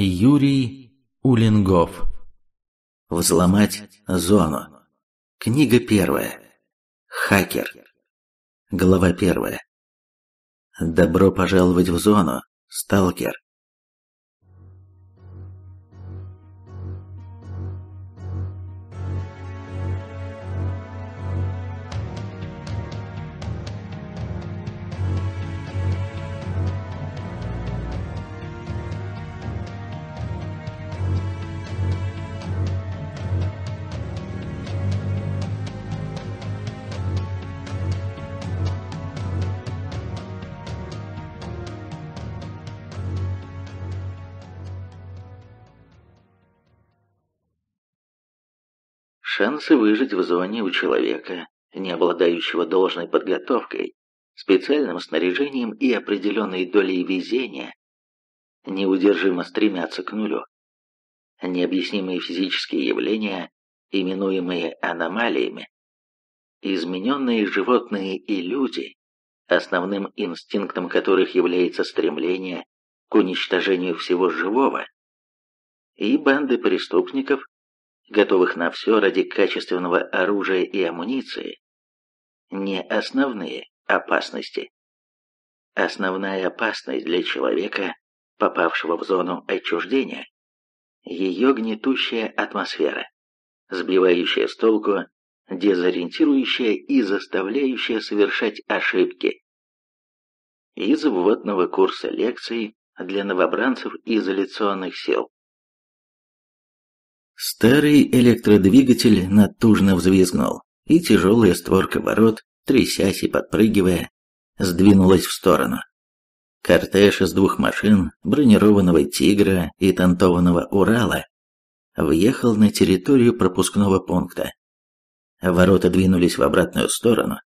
Юрий Улингов. Взломать зону. Книга первая. Хакер. Глава первая. Добро пожаловать в зону, сталкер. Шансы выжить в зоне у человека, не обладающего должной подготовкой, специальным снаряжением и определенной долей везения, неудержимо стремятся к нулю. Необъяснимые физические явления, именуемые аномалиями, измененные животные и люди, основным инстинктом которых является стремление к уничтожению всего живого, и банды преступников, готовых на все ради качественного оружия и амуниции, не основные опасности. Основная опасность для человека, попавшего в зону отчуждения, ее гнетущая атмосфера, сбивающая с толку, дезориентирующая и заставляющая совершать ошибки. Из вводного курса лекций для новобранцев изоляционных сил Старый электродвигатель натужно взвизгнул, и тяжелая створка ворот, трясясь и подпрыгивая, сдвинулась в сторону. Кортеж из двух машин, бронированного «Тигра» и тантованного «Урала», въехал на территорию пропускного пункта. Ворота двинулись в обратную сторону,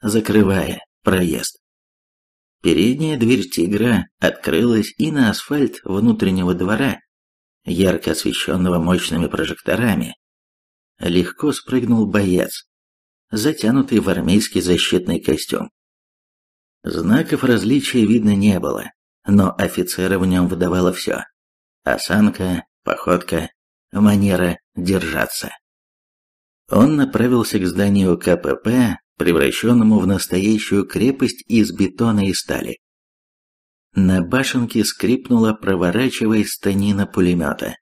закрывая проезд. Передняя дверь «Тигра» открылась, и на асфальт внутреннего двора ярко освещенного мощными прожекторами, легко спрыгнул боец, затянутый в армейский защитный костюм. Знаков различия видно не было, но офицера в нем выдавало все. Осанка, походка, манера держаться. Он направился к зданию КПП, превращенному в настоящую крепость из бетона и стали. На башенке скрипнула, проворачивая станина пулемета.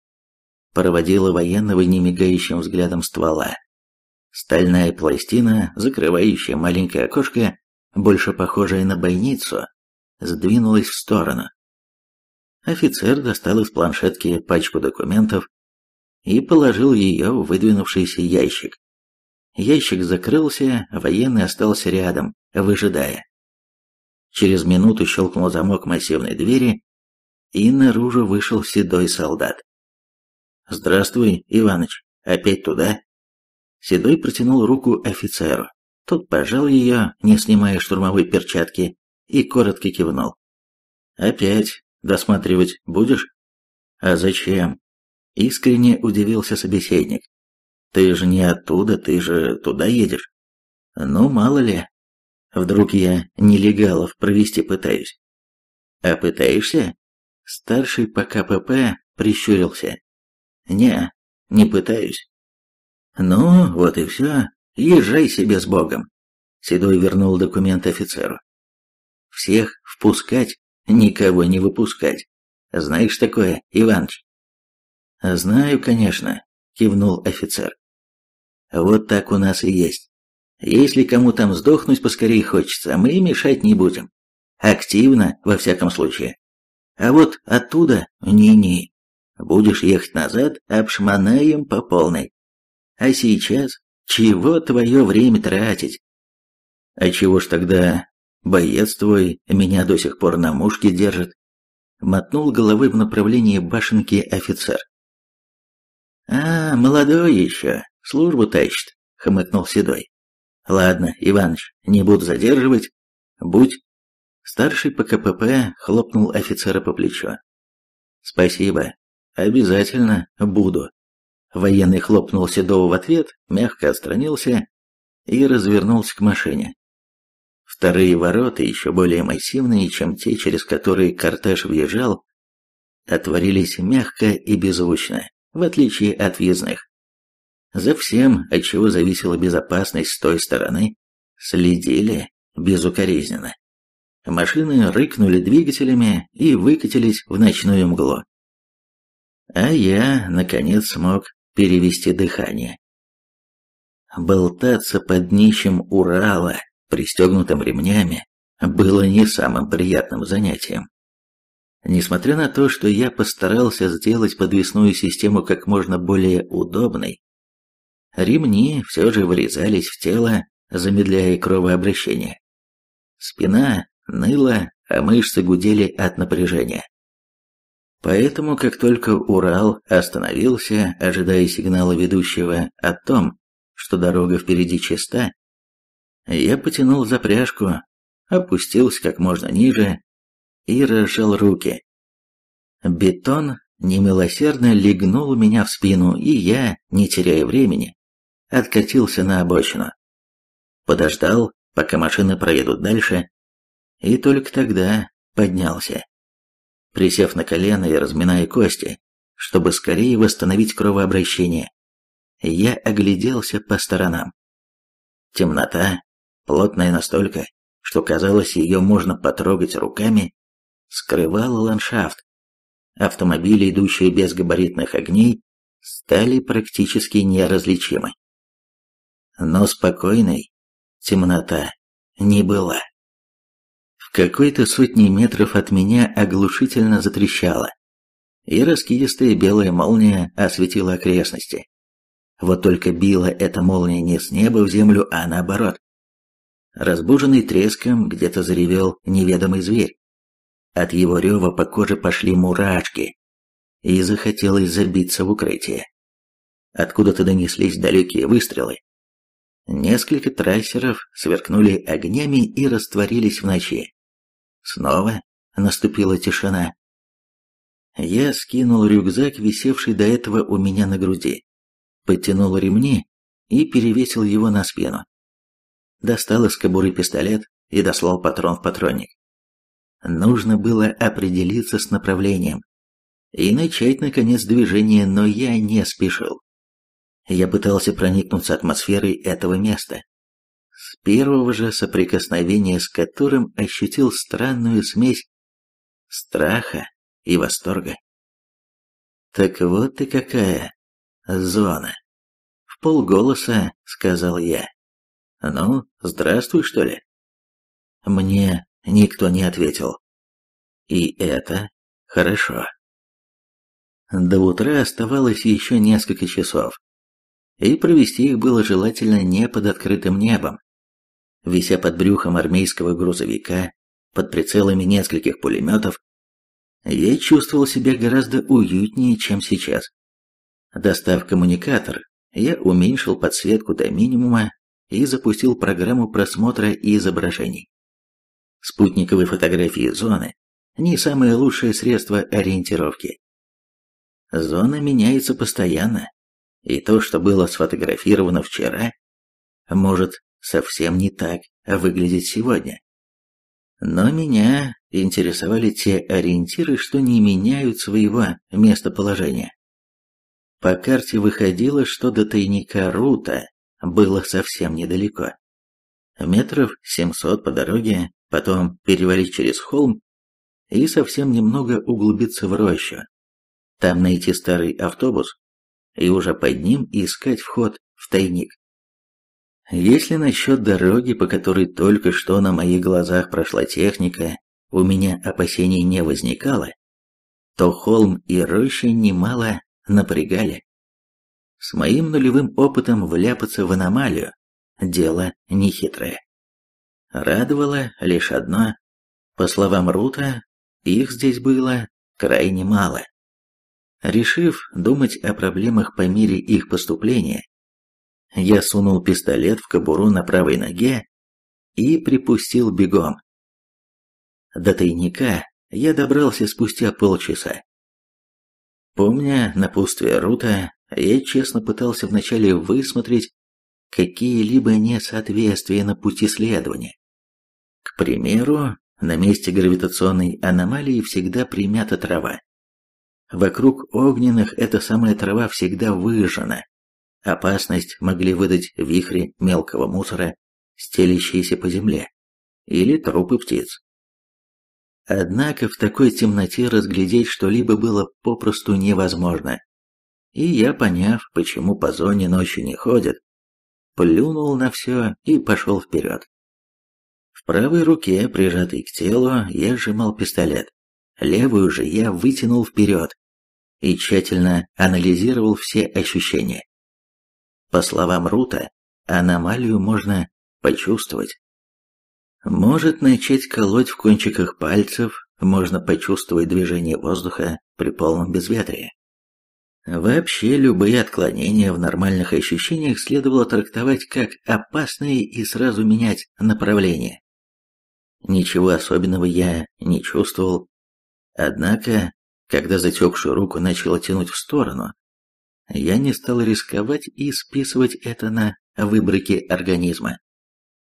Проводила военного немигающим взглядом ствола. Стальная пластина, закрывающая маленькое окошко, больше похожее на бойницу, сдвинулась в сторону. Офицер достал из планшетки пачку документов и положил ее в выдвинувшийся ящик. Ящик закрылся, военный остался рядом, выжидая. Через минуту щелкнул замок массивной двери, и наружу вышел седой солдат. «Здравствуй, Иваныч, опять туда?» Седой протянул руку офицеру. Тот пожал ее, не снимая штурмовой перчатки, и коротко кивнул. «Опять досматривать будешь?» «А зачем?» Искренне удивился собеседник. «Ты же не оттуда, ты же туда едешь». «Ну, мало ли, Вдруг я нелегалов провести пытаюсь? А пытаешься? Старший по КПП прищурился. Не, не пытаюсь. Ну, вот и все. Езжай себе с Богом. Седой вернул документ офицеру. Всех впускать, никого не выпускать. Знаешь такое, Иваныч? Знаю, конечно, кивнул офицер. Вот так у нас и есть. Если кому там сдохнуть поскорее хочется, мы мешать не будем. Активно, во всяком случае. А вот оттуда ни-ни. Будешь ехать назад, обшмонаем по полной. А сейчас чего твое время тратить? А чего ж тогда боец твой меня до сих пор на мушке держит? Мотнул головой в направлении башенки офицер. А, молодой еще, службу тащит, хмыкнул Седой. Ладно, Иваныч, не буду задерживать. Будь. Старший по КПП хлопнул офицера по плечу. Спасибо. Обязательно буду. Военный хлопнул Седова в ответ, мягко отстранился и развернулся к машине. Вторые ворота, еще более массивные, чем те, через которые кортеж въезжал, отворились мягко и беззвучно, в отличие от въездных. За всем, от чего зависела безопасность с той стороны, следили безукоризненно. Машины рыкнули двигателями и выкатились в ночную мглу. А я, наконец, смог перевести дыхание. Болтаться под днищем Урала, пристегнутым ремнями, было не самым приятным занятием. Несмотря на то, что я постарался сделать подвесную систему как можно более удобной, Ремни все же врезались в тело, замедляя кровообращение. Спина ныла, а мышцы гудели от напряжения. Поэтому, как только Урал остановился, ожидая сигнала ведущего о том, что дорога впереди чиста, я потянул за пряжку, опустился как можно ниже и разжал руки. Бетон немилосердно легнул меня в спину, и я, не теряя времени, откатился на обочину. Подождал, пока машины проедут дальше, и только тогда поднялся. Присев на колено и разминая кости, чтобы скорее восстановить кровообращение, я огляделся по сторонам. Темнота, плотная настолько, что казалось, ее можно потрогать руками, скрывала ландшафт. Автомобили, идущие без габаритных огней, стали практически неразличимы но спокойной темнота не была. В какой-то сотни метров от меня оглушительно затрещало, и раскидистая белая молния осветила окрестности. Вот только била эта молния не с неба в землю, а наоборот. Разбуженный треском где-то заревел неведомый зверь. От его рева по коже пошли мурашки, и захотелось забиться в укрытие. Откуда-то донеслись далекие выстрелы, Несколько трассеров сверкнули огнями и растворились в ночи. Снова наступила тишина. Я скинул рюкзак, висевший до этого у меня на груди, подтянул ремни и перевесил его на спину. Достал из кобуры пистолет и дослал патрон в патронник. Нужно было определиться с направлением и начать, наконец, движение, но я не спешил. Я пытался проникнуться атмосферой этого места, с первого же соприкосновения с которым ощутил странную смесь страха и восторга. «Так вот ты какая зона!» — в полголоса сказал я. «Ну, здравствуй, что ли?» Мне никто не ответил. И это хорошо. До утра оставалось еще несколько часов и провести их было желательно не под открытым небом. Вися под брюхом армейского грузовика, под прицелами нескольких пулеметов, я чувствовал себя гораздо уютнее, чем сейчас. Достав коммуникатор, я уменьшил подсветку до минимума и запустил программу просмотра изображений. Спутниковые фотографии зоны – не самое лучшее средство ориентировки. Зона меняется постоянно, и то, что было сфотографировано вчера, может совсем не так выглядеть сегодня. Но меня интересовали те ориентиры, что не меняют своего местоположения. По карте выходило, что до тайника Рута было совсем недалеко. Метров семьсот по дороге, потом перевалить через холм и совсем немного углубиться в рощу. Там найти старый автобус, и уже под ним искать вход в тайник. Если насчет дороги, по которой только что на моих глазах прошла техника, у меня опасений не возникало, то холм и роща немало напрягали. С моим нулевым опытом вляпаться в аномалию – дело нехитрое. Радовало лишь одно. По словам Рута, их здесь было крайне мало. Решив думать о проблемах по мере их поступления, я сунул пистолет в кобуру на правой ноге и припустил бегом. До тайника я добрался спустя полчаса. Помня напутствие Рута, я честно пытался вначале высмотреть какие-либо несоответствия на пути следования. К примеру, на месте гравитационной аномалии всегда примята трава. Вокруг огненных эта самая трава всегда выжжена. Опасность могли выдать вихри мелкого мусора, стелящиеся по земле, или трупы птиц. Однако в такой темноте разглядеть что-либо было попросту невозможно. И я, поняв, почему по зоне ночью не ходят, плюнул на все и пошел вперед. В правой руке, прижатой к телу, я сжимал пистолет. Левую же я вытянул вперед, и тщательно анализировал все ощущения. По словам Рута, аномалию можно почувствовать. Может начать колоть в кончиках пальцев, можно почувствовать движение воздуха при полном безветрии. Вообще, любые отклонения в нормальных ощущениях следовало трактовать как опасные и сразу менять направление. Ничего особенного я не чувствовал. Однако когда затекшую руку начала тянуть в сторону, я не стал рисковать и списывать это на выбрыки организма,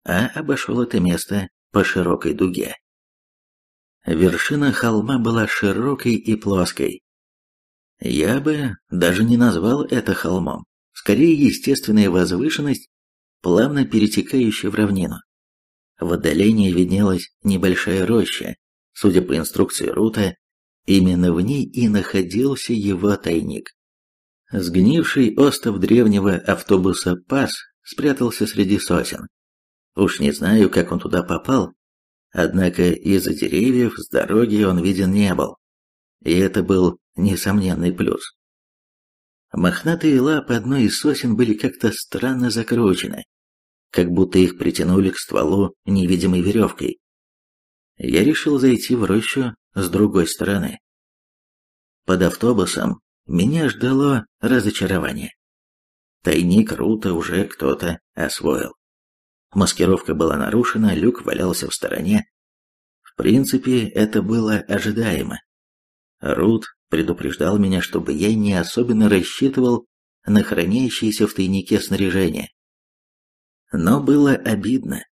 а обошел это место по широкой дуге. Вершина холма была широкой и плоской. Я бы даже не назвал это холмом, скорее естественная возвышенность, плавно перетекающая в равнину. В отдалении виднелась небольшая роща, судя по инструкции Рута, Именно в ней и находился его тайник. Сгнивший остов древнего автобуса «Пас» спрятался среди сосен. Уж не знаю, как он туда попал, однако из-за деревьев с дороги он виден не был. И это был несомненный плюс. Мохнатые лапы одной из сосен были как-то странно закручены, как будто их притянули к стволу невидимой веревкой я решил зайти в рощу с другой стороны. Под автобусом меня ждало разочарование. Тайник Рута уже кто-то освоил. Маскировка была нарушена, люк валялся в стороне. В принципе, это было ожидаемо. Рут предупреждал меня, чтобы я не особенно рассчитывал на хранящееся в тайнике снаряжение. Но было обидно,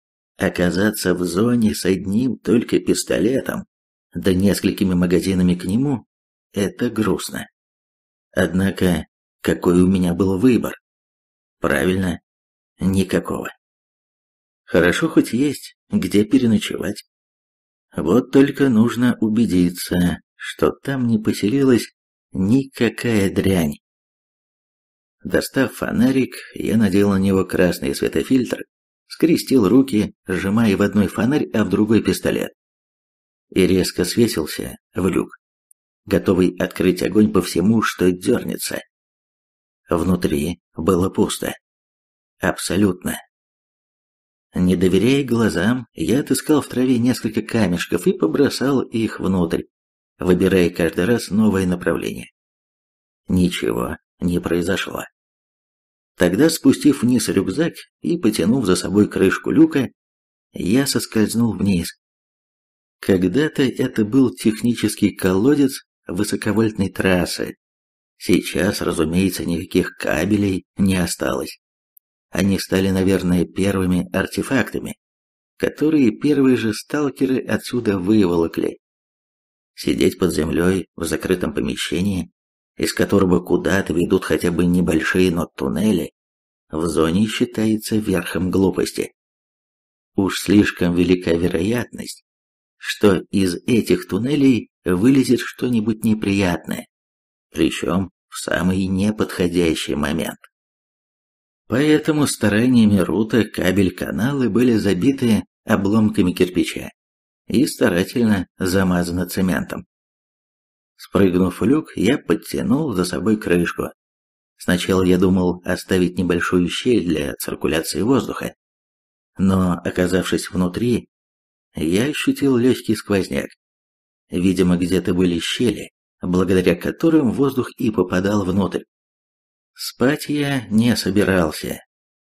Оказаться в зоне с одним только пистолетом, да несколькими магазинами к нему, это грустно. Однако, какой у меня был выбор? Правильно, никакого. Хорошо хоть есть, где переночевать. Вот только нужно убедиться, что там не поселилась никакая дрянь. Достав фонарик, я надел на него красный светофильтр скрестил руки, сжимая в одной фонарь, а в другой пистолет. И резко свесился в люк, готовый открыть огонь по всему, что дернется. Внутри было пусто. Абсолютно. Не доверяя глазам, я отыскал в траве несколько камешков и побросал их внутрь, выбирая каждый раз новое направление. Ничего не произошло. Тогда, спустив вниз рюкзак и потянув за собой крышку люка, я соскользнул вниз. Когда-то это был технический колодец высоковольтной трассы. Сейчас, разумеется, никаких кабелей не осталось. Они стали, наверное, первыми артефактами, которые первые же сталкеры отсюда выволокли. Сидеть под землей в закрытом помещении из которого куда-то ведут хотя бы небольшие, но туннели, в зоне считается верхом глупости. Уж слишком велика вероятность, что из этих туннелей вылезет что-нибудь неприятное, причем в самый неподходящий момент. Поэтому стараниями Рута кабель-каналы были забиты обломками кирпича и старательно замазаны цементом. Спрыгнув в люк, я подтянул за собой крышку. Сначала я думал оставить небольшую щель для циркуляции воздуха, но, оказавшись внутри, я ощутил легкий сквозняк. Видимо, где-то были щели, благодаря которым воздух и попадал внутрь. Спать я не собирался.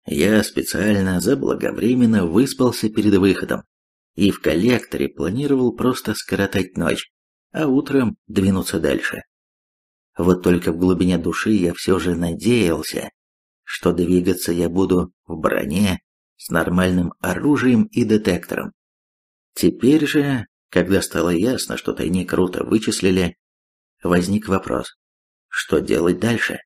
Я специально заблаговременно выспался перед выходом и в коллекторе планировал просто скоротать ночь а утром двинуться дальше. Вот только в глубине души я все же надеялся, что двигаться я буду в броне, с нормальным оружием и детектором. Теперь же, когда стало ясно, что тайник круто вычислили, возник вопрос, что делать дальше?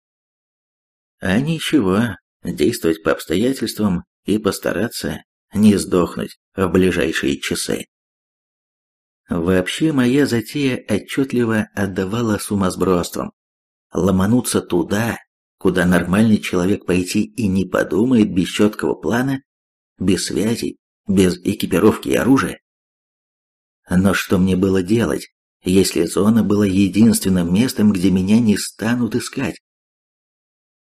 А ничего, действовать по обстоятельствам и постараться не сдохнуть в ближайшие часы. Вообще моя затея отчетливо отдавала сумасбродством. Ломануться туда, куда нормальный человек пойти и не подумает без четкого плана, без связей, без экипировки и оружия. Но что мне было делать, если зона была единственным местом, где меня не станут искать?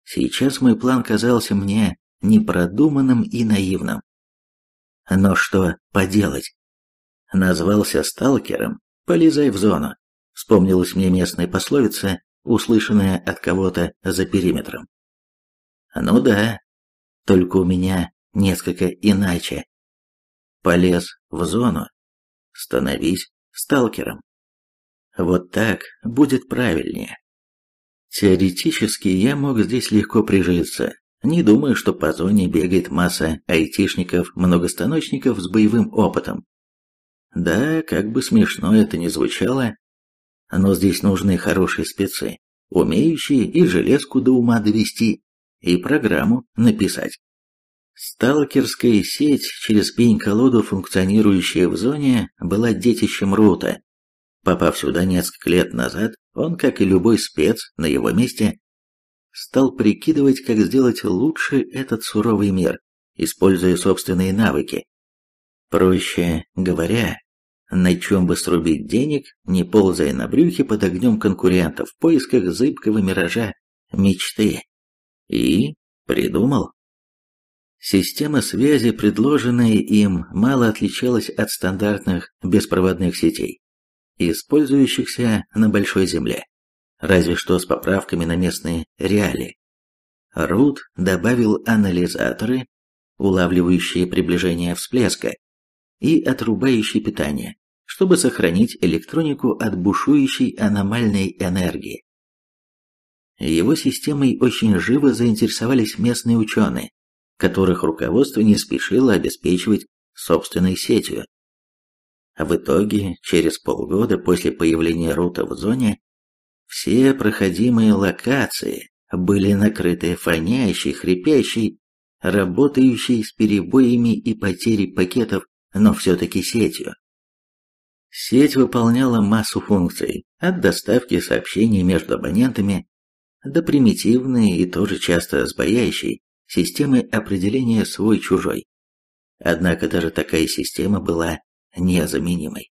Сейчас мой план казался мне непродуманным и наивным. Но что поделать? Назвался сталкером, полезай в зону. Вспомнилась мне местная пословица, услышанная от кого-то за периметром. Ну да, только у меня несколько иначе. Полез в зону, становись сталкером. Вот так будет правильнее. Теоретически я мог здесь легко прижиться. Не думаю, что по зоне бегает масса айтишников-многостаночников с боевым опытом, да, как бы смешно это ни звучало, но здесь нужны хорошие спецы, умеющие и железку до ума довести, и программу написать. Сталкерская сеть, через пень-колоду, функционирующая в зоне, была детищем Рута. Попав сюда несколько лет назад, он, как и любой спец на его месте, стал прикидывать, как сделать лучше этот суровый мир, используя собственные навыки, Проще говоря, на чем бы срубить денег, не ползая на брюхе под огнем конкурентов в поисках зыбкого миража мечты. И придумал. Система связи, предложенная им, мало отличалась от стандартных беспроводных сетей, использующихся на Большой Земле, разве что с поправками на местные реалии. Рут добавил анализаторы, улавливающие приближение всплеска, и отрубающий питание, чтобы сохранить электронику от бушующей аномальной энергии. Его системой очень живо заинтересовались местные ученые, которых руководство не спешило обеспечивать собственной сетью. В итоге, через полгода после появления рута в зоне, все проходимые локации были накрыты фонящей, хрипящей, работающей с перебоями и потерей пакетов но все-таки сетью. Сеть выполняла массу функций, от доставки сообщений между абонентами до примитивной и тоже часто сбоящей системы определения свой-чужой. Однако даже такая система была незаменимой.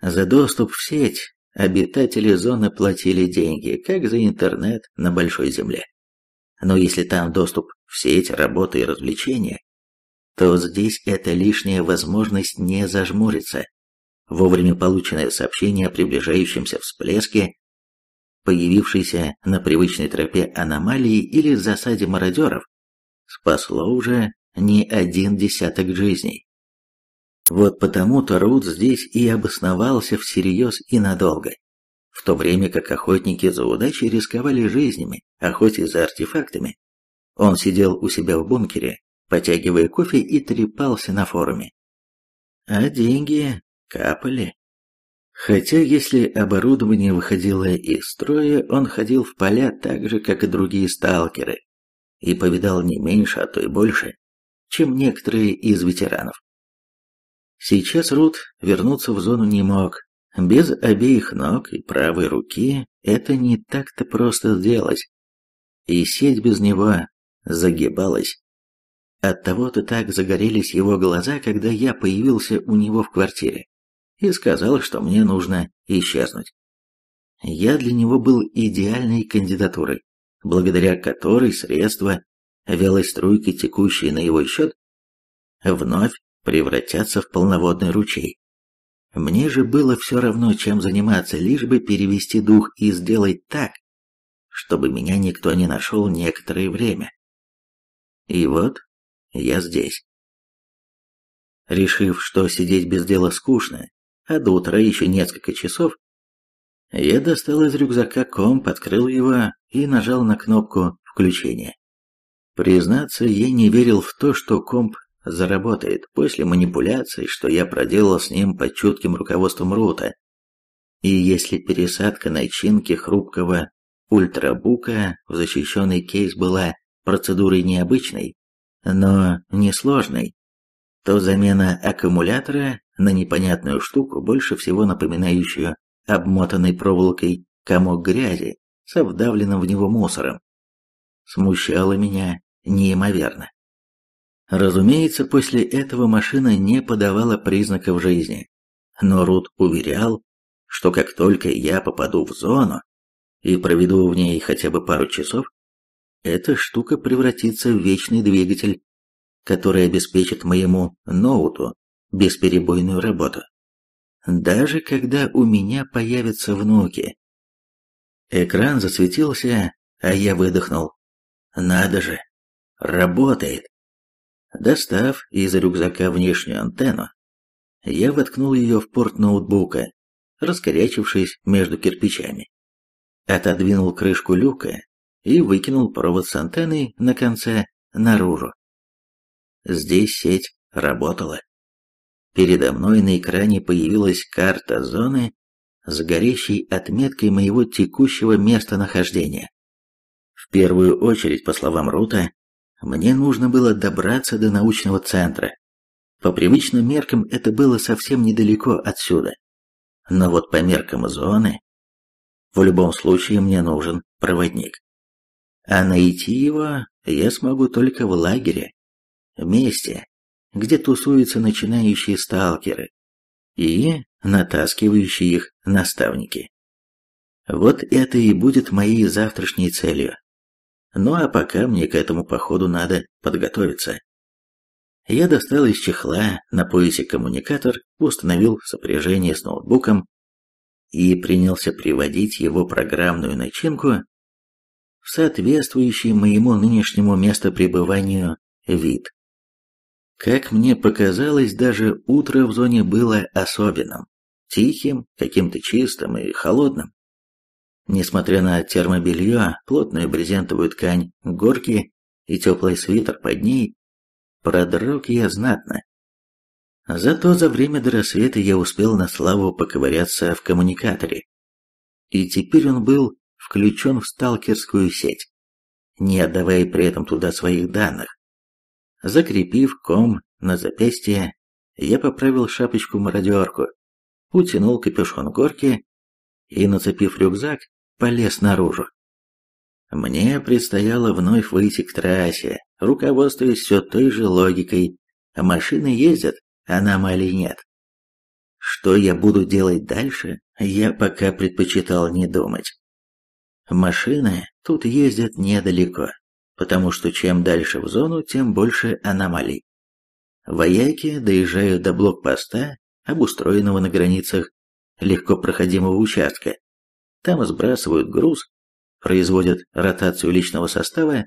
За доступ в сеть обитатели зоны платили деньги, как за интернет на большой земле. Но если там доступ в сеть, работы и развлечения, то здесь это лишняя возможность не зажмуриться. Вовремя полученное сообщение о приближающемся всплеске, появившейся на привычной тропе аномалии или засаде мародеров, спасло уже не один десяток жизней. Вот потому-то Рут здесь и обосновался всерьез и надолго, в то время как охотники за удачей рисковали жизнями, охотясь за артефактами. Он сидел у себя в бункере, потягивая кофе и трепался на форуме. А деньги капали. Хотя если оборудование выходило из строя, он ходил в поля так же, как и другие сталкеры, и повидал не меньше, а то и больше, чем некоторые из ветеранов. Сейчас Рут вернуться в зону не мог. Без обеих ног и правой руки это не так-то просто сделать. И сеть без него загибалась. Оттого-то так загорелись его глаза, когда я появился у него в квартире и сказал, что мне нужно исчезнуть. Я для него был идеальной кандидатурой, благодаря которой средства, вялой струйки, текущие на его счет, вновь превратятся в полноводный ручей. Мне же было все равно, чем заниматься, лишь бы перевести дух и сделать так, чтобы меня никто не нашел некоторое время. И вот я здесь. Решив, что сидеть без дела скучно, а до утра еще несколько часов, я достал из рюкзака комп, открыл его и нажал на кнопку включения. Признаться, я не верил в то, что комп заработает после манипуляций, что я проделал с ним под чутким руководством Рута. И если пересадка начинки хрупкого ультрабука в защищенный кейс была процедурой необычной, но несложной, то замена аккумулятора на непонятную штуку, больше всего напоминающую обмотанный проволокой комок грязи со вдавленным в него мусором, смущало меня неимоверно. Разумеется, после этого машина не подавала признаков жизни, но Рут уверял, что как только я попаду в зону и проведу в ней хотя бы пару часов, эта штука превратится в вечный двигатель, который обеспечит моему ноуту бесперебойную работу. Даже когда у меня появятся внуки. Экран засветился, а я выдохнул. Надо же, работает. Достав из рюкзака внешнюю антенну, я воткнул ее в порт ноутбука, раскорячившись между кирпичами. Отодвинул крышку люка и выкинул провод с антенной на конце наружу. Здесь сеть работала. Передо мной на экране появилась карта зоны с горящей отметкой моего текущего местонахождения. В первую очередь, по словам Рута, мне нужно было добраться до научного центра. По привычным меркам это было совсем недалеко отсюда. Но вот по меркам зоны... В любом случае мне нужен проводник а найти его я смогу только в лагере, в месте, где тусуются начинающие сталкеры и натаскивающие их наставники. Вот это и будет моей завтрашней целью. Ну а пока мне к этому походу надо подготовиться. Я достал из чехла на поясе коммуникатор, установил сопряжение с ноутбуком и принялся приводить его программную начинку в соответствующий моему нынешнему местопребыванию вид. Как мне показалось, даже утро в зоне было особенным, тихим, каким-то чистым и холодным. Несмотря на термобелье, плотную брезентовую ткань, горки и теплый свитер под ней, продрог я знатно. Зато за время до рассвета я успел на славу поковыряться в коммуникаторе. И теперь он был включен в сталкерскую сеть, не отдавая при этом туда своих данных. Закрепив ком на запястье, я поправил шапочку-мародерку, утянул капюшон горки и, нацепив рюкзак, полез наружу. Мне предстояло вновь выйти к трассе, руководствуясь все той же логикой. Машины ездят, аномалий нет. Что я буду делать дальше, я пока предпочитал не думать. Машины тут ездят недалеко, потому что чем дальше в зону, тем больше аномалий. Вояки доезжают до блокпоста, обустроенного на границах легко проходимого участка. Там сбрасывают груз, производят ротацию личного состава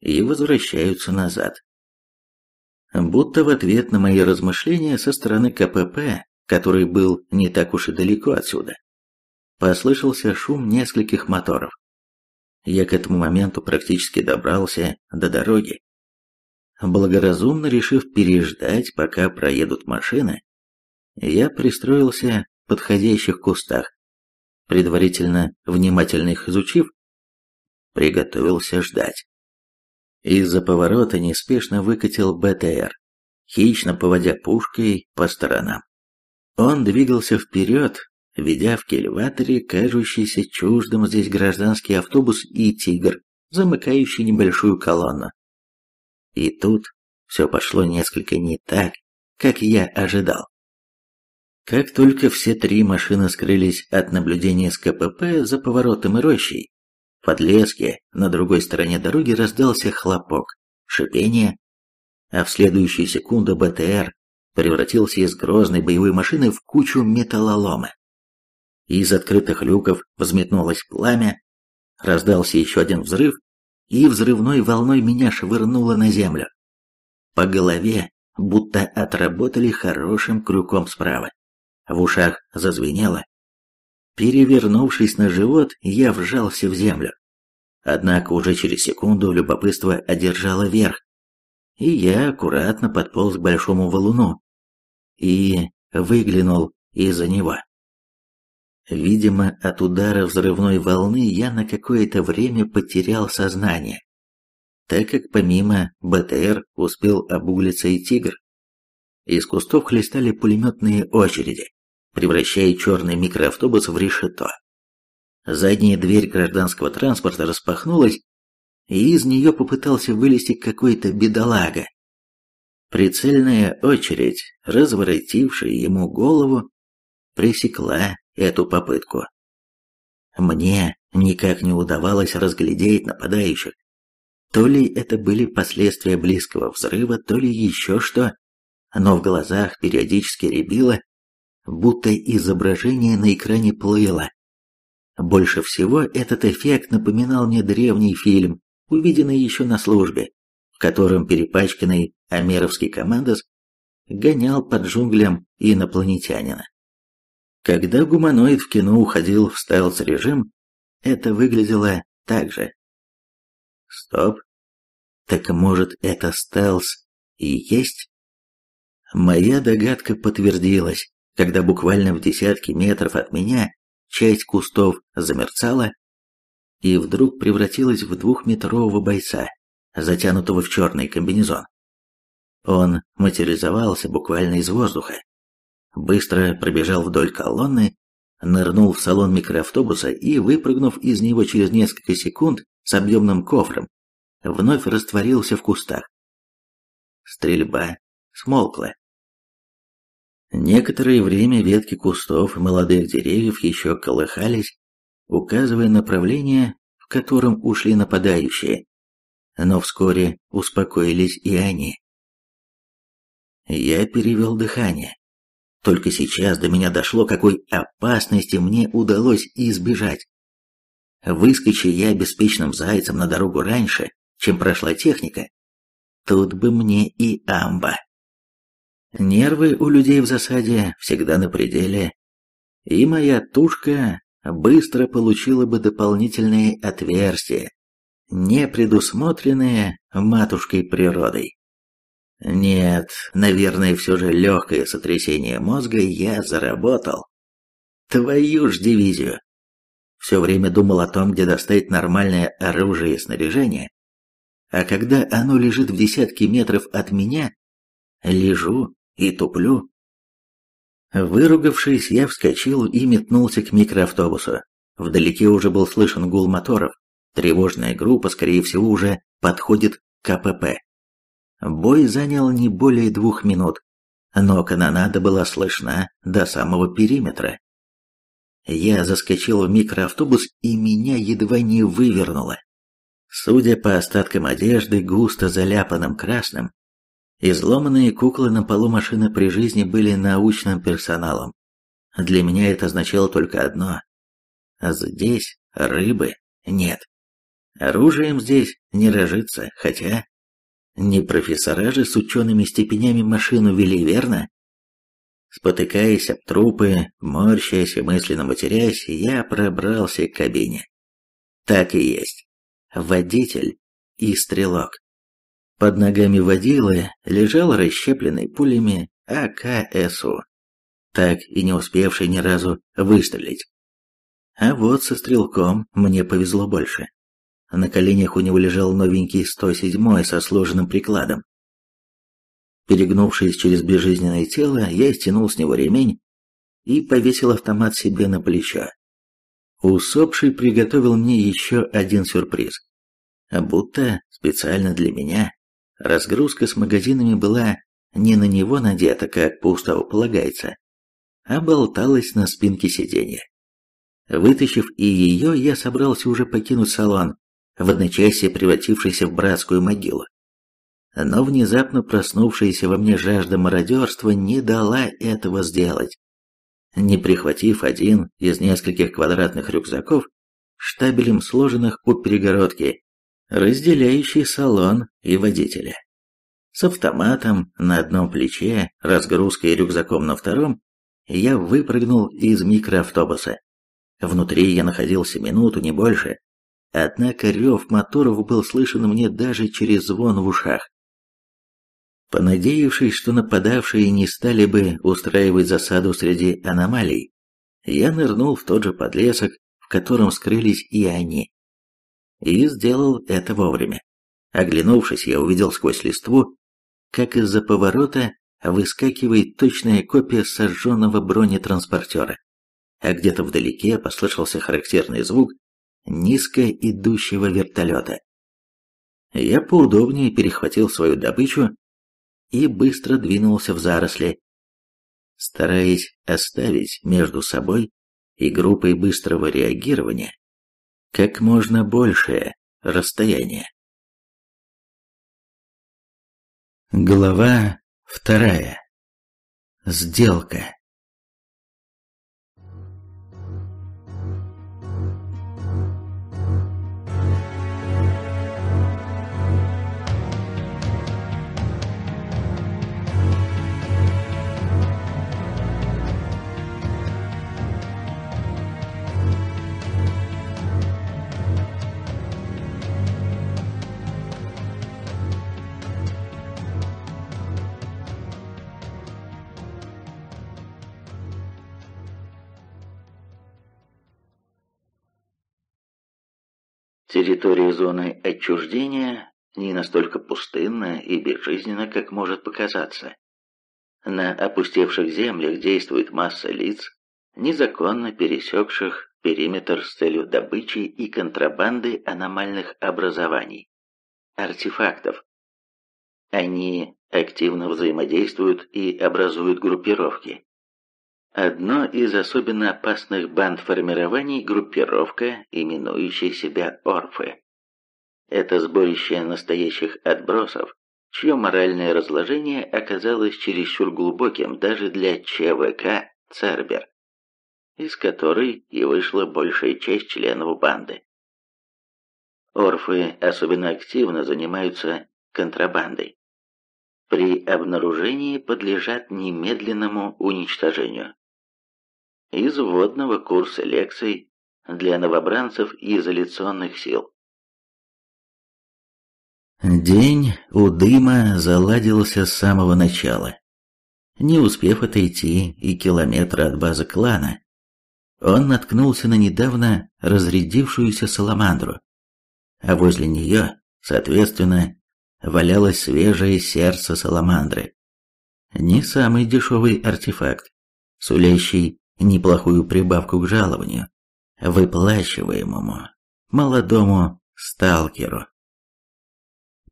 и возвращаются назад. Будто в ответ на мои размышления со стороны КПП, который был не так уж и далеко отсюда, Послышался шум нескольких моторов. Я к этому моменту практически добрался до дороги. Благоразумно решив переждать, пока проедут машины, я пристроился в подходящих кустах, предварительно внимательно их изучив, приготовился ждать. Из-за поворота неспешно выкатил БТР, хищно поводя пушкой по сторонам. Он двигался вперед, Ведя в кельваторе кажущийся чуждым здесь гражданский автобус и тигр, замыкающий небольшую колонну. И тут все пошло несколько не так, как я ожидал. Как только все три машины скрылись от наблюдения с КПП за поворотом и рощей, в подлеске на другой стороне дороги раздался хлопок, шипение, а в следующую секунду БТР превратился из грозной боевой машины в кучу металлолома. Из открытых люков взметнулось пламя, раздался еще один взрыв, и взрывной волной меня швырнуло на землю. По голове будто отработали хорошим крюком справа. В ушах зазвенело. Перевернувшись на живот, я вжался в землю. Однако уже через секунду любопытство одержало верх, и я аккуратно подполз к большому валуну и выглянул из-за него. Видимо, от удара взрывной волны я на какое-то время потерял сознание, так как помимо БТР успел обуглиться и тигр. Из кустов хлестали пулеметные очереди, превращая черный микроавтобус в решето. Задняя дверь гражданского транспорта распахнулась, и из нее попытался вылезти какой-то бедолага. Прицельная очередь, разворотившая ему голову, пресекла эту попытку. Мне никак не удавалось разглядеть нападающих. То ли это были последствия близкого взрыва, то ли еще что, но в глазах периодически рябило, будто изображение на экране плыло. Больше всего этот эффект напоминал мне древний фильм, увиденный еще на службе, в котором перепачканный амеровский командос гонял под джунглям инопланетянина. Когда гуманоид в кино уходил в стелс-режим, это выглядело так же. Стоп. Так может это стелс и есть? Моя догадка подтвердилась, когда буквально в десятки метров от меня часть кустов замерцала и вдруг превратилась в двухметрового бойца, затянутого в черный комбинезон. Он материализовался буквально из воздуха, быстро пробежал вдоль колонны, нырнул в салон микроавтобуса и, выпрыгнув из него через несколько секунд с объемным кофром, вновь растворился в кустах. Стрельба смолкла. Некоторое время ветки кустов и молодых деревьев еще колыхались, указывая направление, в котором ушли нападающие, но вскоре успокоились и они. Я перевел дыхание. Только сейчас до меня дошло, какой опасности мне удалось избежать. Выскочи я беспечным зайцем на дорогу раньше, чем прошла техника, тут бы мне и амба. Нервы у людей в засаде всегда на пределе, и моя тушка быстро получила бы дополнительные отверстия, не предусмотренные матушкой природой. Нет, наверное, все же легкое сотрясение мозга я заработал. Твою ж дивизию! Все время думал о том, где достать нормальное оружие и снаряжение. А когда оно лежит в десятке метров от меня, лежу и туплю. Выругавшись, я вскочил и метнулся к микроавтобусу. Вдалеке уже был слышен гул моторов. Тревожная группа, скорее всего, уже подходит к КПП. Бой занял не более двух минут, но канонада была слышна до самого периметра. Я заскочил в микроавтобус, и меня едва не вывернуло. Судя по остаткам одежды, густо заляпанным красным, изломанные куклы на полу машины при жизни были научным персоналом. Для меня это означало только одно. Здесь рыбы нет. Оружием здесь не рожится, хотя... Не профессора же с учеными степенями машину вели, верно? Спотыкаясь об трупы, морщаясь и мысленно матерясь, я пробрался к кабине. Так и есть. Водитель и стрелок. Под ногами водилы лежал расщепленный пулями АКСУ, так и не успевший ни разу выстрелить. А вот со стрелком мне повезло больше. А на коленях у него лежал новенький 107-й со сложенным прикладом. Перегнувшись через безжизненное тело, я стянул с него ремень и повесил автомат себе на плечо. Усопший приготовил мне еще один сюрприз. А будто специально для меня разгрузка с магазинами была не на него надета, как по уставу полагается, а болталась на спинке сиденья. Вытащив и ее, я собрался уже покинуть салон, в одночасье превратившийся в братскую могилу. Но внезапно проснувшаяся во мне жажда мародерства не дала этого сделать. Не прихватив один из нескольких квадратных рюкзаков, штабелем сложенных у перегородки, разделяющий салон и водителя. С автоматом на одном плече, разгрузкой рюкзаком на втором, я выпрыгнул из микроавтобуса. Внутри я находился минуту, не больше, Однако рев моторов был слышен мне даже через звон в ушах. Понадеявшись, что нападавшие не стали бы устраивать засаду среди аномалий, я нырнул в тот же подлесок, в котором скрылись и они. И сделал это вовремя. Оглянувшись, я увидел сквозь листву, как из-за поворота выскакивает точная копия сожженного бронетранспортера. А где-то вдалеке послышался характерный звук, низко идущего вертолета. Я поудобнее перехватил свою добычу и быстро двинулся в заросли, стараясь оставить между собой и группой быстрого реагирования как можно большее расстояние. Глава вторая. Сделка. Территория зоны отчуждения не настолько пустынна и безжизненна, как может показаться. На опустевших землях действует масса лиц, незаконно пересекших периметр с целью добычи и контрабанды аномальных образований, артефактов. Они активно взаимодействуют и образуют группировки. Одно из особенно опасных бандформирований – группировка, именующая себя Орфы. Это сборище настоящих отбросов, чье моральное разложение оказалось чересчур глубоким даже для ЧВК «Цербер», из которой и вышла большая часть членов банды. Орфы особенно активно занимаются контрабандой. При обнаружении подлежат немедленному уничтожению из вводного курса лекций для новобранцев изоляционных сил. День у дыма заладился с самого начала, не успев отойти и километра от базы клана. Он наткнулся на недавно разрядившуюся саламандру, а возле нее, соответственно, валялось свежее сердце саламандры. Не самый дешевый артефакт, сулящий неплохую прибавку к жалованию, выплачиваемому молодому сталкеру.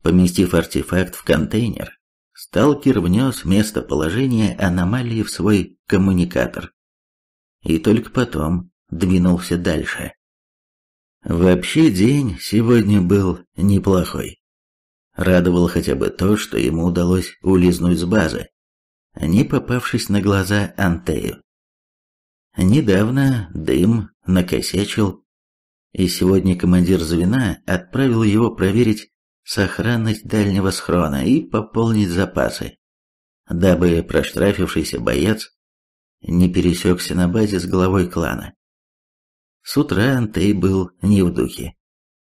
Поместив артефакт в контейнер, сталкер внес местоположение аномалии в свой коммуникатор. И только потом двинулся дальше. Вообще день сегодня был неплохой. Радовал хотя бы то, что ему удалось улизнуть с базы, не попавшись на глаза Антею. Недавно дым накосячил, и сегодня командир звена отправил его проверить сохранность дальнего схрона и пополнить запасы, дабы проштрафившийся боец не пересекся на базе с главой клана. С утра Антей был не в духе,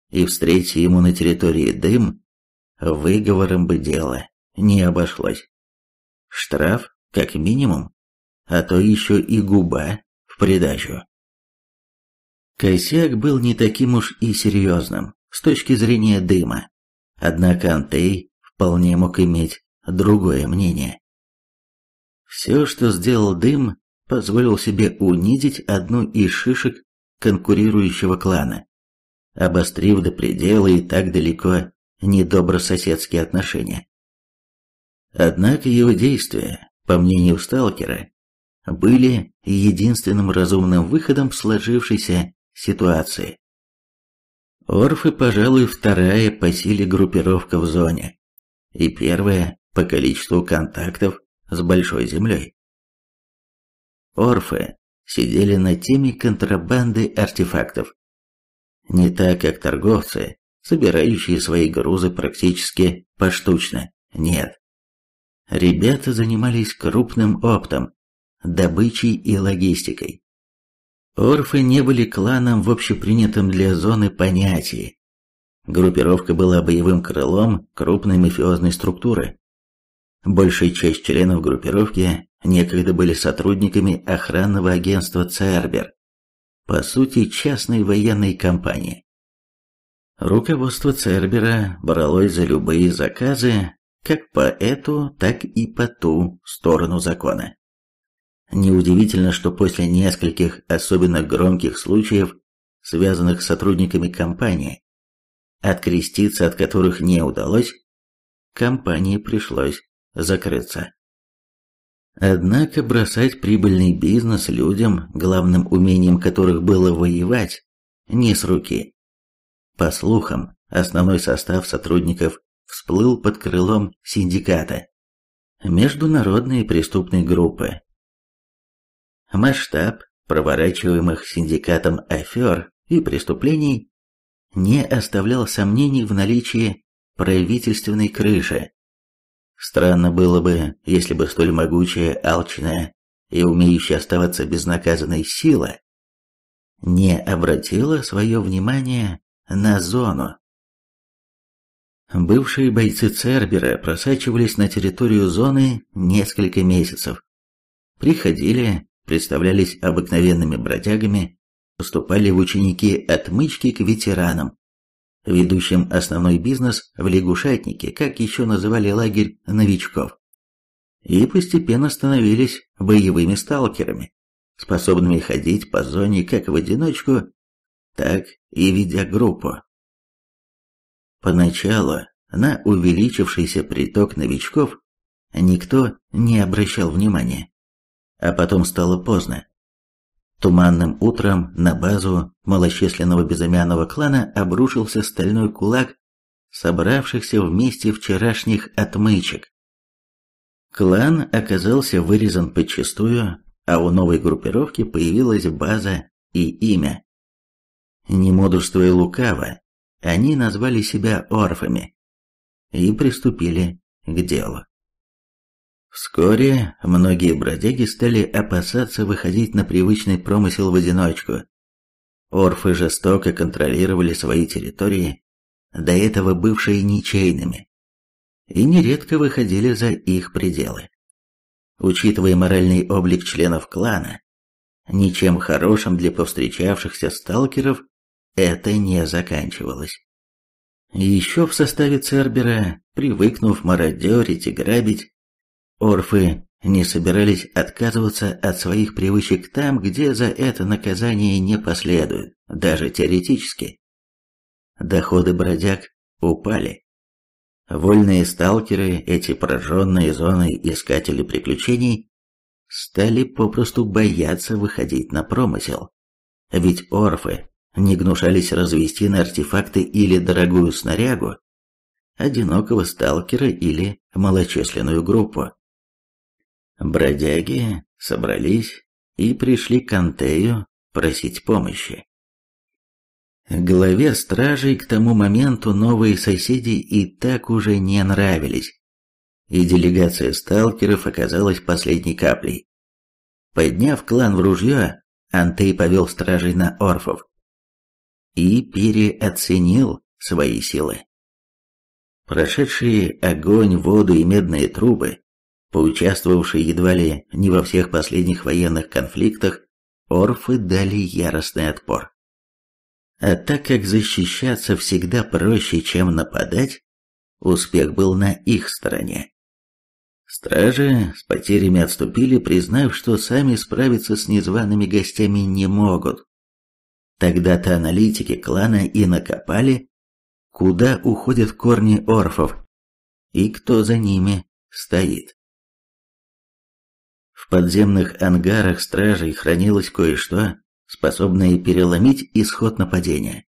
и встретить ему на территории дым выговором бы дело не обошлось. Штраф как минимум, а то еще и губа в придачу. Косяк был не таким уж и серьезным с точки зрения дыма, однако Антей вполне мог иметь другое мнение. Все, что сделал дым, позволил себе унизить одну из шишек конкурирующего клана, обострив до предела и так далеко недобрососедские отношения. Однако его действия, по мнению сталкера, были единственным разумным выходом в сложившейся ситуации. Орфы, пожалуй, вторая по силе группировка в зоне и первая по количеству контактов с Большой Землей. Орфы сидели на теме контрабанды артефактов. Не так, как торговцы, собирающие свои грузы практически поштучно, нет. Ребята занимались крупным оптом, добычей и логистикой. Орфы не были кланом в общепринятом для зоны понятии. Группировка была боевым крылом крупной мафиозной структуры. Большая часть членов группировки некогда были сотрудниками охранного агентства «Цербер», по сути, частной военной компании. Руководство Цербера бралось за любые заказы, как по эту, так и по ту сторону закона. Неудивительно, что после нескольких особенно громких случаев, связанных с сотрудниками компании, откреститься от которых не удалось, компании пришлось закрыться. Однако бросать прибыльный бизнес людям, главным умением которых было воевать, не с руки. По слухам, основной состав сотрудников всплыл под крылом синдиката. Международные преступные группы, масштаб проворачиваемых синдикатом афер и преступлений не оставлял сомнений в наличии правительственной крыши. Странно было бы, если бы столь могучая, алчная и умеющая оставаться безнаказанной сила не обратила свое внимание на зону. Бывшие бойцы Цербера просачивались на территорию зоны несколько месяцев. Приходили, представлялись обыкновенными бродягами, поступали в ученики отмычки к ветеранам, ведущим основной бизнес в лягушатнике, как еще называли лагерь новичков, и постепенно становились боевыми сталкерами, способными ходить по зоне как в одиночку, так и ведя группу. Поначалу на увеличившийся приток новичков никто не обращал внимания а потом стало поздно. Туманным утром на базу малочисленного безымянного клана обрушился стальной кулак собравшихся вместе вчерашних отмычек. Клан оказался вырезан подчистую, а у новой группировки появилась база и имя. Не и лукаво, они назвали себя орфами и приступили к делу. Вскоре многие бродяги стали опасаться выходить на привычный промысел в одиночку. Орфы жестоко контролировали свои территории, до этого бывшие ничейными, и нередко выходили за их пределы. Учитывая моральный облик членов клана, ничем хорошим для повстречавшихся сталкеров это не заканчивалось. Еще в составе Цербера, привыкнув мародерить и грабить, Орфы не собирались отказываться от своих привычек там, где за это наказание не последует, даже теоретически. Доходы бродяг упали. Вольные сталкеры, эти прожженные зоны искатели приключений, стали попросту бояться выходить на промысел. Ведь орфы не гнушались развести на артефакты или дорогую снарягу, одинокого сталкера или малочисленную группу. Бродяги собрались и пришли к Антею просить помощи. Главе стражей к тому моменту новые соседи и так уже не нравились, и делегация сталкеров оказалась последней каплей. Подняв клан в ружье, Антей повел стражей на орфов и переоценил свои силы. Прошедшие огонь, воду и медные трубы поучаствовавшие едва ли не во всех последних военных конфликтах, орфы дали яростный отпор. А так как защищаться всегда проще, чем нападать, успех был на их стороне. Стражи с потерями отступили, признав, что сами справиться с незваными гостями не могут. Тогда-то аналитики клана и накопали, куда уходят корни орфов и кто за ними стоит. В подземных ангарах стражей хранилось кое-что, способное переломить исход нападения.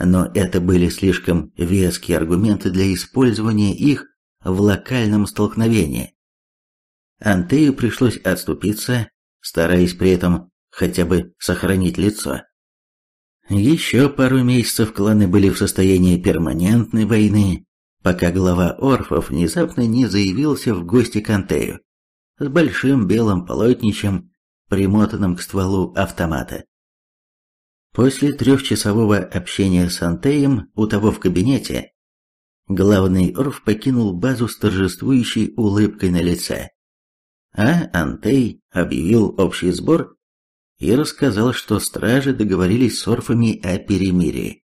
Но это были слишком веские аргументы для использования их в локальном столкновении. Антею пришлось отступиться, стараясь при этом хотя бы сохранить лицо. Еще пару месяцев кланы были в состоянии перманентной войны, пока глава Орфов внезапно не заявился в гости к Антею с большим белым полотнищем, примотанным к стволу автомата. После трехчасового общения с Антеем у того в кабинете, главный Орф покинул базу с торжествующей улыбкой на лице. А Антей объявил общий сбор и рассказал, что стражи договорились с Орфами о перемирии.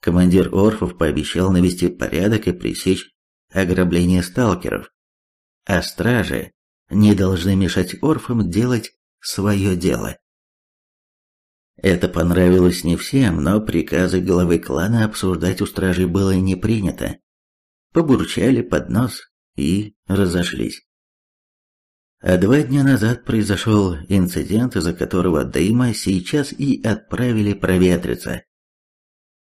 Командир Орфов пообещал навести порядок и пресечь ограбление сталкеров, а стражи не должны мешать орфам делать свое дело. Это понравилось не всем, но приказы главы клана обсуждать у стражей было не принято. Побурчали под нос и разошлись. А два дня назад произошел инцидент, из-за которого дыма сейчас и отправили проветриться.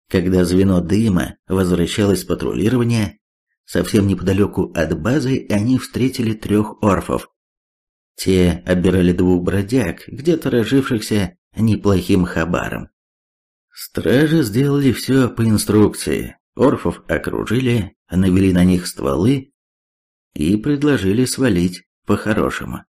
Когда звено дыма возвращалось с патрулирования, Совсем неподалеку от базы они встретили трех орфов. Те обирали двух бродяг, где-то разжившихся неплохим хабаром. Стражи сделали все по инструкции. Орфов окружили, навели на них стволы и предложили свалить по-хорошему.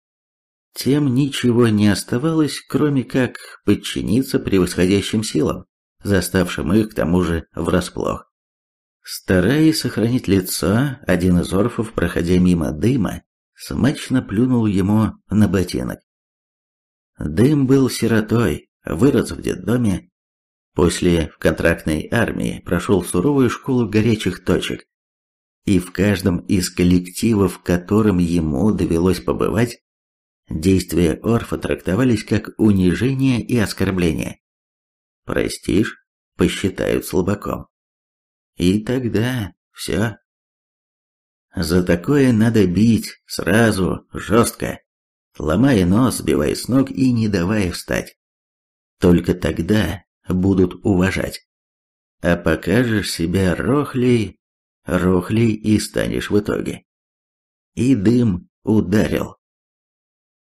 Тем ничего не оставалось, кроме как подчиниться превосходящим силам, заставшим их к тому же врасплох. Стараясь сохранить лицо, один из орфов, проходя мимо дыма, смачно плюнул ему на ботинок. Дым был сиротой, вырос в детдоме, после в контрактной армии прошел суровую школу горячих точек, и в каждом из коллективов, в котором ему довелось побывать, действия Орфа трактовались как унижение и оскорбление. Простишь, посчитают слабаком. И тогда все. За такое надо бить, сразу, жестко, ломая нос, сбивая с ног и не давая встать. Только тогда будут уважать. А покажешь себя рохлей, рохлей и станешь в итоге. И дым ударил.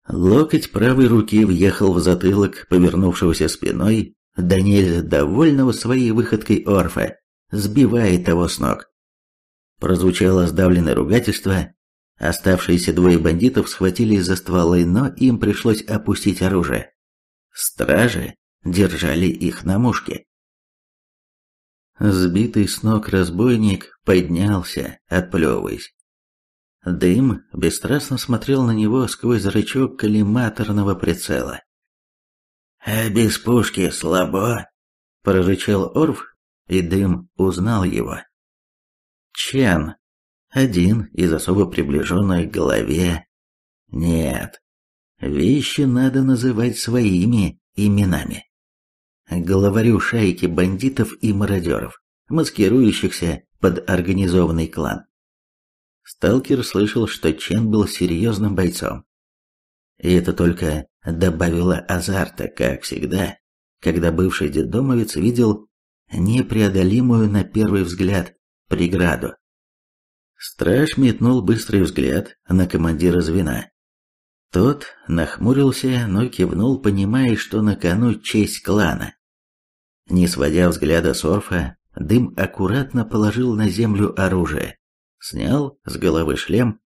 Локоть правой руки въехал в затылок, повернувшегося спиной, да довольного своей выходкой Орфа сбивает того с ног. Прозвучало сдавленное ругательство. Оставшиеся двое бандитов схватились за стволы, но им пришлось опустить оружие. Стражи держали их на мушке. Сбитый с ног разбойник поднялся, отплевываясь. Дым бесстрастно смотрел на него сквозь зрачок коллиматорного прицела. «А без пушки слабо?» – прорычал Орф, и Дым узнал его. Чен, один из особо приближенных к голове. Нет, вещи надо называть своими именами. Главарю шайки бандитов и мародеров, маскирующихся под организованный клан. Сталкер слышал, что Чен был серьезным бойцом. И это только добавило азарта, как всегда, когда бывший детдомовец видел непреодолимую на первый взгляд преграду. Страж метнул быстрый взгляд на командира звена. Тот нахмурился, но кивнул, понимая, что на кону честь клана. Не сводя взгляда с Орфа, Дым аккуратно положил на землю оружие, снял с головы шлем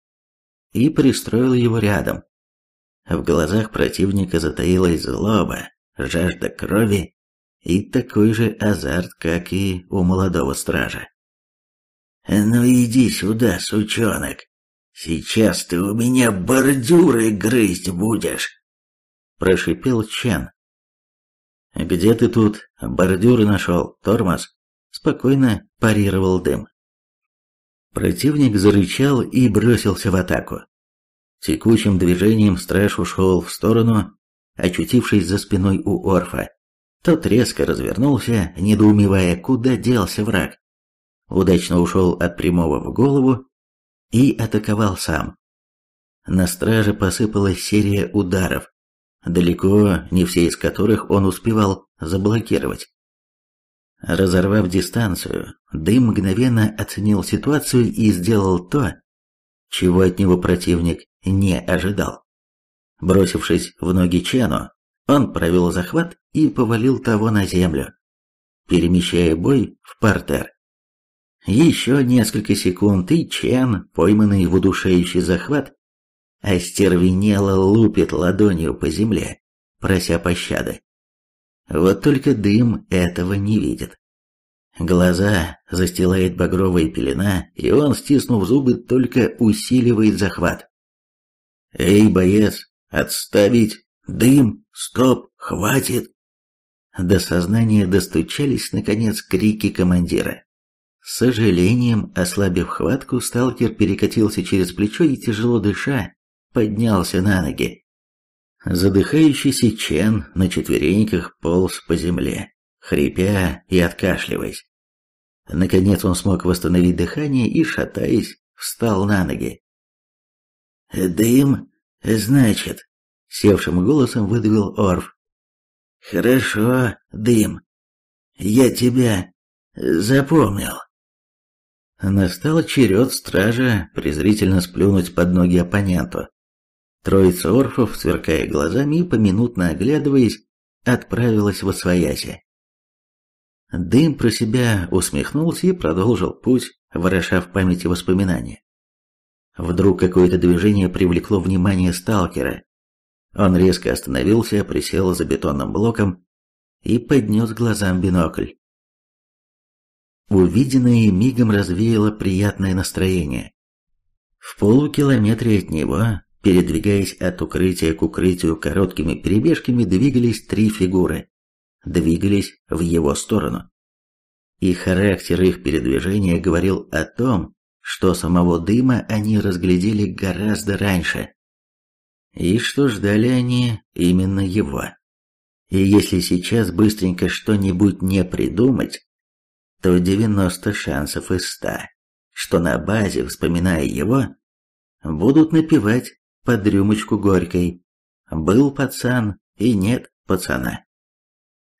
и пристроил его рядом. В глазах противника затаилась злоба, жажда крови и такой же азарт, как и у молодого стража. «Ну иди сюда, сучонок! Сейчас ты у меня бордюры грызть будешь!» Прошипел Чен. «Где ты тут бордюры нашел, тормоз?» Спокойно парировал дым. Противник зарычал и бросился в атаку. Текучим движением страж ушел в сторону, очутившись за спиной у Орфа. Тот резко развернулся, недоумевая, куда делся враг. Удачно ушел от прямого в голову и атаковал сам. На страже посыпалась серия ударов, далеко не все из которых он успевал заблокировать. Разорвав дистанцию, Дым мгновенно оценил ситуацию и сделал то, чего от него противник не ожидал. Бросившись в ноги Чену, он провел захват и повалил того на землю, перемещая бой в партер. Еще несколько секунд, и Чен, пойманный в удушающий захват, остервенело лупит ладонью по земле, прося пощады. Вот только дым этого не видит. Глаза застилает багровая пелена, и он, стиснув зубы, только усиливает захват. «Эй, боец, отставить Дым! Стоп! Хватит!» До сознания достучались, наконец, крики командира. С сожалением, ослабив хватку, сталкер перекатился через плечо и, тяжело дыша, поднялся на ноги. Задыхающийся Чен на четвереньках полз по земле, хрипя и откашливаясь. Наконец он смог восстановить дыхание и, шатаясь, встал на ноги. «Дым, значит», Севшим голосом выдавил Орф. «Хорошо, дым. Я тебя запомнил». Настал черед стража презрительно сплюнуть под ноги оппоненту. Троица орфов, сверкая глазами и поминутно оглядываясь, отправилась в освояси. Дым про себя усмехнулся и продолжил путь, вороша в памяти воспоминания. Вдруг какое-то движение привлекло внимание сталкера, он резко остановился, присел за бетонным блоком и поднес глазам бинокль. Увиденное мигом развеяло приятное настроение. В полукилометре от него, передвигаясь от укрытия к укрытию короткими перебежками, двигались три фигуры. Двигались в его сторону. И характер их передвижения говорил о том, что самого дыма они разглядели гораздо раньше и что ждали они именно его. И если сейчас быстренько что-нибудь не придумать, то 90 шансов из 100, что на базе, вспоминая его, будут напевать под рюмочку горькой «Был пацан и нет пацана».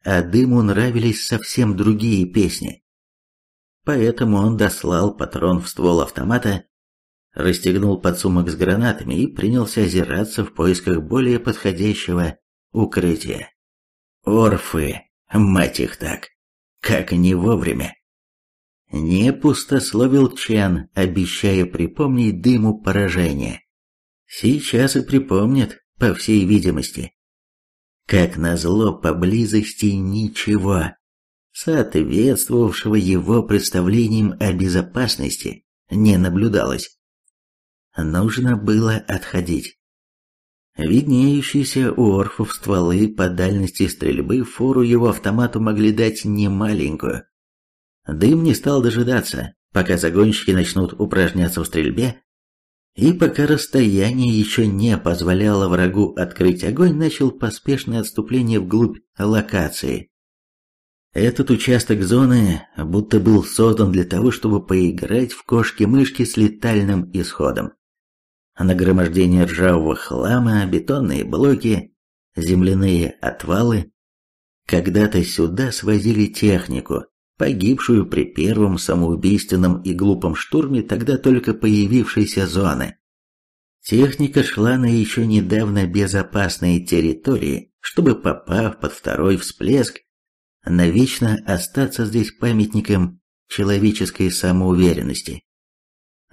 А дыму нравились совсем другие песни. Поэтому он дослал патрон в ствол автомата расстегнул подсумок с гранатами и принялся озираться в поисках более подходящего укрытия. Орфы, мать их так, как не вовремя. Не пустословил Чен, обещая припомнить дыму поражения. Сейчас и припомнит, по всей видимости. Как назло, поблизости ничего, соответствовавшего его представлениям о безопасности, не наблюдалось нужно было отходить. Виднеющиеся у орфов стволы по дальности стрельбы фору его автомату могли дать немаленькую. Дым не стал дожидаться, пока загонщики начнут упражняться в стрельбе, и пока расстояние еще не позволяло врагу открыть огонь, начал поспешное отступление вглубь локации. Этот участок зоны будто был создан для того, чтобы поиграть в кошки-мышки с летальным исходом. А нагромождение ржавого хлама, бетонные блоки, земляные отвалы. Когда-то сюда свозили технику, погибшую при первом самоубийственном и глупом штурме тогда только появившейся зоны. Техника шла на еще недавно безопасные территории, чтобы, попав под второй всплеск, навечно остаться здесь памятником человеческой самоуверенности.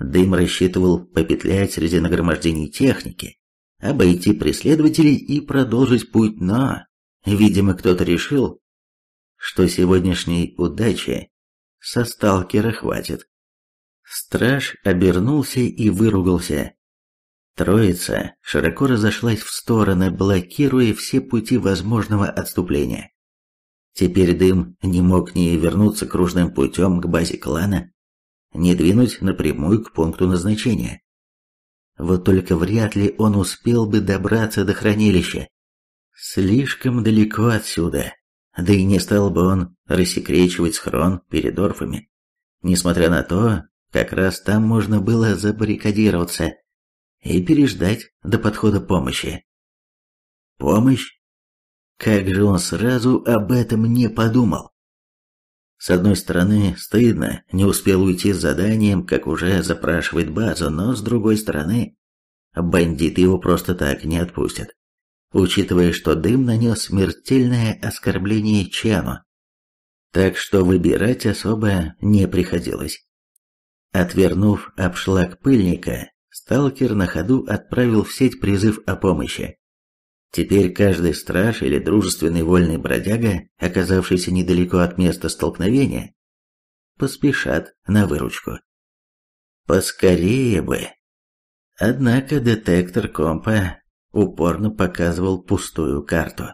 Дым рассчитывал попетлять среди нагромождений техники, обойти преследователей и продолжить путь, но, видимо, кто-то решил, что сегодняшней удачи со сталкера хватит. Страж обернулся и выругался. Троица широко разошлась в стороны, блокируя все пути возможного отступления. Теперь дым не мог ни вернуться кружным путем к базе клана, не двинуть напрямую к пункту назначения. Вот только вряд ли он успел бы добраться до хранилища. Слишком далеко отсюда, да и не стал бы он рассекречивать схрон перед орфами. Несмотря на то, как раз там можно было забаррикадироваться и переждать до подхода помощи. Помощь? Как же он сразу об этом не подумал? С одной стороны, стыдно, не успел уйти с заданием, как уже запрашивает базу, но с другой стороны, бандиты его просто так не отпустят. Учитывая, что дым нанес смертельное оскорбление Чану. Так что выбирать особо не приходилось. Отвернув обшлаг пыльника, сталкер на ходу отправил в сеть призыв о помощи. Теперь каждый страж или дружественный вольный бродяга, оказавшийся недалеко от места столкновения, поспешат на выручку. Поскорее бы. Однако детектор компа упорно показывал пустую карту.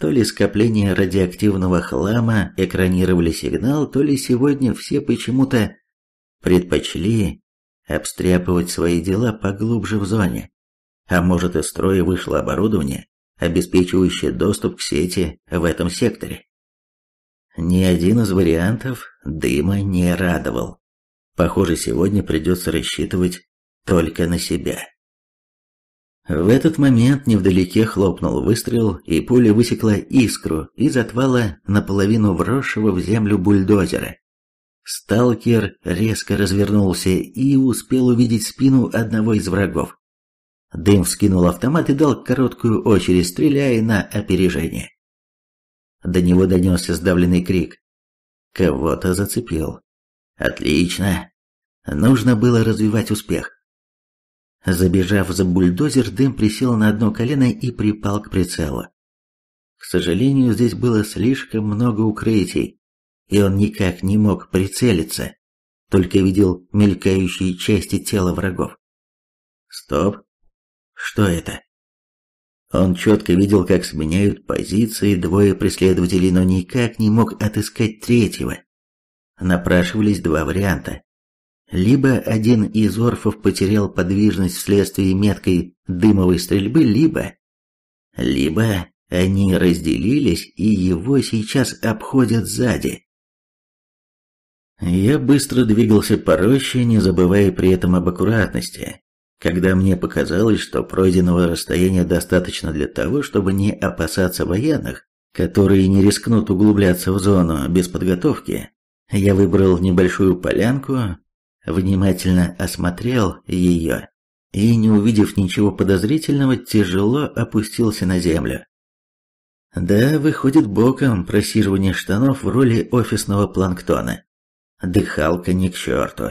То ли скопление радиоактивного хлама экранировали сигнал, то ли сегодня все почему-то предпочли обстряпывать свои дела поглубже в зоне а может из строя вышло оборудование, обеспечивающее доступ к сети в этом секторе. Ни один из вариантов дыма не радовал. Похоже, сегодня придется рассчитывать только на себя. В этот момент невдалеке хлопнул выстрел, и пуля высекла искру из отвала наполовину вросшего в землю бульдозера. Сталкер резко развернулся и успел увидеть спину одного из врагов. Дым вскинул автомат и дал короткую очередь, стреляя на опережение. До него донесся сдавленный крик. Кого-то зацепил. Отлично. Нужно было развивать успех. Забежав за бульдозер, Дым присел на одно колено и припал к прицелу. К сожалению, здесь было слишком много укрытий, и он никак не мог прицелиться, только видел мелькающие части тела врагов. Стоп. Что это? Он четко видел, как сменяют позиции двое преследователей, но никак не мог отыскать третьего. Напрашивались два варианта. Либо один из орфов потерял подвижность вследствие меткой дымовой стрельбы, либо... Либо они разделились, и его сейчас обходят сзади. Я быстро двигался по роще, не забывая при этом об аккуратности. Когда мне показалось, что пройденного расстояния достаточно для того, чтобы не опасаться военных, которые не рискнут углубляться в зону без подготовки, я выбрал небольшую полянку, внимательно осмотрел ее и, не увидев ничего подозрительного, тяжело опустился на землю. Да, выходит боком просиживание штанов в роли офисного планктона. Дыхалка ни к черту.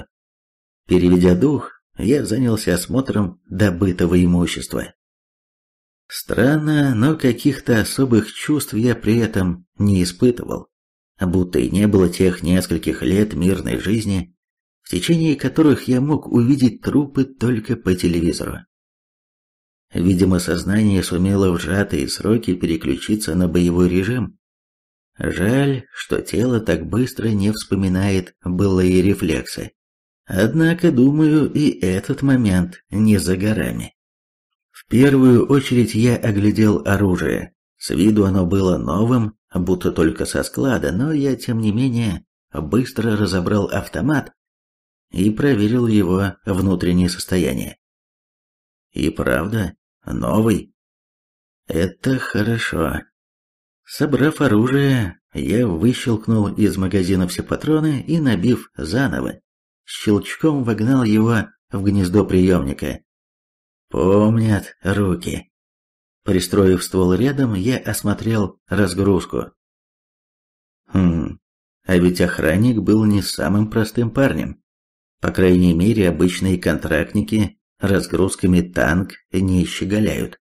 Переведя дух, я занялся осмотром добытого имущества. Странно, но каких-то особых чувств я при этом не испытывал, будто и не было тех нескольких лет мирной жизни, в течение которых я мог увидеть трупы только по телевизору. Видимо, сознание сумело в сжатые сроки переключиться на боевой режим. Жаль, что тело так быстро не вспоминает былые рефлексы. Однако, думаю, и этот момент не за горами. В первую очередь я оглядел оружие. С виду оно было новым, будто только со склада, но я, тем не менее, быстро разобрал автомат и проверил его внутреннее состояние. И правда, новый. Это хорошо. Собрав оружие, я выщелкнул из магазина все патроны и, набив заново, щелчком вогнал его в гнездо приемника. «Помнят руки». Пристроив ствол рядом, я осмотрел разгрузку. Хм, а ведь охранник был не самым простым парнем. По крайней мере, обычные контрактники разгрузками танк не щеголяют.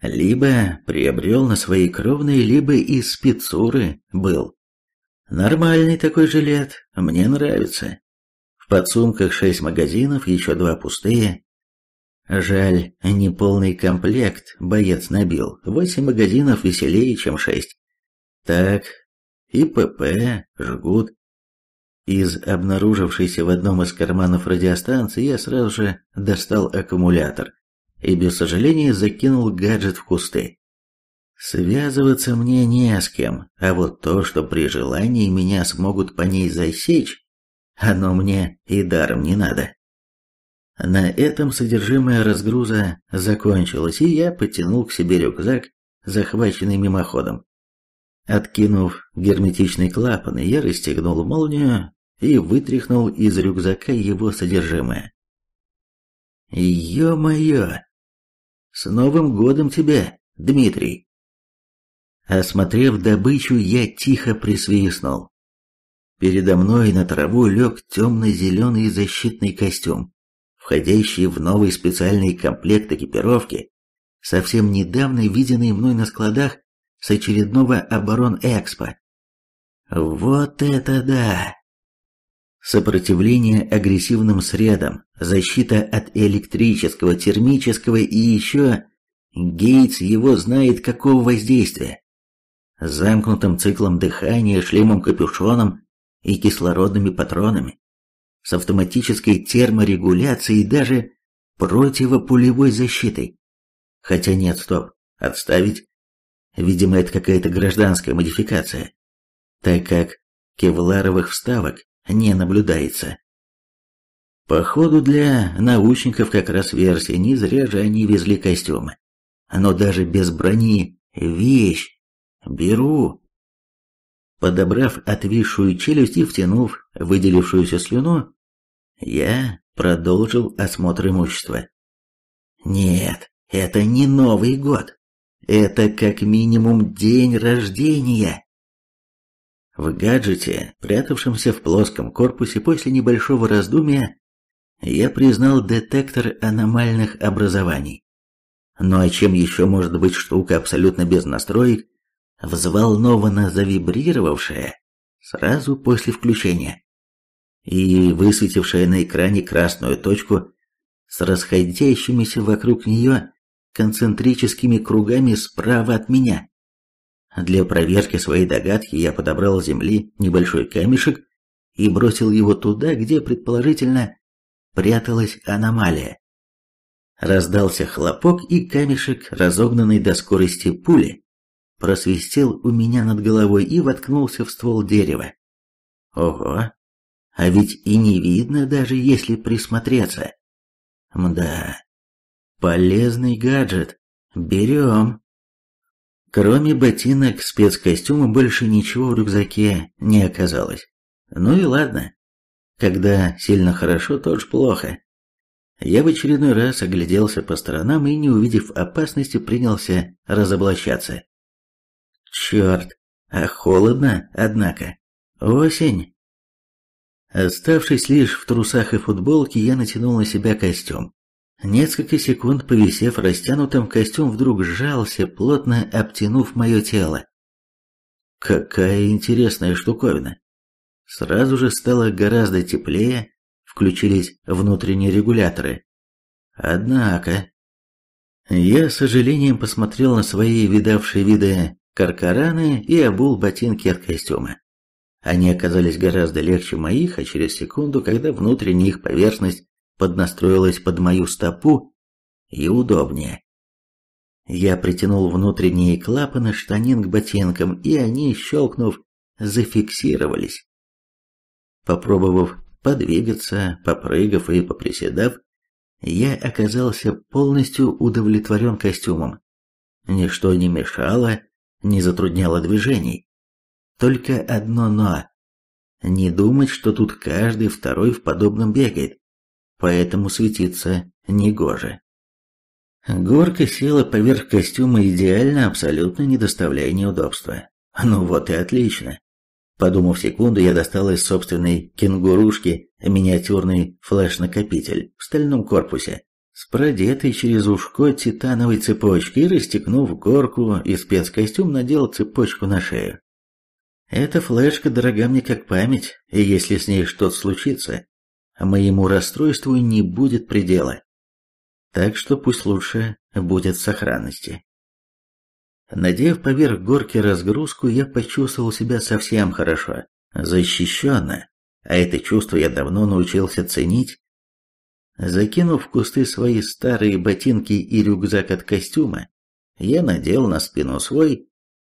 Либо приобрел на свои кровные, либо из спецуры был. Нормальный такой жилет, мне нравится. В подсумках шесть магазинов, еще два пустые. Жаль, не полный комплект боец набил. Восемь магазинов веселее, чем шесть. Так, и ПП, жгут. Из обнаружившейся в одном из карманов радиостанции я сразу же достал аккумулятор и без сожаления закинул гаджет в кусты. Связываться мне не с кем, а вот то, что при желании меня смогут по ней засечь, оно мне и даром не надо. На этом содержимое разгруза закончилось, и я потянул к себе рюкзак, захваченный мимоходом. Откинув герметичный клапан, я расстегнул молнию и вытряхнул из рюкзака его содержимое. «Е-мое! С Новым годом тебя, Дмитрий!» Осмотрев добычу, я тихо присвистнул. Передо мной на траву лег темно-зеленый защитный костюм, входящий в новый специальный комплект экипировки, совсем недавно виденный мной на складах с очередного оборон-экспо. Вот это да! Сопротивление агрессивным средам, защита от электрического, термического и еще... Гейтс его знает какого воздействия. Замкнутым циклом дыхания, шлемом-капюшоном, и кислородными патронами, с автоматической терморегуляцией и даже противопулевой защитой. Хотя нет, стоп, отставить. Видимо, это какая-то гражданская модификация, так как кевларовых вставок не наблюдается. Походу, для научников как раз версия, не зря же они везли костюмы. Но даже без брони – вещь. Беру. Подобрав отвисшую челюсть и втянув выделившуюся слюну, я продолжил осмотр имущества. Нет, это не Новый год. Это как минимум день рождения. В гаджете, прятавшемся в плоском корпусе после небольшого раздумия, я признал детектор аномальных образований. Ну а чем еще может быть штука абсолютно без настроек, взволнованно завибрировавшая сразу после включения и высветившая на экране красную точку с расходящимися вокруг нее концентрическими кругами справа от меня. Для проверки своей догадки я подобрал с земли небольшой камешек и бросил его туда, где, предположительно, пряталась аномалия. Раздался хлопок, и камешек, разогнанный до скорости пули, просвистел у меня над головой и воткнулся в ствол дерева. Ого! А ведь и не видно, даже если присмотреться. Мда. Полезный гаджет. Берем. Кроме ботинок, спецкостюма больше ничего в рюкзаке не оказалось. Ну и ладно. Когда сильно хорошо, то ж плохо. Я в очередной раз огляделся по сторонам и, не увидев опасности, принялся разоблачаться. Черт, а холодно, однако. Осень. Оставшись лишь в трусах и футболке, я натянул на себя костюм. Несколько секунд повисев растянутым, костюм вдруг сжался, плотно обтянув мое тело. Какая интересная штуковина. Сразу же стало гораздо теплее, включились внутренние регуляторы. Однако... Я с сожалением посмотрел на свои видавшие виды каркараны и обул ботинки от костюма. Они оказались гораздо легче моих, а через секунду, когда внутренняя их поверхность поднастроилась под мою стопу, и удобнее. Я притянул внутренние клапаны штанин к ботинкам, и они, щелкнув, зафиксировались. Попробовав подвигаться, попрыгав и поприседав, я оказался полностью удовлетворен костюмом. Ничто не мешало, не затрудняло движений. Только одно «но». Не думать, что тут каждый второй в подобном бегает, поэтому светиться негоже. Горка села поверх костюма идеально, абсолютно не доставляя неудобства. Ну вот и отлично. Подумав секунду, я достал из собственной кенгурушки миниатюрный флеш-накопитель в стальном корпусе с продетой через ушко титановой цепочкой, и расстегнув горку и спецкостюм, надел цепочку на шею. Эта флешка дорога мне как память, и если с ней что-то случится, моему расстройству не будет предела. Так что пусть лучше будет в сохранности. Надев поверх горки разгрузку, я почувствовал себя совсем хорошо, защищенно, а это чувство я давно научился ценить Закинув в кусты свои старые ботинки и рюкзак от костюма, я надел на спину свой,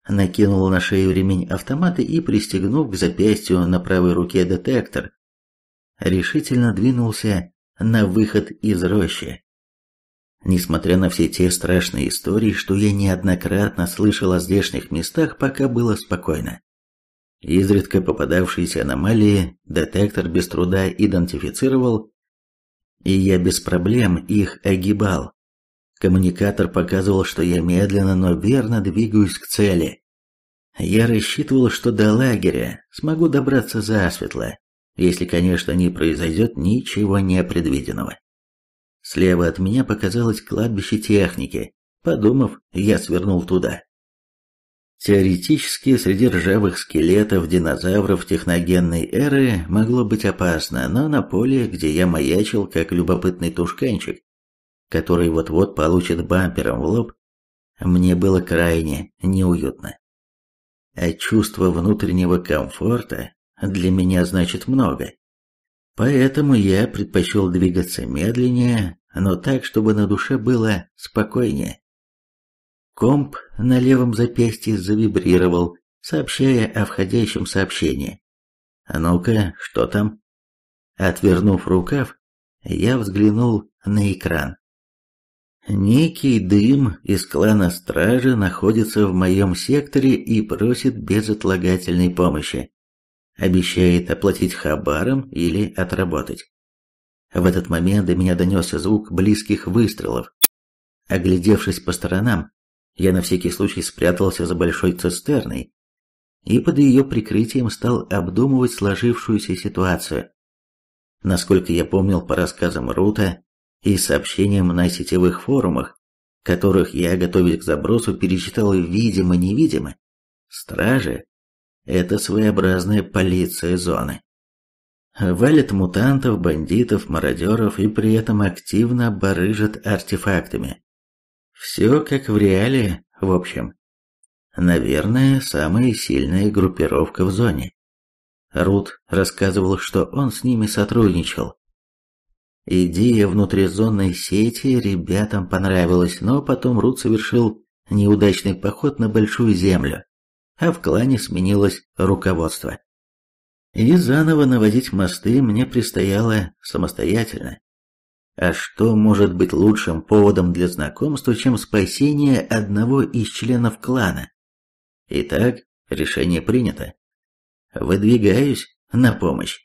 накинул на шею ремень автомата и, пристегнув к запястью на правой руке детектор, решительно двинулся на выход из рощи. Несмотря на все те страшные истории, что я неоднократно слышал о здешних местах, пока было спокойно. Изредка попадавшиеся аномалии детектор без труда идентифицировал и я без проблем их огибал. Коммуникатор показывал, что я медленно, но верно двигаюсь к цели. Я рассчитывал, что до лагеря смогу добраться засветло, если, конечно, не произойдет ничего непредвиденного. Слева от меня показалось кладбище техники. Подумав, я свернул туда. Теоретически, среди ржавых скелетов динозавров техногенной эры могло быть опасно, но на поле, где я маячил, как любопытный тушканчик, который вот-вот получит бампером в лоб, мне было крайне неуютно. А чувство внутреннего комфорта для меня значит много. Поэтому я предпочел двигаться медленнее, но так, чтобы на душе было спокойнее. Комп на левом запястье завибрировал, сообщая о входящем сообщении. «А ну-ка, что там?» Отвернув рукав, я взглянул на экран. Некий дым из клана стражи находится в моем секторе и просит безотлагательной помощи. Обещает оплатить хабаром или отработать. В этот момент до меня донесся звук близких выстрелов. Оглядевшись по сторонам, я на всякий случай спрятался за большой цистерной и под ее прикрытием стал обдумывать сложившуюся ситуацию. Насколько я помнил по рассказам Рута и сообщениям на сетевых форумах, которых я, готовясь к забросу, перечитал видимо-невидимо, стражи — это своеобразная полиция зоны. Валят мутантов, бандитов, мародеров и при этом активно барыжат артефактами, все как в реале, в общем. Наверное, самая сильная группировка в зоне. Рут рассказывал, что он с ними сотрудничал. Идея внутризонной сети ребятам понравилась, но потом Рут совершил неудачный поход на Большую Землю, а в клане сменилось руководство. И заново наводить мосты мне предстояло самостоятельно. А что может быть лучшим поводом для знакомства, чем спасение одного из членов клана? Итак, решение принято. Выдвигаюсь на помощь.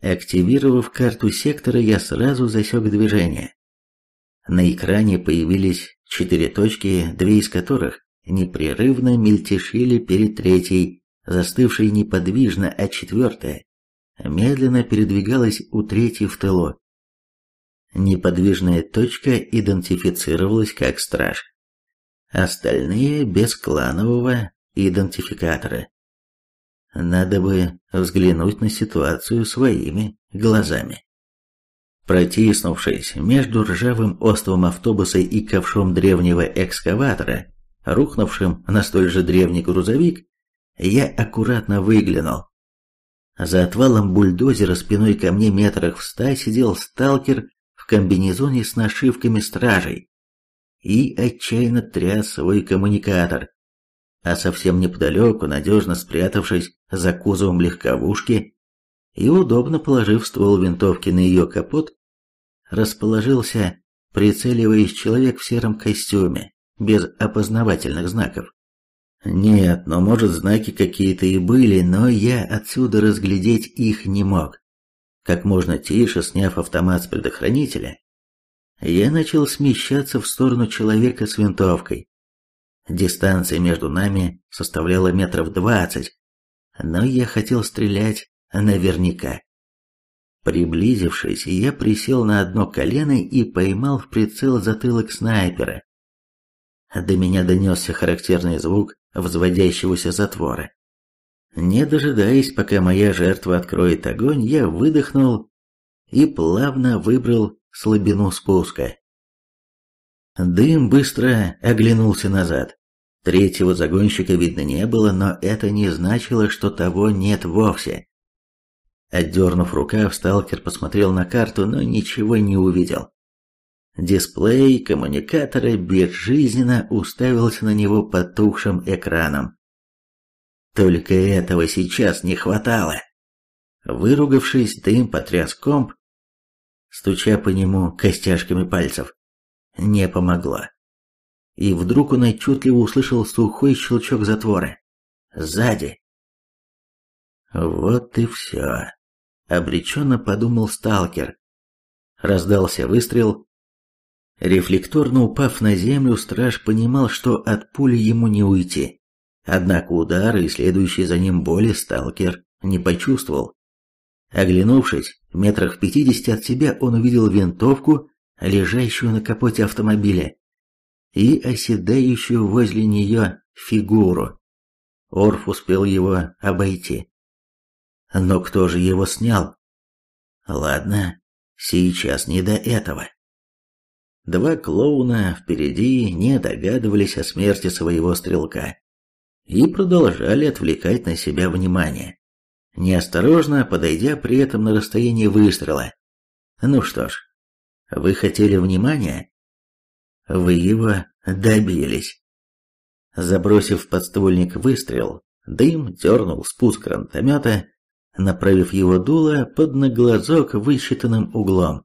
Активировав карту сектора, я сразу засек движение. На экране появились четыре точки, две из которых непрерывно мельтешили перед третьей, застывшей неподвижно, а четвертая медленно передвигалась у третьей в тыло. Неподвижная точка идентифицировалась как страж. Остальные без кланового идентификатора. Надо бы взглянуть на ситуацию своими глазами. Протиснувшись между ржавым островом автобуса и ковшом древнего экскаватора, рухнувшим на столь же древний грузовик, я аккуратно выглянул. За отвалом бульдозера спиной ко мне метрах в ста сидел сталкер комбинезоне с нашивками стражей и отчаянно тряс свой коммуникатор. А совсем неподалеку, надежно спрятавшись за кузовом легковушки и удобно положив ствол винтовки на ее капот, расположился, прицеливаясь человек в сером костюме, без опознавательных знаков. Нет, но ну, может знаки какие-то и были, но я отсюда разглядеть их не мог. Как можно тише, сняв автомат с предохранителя, я начал смещаться в сторону человека с винтовкой. Дистанция между нами составляла метров двадцать, но я хотел стрелять наверняка. Приблизившись, я присел на одно колено и поймал в прицел затылок снайпера. До меня донесся характерный звук взводящегося затвора. Не дожидаясь, пока моя жертва откроет огонь, я выдохнул и плавно выбрал слабину спуска. Дым быстро оглянулся назад. Третьего загонщика видно не было, но это не значило, что того нет вовсе. Отдернув рукав, сталкер посмотрел на карту, но ничего не увидел. Дисплей коммуникатора безжизненно уставился на него потухшим экраном. Только этого сейчас не хватало. Выругавшись, дым потряс комп, стуча по нему костяшками пальцев. Не помогло. И вдруг он отчетливо услышал сухой щелчок затвора. Сзади. «Вот и все», — обреченно подумал сталкер. Раздался выстрел. Рефлекторно упав на землю, страж понимал, что от пули ему не уйти. Однако удара и следующий за ним боли сталкер не почувствовал. Оглянувшись, метрах в пятидесяти от себя он увидел винтовку, лежащую на капоте автомобиля, и оседающую возле нее фигуру. Орф успел его обойти. Но кто же его снял? Ладно, сейчас не до этого. Два клоуна впереди не догадывались о смерти своего стрелка и продолжали отвлекать на себя внимание, неосторожно подойдя при этом на расстояние выстрела. Ну что ж, вы хотели внимания? Вы его добились. Забросив подствольник выстрел, дым дернул спуск гранатомета, направив его дуло под наглазок высчитанным углом.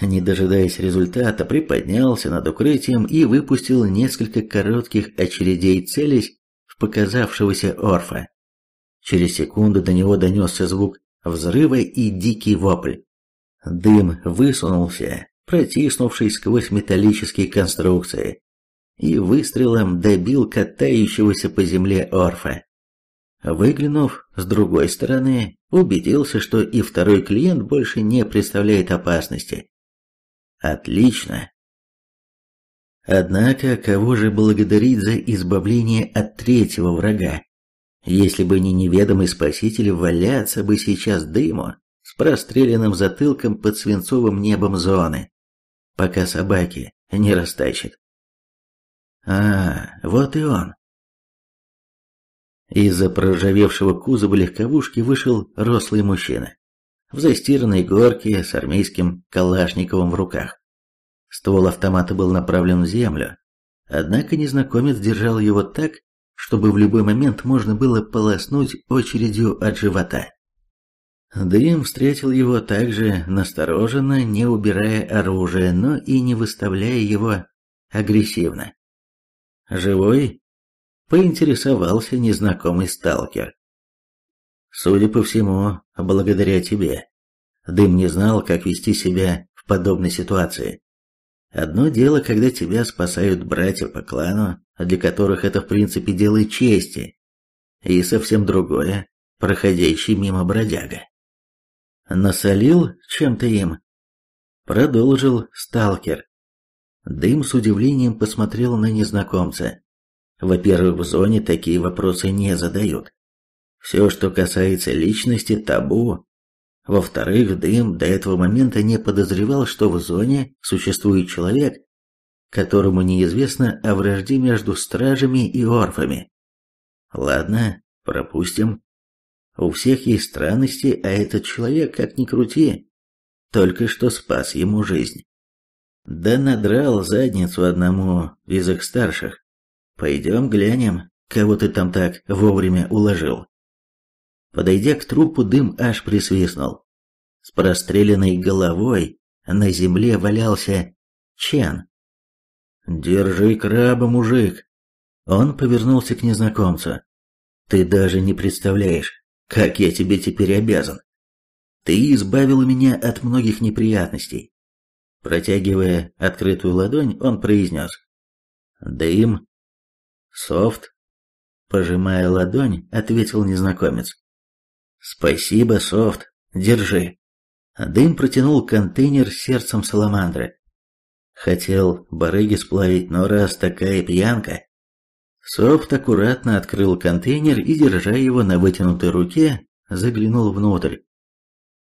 Не дожидаясь результата, приподнялся над укрытием и выпустил несколько коротких очередей, целясь показавшегося Орфа. Через секунду до него донесся звук взрыва и дикий вопль. Дым высунулся, протиснувшись сквозь металлические конструкции, и выстрелом добил катающегося по земле Орфа. Выглянув с другой стороны, убедился, что и второй клиент больше не представляет опасности. «Отлично!» Однако, кого же благодарить за избавление от третьего врага? Если бы не неведомый спаситель, валяться бы сейчас дыму с простреленным затылком под свинцовым небом зоны, пока собаки не растащат. А, вот и он. Из-за проржавевшего кузова легковушки вышел рослый мужчина в застиранной горке с армейским калашниковым в руках. Ствол автомата был направлен в землю, однако незнакомец держал его так, чтобы в любой момент можно было полоснуть очередью от живота. Дым встретил его также настороженно, не убирая оружие, но и не выставляя его агрессивно. «Живой?» — поинтересовался незнакомый сталкер. «Судя по всему, благодаря тебе. Дым не знал, как вести себя в подобной ситуации. Одно дело, когда тебя спасают братья по клану, а для которых это в принципе дело чести, и совсем другое – проходящий мимо бродяга. Насолил чем-то им? Продолжил сталкер. Дым с удивлением посмотрел на незнакомца. Во-первых, в зоне такие вопросы не задают. Все, что касается личности, табу, во-вторых, Дым до этого момента не подозревал, что в зоне существует человек, которому неизвестно о вражде между стражами и орфами. Ладно, пропустим. У всех есть странности, а этот человек, как ни крути, только что спас ему жизнь. Да надрал задницу одному из их старших. Пойдем глянем, кого ты там так вовремя уложил. Подойдя к трупу, дым аж присвистнул. С простреленной головой на земле валялся Чен. «Держи краба, мужик!» Он повернулся к незнакомцу. «Ты даже не представляешь, как я тебе теперь обязан. Ты избавил меня от многих неприятностей». Протягивая открытую ладонь, он произнес. «Дым?» «Софт?» Пожимая ладонь, ответил незнакомец. «Спасибо, Софт. Держи». А дым протянул контейнер с сердцем саламандры. Хотел барыги сплавить, но раз такая пьянка... Софт аккуратно открыл контейнер и, держа его на вытянутой руке, заглянул внутрь.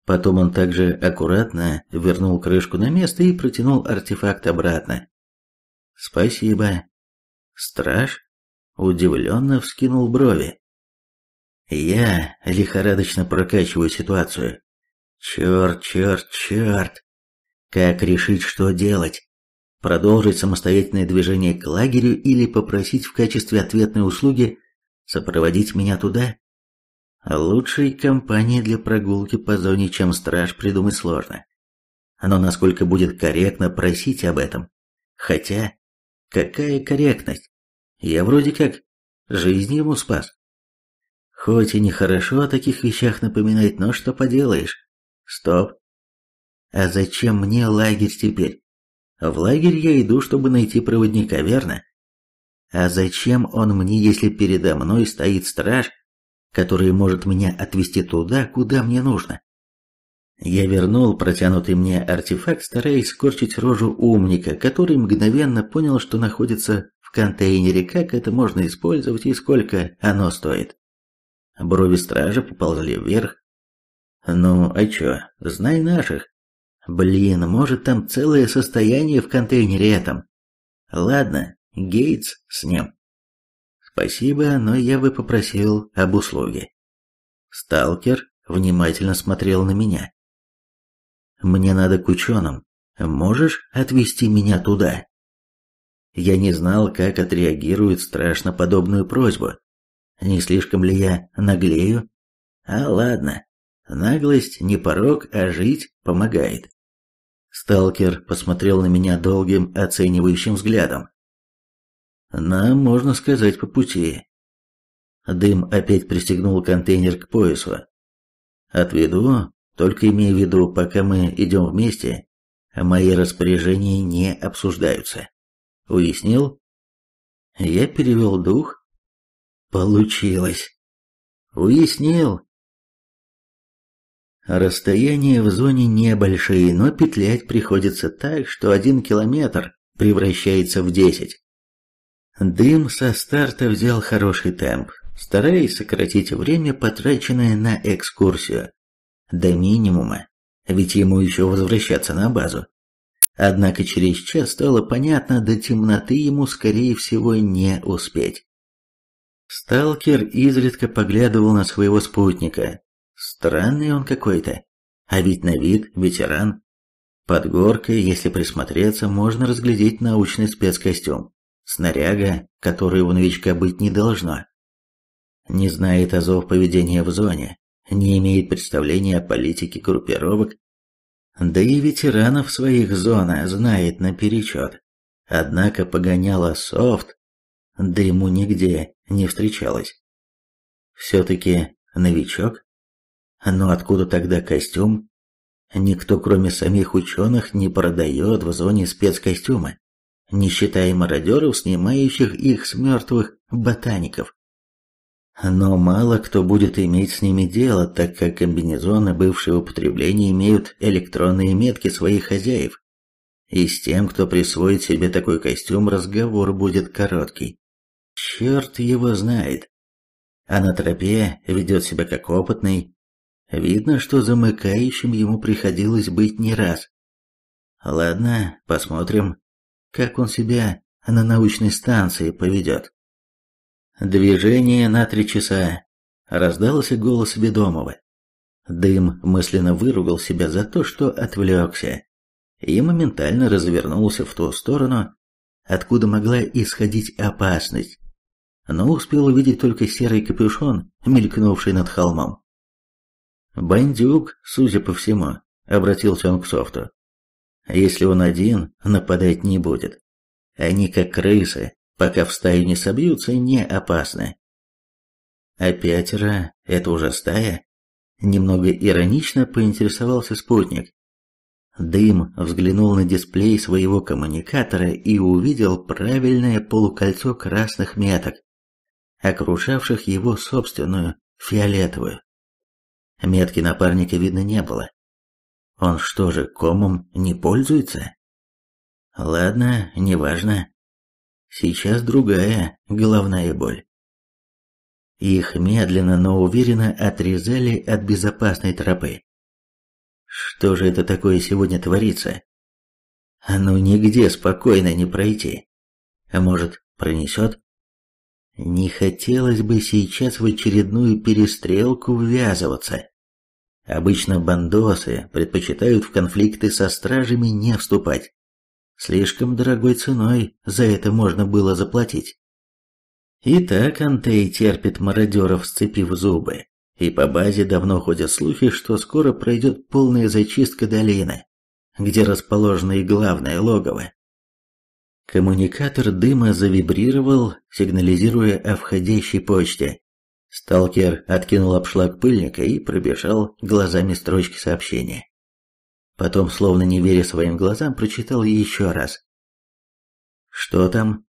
Потом он также аккуратно вернул крышку на место и протянул артефакт обратно. «Спасибо». Страж удивленно вскинул брови. Я лихорадочно прокачиваю ситуацию. Черт, черт, черт. Как решить, что делать? Продолжить самостоятельное движение к лагерю или попросить в качестве ответной услуги сопроводить меня туда? Лучшей компании для прогулки по зоне, чем страж, придумать сложно. Но насколько будет корректно просить об этом? Хотя, какая корректность? Я вроде как жизнь ему спас. Хоть и нехорошо о таких вещах напоминать, но что поделаешь. Стоп. А зачем мне лагерь теперь? В лагерь я иду, чтобы найти проводника, верно? А зачем он мне, если передо мной стоит страж, который может меня отвезти туда, куда мне нужно? Я вернул протянутый мне артефакт, стараясь скорчить рожу умника, который мгновенно понял, что находится в контейнере, как это можно использовать и сколько оно стоит. Брови стража поползли вверх. «Ну, а чё, знай наших. Блин, может там целое состояние в контейнере этом. Ладно, Гейтс с ним». «Спасибо, но я бы попросил об услуге». Сталкер внимательно смотрел на меня. «Мне надо к ученым. Можешь отвезти меня туда?» Я не знал, как отреагирует страшно подобную просьбу. Не слишком ли я наглею? А ладно, наглость не порог, а жить помогает. Сталкер посмотрел на меня долгим оценивающим взглядом. Нам, можно сказать, по пути. Дым опять пристегнул контейнер к поясу. Отведу, только имея в виду, пока мы идем вместе, мои распоряжения не обсуждаются. Уяснил? Я перевел дух Получилось. Уяснил. Расстояния в зоне небольшие, но петлять приходится так, что один километр превращается в десять. Дым со старта взял хороший темп, стараясь сократить время, потраченное на экскурсию, до минимума, ведь ему еще возвращаться на базу. Однако через час стало понятно, до темноты ему, скорее всего, не успеть. Сталкер изредка поглядывал на своего спутника. Странный он какой-то, а ведь на вид ветеран. Под горкой, если присмотреться, можно разглядеть научный спецкостюм. Снаряга, которой у новичка быть не должно. Не знает азов поведения в зоне, не имеет представления о политике группировок. Да и ветеранов своих зона знает наперечет. Однако погоняла софт да ему нигде не встречалось. Все-таки новичок? Но откуда тогда костюм? Никто, кроме самих ученых, не продает в зоне спецкостюмы, не считая мародеров, снимающих их с мертвых ботаников. Но мало кто будет иметь с ними дело, так как комбинезоны бывшего употребления имеют электронные метки своих хозяев. И с тем, кто присвоит себе такой костюм, разговор будет короткий. Черт его знает. А на тропе ведет себя как опытный. Видно, что замыкающим ему приходилось быть не раз. Ладно, посмотрим, как он себя на научной станции поведет. Движение на три часа. Раздался голос ведомого. Дым мысленно выругал себя за то, что отвлекся, и моментально развернулся в ту сторону, откуда могла исходить опасность но успел увидеть только серый капюшон, мелькнувший над холмом. «Бандюк, судя по всему», — обратился он к Софту. «Если он один, нападать не будет. Они, как крысы, пока в стаю не собьются, не опасны». «А пятеро — это уже стая?» Немного иронично поинтересовался спутник. Дым взглянул на дисплей своего коммуникатора и увидел правильное полукольцо красных меток окружавших его собственную фиолетовую. Метки напарника видно не было. Он что же, комом не пользуется? Ладно, неважно. Сейчас другая головная боль. Их медленно, но уверенно отрезали от безопасной тропы. Что же это такое сегодня творится? А ну нигде спокойно не пройти. А может, пронесет? Не хотелось бы сейчас в очередную перестрелку ввязываться. Обычно бандосы предпочитают в конфликты со стражами не вступать. Слишком дорогой ценой за это можно было заплатить. И так Антей терпит мародеров, сцепив зубы. И по базе давно ходят слухи, что скоро пройдет полная зачистка долины, где расположены и главное логово Коммуникатор дыма завибрировал, сигнализируя о входящей почте. Сталкер откинул обшлаг пыльника и пробежал глазами строчки сообщения. Потом, словно не веря своим глазам, прочитал еще раз. «Что там?»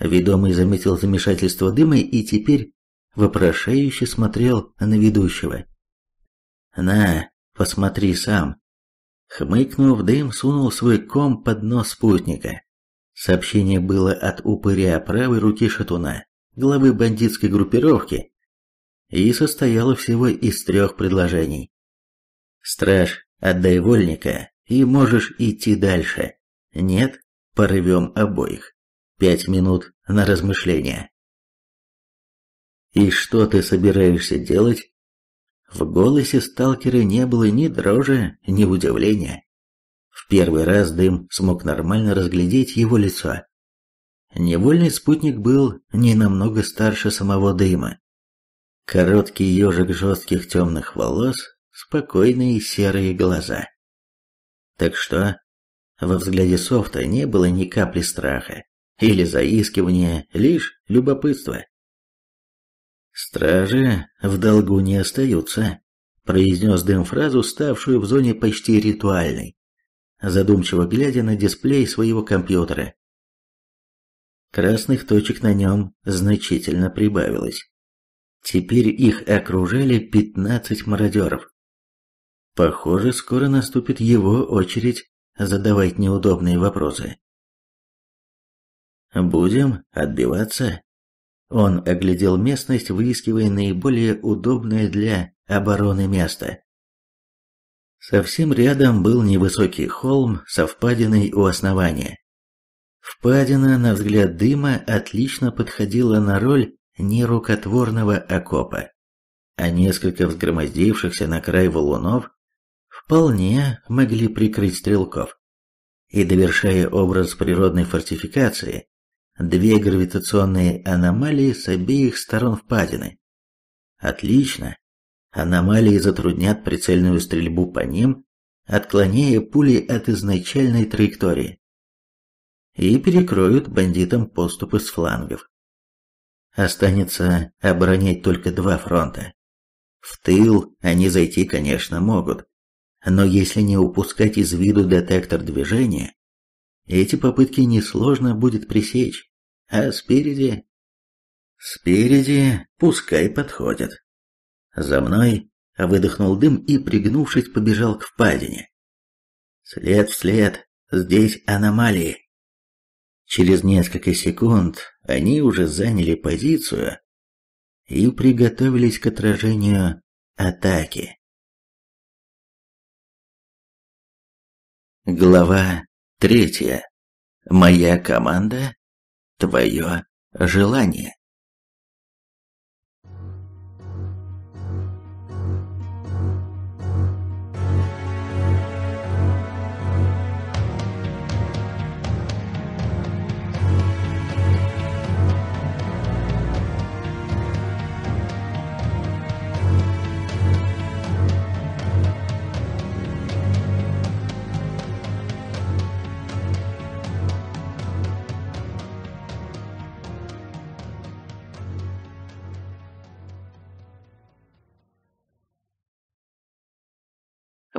Ведомый заметил замешательство дыма и теперь вопрошающе смотрел на ведущего. «На, посмотри сам!» Хмыкнув, дым сунул свой ком под нос спутника. Сообщение было от упыря правой руки шатуна, главы бандитской группировки, и состояло всего из трех предложений. «Страж, отдай вольника, и можешь идти дальше. Нет, порывем обоих. Пять минут на размышление». «И что ты собираешься делать?» В голосе сталкера не было ни дрожи, ни удивления первый раз дым смог нормально разглядеть его лицо. Невольный спутник был не намного старше самого дыма. Короткий ежик жестких темных волос, спокойные серые глаза. Так что, во взгляде Софта не было ни капли страха или заискивания, лишь любопытство. «Стражи в долгу не остаются», — произнес Дым фразу, ставшую в зоне почти ритуальной задумчиво глядя на дисплей своего компьютера. Красных точек на нем значительно прибавилось. Теперь их окружали 15 мародеров. Похоже, скоро наступит его очередь задавать неудобные вопросы. «Будем отбиваться?» Он оглядел местность, выискивая наиболее удобное для обороны место. Совсем рядом был невысокий холм со у основания. Впадина, на взгляд дыма, отлично подходила на роль нерукотворного окопа, а несколько взгромоздившихся на край валунов вполне могли прикрыть стрелков. И довершая образ природной фортификации, две гравитационные аномалии с обеих сторон впадины. Отлично, Аномалии затруднят прицельную стрельбу по ним, отклоняя пули от изначальной траектории. И перекроют бандитам поступы с флангов. Останется оборонять только два фронта. В тыл они зайти, конечно, могут, но если не упускать из виду детектор движения, эти попытки несложно будет пресечь, а спереди... Спереди пускай подходят. За мной выдохнул дым и, пригнувшись, побежал к впадине. След вслед, здесь аномалии. Через несколько секунд они уже заняли позицию и приготовились к отражению атаки. Глава третья. Моя команда, твое желание.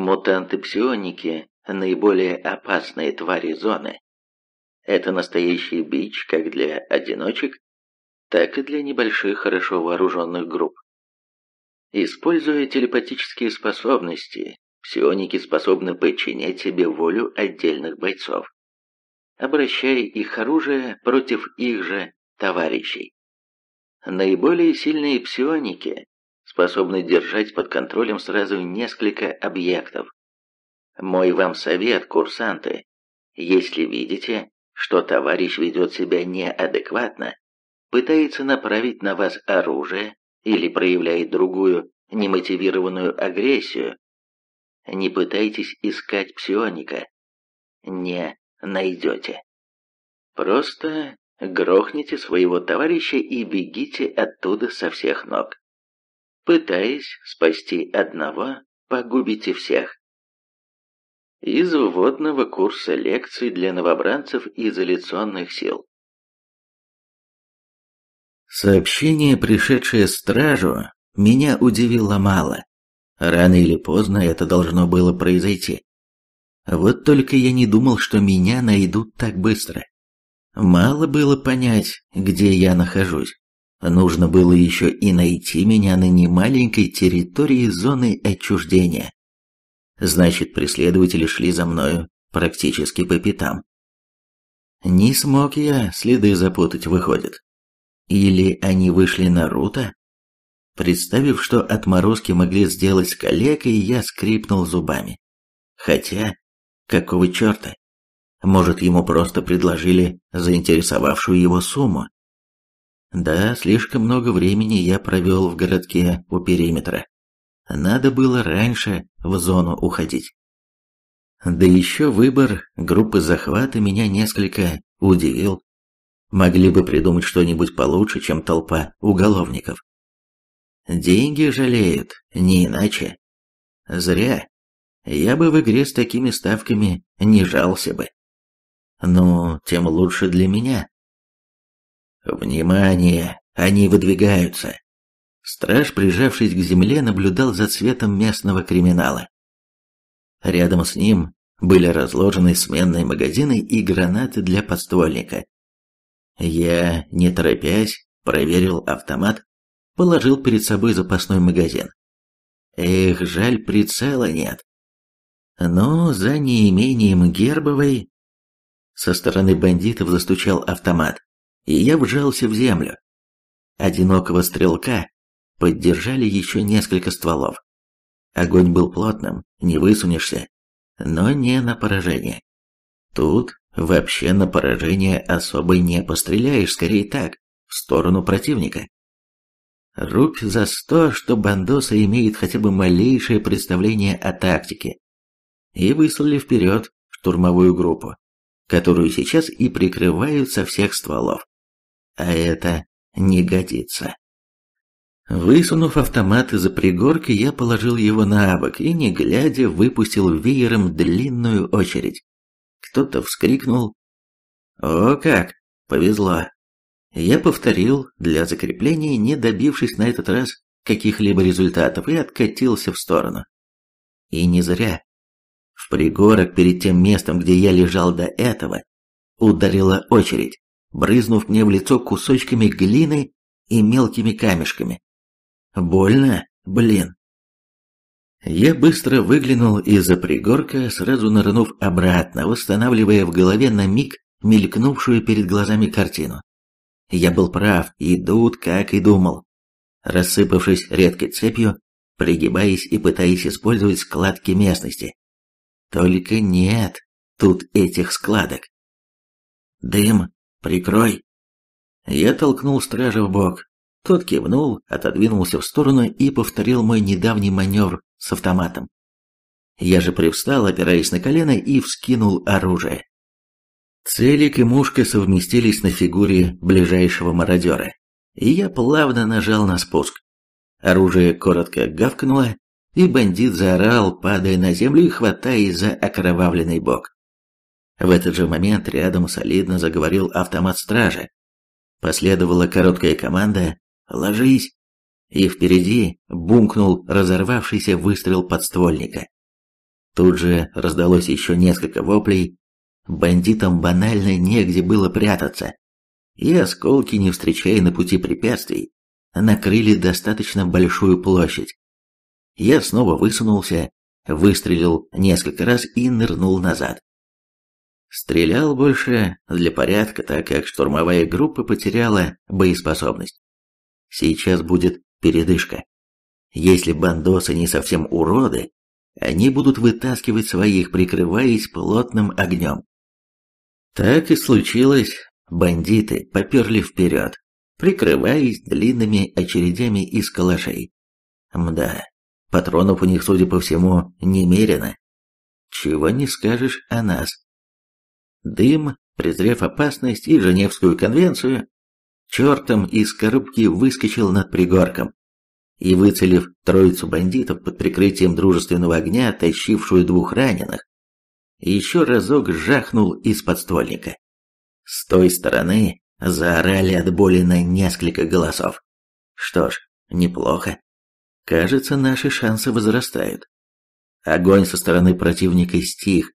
Мутанты-псионики – наиболее опасные твари зоны. Это настоящий бич как для одиночек, так и для небольших хорошо вооруженных групп. Используя телепатические способности, псионики способны подчинять себе волю отдельных бойцов, обращая их оружие против их же товарищей. Наиболее сильные псионики способны держать под контролем сразу несколько объектов. Мой вам совет, курсанты, если видите, что товарищ ведет себя неадекватно, пытается направить на вас оружие или проявляет другую немотивированную агрессию, не пытайтесь искать псионика. Не найдете. Просто грохните своего товарища и бегите оттуда со всех ног. Пытаясь спасти одного, погубите всех. Из вводного курса лекций для новобранцев изоляционных сил. Сообщение, пришедшее стражу, меня удивило мало. Рано или поздно это должно было произойти. Вот только я не думал, что меня найдут так быстро. Мало было понять, где я нахожусь. Нужно было еще и найти меня на немаленькой территории зоны отчуждения. Значит, преследователи шли за мною практически по пятам. Не смог я следы запутать, выходит. Или они вышли на Рута? Представив, что отморозки могли сделать с коллегой, я скрипнул зубами. Хотя, какого черта? Может, ему просто предложили заинтересовавшую его сумму? Да, слишком много времени я провел в городке у периметра. Надо было раньше в зону уходить. Да еще выбор группы захвата меня несколько удивил. Могли бы придумать что-нибудь получше, чем толпа уголовников. Деньги жалеют, не иначе. Зря. Я бы в игре с такими ставками не жался бы. Но ну, тем лучше для меня. «Внимание! Они выдвигаются!» Страж, прижавшись к земле, наблюдал за цветом местного криминала. Рядом с ним были разложены сменные магазины и гранаты для подствольника. Я, не торопясь, проверил автомат, положил перед собой запасной магазин. Эх, жаль, прицела нет. Но за неимением Гербовой со стороны бандитов застучал автомат и я вжался в землю. Одинокого стрелка поддержали еще несколько стволов. Огонь был плотным, не высунешься, но не на поражение. Тут вообще на поражение особо не постреляешь, скорее так, в сторону противника. Рубь за сто, что бандоса имеет хотя бы малейшее представление о тактике. И выслали вперед штурмовую группу, которую сейчас и прикрывают со всех стволов а это не годится. Высунув автомат из-за пригорка, я положил его на бок и, не глядя, выпустил веером длинную очередь. Кто-то вскрикнул. «О как! Повезло!» Я повторил для закрепления, не добившись на этот раз каких-либо результатов, и откатился в сторону. И не зря. В пригорок перед тем местом, где я лежал до этого, ударила очередь брызнув мне в лицо кусочками глины и мелкими камешками. Больно, блин. Я быстро выглянул из-за пригорка, сразу нырнув обратно, восстанавливая в голове на миг мелькнувшую перед глазами картину. Я был прав, идут, как и думал. Рассыпавшись редкой цепью, пригибаясь и пытаясь использовать складки местности. Только нет тут этих складок. Дым Прикрой!» Я толкнул стража в бок. Тот кивнул, отодвинулся в сторону и повторил мой недавний маневр с автоматом. Я же привстал, опираясь на колено, и вскинул оружие. Целик и мушка совместились на фигуре ближайшего мародера, и я плавно нажал на спуск. Оружие коротко гавкнуло, и бандит заорал, падая на землю и хватаясь за окровавленный бок. В этот же момент рядом солидно заговорил автомат стражи. Последовала короткая команда «Ложись!» И впереди бункнул разорвавшийся выстрел подствольника. Тут же раздалось еще несколько воплей. Бандитам банально негде было прятаться. И осколки, не встречая на пути препятствий, накрыли достаточно большую площадь. Я снова высунулся, выстрелил несколько раз и нырнул назад. Стрелял больше для порядка, так как штурмовая группа потеряла боеспособность. Сейчас будет передышка. Если бандосы не совсем уроды, они будут вытаскивать своих, прикрываясь плотным огнем. Так и случилось. Бандиты поперли вперед, прикрываясь длинными очередями из калашей. Мда, патронов у них, судя по всему, немерено. Чего не скажешь о нас. Дым, презрев опасность и Женевскую конвенцию, чертом из коробки выскочил над пригорком и, выцелив троицу бандитов под прикрытием дружественного огня, тащившую двух раненых, еще разок жахнул из подствольника. С той стороны заорали от боли на несколько голосов. Что ж, неплохо. Кажется, наши шансы возрастают. Огонь со стороны противника стих,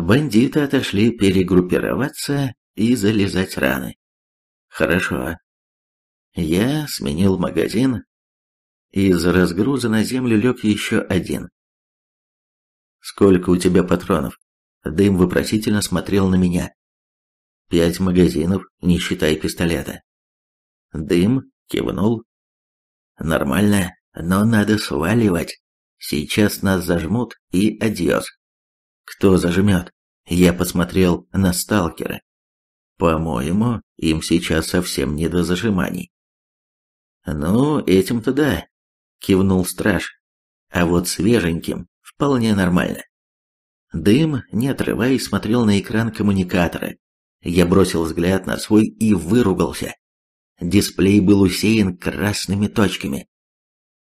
Бандиты отошли перегруппироваться и залезать раны. Хорошо. Я сменил магазин. Из разгруза на землю лег еще один. «Сколько у тебя патронов?» Дым вопросительно смотрел на меня. «Пять магазинов, не считая пистолета». Дым кивнул. «Нормально, но надо сваливать. Сейчас нас зажмут и адьос». Кто зажмет? Я посмотрел на сталкера. По-моему, им сейчас совсем не до зажиманий. Ну, этим-то да, кивнул страж. А вот свеженьким вполне нормально. Дым, не отрываясь, смотрел на экран коммуникатора. Я бросил взгляд на свой и выругался. Дисплей был усеян красными точками.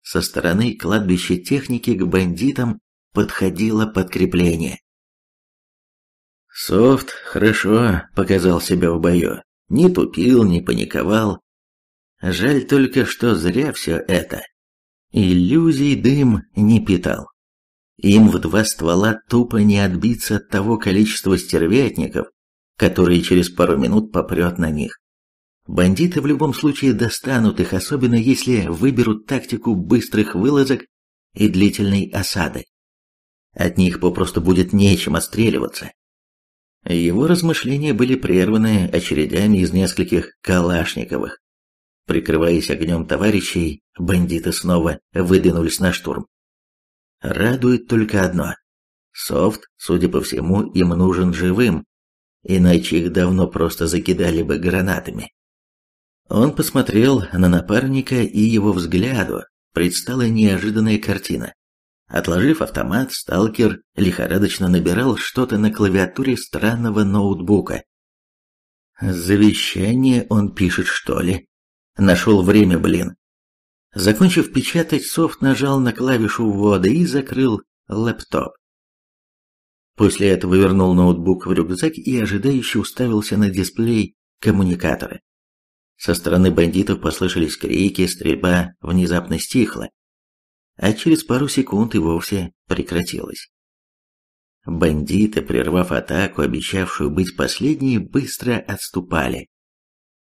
Со стороны кладбища техники к бандитам подходило подкрепление. Софт хорошо показал себя в бою. Не тупил, не паниковал. Жаль только, что зря все это. Иллюзий дым не питал. Им в два ствола тупо не отбиться от того количества стервятников, которые через пару минут попрет на них. Бандиты в любом случае достанут их, особенно если выберут тактику быстрых вылазок и длительной осады. От них попросту будет нечем отстреливаться. Его размышления были прерваны очередями из нескольких калашниковых. Прикрываясь огнем товарищей, бандиты снова выдвинулись на штурм. Радует только одно. Софт, судя по всему, им нужен живым, иначе их давно просто закидали бы гранатами. Он посмотрел на напарника, и его взгляду предстала неожиданная картина. Отложив автомат, сталкер лихорадочно набирал что-то на клавиатуре странного ноутбука. «Завещание он пишет, что ли?» Нашел время, блин. Закончив печатать, софт нажал на клавишу ввода и закрыл лэптоп. После этого вернул ноутбук в рюкзак и ожидающе уставился на дисплей коммуникатора. Со стороны бандитов послышались крики, стрельба внезапно стихла а через пару секунд и вовсе прекратилось. Бандиты, прервав атаку, обещавшую быть последней, быстро отступали.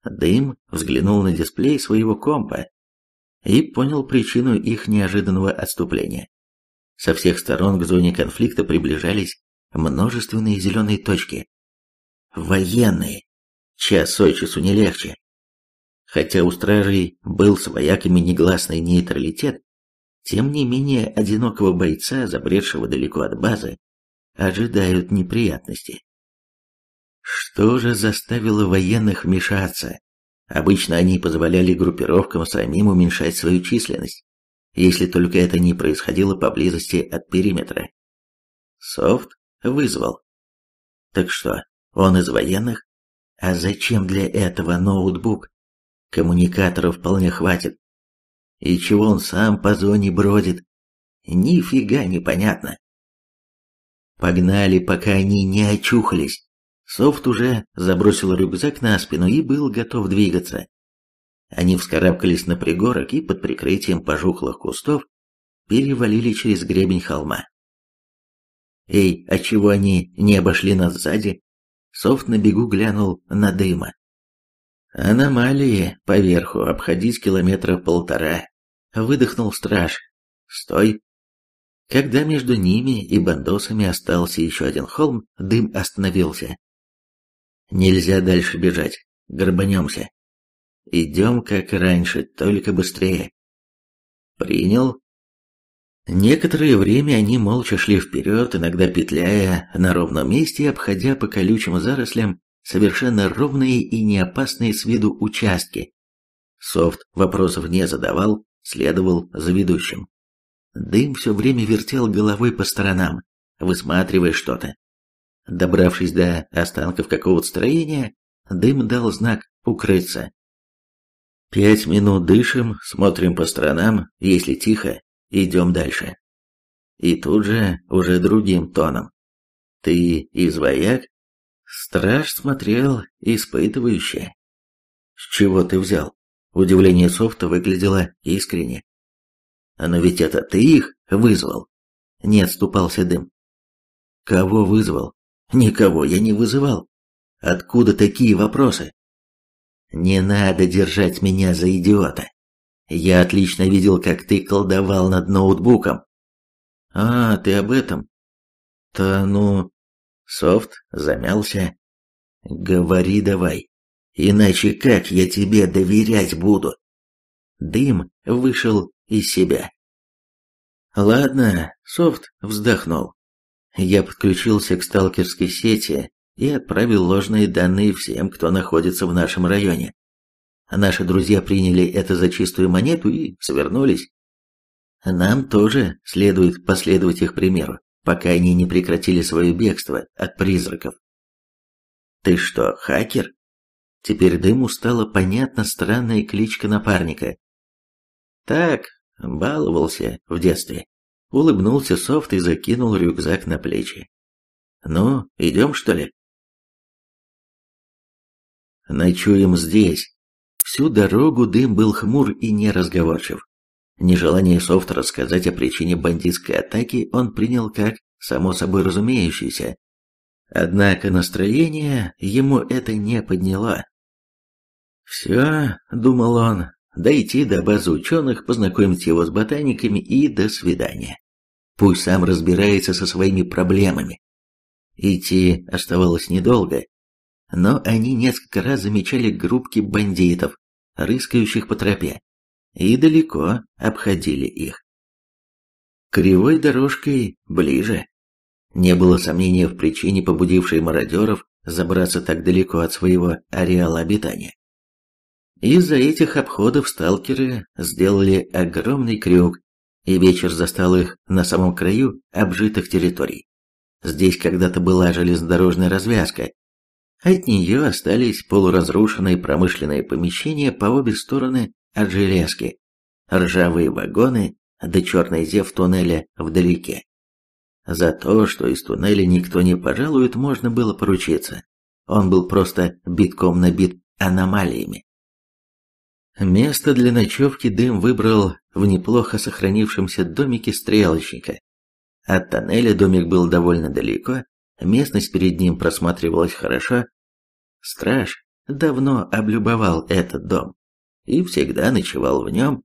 Дым взглянул на дисплей своего компа и понял причину их неожиданного отступления. Со всех сторон к зоне конфликта приближались множественные зеленые точки. Военные! Час от часу не легче. Хотя у стражей был с вояками негласный нейтралитет, тем не менее, одинокого бойца, забредшего далеко от базы, ожидают неприятности. Что же заставило военных вмешаться? Обычно они позволяли группировкам самим уменьшать свою численность, если только это не происходило поблизости от периметра. Софт вызвал. Так что, он из военных? А зачем для этого ноутбук? Коммуникатора вполне хватит. И чего он сам по зоне бродит? Нифига непонятно. Погнали, пока они не очухались. Софт уже забросил рюкзак на спину и был готов двигаться. Они вскарабкались на пригорок и под прикрытием пожухлых кустов перевалили через гребень холма. «Эй, а чего они не обошли нас сзади?» Софт на бегу глянул на дыма. «Аномалии поверху, обходить километра полтора», — выдохнул страж. «Стой!» Когда между ними и бандосами остался еще один холм, дым остановился. «Нельзя дальше бежать, горбанемся. Идем, как раньше, только быстрее». «Принял», Некоторое время они молча шли вперед, иногда петляя на ровном месте обходя по колючим зарослям совершенно ровные и неопасные с виду участки. Софт вопросов не задавал, следовал за ведущим. Дым все время вертел головой по сторонам, высматривая что-то. Добравшись до останков какого-то строения, дым дал знак «укрыться». Пять минут дышим, смотрим по сторонам, если тихо, идем дальше. И тут же, уже другим тоном. Ты из вояк Страж смотрел испытывающе. «С чего ты взял?» Удивление Софта выглядело искренне. «Но ведь это ты их вызвал?» Не отступался Дым. «Кого вызвал?» «Никого я не вызывал. Откуда такие вопросы?» «Не надо держать меня за идиота. Я отлично видел, как ты колдовал над ноутбуком». «А, ты об этом?» «Та ну...» Софт замялся, Говори давай, иначе как я тебе доверять буду? Дым вышел из себя. Ладно, софт вздохнул. Я подключился к сталкерской сети и отправил ложные данные всем, кто находится в нашем районе. Наши друзья приняли это за чистую монету и свернулись. Нам тоже следует последовать их примеру, пока они не прекратили свое бегство от призраков. Ты что, хакер? Теперь Дыму стала понятна странная кличка напарника. Так, баловался в детстве. Улыбнулся Софт и закинул рюкзак на плечи. Ну, идем что ли? Ночуем здесь. Всю дорогу дым был хмур и неразговорчив. Нежелание Софта рассказать о причине бандитской атаки он принял как само собой разумеющееся, Однако настроение ему это не подняло. «Все», — думал он, — «дойти до базы ученых, познакомить его с ботаниками и до свидания. Пусть сам разбирается со своими проблемами». Идти оставалось недолго, но они несколько раз замечали группки бандитов, рыскающих по тропе, и далеко обходили их. Кривой дорожкой ближе. Не было сомнения в причине, побудившей мародеров забраться так далеко от своего ареала обитания. Из-за этих обходов сталкеры сделали огромный крюк, и вечер застал их на самом краю обжитых территорий. Здесь когда-то была железнодорожная развязка. От нее остались полуразрушенные промышленные помещения по обе стороны от железки, ржавые вагоны да черный зев туннеля вдалеке. За то, что из туннеля никто не пожалует, можно было поручиться. Он был просто битком набит аномалиями. Место для ночевки Дым выбрал в неплохо сохранившемся домике стрелочника. От тоннеля домик был довольно далеко, местность перед ним просматривалась хорошо. Страж давно облюбовал этот дом и всегда ночевал в нем,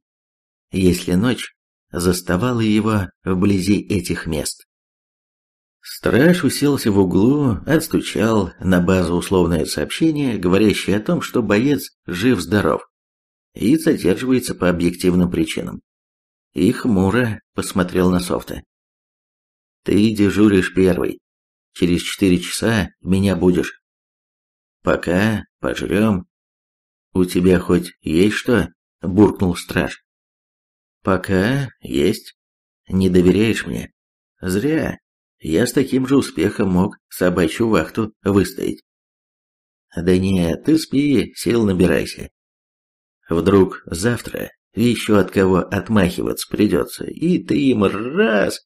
если ночь заставала его вблизи этих мест. Страж уселся в углу, отстучал на базу условное сообщение, говорящее о том, что боец жив-здоров и задерживается по объективным причинам. И хмуро посмотрел на софта. «Ты дежуришь первый. Через четыре часа меня будешь. Пока пожрем. У тебя хоть есть что?» — буркнул страж. «Пока есть. Не доверяешь мне? Зря я с таким же успехом мог собачью вахту выстоять. Да нет, ты спи, сил набирайся. Вдруг завтра еще от кого отмахиваться придется, и ты им раз,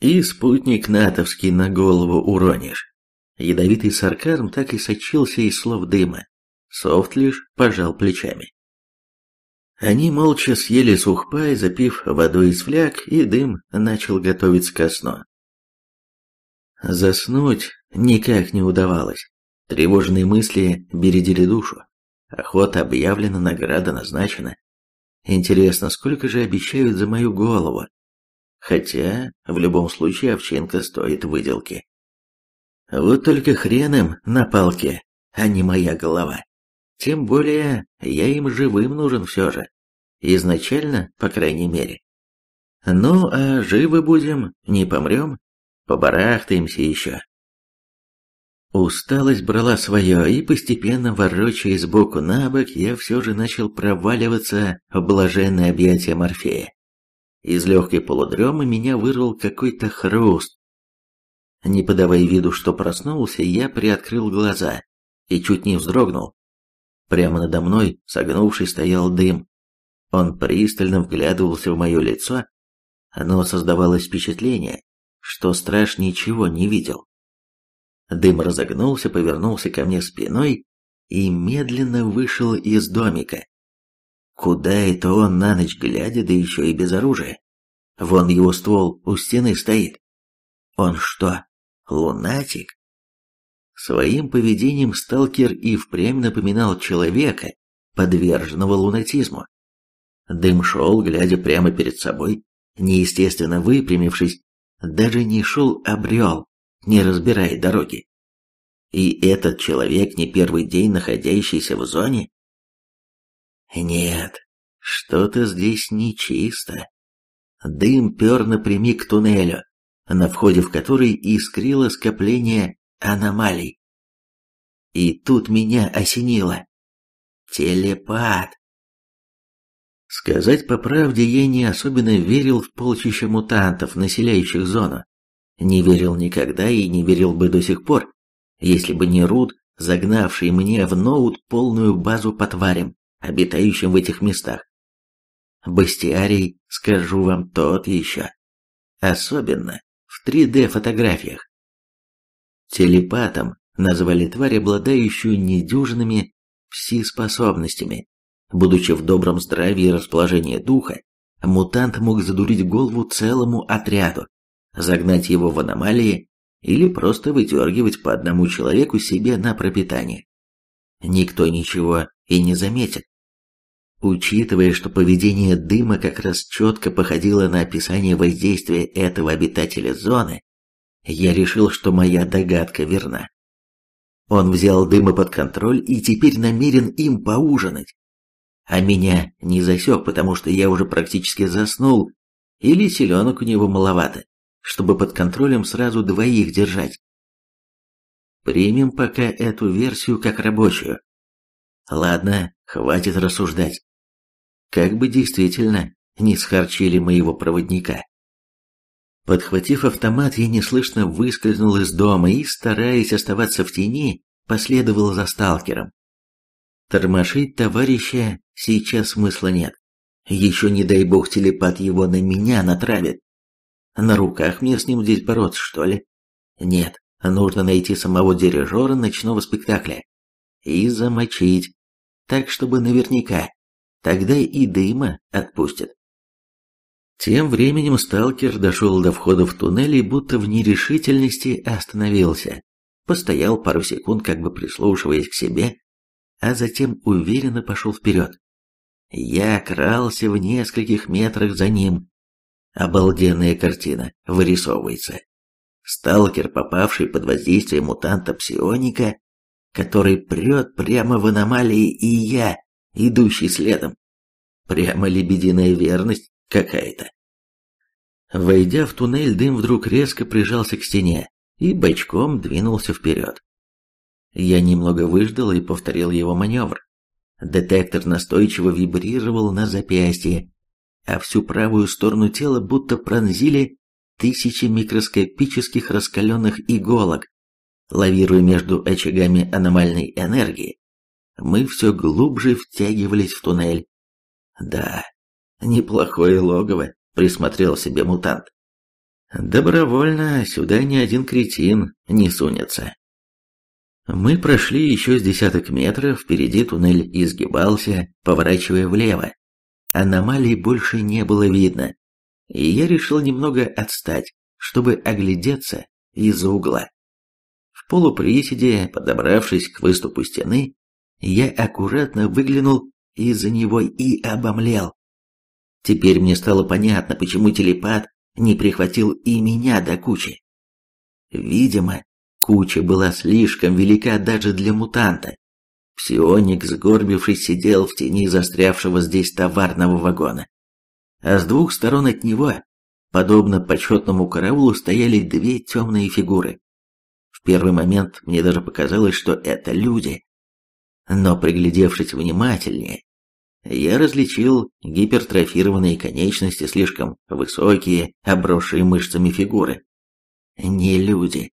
и спутник натовский на голову уронишь. Ядовитый сарказм так и сочился из слов дыма. Софт лишь пожал плечами. Они молча съели сухпай, запив водой из фляг, и дым начал готовиться ко сну. Заснуть никак не удавалось. Тревожные мысли бередили душу. Охота объявлена, награда назначена. Интересно, сколько же обещают за мою голову? Хотя, в любом случае, овчинка стоит выделки. Вот только хрен им на палке, а не моя голова. Тем более, я им живым нужен все же. Изначально, по крайней мере. Ну, а живы будем, не помрем, Побарахтаемся еще. Усталость брала свое, и постепенно, ворочаясь сбоку на бок, я все же начал проваливаться в блаженное объятие Морфея. Из легкой полудремы меня вырвал какой-то хруст. Не подавая виду, что проснулся, я приоткрыл глаза и чуть не вздрогнул. Прямо надо мной, согнувшись, стоял дым. Он пристально вглядывался в мое лицо. Оно создавалось впечатление, что страж ничего не видел. Дым разогнулся, повернулся ко мне спиной и медленно вышел из домика. Куда это он на ночь глядя, да еще и без оружия? Вон его ствол у стены стоит. Он что, лунатик? Своим поведением сталкер и впрямь напоминал человека, подверженного лунатизму. Дым шел, глядя прямо перед собой, неестественно выпрямившись даже не шел обрел, а не разбирая дороги. И этот человек не первый день находящийся в зоне? Нет, что-то здесь нечисто. Дым пер напрямик к туннелю, на входе в который искрило скопление аномалий. И тут меня осенило. Телепат. Сказать по правде, я не особенно верил в полчища мутантов, населяющих зону. Не верил никогда и не верил бы до сих пор, если бы не Руд, загнавший мне в ноут полную базу по тварям, обитающим в этих местах. Бастиарий, скажу вам, тот еще. Особенно в 3D-фотографиях. Телепатом назвали тварь, обладающую недюжинными пси-способностями, Будучи в добром здравии и расположении духа, мутант мог задурить голову целому отряду, загнать его в аномалии или просто выдергивать по одному человеку себе на пропитание. Никто ничего и не заметит. Учитывая, что поведение дыма как раз четко походило на описание воздействия этого обитателя зоны, я решил, что моя догадка верна. Он взял дыма под контроль и теперь намерен им поужинать а меня не засек, потому что я уже практически заснул, или селенок у него маловато, чтобы под контролем сразу двоих держать. Примем пока эту версию как рабочую. Ладно, хватит рассуждать. Как бы действительно не схарчили моего проводника. Подхватив автомат, я неслышно выскользнул из дома и, стараясь оставаться в тени, последовал за сталкером. Тормошить товарища сейчас смысла нет. Еще, не дай бог, телепат его на меня натравит. На руках мне с ним здесь бороться, что ли? Нет, нужно найти самого дирижера ночного спектакля. И замочить. Так, чтобы наверняка. Тогда и дыма отпустит. Тем временем сталкер дошел до входа в туннель и будто в нерешительности остановился. Постоял пару секунд, как бы прислушиваясь к себе, а затем уверенно пошел вперед. Я крался в нескольких метрах за ним. Обалденная картина вырисовывается. Сталкер, попавший под воздействие мутанта псионика, который прет прямо в аномалии, и я, идущий следом. Прямо лебединая верность какая-то. Войдя в туннель, дым вдруг резко прижался к стене и бочком двинулся вперед. Я немного выждал и повторил его маневр. Детектор настойчиво вибрировал на запястье, а всю правую сторону тела будто пронзили тысячи микроскопических раскаленных иголок. Лавируя между очагами аномальной энергии, мы все глубже втягивались в туннель. Да, неплохое логово, присмотрел себе мутант. Добровольно сюда ни один кретин не сунется. Мы прошли еще с десяток метров, впереди туннель изгибался, поворачивая влево. Аномалий больше не было видно, и я решил немного отстать, чтобы оглядеться из-за угла. В полуприседе, подобравшись к выступу стены, я аккуратно выглянул из-за него и обомлел. Теперь мне стало понятно, почему телепат не прихватил и меня до кучи. Видимо, Куча была слишком велика даже для мутанта. Псионик, сгорбившись, сидел в тени застрявшего здесь товарного вагона. А с двух сторон от него, подобно почетному караулу, стояли две темные фигуры. В первый момент мне даже показалось, что это люди. Но приглядевшись внимательнее, я различил гипертрофированные конечности, слишком высокие, обросшие мышцами фигуры. Не люди.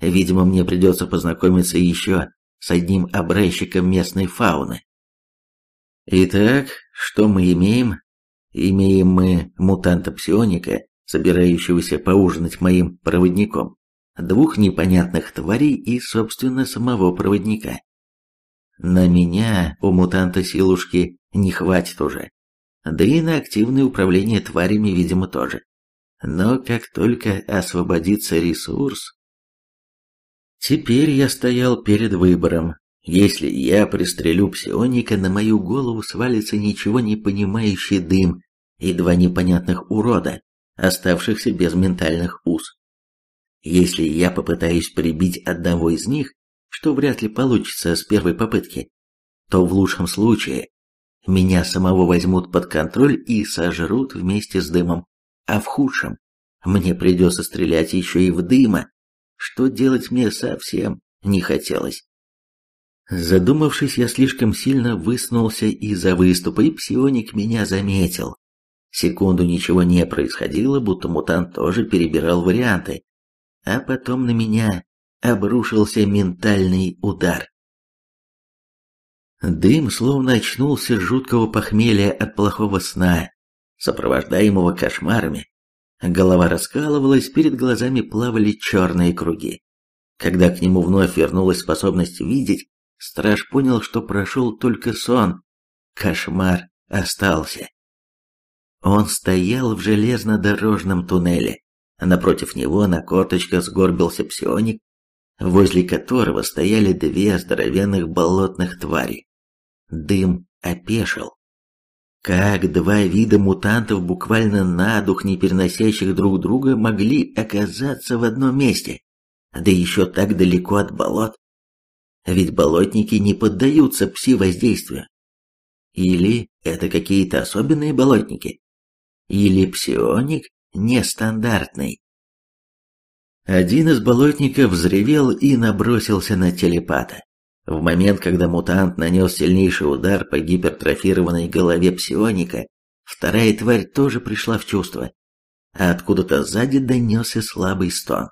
Видимо, мне придется познакомиться еще с одним обращиком местной фауны. Итак, что мы имеем? Имеем мы мутанта-псионика, собирающегося поужинать моим проводником, двух непонятных тварей и, собственно, самого проводника. На меня у мутанта силушки не хватит уже, да и на активное управление тварями, видимо, тоже. Но как только освободится ресурс, Теперь я стоял перед выбором. Если я пристрелю псионика, на мою голову свалится ничего не понимающий дым и два непонятных урода, оставшихся без ментальных уз. Если я попытаюсь прибить одного из них, что вряд ли получится с первой попытки, то в лучшем случае меня самого возьмут под контроль и сожрут вместе с дымом, а в худшем мне придется стрелять еще и в дыма, что делать мне совсем не хотелось. Задумавшись, я слишком сильно высунулся из-за выступа, и псионик меня заметил. Секунду ничего не происходило, будто мутант тоже перебирал варианты. А потом на меня обрушился ментальный удар. Дым словно очнулся с жуткого похмелья от плохого сна, сопровождаемого кошмарами. Голова раскалывалась, перед глазами плавали черные круги. Когда к нему вновь вернулась способность видеть, страж понял, что прошел только сон. Кошмар остался. Он стоял в железнодорожном туннеле. Напротив него на корточках сгорбился псионик, возле которого стояли две здоровенных болотных твари. Дым опешил. Как два вида мутантов, буквально на дух не переносящих друг друга, могли оказаться в одном месте? Да еще так далеко от болот. Ведь болотники не поддаются пси-воздействию. Или это какие-то особенные болотники? Или псионик нестандартный? Один из болотников взревел и набросился на телепата. В момент, когда мутант нанес сильнейший удар по гипертрофированной голове псионика, вторая тварь тоже пришла в чувство, а откуда-то сзади донесся слабый стон.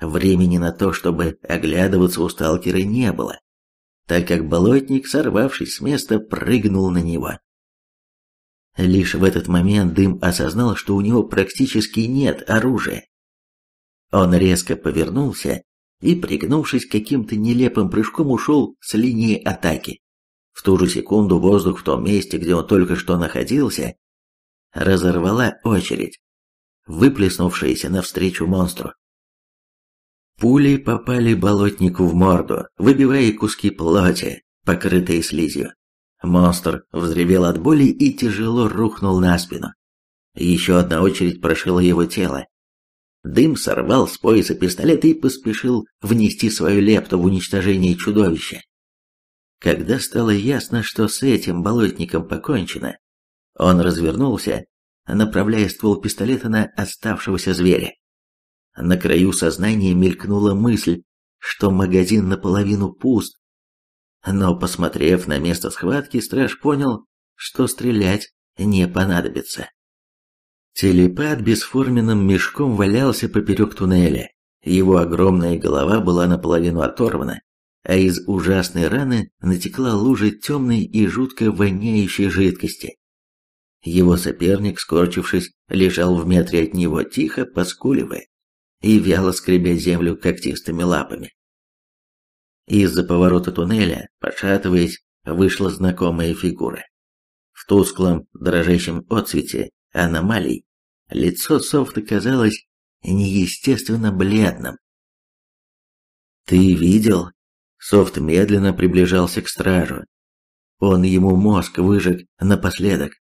Времени на то, чтобы оглядываться у сталкера не было, так как болотник, сорвавшись с места, прыгнул на него. Лишь в этот момент Дым осознал, что у него практически нет оружия. Он резко повернулся и, пригнувшись каким-то нелепым прыжком, ушел с линии атаки. В ту же секунду воздух в том месте, где он только что находился, разорвала очередь, выплеснувшаяся навстречу монстру. Пули попали болотнику в морду, выбивая куски плоти, покрытые слизью. Монстр взревел от боли и тяжело рухнул на спину. Еще одна очередь прошила его тело, Дым сорвал с пояса пистолет и поспешил внести свою лепту в уничтожение чудовища. Когда стало ясно, что с этим болотником покончено, он развернулся, направляя ствол пистолета на оставшегося зверя. На краю сознания мелькнула мысль, что магазин наполовину пуст. Но, посмотрев на место схватки, страж понял, что стрелять не понадобится. Телепат бесформенным мешком валялся поперек туннеля. Его огромная голова была наполовину оторвана, а из ужасной раны натекла лужа темной и жутко воняющей жидкости. Его соперник, скорчившись, лежал в метре от него, тихо поскуливая и вяло скребя землю когтистыми лапами. Из-за поворота туннеля, пошатываясь, вышла знакомая фигура. В тусклом, дрожащем отсвете аномалий, лицо Софта казалось неестественно бледным. «Ты видел?» Софт медленно приближался к стражу. Он ему мозг выжег напоследок.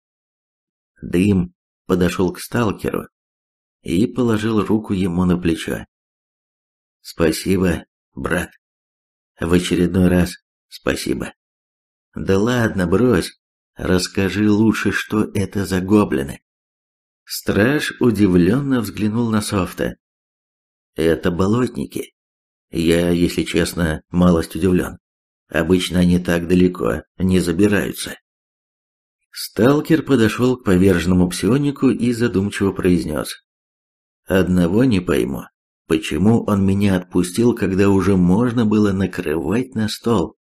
Дым подошел к сталкеру и положил руку ему на плечо. «Спасибо, брат. В очередной раз спасибо». «Да ладно, брось. Расскажи лучше, что это за гоблины». Страж удивленно взглянул на Софта. «Это болотники. Я, если честно, малость удивлен. Обычно они так далеко не забираются». Сталкер подошел к поверженному псионику и задумчиво произнес. «Одного не пойму. Почему он меня отпустил, когда уже можно было накрывать на стол?»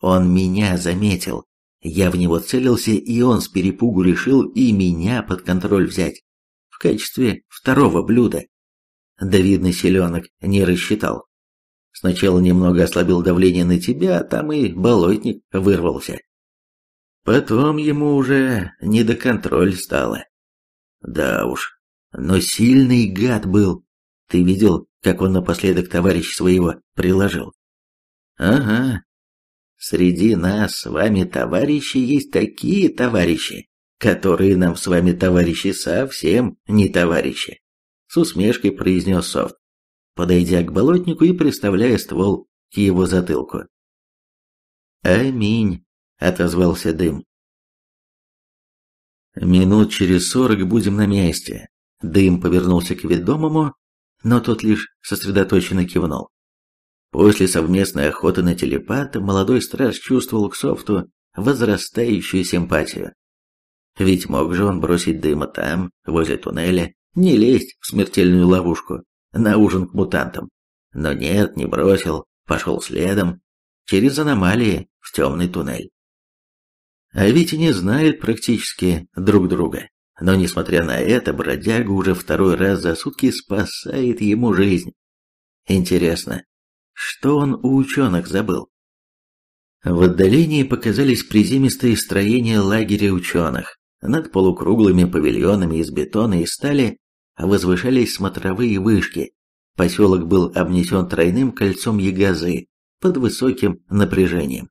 «Он меня заметил. Я в него целился, и он с перепугу решил и меня под контроль взять. В качестве второго блюда. Да, видно, селенок не рассчитал. Сначала немного ослабил давление на тебя, а там и болотник вырвался. Потом ему уже не до контроль стало. Да уж, но сильный гад был. Ты видел, как он напоследок товарищ своего приложил? Ага, Среди нас с вами, товарищи, есть такие товарищи, которые нам с вами, товарищи, совсем не товарищи. С усмешкой произнес Софт, подойдя к болотнику и приставляя ствол к его затылку. «Аминь», — отозвался дым. «Минут через сорок будем на месте». Дым повернулся к ведомому, но тот лишь сосредоточенно кивнул. После совместной охоты на телепата молодой страж чувствовал к Софту возрастающую симпатию. Ведь мог же он бросить дыма там, возле туннеля, не лезть в смертельную ловушку, на ужин к мутантам. Но нет, не бросил, пошел следом, через аномалии в темный туннель. А ведь и не знают практически друг друга. Но, несмотря на это, бродяга уже второй раз за сутки спасает ему жизнь. Интересно, что он у ученых забыл? В отдалении показались приземистые строения лагеря ученых. Над полукруглыми павильонами из бетона и стали возвышались смотровые вышки. Поселок был обнесен тройным кольцом ягозы под высоким напряжением.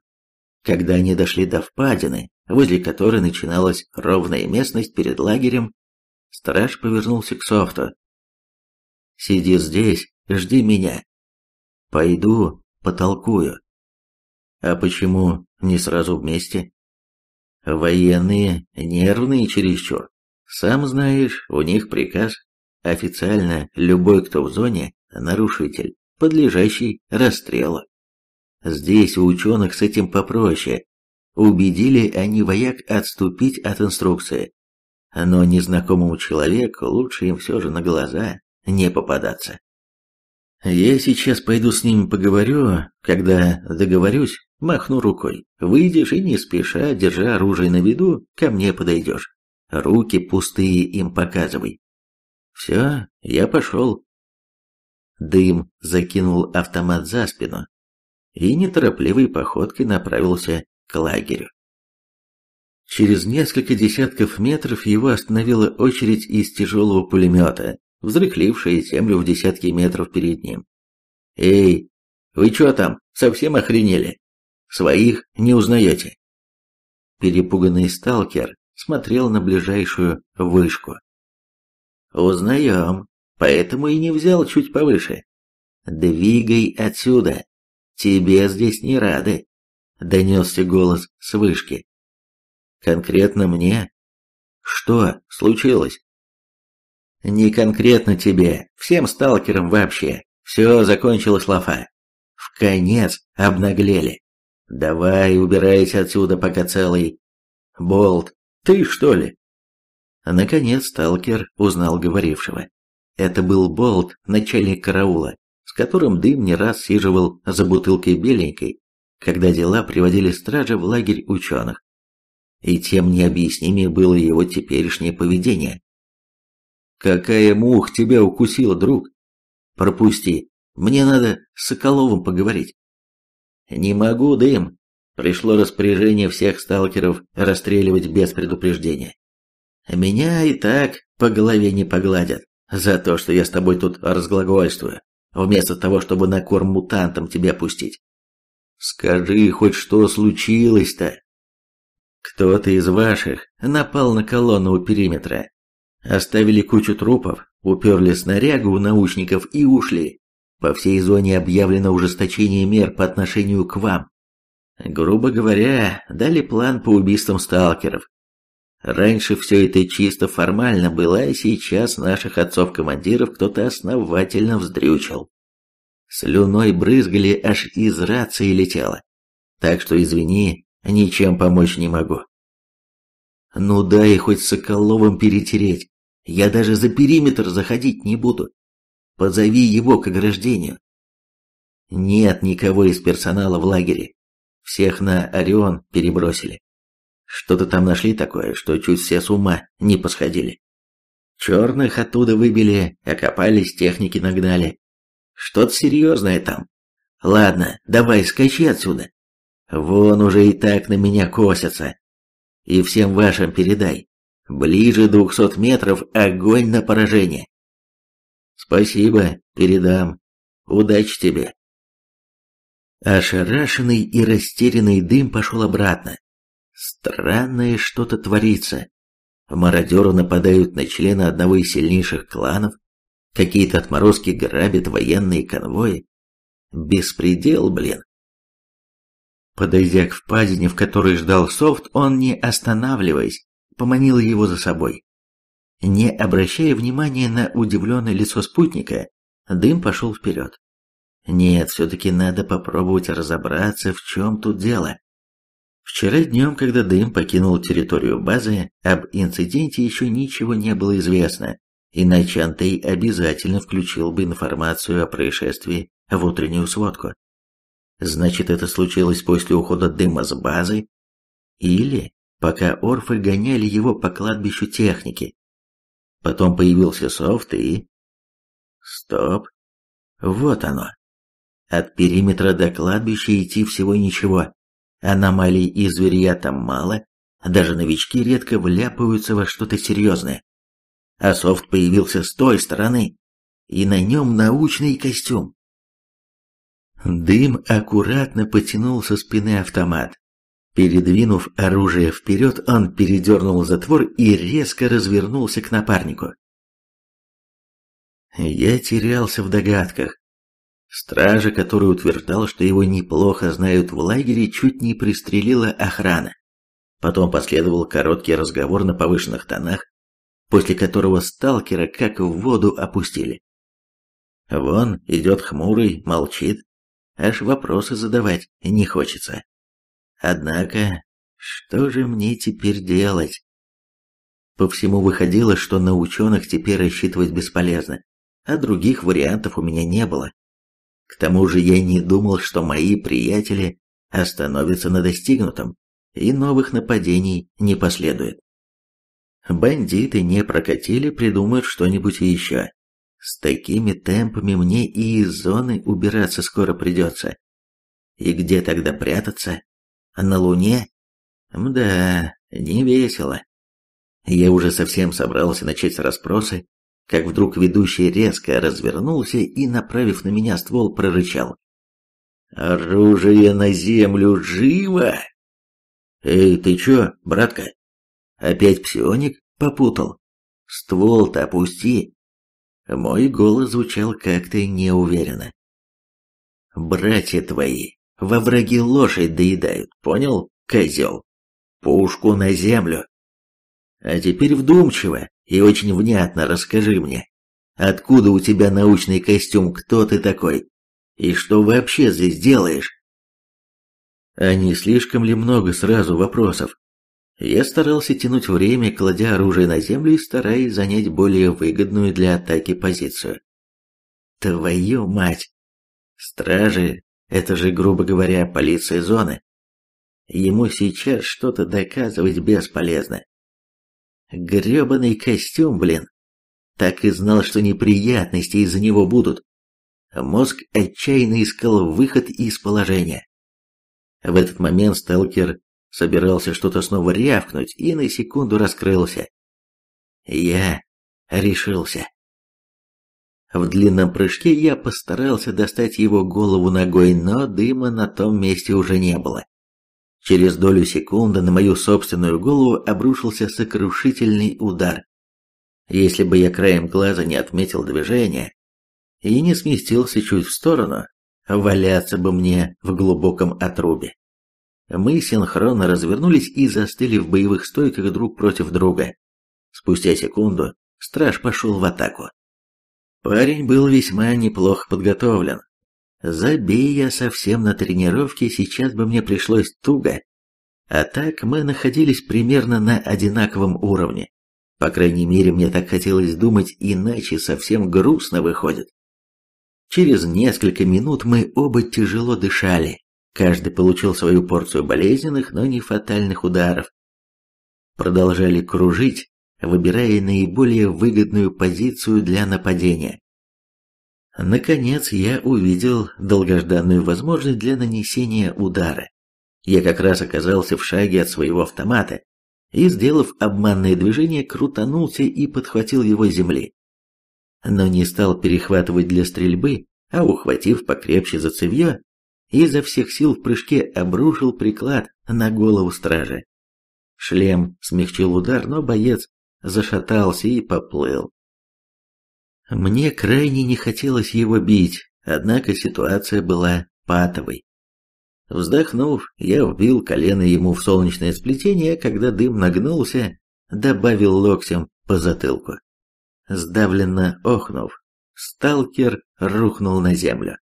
Когда они дошли до впадины, возле которой начиналась ровная местность перед лагерем, страж повернулся к Софту. «Сиди здесь, жди меня. Пойду, потолкую. А почему не сразу вместе? Военные нервные чересчур. Сам знаешь, у них приказ. Официально любой, кто в зоне, нарушитель, подлежащий расстрелу. Здесь у ученых с этим попроще. Убедили они вояк отступить от инструкции. Но незнакомому человеку лучше им все же на глаза не попадаться. Я сейчас пойду с ними поговорю, когда договорюсь, махну рукой. Выйдешь и не спеша, держа оружие на виду, ко мне подойдешь. Руки пустые им показывай. Все, я пошел. Дым закинул автомат за спину и неторопливой походкой направился к лагерю. Через несколько десятков метров его остановила очередь из тяжелого пулемета, взрыхлившая землю в десятки метров перед ним. «Эй, вы чё там, совсем охренели? Своих не узнаете?» Перепуганный сталкер смотрел на ближайшую вышку. «Узнаем, поэтому и не взял чуть повыше. Двигай отсюда, тебе здесь не рады», — донесся голос с вышки. «Конкретно мне?» «Что случилось?» Не конкретно тебе, всем сталкерам вообще. Все, закончилась лафа. В конец обнаглели. Давай, убирайся отсюда, пока целый. Болт, ты что ли? Наконец сталкер узнал говорившего. Это был Болт, начальник караула, с которым дым не раз сиживал за бутылкой беленькой, когда дела приводили стража в лагерь ученых. И тем необъяснимее было его теперешнее поведение. Какая мух тебя укусила, друг? Пропусти, мне надо с Соколовым поговорить. Не могу, дым. Пришло распоряжение всех сталкеров расстреливать без предупреждения. Меня и так по голове не погладят за то, что я с тобой тут разглагольствую, вместо того, чтобы на корм мутантам тебя пустить. Скажи хоть что случилось-то? Кто-то из ваших напал на колонну у периметра Оставили кучу трупов, уперли снарягу у наушников и ушли. По всей зоне объявлено ужесточение мер по отношению к вам. Грубо говоря, дали план по убийствам сталкеров. Раньше все это чисто формально было, и а сейчас наших отцов-командиров кто-то основательно вздрючил. Слюной брызгали, аж из рации летело. Так что извини, ничем помочь не могу. Ну да, и хоть Соколовым перетереть. Я даже за периметр заходить не буду. Позови его к ограждению. Нет никого из персонала в лагере. Всех на Орион перебросили. Что-то там нашли такое, что чуть все с ума не посходили. Черных оттуда выбили, окопались, техники нагнали. Что-то серьезное там. Ладно, давай, скачи отсюда. Вон уже и так на меня косятся и всем вашим передай. Ближе двухсот метров огонь на поражение. Спасибо, передам. Удачи тебе. Ошарашенный и растерянный дым пошел обратно. Странное что-то творится. Мародеры нападают на члена одного из сильнейших кланов, какие-то отморозки грабят военные конвои. Беспредел, блин. Подойдя к впадине, в которой ждал Софт, он, не останавливаясь, поманил его за собой. Не обращая внимания на удивленное лицо спутника, дым пошел вперед. Нет, все-таки надо попробовать разобраться, в чем тут дело. Вчера днем, когда дым покинул территорию базы, об инциденте еще ничего не было известно, иначе Антей обязательно включил бы информацию о происшествии в утреннюю сводку. Значит, это случилось после ухода дыма с базы? Или пока Орфы гоняли его по кладбищу техники? Потом появился софт и... Стоп. Вот оно. От периметра до кладбища идти всего ничего. Аномалий и зверья там мало, даже новички редко вляпаются во что-то серьезное. А софт появился с той стороны, и на нем научный костюм. Дым аккуратно потянул со спины автомат. Передвинув оружие вперед, он передернул затвор и резко развернулся к напарнику. Я терялся в догадках. Стража, который утверждал, что его неплохо знают в лагере, чуть не пристрелила охрана. Потом последовал короткий разговор на повышенных тонах, после которого сталкера как в воду опустили. Вон идет хмурый, молчит, аж вопросы задавать не хочется. Однако, что же мне теперь делать? По всему выходило, что на ученых теперь рассчитывать бесполезно, а других вариантов у меня не было. К тому же я не думал, что мои приятели остановятся на достигнутом, и новых нападений не последует. Бандиты не прокатили, придумают что-нибудь еще. С такими темпами мне и из зоны убираться скоро придется. И где тогда прятаться? На Луне? Мда, не весело. Я уже совсем собрался начать расспросы, как вдруг ведущий резко развернулся и, направив на меня ствол, прорычал. «Оружие на землю живо!» «Эй, ты чё, братка? Опять псионик попутал? Ствол-то опусти, мой голос звучал как-то неуверенно. «Братья твои, во враги лошадь доедают, понял, козел? Пушку на землю!» «А теперь вдумчиво и очень внятно расскажи мне, откуда у тебя научный костюм, кто ты такой, и что вообще здесь делаешь?» А не слишком ли много сразу вопросов? Я старался тянуть время, кладя оружие на землю и стараясь занять более выгодную для атаки позицию. Твою мать! Стражи — это же, грубо говоря, полиция зоны. Ему сейчас что-то доказывать бесполезно. Грёбаный костюм, блин. Так и знал, что неприятности из-за него будут. Мозг отчаянно искал выход из положения. В этот момент сталкер Собирался что-то снова рявкнуть и на секунду раскрылся. Я решился. В длинном прыжке я постарался достать его голову ногой, но дыма на том месте уже не было. Через долю секунды на мою собственную голову обрушился сокрушительный удар. Если бы я краем глаза не отметил движение и не сместился чуть в сторону, валяться бы мне в глубоком отрубе. Мы синхронно развернулись и застыли в боевых стойках друг против друга. Спустя секунду страж пошел в атаку. Парень был весьма неплохо подготовлен. Забей я совсем на тренировке, сейчас бы мне пришлось туго. А так мы находились примерно на одинаковом уровне. По крайней мере, мне так хотелось думать, иначе совсем грустно выходит. Через несколько минут мы оба тяжело дышали, Каждый получил свою порцию болезненных, но не фатальных ударов. Продолжали кружить, выбирая наиболее выгодную позицию для нападения. Наконец я увидел долгожданную возможность для нанесения удара. Я как раз оказался в шаге от своего автомата и, сделав обманное движение, крутанулся и подхватил его с земли. Но не стал перехватывать для стрельбы, а, ухватив покрепче за цевье, и изо всех сил в прыжке обрушил приклад на голову стража. Шлем смягчил удар, но боец зашатался и поплыл. Мне крайне не хотелось его бить, однако ситуация была патовой. Вздохнув, я вбил колено ему в солнечное сплетение, а когда дым нагнулся, добавил локтем по затылку. Сдавленно охнув, сталкер рухнул на землю.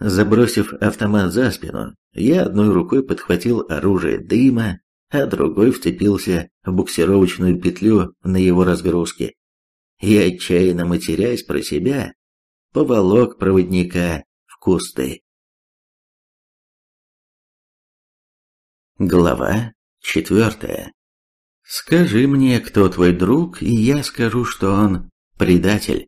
Забросив автомат за спину, я одной рукой подхватил оружие дыма, а другой вцепился в буксировочную петлю на его разгрузке. Я, отчаянно матерясь про себя, поволок проводника в кусты. Глава четвертая. «Скажи мне, кто твой друг, и я скажу, что он предатель».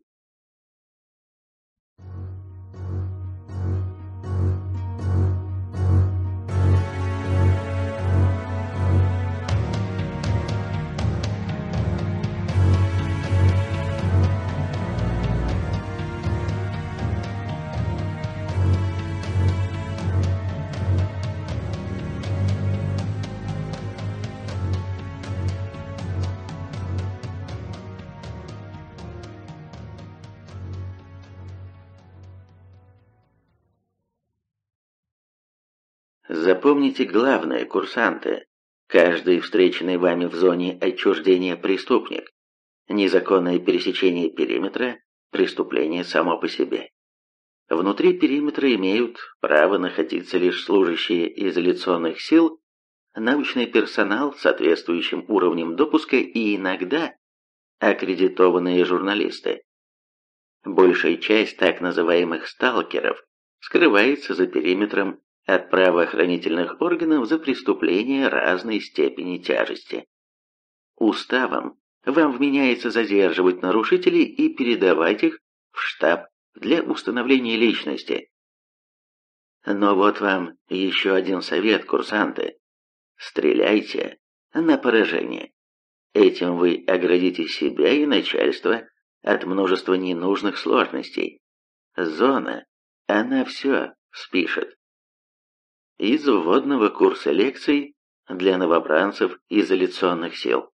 Запомните главное, курсанты. Каждый встреченный вами в зоне отчуждения преступник. Незаконное пересечение периметра – преступление само по себе. Внутри периметра имеют право находиться лишь служащие изоляционных сил, научный персонал с соответствующим уровнем допуска и иногда аккредитованные журналисты. Большая часть так называемых «сталкеров» скрывается за периметром от правоохранительных органов за преступления разной степени тяжести. Уставом вам вменяется задерживать нарушителей и передавать их в штаб для установления личности. Но вот вам еще один совет, курсанты. Стреляйте на поражение. Этим вы оградите себя и начальство от множества ненужных сложностей. Зона, она все спишет из вводного курса лекций для новобранцев изоляционных сил.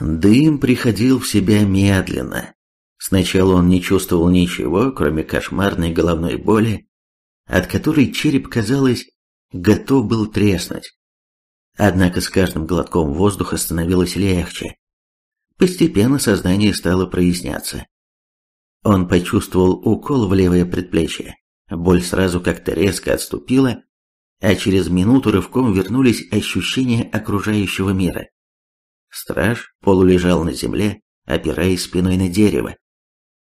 Дым приходил в себя медленно. Сначала он не чувствовал ничего, кроме кошмарной головной боли, от которой череп, казалось, готов был треснуть. Однако с каждым глотком воздуха становилось легче. Постепенно сознание стало проясняться. Он почувствовал укол в левое предплечье. Боль сразу как-то резко отступила, а через минуту рывком вернулись ощущения окружающего мира. Страж полулежал на земле, опираясь спиной на дерево.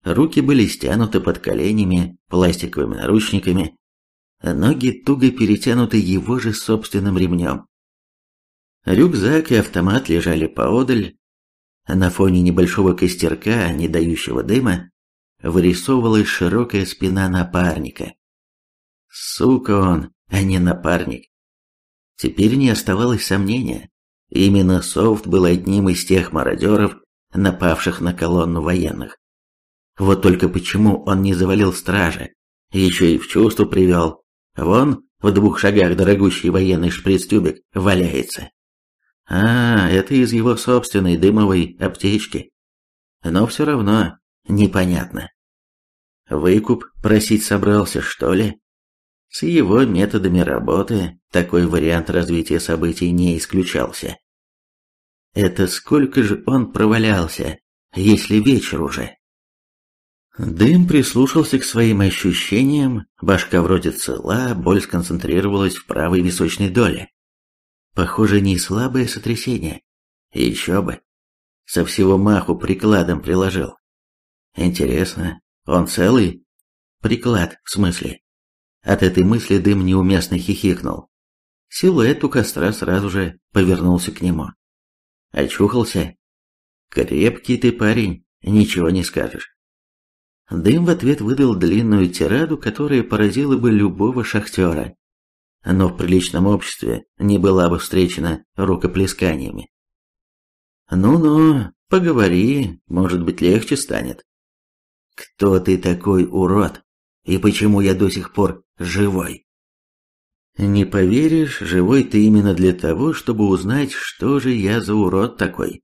Руки были стянуты под коленями пластиковыми наручниками, а ноги туго перетянуты его же собственным ремнем. Рюкзак и автомат лежали поодаль. На фоне небольшого костерка, не дающего дыма, вырисовывалась широкая спина напарника. Сука он, а не напарник. Теперь не оставалось сомнения. Именно Софт был одним из тех мародеров, напавших на колонну военных. Вот только почему он не завалил стража, еще и в чувство привел. Вон, в двух шагах дорогущий военный шприц-тюбик валяется. А, это из его собственной дымовой аптечки. Но все равно непонятно. Выкуп просить собрался, что ли? С его методами работы такой вариант развития событий не исключался. Это сколько же он провалялся, если вечер уже? Дым прислушался к своим ощущениям, башка вроде цела, боль сконцентрировалась в правой височной доле. Похоже, не слабое сотрясение. Еще бы. Со всего маху прикладом приложил. Интересно, он целый? Приклад, в смысле? От этой мысли дым неуместно хихикнул. Силуэт у костра сразу же повернулся к нему. Очухался? Крепкий ты парень, ничего не скажешь. Дым в ответ выдал длинную тираду, которая поразила бы любого шахтера, но в приличном обществе не была бы встречена рукоплесканиями. «Ну-ну, поговори, может быть, легче станет», кто ты такой, урод? И почему я до сих пор живой? Не поверишь, живой ты именно для того, чтобы узнать, что же я за урод такой.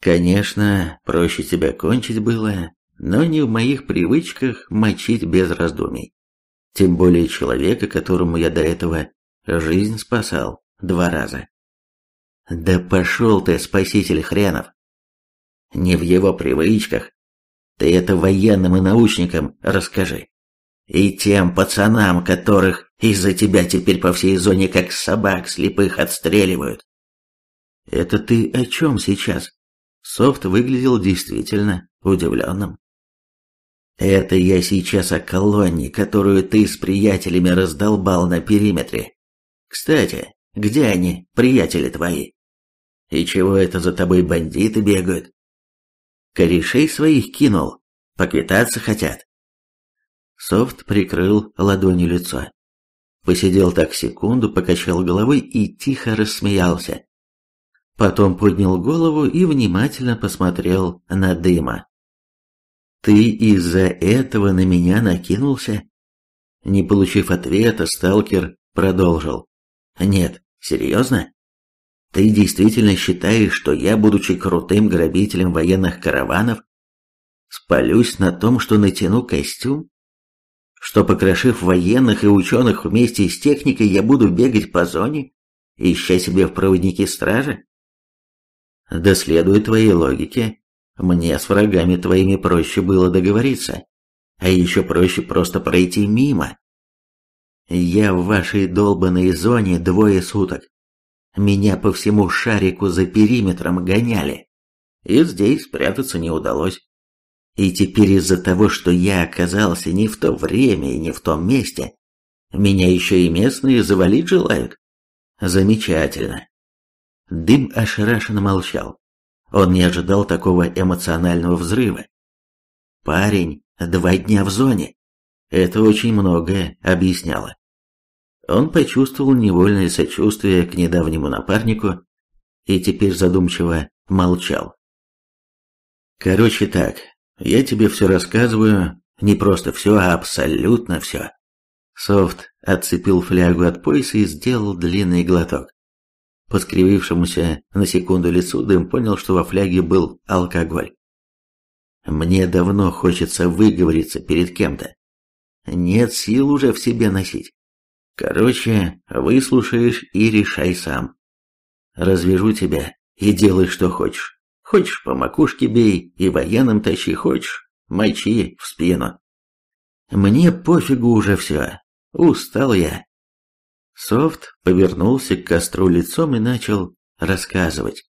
Конечно, проще тебя кончить было, но не в моих привычках мочить без раздумий. Тем более человека, которому я до этого жизнь спасал два раза. Да пошел ты, спаситель хренов! Не в его привычках, ты это военным и научникам расскажи. И тем пацанам, которых из-за тебя теперь по всей зоне как собак слепых отстреливают. Это ты о чем сейчас? Софт выглядел действительно удивленным. Это я сейчас о колонии, которую ты с приятелями раздолбал на периметре. Кстати, где они, приятели твои? И чего это за тобой бандиты бегают? Корешей своих кинул, поквитаться хотят. Софт прикрыл ладонью лицо. Посидел так секунду, покачал головой и тихо рассмеялся. Потом поднял голову и внимательно посмотрел на дыма. «Ты из-за этого на меня накинулся?» Не получив ответа, сталкер продолжил. «Нет, серьезно? Ты действительно считаешь, что я, будучи крутым грабителем военных караванов, спалюсь на том, что натяну костюм? Что, покрошив военных и ученых вместе с техникой, я буду бегать по зоне, ища себе в проводнике стражи? Да следуя твоей логике, мне с врагами твоими проще было договориться, а еще проще просто пройти мимо. Я в вашей долбанной зоне двое суток, меня по всему шарику за периметром гоняли. И здесь спрятаться не удалось. И теперь из-за того, что я оказался не в то время и не в том месте, меня еще и местные завалить желают. Замечательно. Дым ошарашенно молчал. Он не ожидал такого эмоционального взрыва. Парень два дня в зоне. Это очень многое объясняло. Он почувствовал невольное сочувствие к недавнему напарнику и теперь задумчиво молчал. «Короче так, я тебе все рассказываю, не просто все, а абсолютно все». Софт отцепил флягу от пояса и сделал длинный глоток. По скривившемуся на секунду лицу Дым понял, что во фляге был алкоголь. «Мне давно хочется выговориться перед кем-то. Нет сил уже в себе носить. Короче, выслушаешь и решай сам. Развяжу тебя и делай, что хочешь. Хочешь, по макушке бей и военным тащи, хочешь, мочи в спину. Мне пофигу уже все. Устал я. Софт повернулся к костру лицом и начал рассказывать.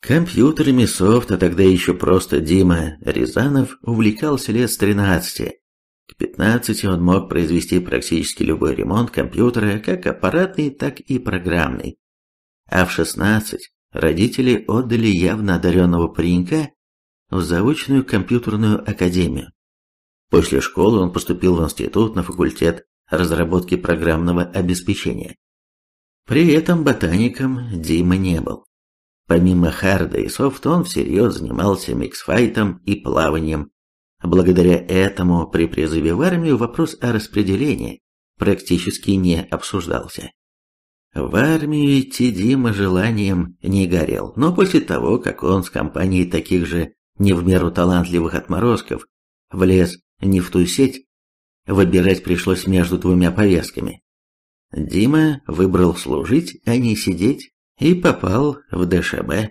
Компьютерами Софта тогда еще просто Дима Рязанов увлекался лет с тринадцати. К 15 он мог произвести практически любой ремонт компьютера, как аппаратный, так и программный. А в 16 родители отдали явно одаренного паренька в заочную компьютерную академию. После школы он поступил в институт на факультет разработки программного обеспечения. При этом ботаником Дима не был. Помимо харда и софта он всерьез занимался миксфайтом и плаванием, Благодаря этому при призыве в армию вопрос о распределении практически не обсуждался. В армию идти Дима желанием не горел, но после того, как он с компанией таких же не в меру талантливых отморозков влез не в ту сеть, выбирать пришлось между двумя повестками. Дима выбрал служить, а не сидеть, и попал в ДШБ.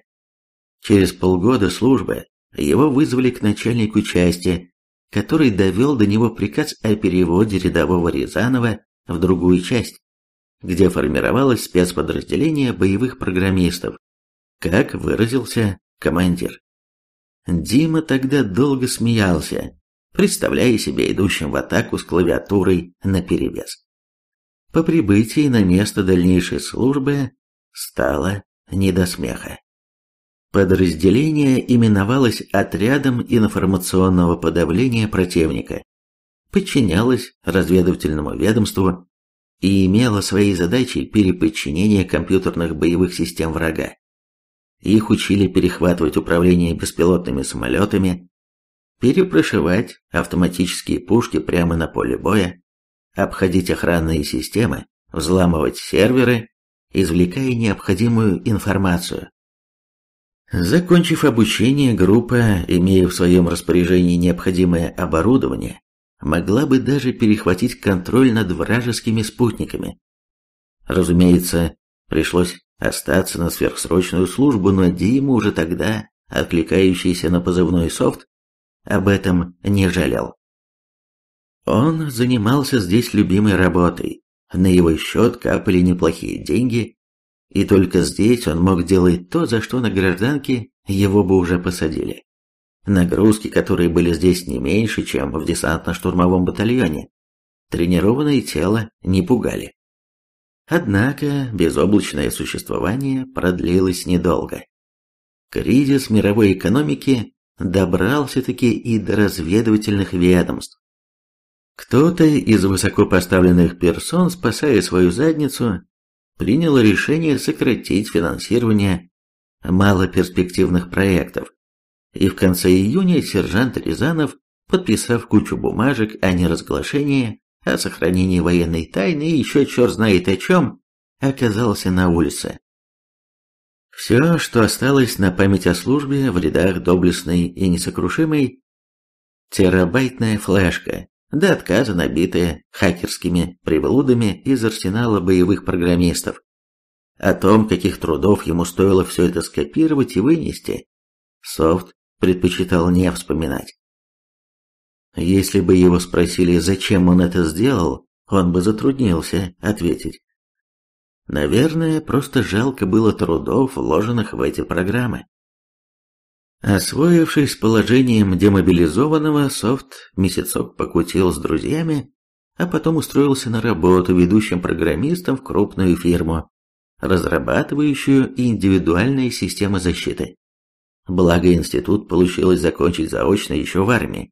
Через полгода службы его вызвали к начальнику части, который довел до него приказ о переводе рядового Рязанова в другую часть, где формировалось спецподразделение боевых программистов, как выразился командир. Дима тогда долго смеялся, представляя себя идущим в атаку с клавиатурой наперевес. По прибытии на место дальнейшей службы стало не до смеха. Подразделение именовалось отрядом информационного подавления противника, подчинялось разведывательному ведомству и имело своей задачей переподчинение компьютерных боевых систем врага. Их учили перехватывать управление беспилотными самолетами, перепрошивать автоматические пушки прямо на поле боя, обходить охранные системы, взламывать серверы, извлекая необходимую информацию, Закончив обучение, группа, имея в своем распоряжении необходимое оборудование, могла бы даже перехватить контроль над вражескими спутниками. Разумеется, пришлось остаться на сверхсрочную службу, но Дима уже тогда, откликающийся на позывной софт, об этом не жалел. Он занимался здесь любимой работой, на его счет капали неплохие деньги, и только здесь он мог делать то, за что на гражданке его бы уже посадили. Нагрузки, которые были здесь не меньше, чем в десантно-штурмовом батальоне, тренированное тело не пугали. Однако безоблачное существование продлилось недолго. Кризис мировой экономики добрался-таки и до разведывательных ведомств. Кто-то из высокопоставленных персон, спасая свою задницу, приняло решение сократить финансирование малоперспективных проектов. И в конце июня сержант Рязанов, подписав кучу бумажек о неразглашении, о сохранении военной тайны и еще черт знает о чем, оказался на улице. Все, что осталось на память о службе в рядах доблестной и несокрушимой, терабайтная флешка, до отказа набитая хакерскими приблудами из арсенала боевых программистов. О том, каких трудов ему стоило все это скопировать и вынести, Софт предпочитал не вспоминать. Если бы его спросили, зачем он это сделал, он бы затруднился ответить. Наверное, просто жалко было трудов, вложенных в эти программы. Освоившись с положением демобилизованного, Софт месяцок покутил с друзьями, а потом устроился на работу ведущим программистом в крупную фирму, разрабатывающую индивидуальные системы защиты. Благо институт получилось закончить заочно еще в армии.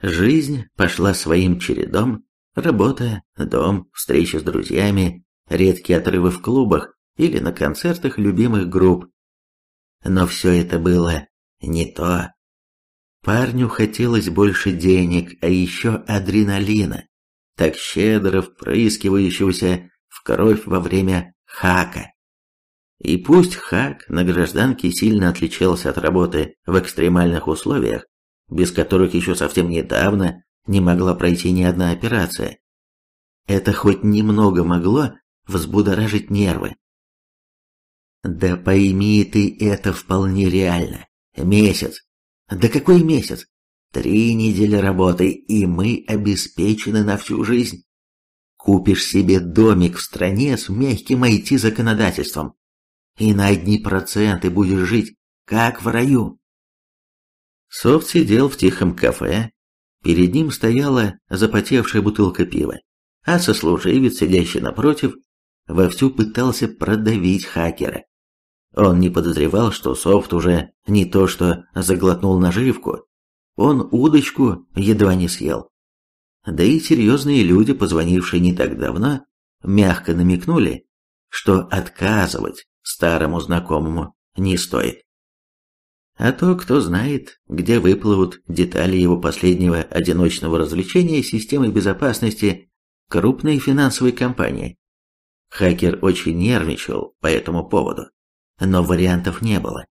Жизнь пошла своим чередом, работа, дом, встречи с друзьями, редкие отрывы в клубах или на концертах любимых групп. Но все это было не то. Парню хотелось больше денег, а еще адреналина, так щедро впрыскивающегося в кровь во время хака. И пусть хак на гражданке сильно отличался от работы в экстремальных условиях, без которых еще совсем недавно не могла пройти ни одна операция, это хоть немного могло взбудоражить нервы. Да пойми ты, это вполне реально. Месяц. Да какой месяц? Три недели работы, и мы обеспечены на всю жизнь. Купишь себе домик в стране с мягким IT-законодательством. И на одни проценты будешь жить, как в раю. Софт сидел в тихом кафе. Перед ним стояла запотевшая бутылка пива. А сослуживец, сидящий напротив, вовсю пытался продавить хакера. Он не подозревал, что софт уже не то что заглотнул наживку, он удочку едва не съел. Да и серьезные люди, позвонившие не так давно, мягко намекнули, что отказывать старому знакомому не стоит. А то, кто знает, где выплывут детали его последнего одиночного развлечения системой безопасности крупной финансовой компании. Хакер очень нервничал по этому поводу но вариантов не было.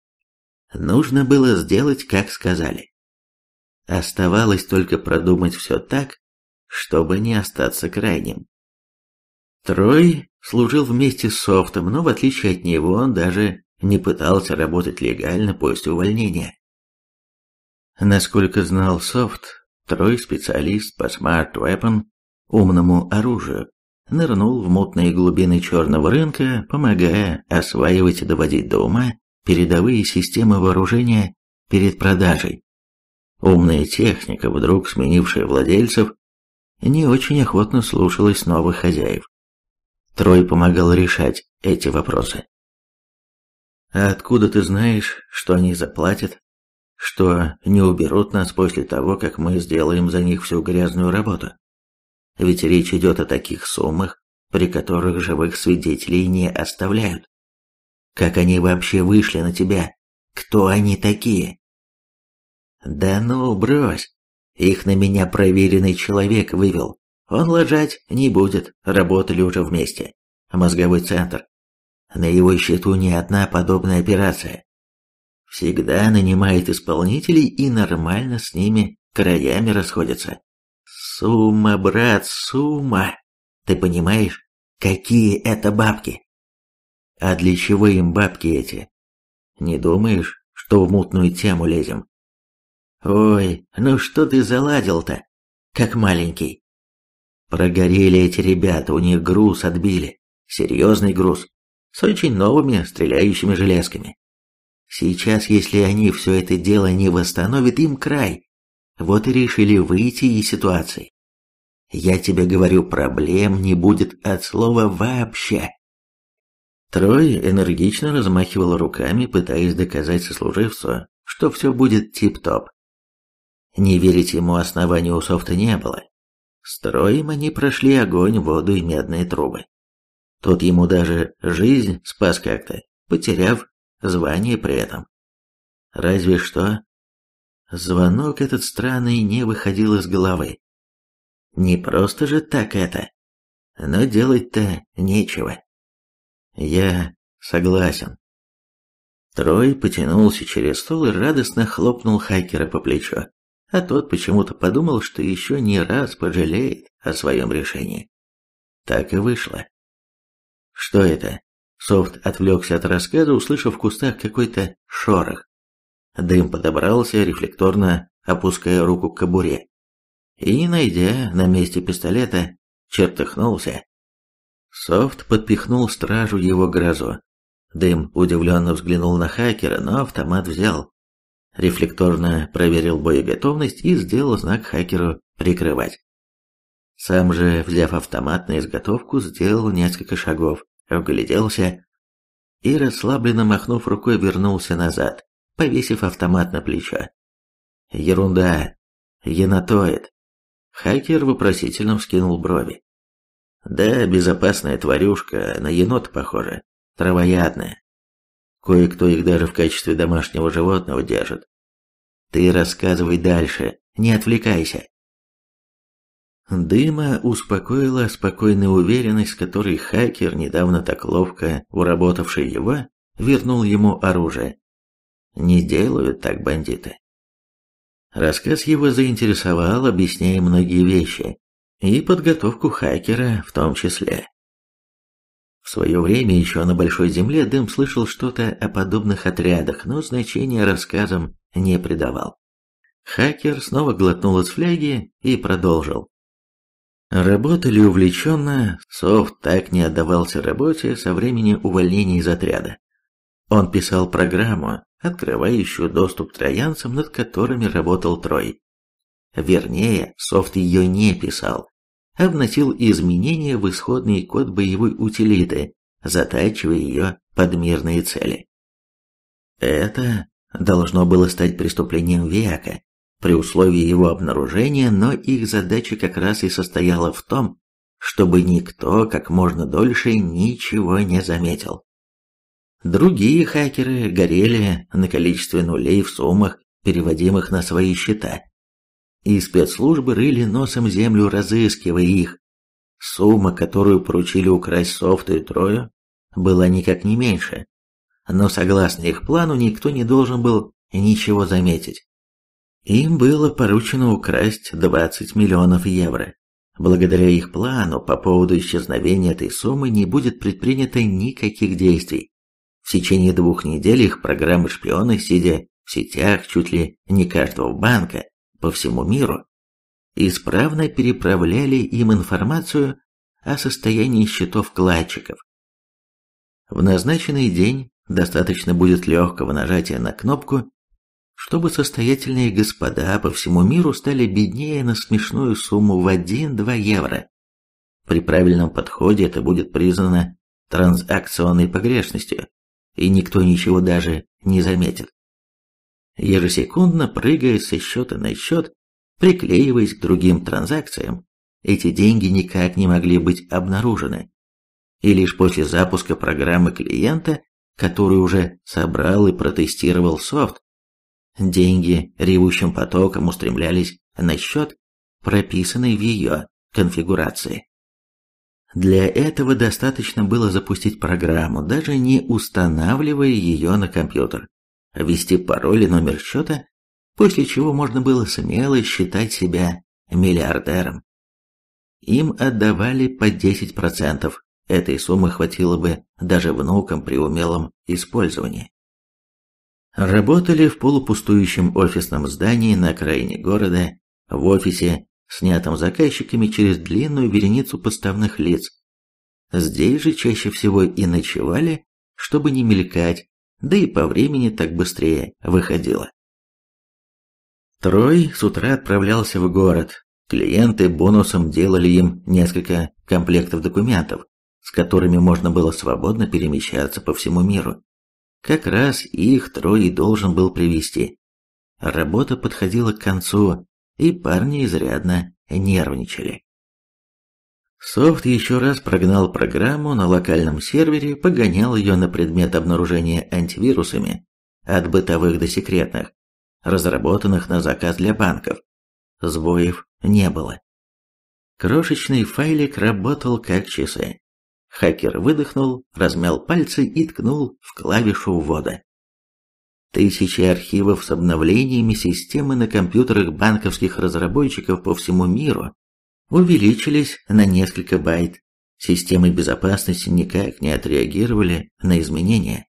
Нужно было сделать, как сказали. Оставалось только продумать все так, чтобы не остаться крайним. Трой служил вместе с Софтом, но в отличие от него он даже не пытался работать легально после увольнения. Насколько знал Софт, Трой специалист по Smart Weapon, умному оружию, нырнул в мутные глубины черного рынка, помогая осваивать и доводить до ума передовые системы вооружения перед продажей. Умная техника, вдруг сменившая владельцев, не очень охотно слушалась новых хозяев. Трой помогал решать эти вопросы. «А откуда ты знаешь, что они заплатят? Что не уберут нас после того, как мы сделаем за них всю грязную работу?» ведь речь идет о таких суммах, при которых живых свидетелей не оставляют. Как они вообще вышли на тебя? Кто они такие? Да ну, брось. Их на меня проверенный человек вывел. Он лажать не будет, работали уже вместе. Мозговой центр. На его счету ни одна подобная операция. Всегда нанимает исполнителей и нормально с ними краями расходятся. Сумма, брат, сумма. Ты понимаешь, какие это бабки? А для чего им бабки эти? Не думаешь, что в мутную тему лезем? Ой, ну что ты заладил-то, как маленький? Прогорели эти ребята, у них груз отбили, серьезный груз, с очень новыми стреляющими железками. Сейчас, если они все это дело не восстановят, им край. Вот и решили выйти из ситуации. Я тебе говорю, проблем не будет от слова «вообще». Трой энергично размахивал руками, пытаясь доказать сослуживцу, что все будет тип-топ. Не верить ему оснований у софта не было. Строим они прошли огонь, воду и медные трубы. Тот ему даже жизнь спас как-то, потеряв звание при этом. Разве что Звонок этот странный не выходил из головы. Не просто же так это. Но делать-то нечего. Я согласен. Трой потянулся через стол и радостно хлопнул хакера по плечу, а тот почему-то подумал, что еще не раз пожалеет о своем решении. Так и вышло. Что это? Софт отвлекся от рассказа, услышав в кустах какой-то шорох. Дым подобрался, рефлекторно опуская руку к кобуре. И, найдя на месте пистолета, чертыхнулся. Софт подпихнул стражу его грозу. Дым удивленно взглянул на хакера, но автомат взял. Рефлекторно проверил боеготовность и сделал знак хакеру прикрывать. Сам же, взяв автомат на изготовку, сделал несколько шагов, вгляделся и, расслабленно махнув рукой, вернулся назад повесив автомат на плечо. «Ерунда! Енотоид!» Хакер вопросительно вскинул брови. «Да, безопасная тварюшка, на енота похожа, травоядная. Кое-кто их даже в качестве домашнего животного держит. Ты рассказывай дальше, не отвлекайся!» Дыма успокоила спокойная уверенность, с которой хакер, недавно так ловко уработавший его, вернул ему оружие. Не делают так бандиты. Рассказ его заинтересовал, объясняя многие вещи, и подготовку хакера в том числе. В свое время еще на Большой Земле Дым слышал что-то о подобных отрядах, но значения рассказам не придавал. Хакер снова глотнул из фляги и продолжил. Работали увлеченно, Софт так не отдавался работе со времени увольнения из отряда. Он писал программу, открывающую доступ троянцам, над которыми работал Трой. Вернее, софт ее не писал, а вносил изменения в исходный код боевой утилиты, затачивая ее под мирные цели. Это должно было стать преступлением века при условии его обнаружения, но их задача как раз и состояла в том, чтобы никто как можно дольше ничего не заметил. Другие хакеры горели на количестве нулей в суммах, переводимых на свои счета. И спецслужбы рыли носом землю, разыскивая их. Сумма, которую поручили украсть Софт и Трою, была никак не меньше. Но согласно их плану, никто не должен был ничего заметить. Им было поручено украсть 20 миллионов евро. Благодаря их плану по поводу исчезновения этой суммы не будет предпринято никаких действий. В течение двух недель их программы шпионы, сидя в сетях чуть ли не каждого банка по всему миру, исправно переправляли им информацию о состоянии счетов вкладчиков. В назначенный день достаточно будет легкого нажатия на кнопку, чтобы состоятельные господа по всему миру стали беднее на смешную сумму в 1-2 евро. При правильном подходе это будет признано транзакционной погрешностью, и никто ничего даже не заметит. Ежесекундно прыгая со счета на счет, приклеиваясь к другим транзакциям, эти деньги никак не могли быть обнаружены. И лишь после запуска программы клиента, который уже собрал и протестировал софт, деньги ревущим потоком устремлялись на счет, прописанный в ее конфигурации. Для этого достаточно было запустить программу, даже не устанавливая ее на компьютер, ввести пароль и номер счета, после чего можно было смело считать себя миллиардером. Им отдавали по 10%, этой суммы хватило бы даже внукам при умелом использовании. Работали в полупустующем офисном здании на окраине города, в офисе снятым заказчиками через длинную вереницу поставных лиц. Здесь же чаще всего и ночевали, чтобы не мелькать, да и по времени так быстрее выходило. Трой с утра отправлялся в город. Клиенты бонусом делали им несколько комплектов документов, с которыми можно было свободно перемещаться по всему миру. Как раз их Трой и должен был привести. Работа подходила к концу, и парни изрядно нервничали. Софт еще раз прогнал программу на локальном сервере, погонял ее на предмет обнаружения антивирусами, от бытовых до секретных, разработанных на заказ для банков. Сбоев не было. Крошечный файлик работал как часы. Хакер выдохнул, размял пальцы и ткнул в клавишу ввода. Тысячи архивов с обновлениями системы на компьютерах банковских разработчиков по всему миру увеличились на несколько байт. Системы безопасности никак не отреагировали на изменения.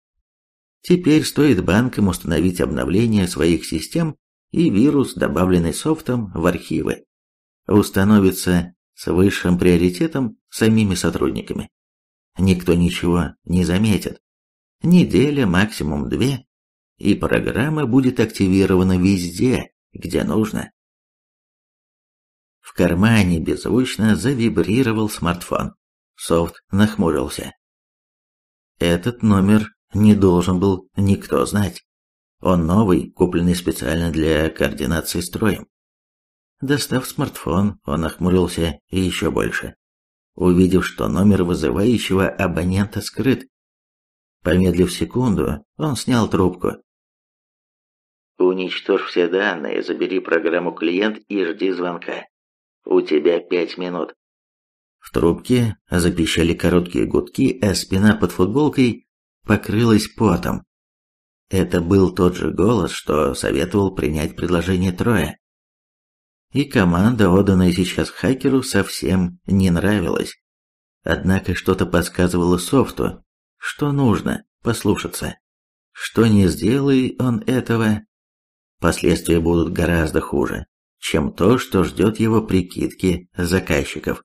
Теперь стоит банкам установить обновление своих систем, и вирус, добавленный софтом, в архивы, установится с высшим приоритетом самими сотрудниками. Никто ничего не заметит. Неделя, максимум две, и программа будет активирована везде, где нужно. В кармане беззвучно завибрировал смартфон. Софт нахмурился. Этот номер не должен был никто знать. Он новый, купленный специально для координации строем. Достав смартфон, он нахмурился еще больше, увидев, что номер вызывающего абонента скрыт. Помедлив секунду, он снял трубку. Уничтожь все данные, забери программу клиент и жди звонка. У тебя пять минут. В трубке запищали короткие гудки, а спина под футболкой покрылась потом. Это был тот же голос, что советовал принять предложение Троя. И команда, отданная сейчас хакеру, совсем не нравилась. Однако что-то подсказывало софту, что нужно послушаться. Что не сделай он этого, Последствия будут гораздо хуже, чем то, что ждет его прикидки заказчиков.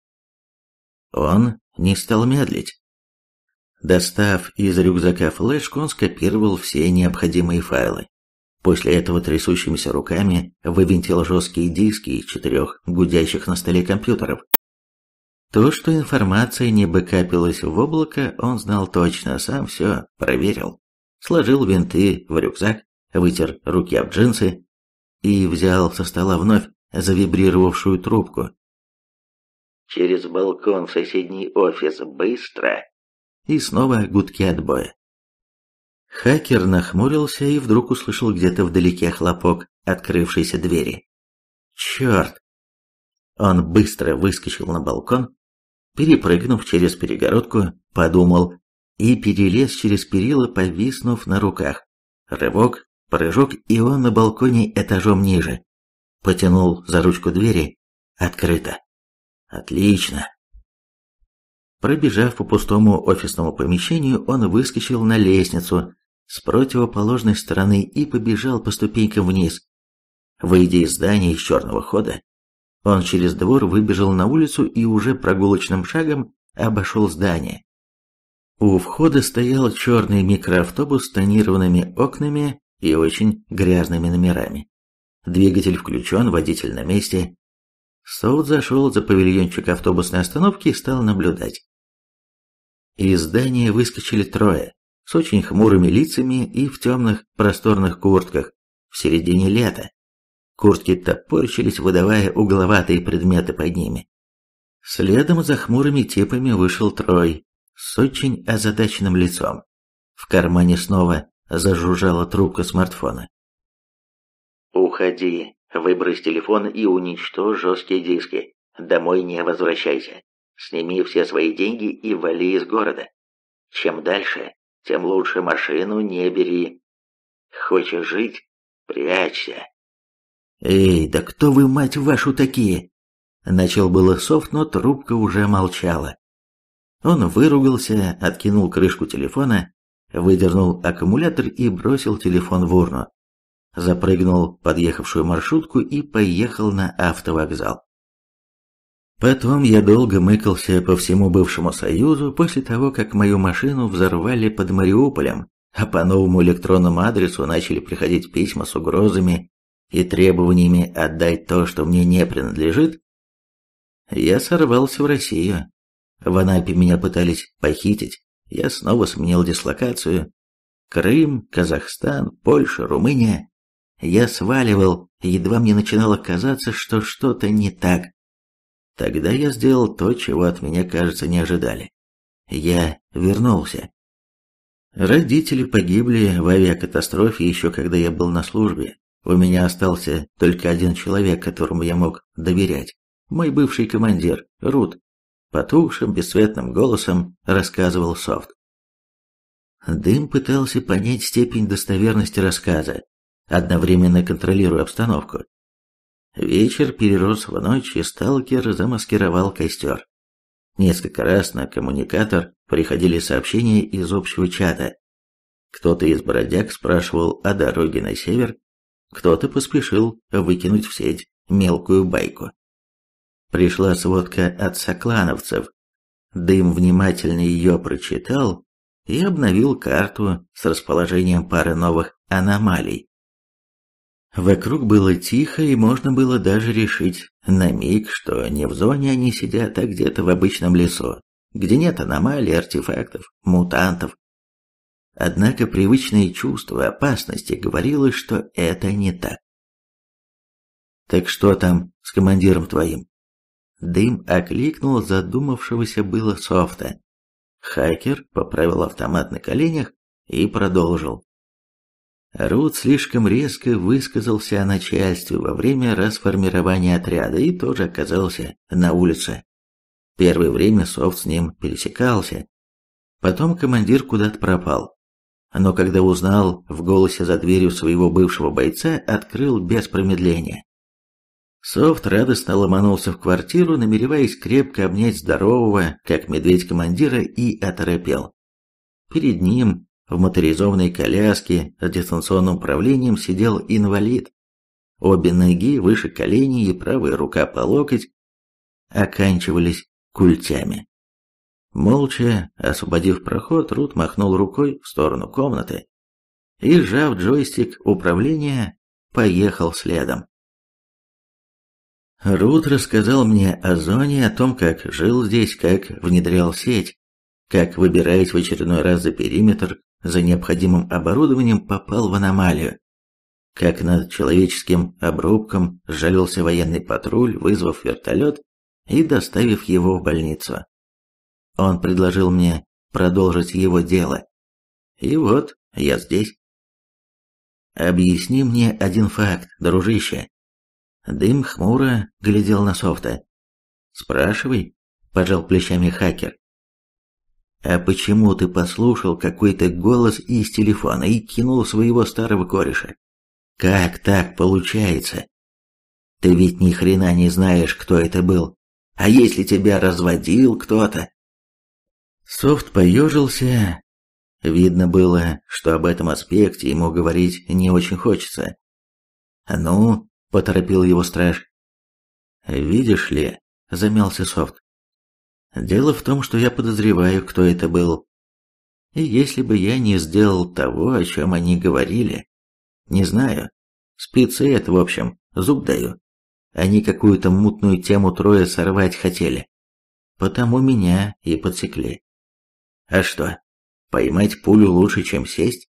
Он не стал медлить. Достав из рюкзака флешку, он скопировал все необходимые файлы. После этого трясущимися руками вывинтил жесткие диски из четырех гудящих на столе компьютеров. То, что информация не бэкапилась в облако, он знал точно, сам все проверил. Сложил винты в рюкзак, вытер руки об джинсы и взял со стола вновь завибрировавшую трубку. «Через балкон в соседний офис, быстро!» И снова гудки отбоя. Хакер нахмурился и вдруг услышал где-то вдалеке хлопок открывшейся двери. «Черт!» Он быстро выскочил на балкон, перепрыгнув через перегородку, подумал и перелез через перила, повиснув на руках. Рывок, Прыжок, и он на балконе этажом ниже. Потянул за ручку двери. Открыто. Отлично. Пробежав по пустому офисному помещению, он выскочил на лестницу с противоположной стороны и побежал по ступенькам вниз. Выйдя из здания из черного хода, он через двор выбежал на улицу и уже прогулочным шагом обошел здание. У входа стоял черный микроавтобус с тонированными окнами и очень грязными номерами. Двигатель включен, водитель на месте. Соут зашел за павильончик автобусной остановки и стал наблюдать. Из здания выскочили трое, с очень хмурыми лицами и в темных просторных куртках, в середине лета. Куртки топорщились, выдавая угловатые предметы под ними. Следом за хмурыми типами вышел Трой, с очень озадаченным лицом. В кармане снова Зажужжала трубка смартфона. «Уходи, выбрось телефон и уничтожь жесткие диски. Домой не возвращайся. Сними все свои деньги и вали из города. Чем дальше, тем лучше машину не бери. Хочешь жить? Прячься». «Эй, да кто вы, мать вашу, такие?» Начал было софт, но трубка уже молчала. Он выругался, откинул крышку телефона выдернул аккумулятор и бросил телефон в урну. Запрыгнул подъехавшую маршрутку и поехал на автовокзал. Потом я долго мыкался по всему бывшему Союзу после того, как мою машину взорвали под Мариуполем, а по новому электронному адресу начали приходить письма с угрозами и требованиями отдать то, что мне не принадлежит, я сорвался в Россию. В Анапе меня пытались похитить, я снова сменил дислокацию. Крым, Казахстан, Польша, Румыния. Я сваливал, едва мне начинало казаться, что что-то не так. Тогда я сделал то, чего от меня, кажется, не ожидали. Я вернулся. Родители погибли в авиакатастрофе еще когда я был на службе. У меня остался только один человек, которому я мог доверять. Мой бывший командир, Рут, потухшим бесцветным голосом рассказывал Софт. Дым пытался понять степень достоверности рассказа, одновременно контролируя обстановку. Вечер перерос в ночь, и сталкер замаскировал костер. Несколько раз на коммуникатор приходили сообщения из общего чата. Кто-то из бродяг спрашивал о дороге на север, кто-то поспешил выкинуть в сеть мелкую байку. Пришла сводка от соклановцев. Дым внимательно ее прочитал и обновил карту с расположением пары новых аномалий. Вокруг было тихо, и можно было даже решить на миг, что не в зоне они сидят, а где-то в обычном лесу, где нет аномалий, артефактов, мутантов. Однако привычное чувство опасности говорило, что это не так. «Так что там с командиром твоим?» Дым окликнул задумавшегося было софта. Хакер поправил автомат на коленях и продолжил. Рут слишком резко высказался о начальстве во время расформирования отряда и тоже оказался на улице. Первое время Софт с ним пересекался. Потом командир куда-то пропал. Но когда узнал в голосе за дверью своего бывшего бойца, открыл без промедления. Софт радостно ломанулся в квартиру, намереваясь крепко обнять здорового, как медведь командира, и оторопел. Перед ним, в моторизованной коляске с дистанционным управлением, сидел инвалид. Обе ноги выше коленей и правая рука по локоть оканчивались культями. Молча освободив проход, Рут махнул рукой в сторону комнаты и, сжав джойстик управления, поехал следом. Рут рассказал мне о зоне, о том, как жил здесь, как внедрял сеть, как, выбираясь в очередной раз за периметр, за необходимым оборудованием попал в аномалию, как над человеческим обрубком сжалился военный патруль, вызвав вертолет и доставив его в больницу. Он предложил мне продолжить его дело. И вот я здесь. «Объясни мне один факт, дружище», Дым хмуро глядел на софта. «Спрашивай», – пожал плечами хакер. «А почему ты послушал какой-то голос из телефона и кинул своего старого кореша? Как так получается? Ты ведь ни хрена не знаешь, кто это был. А если тебя разводил кто-то?» Софт поежился. Видно было, что об этом аспекте ему говорить не очень хочется. «Ну, поторопил его страж. Видишь ли, замялся Софт. Дело в том, что я подозреваю, кто это был. И если бы я не сделал того, о чем они говорили, не знаю, спицы это, в общем, зуб даю. Они какую-то мутную тему трое сорвать хотели. Потому меня и подсекли. А что, поймать пулю лучше, чем сесть?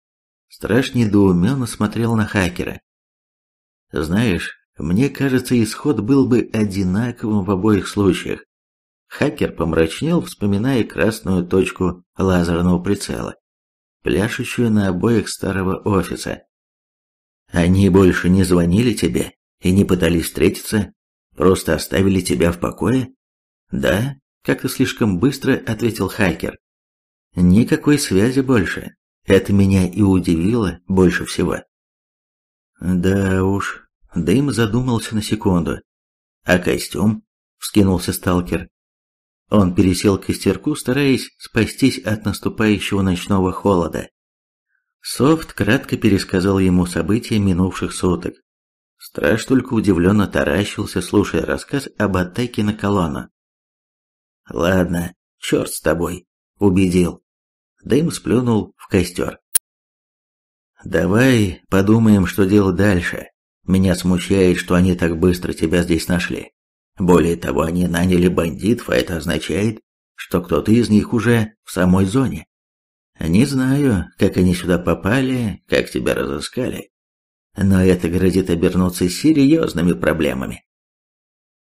Страш недоуменно смотрел на хакера. Знаешь, мне кажется, исход был бы одинаковым в обоих случаях. Хакер помрачнел, вспоминая красную точку лазерного прицела, пляшущую на обоих старого офиса. Они больше не звонили тебе и не пытались встретиться, просто оставили тебя в покое? Да, как-то слишком быстро ответил хакер. Никакой связи больше. Это меня и удивило больше всего. Да уж, Дэйм задумался на секунду. «А костюм?» — вскинулся сталкер. Он пересел к костерку, стараясь спастись от наступающего ночного холода. Софт кратко пересказал ему события минувших суток. Страж только удивленно таращился, слушая рассказ об атаке на колонну. «Ладно, черт с тобой», — убедил. Дэйм сплюнул в костер. «Давай подумаем, что делать дальше», меня смущает, что они так быстро тебя здесь нашли. Более того, они наняли бандитов, а это означает, что кто-то из них уже в самой зоне. Не знаю, как они сюда попали, как тебя разыскали, но это грозит обернуться серьезными проблемами.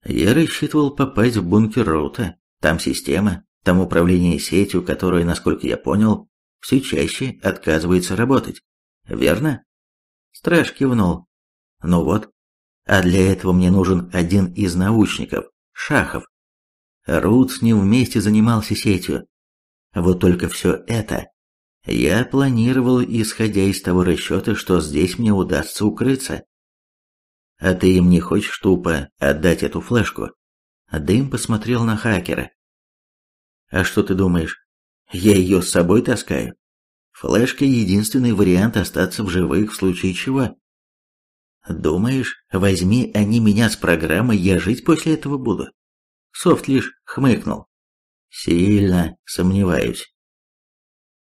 Я рассчитывал попасть в бункер Роута, там система, там управление сетью, которая, насколько я понял, все чаще отказывается работать, верно? Страж кивнул. Ну вот. А для этого мне нужен один из научников, Шахов. Рут с ним вместе занимался сетью. Вот только все это я планировал, исходя из того расчета, что здесь мне удастся укрыться. А ты им не хочешь тупо отдать эту флешку? Дым посмотрел на хакера. А что ты думаешь? Я ее с собой таскаю. Флешка — единственный вариант остаться в живых в случае чего. Думаешь, возьми они меня с программы, я жить после этого буду? Софт лишь хмыкнул. Сильно сомневаюсь.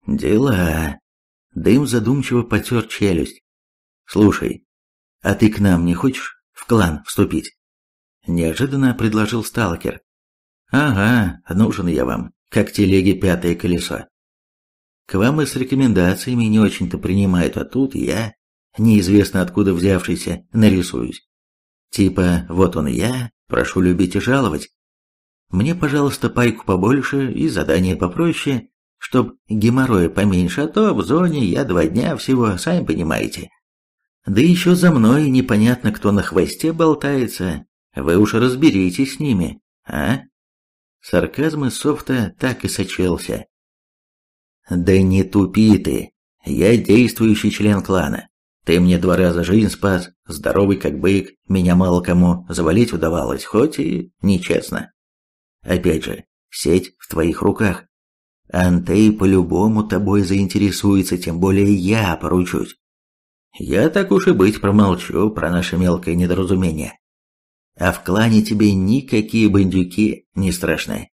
Дела. Дым задумчиво потер челюсть. Слушай, а ты к нам не хочешь в клан вступить? Неожиданно предложил сталкер. Ага, нужен я вам, как телеги пятое колесо. К вам и с рекомендациями не очень-то принимают, а тут я неизвестно откуда взявшийся, нарисуюсь. Типа «Вот он я, прошу любить и жаловать». Мне, пожалуйста, пайку побольше и задание попроще, чтоб геморроя поменьше, а то в зоне я два дня всего, сами понимаете. Да еще за мной непонятно, кто на хвосте болтается. Вы уж разберитесь с ними, а? Сарказм из софта так и сочелся. Да не тупи ты. Я действующий член клана. Ты мне два раза жизнь спас, здоровый как бык, меня мало кому завалить удавалось, хоть и нечестно. Опять же, сеть в твоих руках. Антей по-любому тобой заинтересуется, тем более я поручусь. Я так уж и быть промолчу про наше мелкое недоразумение. А в клане тебе никакие бандюки не страшны.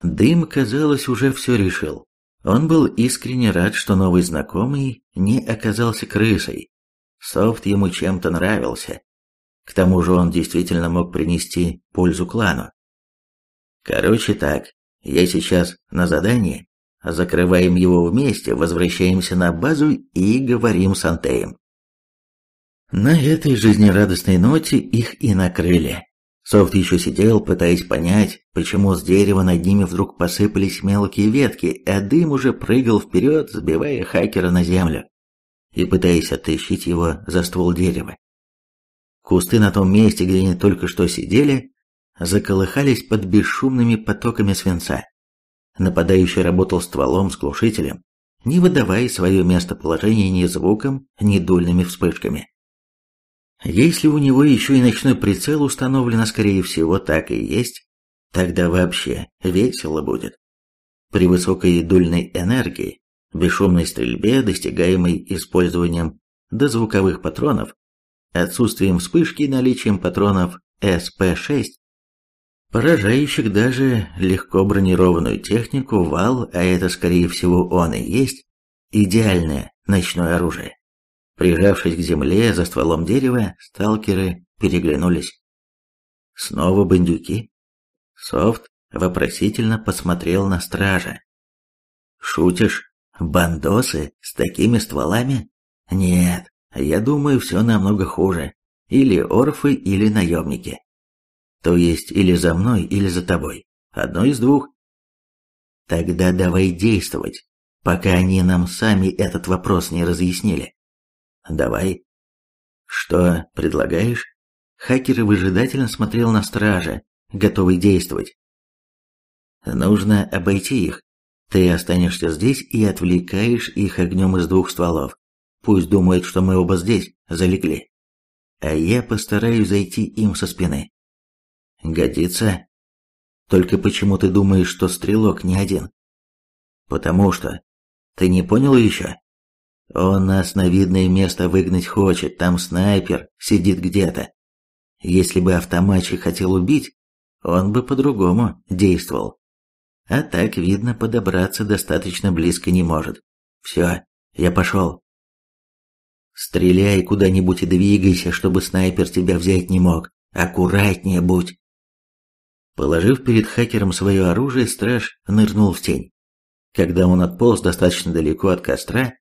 Дым, казалось, уже все решил. Он был искренне рад, что новый знакомый не оказался крысой. Софт ему чем-то нравился. К тому же он действительно мог принести пользу клану. Короче так, я сейчас на задании, закрываем его вместе, возвращаемся на базу и говорим с Антеем. На этой жизнерадостной ноте их и накрыли. Софт еще сидел, пытаясь понять, почему с дерева над ними вдруг посыпались мелкие ветки, а дым уже прыгал вперед, сбивая хакера на землю и пытаясь оттащить его за ствол дерева. Кусты на том месте, где они только что сидели, заколыхались под бесшумными потоками свинца. Нападающий работал стволом с глушителем, не выдавая свое местоположение ни звуком, ни дульными вспышками. Если у него еще и ночной прицел установлен, а скорее всего так и есть, тогда вообще весело будет. При высокой дульной энергии, бесшумной стрельбе, достигаемой использованием дозвуковых патронов, отсутствием вспышки и наличием патронов СП-6, поражающих даже легко бронированную технику, вал, а это скорее всего он и есть, идеальное ночное оружие. Прижавшись к земле за стволом дерева, сталкеры переглянулись. Снова бандюки. Софт вопросительно посмотрел на стража. «Шутишь? Бандосы с такими стволами? Нет, я думаю, все намного хуже. Или орфы, или наемники. То есть или за мной, или за тобой. Одно из двух. Тогда давай действовать, пока они нам сами этот вопрос не разъяснили». Давай. Что предлагаешь? Хакер выжидательно смотрел на стража, готовый действовать. Нужно обойти их. Ты останешься здесь и отвлекаешь их огнем из двух стволов. Пусть думают, что мы оба здесь залегли. А я постараюсь зайти им со спины. Годится. Только почему ты думаешь, что стрелок не один? Потому что. Ты не понял еще? Он нас на видное место выгнать хочет, там снайпер сидит где-то. Если бы автоматчик хотел убить, он бы по-другому действовал. А так, видно, подобраться достаточно близко не может. Все, я пошел. Стреляй куда-нибудь и двигайся, чтобы снайпер тебя взять не мог. Аккуратнее будь. Положив перед хакером свое оружие, страж нырнул в тень. Когда он отполз достаточно далеко от костра,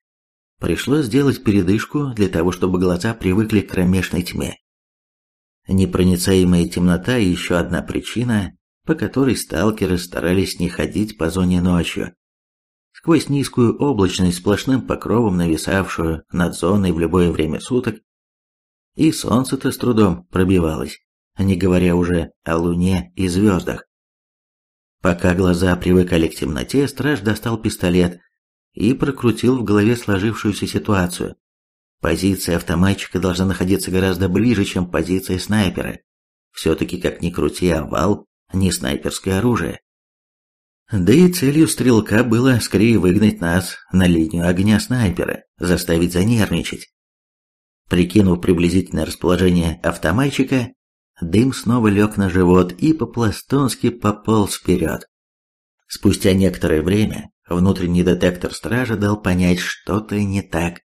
Пришлось сделать передышку для того, чтобы глаза привыкли к кромешной тьме. Непроницаемая темнота – и еще одна причина, по которой сталкеры старались не ходить по зоне ночью. Сквозь низкую облачность, сплошным покровом нависавшую над зоной в любое время суток, и солнце-то с трудом пробивалось, не говоря уже о луне и звездах. Пока глаза привыкали к темноте, страж достал пистолет и прокрутил в голове сложившуюся ситуацию. Позиция автоматчика должна находиться гораздо ближе, чем позиция снайпера. Все-таки, как ни крути, овал – не снайперское оружие. Да и целью стрелка было скорее выгнать нас на линию огня снайпера, заставить занервничать. Прикинув приблизительное расположение автоматчика, дым снова лег на живот и по-пластунски пополз вперед. Спустя некоторое время Внутренний детектор стража дал понять, что-то не так.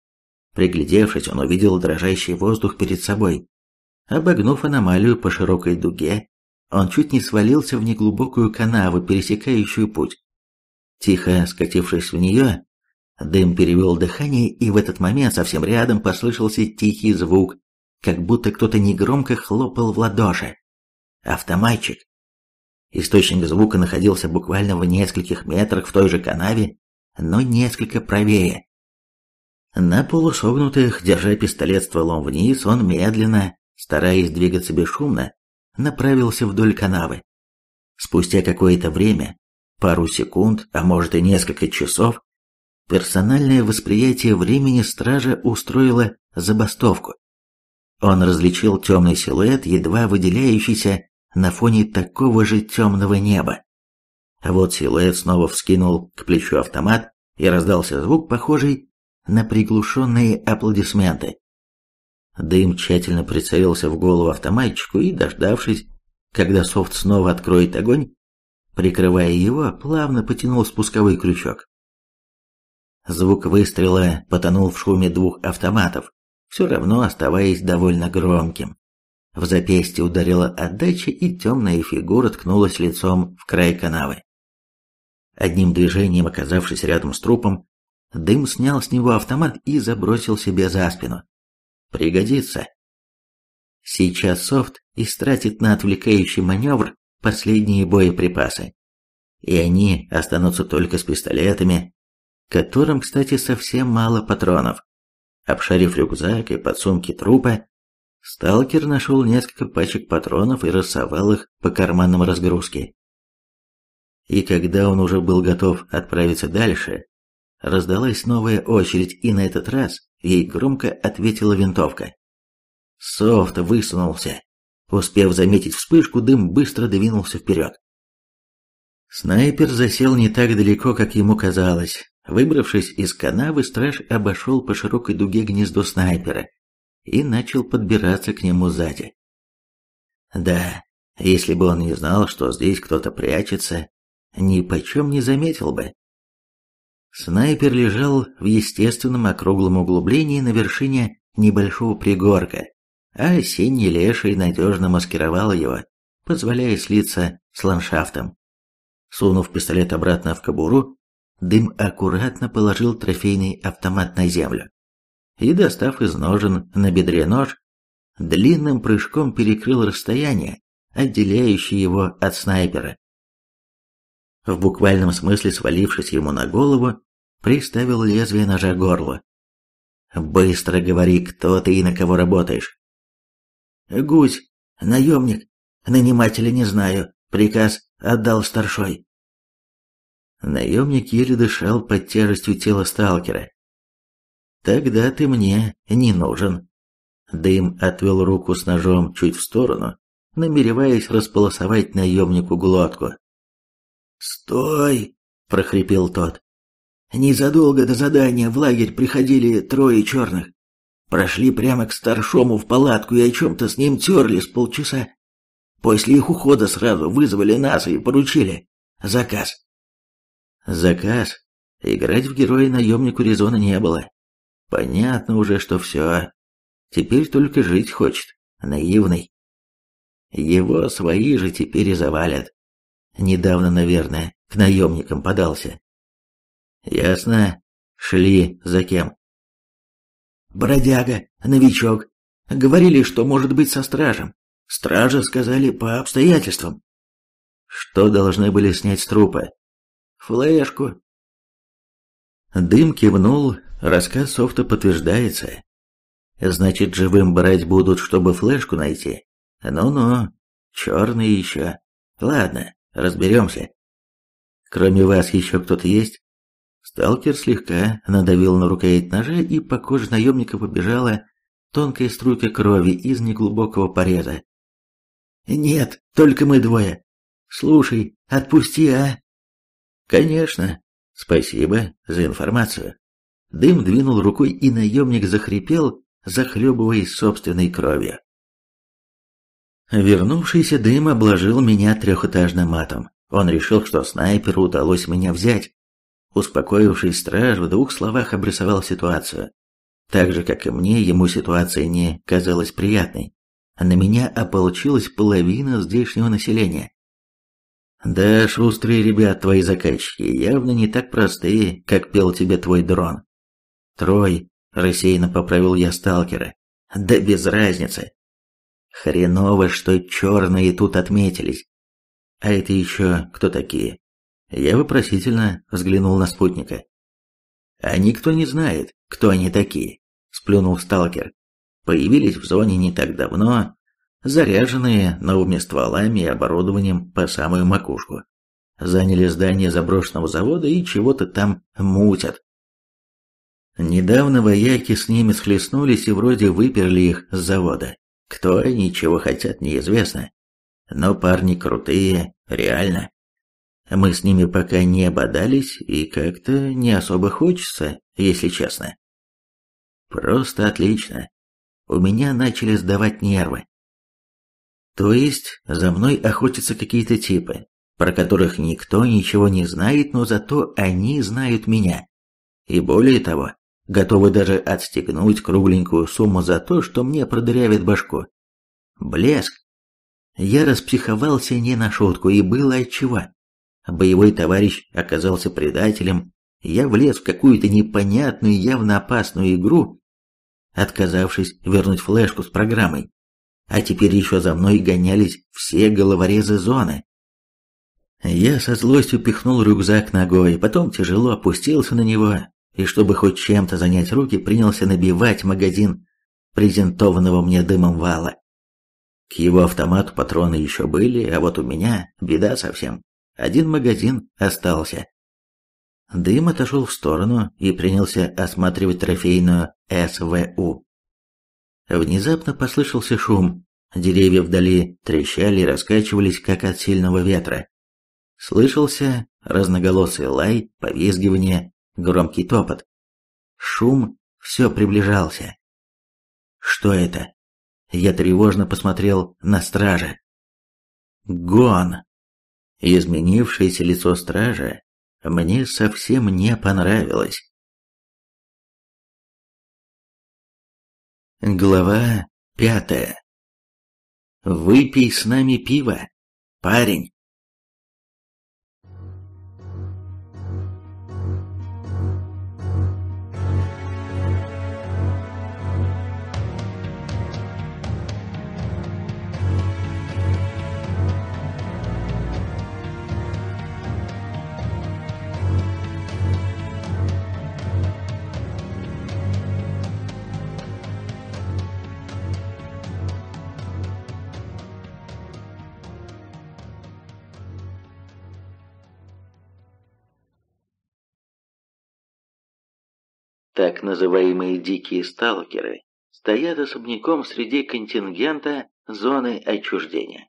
Приглядевшись, он увидел дрожащий воздух перед собой. Обогнув аномалию по широкой дуге, он чуть не свалился в неглубокую канаву, пересекающую путь. Тихо скатившись в нее, дым перевел дыхание, и в этот момент совсем рядом послышался тихий звук, как будто кто-то негромко хлопал в ладоши. Автоматчик Источник звука находился буквально в нескольких метрах в той же канаве, но несколько правее. На полусогнутых, держа пистолет стволом вниз, он медленно, стараясь двигаться бесшумно, направился вдоль канавы. Спустя какое-то время, пару секунд, а может и несколько часов, персональное восприятие времени стража устроило забастовку. Он различил темный силуэт, едва выделяющийся на фоне такого же темного неба. А вот силуэт снова вскинул к плечу автомат, и раздался звук, похожий на приглушенные аплодисменты. Дым тщательно прицелился в голову автоматчику и, дождавшись, когда софт снова откроет огонь, прикрывая его, плавно потянул спусковой крючок. Звук выстрела потонул в шуме двух автоматов, все равно оставаясь довольно громким. В запястье ударила отдача, и темная фигура ткнулась лицом в край канавы. Одним движением, оказавшись рядом с трупом, Дым снял с него автомат и забросил себе за спину. «Пригодится!» Сейчас софт истратит на отвлекающий маневр последние боеприпасы. И они останутся только с пистолетами, которым, кстати, совсем мало патронов. Обшарив рюкзак и подсумки трупа, Сталкер нашел несколько пачек патронов и рассовал их по карманам разгрузки. И когда он уже был готов отправиться дальше, раздалась новая очередь, и на этот раз ей громко ответила винтовка. Софт высунулся. Успев заметить вспышку, дым быстро двинулся вперед. Снайпер засел не так далеко, как ему казалось. Выбравшись из канавы, страж обошел по широкой дуге гнездо снайпера и начал подбираться к нему сзади. Да, если бы он не знал, что здесь кто-то прячется, ни почем не заметил бы. Снайпер лежал в естественном округлом углублении на вершине небольшого пригорка, а осенний леший надежно маскировал его, позволяя слиться с ландшафтом. Сунув пистолет обратно в кобуру, Дым аккуратно положил трофейный автомат на землю и, достав из ножен на бедре нож, длинным прыжком перекрыл расстояние, отделяющее его от снайпера. В буквальном смысле свалившись ему на голову, приставил лезвие ножа к горлу. «Быстро говори, кто ты и на кого работаешь». «Гусь, наемник, нанимателя не знаю, приказ отдал старшой». Наемник еле дышал под тяжестью тела сталкера. Тогда ты мне не нужен. Дым отвел руку с ножом чуть в сторону, намереваясь располосовать наемнику глотку. «Стой!» – прохрипел тот. «Незадолго до задания в лагерь приходили трое черных. Прошли прямо к старшому в палатку и о чем-то с ним терли с полчаса. После их ухода сразу вызвали нас и поручили. Заказ». «Заказ?» Играть в героя наемнику резона не было. Понятно уже, что все. Теперь только жить хочет, наивный. Его свои же теперь и завалят. Недавно, наверное, к наемникам подался. Ясно. Шли за кем? Бродяга, новичок. Говорили, что может быть со стражем. Стража сказали по обстоятельствам. Что должны были снять с трупа? Флешку. Дым кивнул, Рассказ софта подтверждается. Значит, живым брать будут, чтобы флешку найти. Ну-ну, черный еще. Ладно, разберемся. Кроме вас еще кто-то есть? Сталкер слегка надавил на рукоять ножа, и по коже наемника побежала тонкая струйка крови из неглубокого пореза. «Нет, только мы двое. Слушай, отпусти, а?» «Конечно. Спасибо за информацию». Дым двинул рукой, и наемник захрипел, захлебываясь собственной кровью. Вернувшийся дым обложил меня трехэтажным матом. Он решил, что снайперу удалось меня взять. Успокоивший страж в двух словах обрисовал ситуацию. Так же, как и мне, ему ситуация не казалась приятной. На меня ополчилась половина здешнего населения. «Да, шустрые ребят твои заказчики, явно не так простые, как пел тебе твой дрон», Трой, рассеянно поправил я сталкера. Да без разницы. Хреново, что черные тут отметились. А это еще кто такие? Я вопросительно взглянул на спутника. А никто не знает, кто они такие, сплюнул сталкер. Появились в зоне не так давно, заряженные новыми стволами и оборудованием по самую макушку. Заняли здание заброшенного завода и чего-то там мутят. Недавно вояки с ними схлестнулись и вроде выперли их с завода. Кто они, чего хотят, неизвестно. Но парни крутые, реально. Мы с ними пока не ободались и как-то не особо хочется, если честно. Просто отлично. У меня начали сдавать нервы. То есть за мной охотятся какие-то типы, про которых никто ничего не знает, но зато они знают меня. И более того, Готовы даже отстегнуть кругленькую сумму за то, что мне продырявит башку. Блеск! Я распсиховался не на шутку, и было отчего. Боевой товарищ оказался предателем, я влез в какую-то непонятную, явно опасную игру, отказавшись вернуть флешку с программой. А теперь еще за мной гонялись все головорезы зоны. Я со злостью пихнул рюкзак ногой, потом тяжело опустился на него, и чтобы хоть чем-то занять руки, принялся набивать магазин презентованного мне дымом вала. К его автомату патроны еще были, а вот у меня беда совсем. Один магазин остался. Дым отошел в сторону и принялся осматривать трофейную СВУ. Внезапно послышался шум. Деревья вдали трещали и раскачивались, как от сильного ветра. Слышался разноголосый лай, повизгивание, громкий топот. Шум все приближался. Что это? Я тревожно посмотрел на стража. Гон! Изменившееся лицо стража мне совсем не понравилось. Глава пятая. «Выпей с нами пиво, парень!» так называемые дикие сталкеры, стоят особняком среди контингента зоны отчуждения.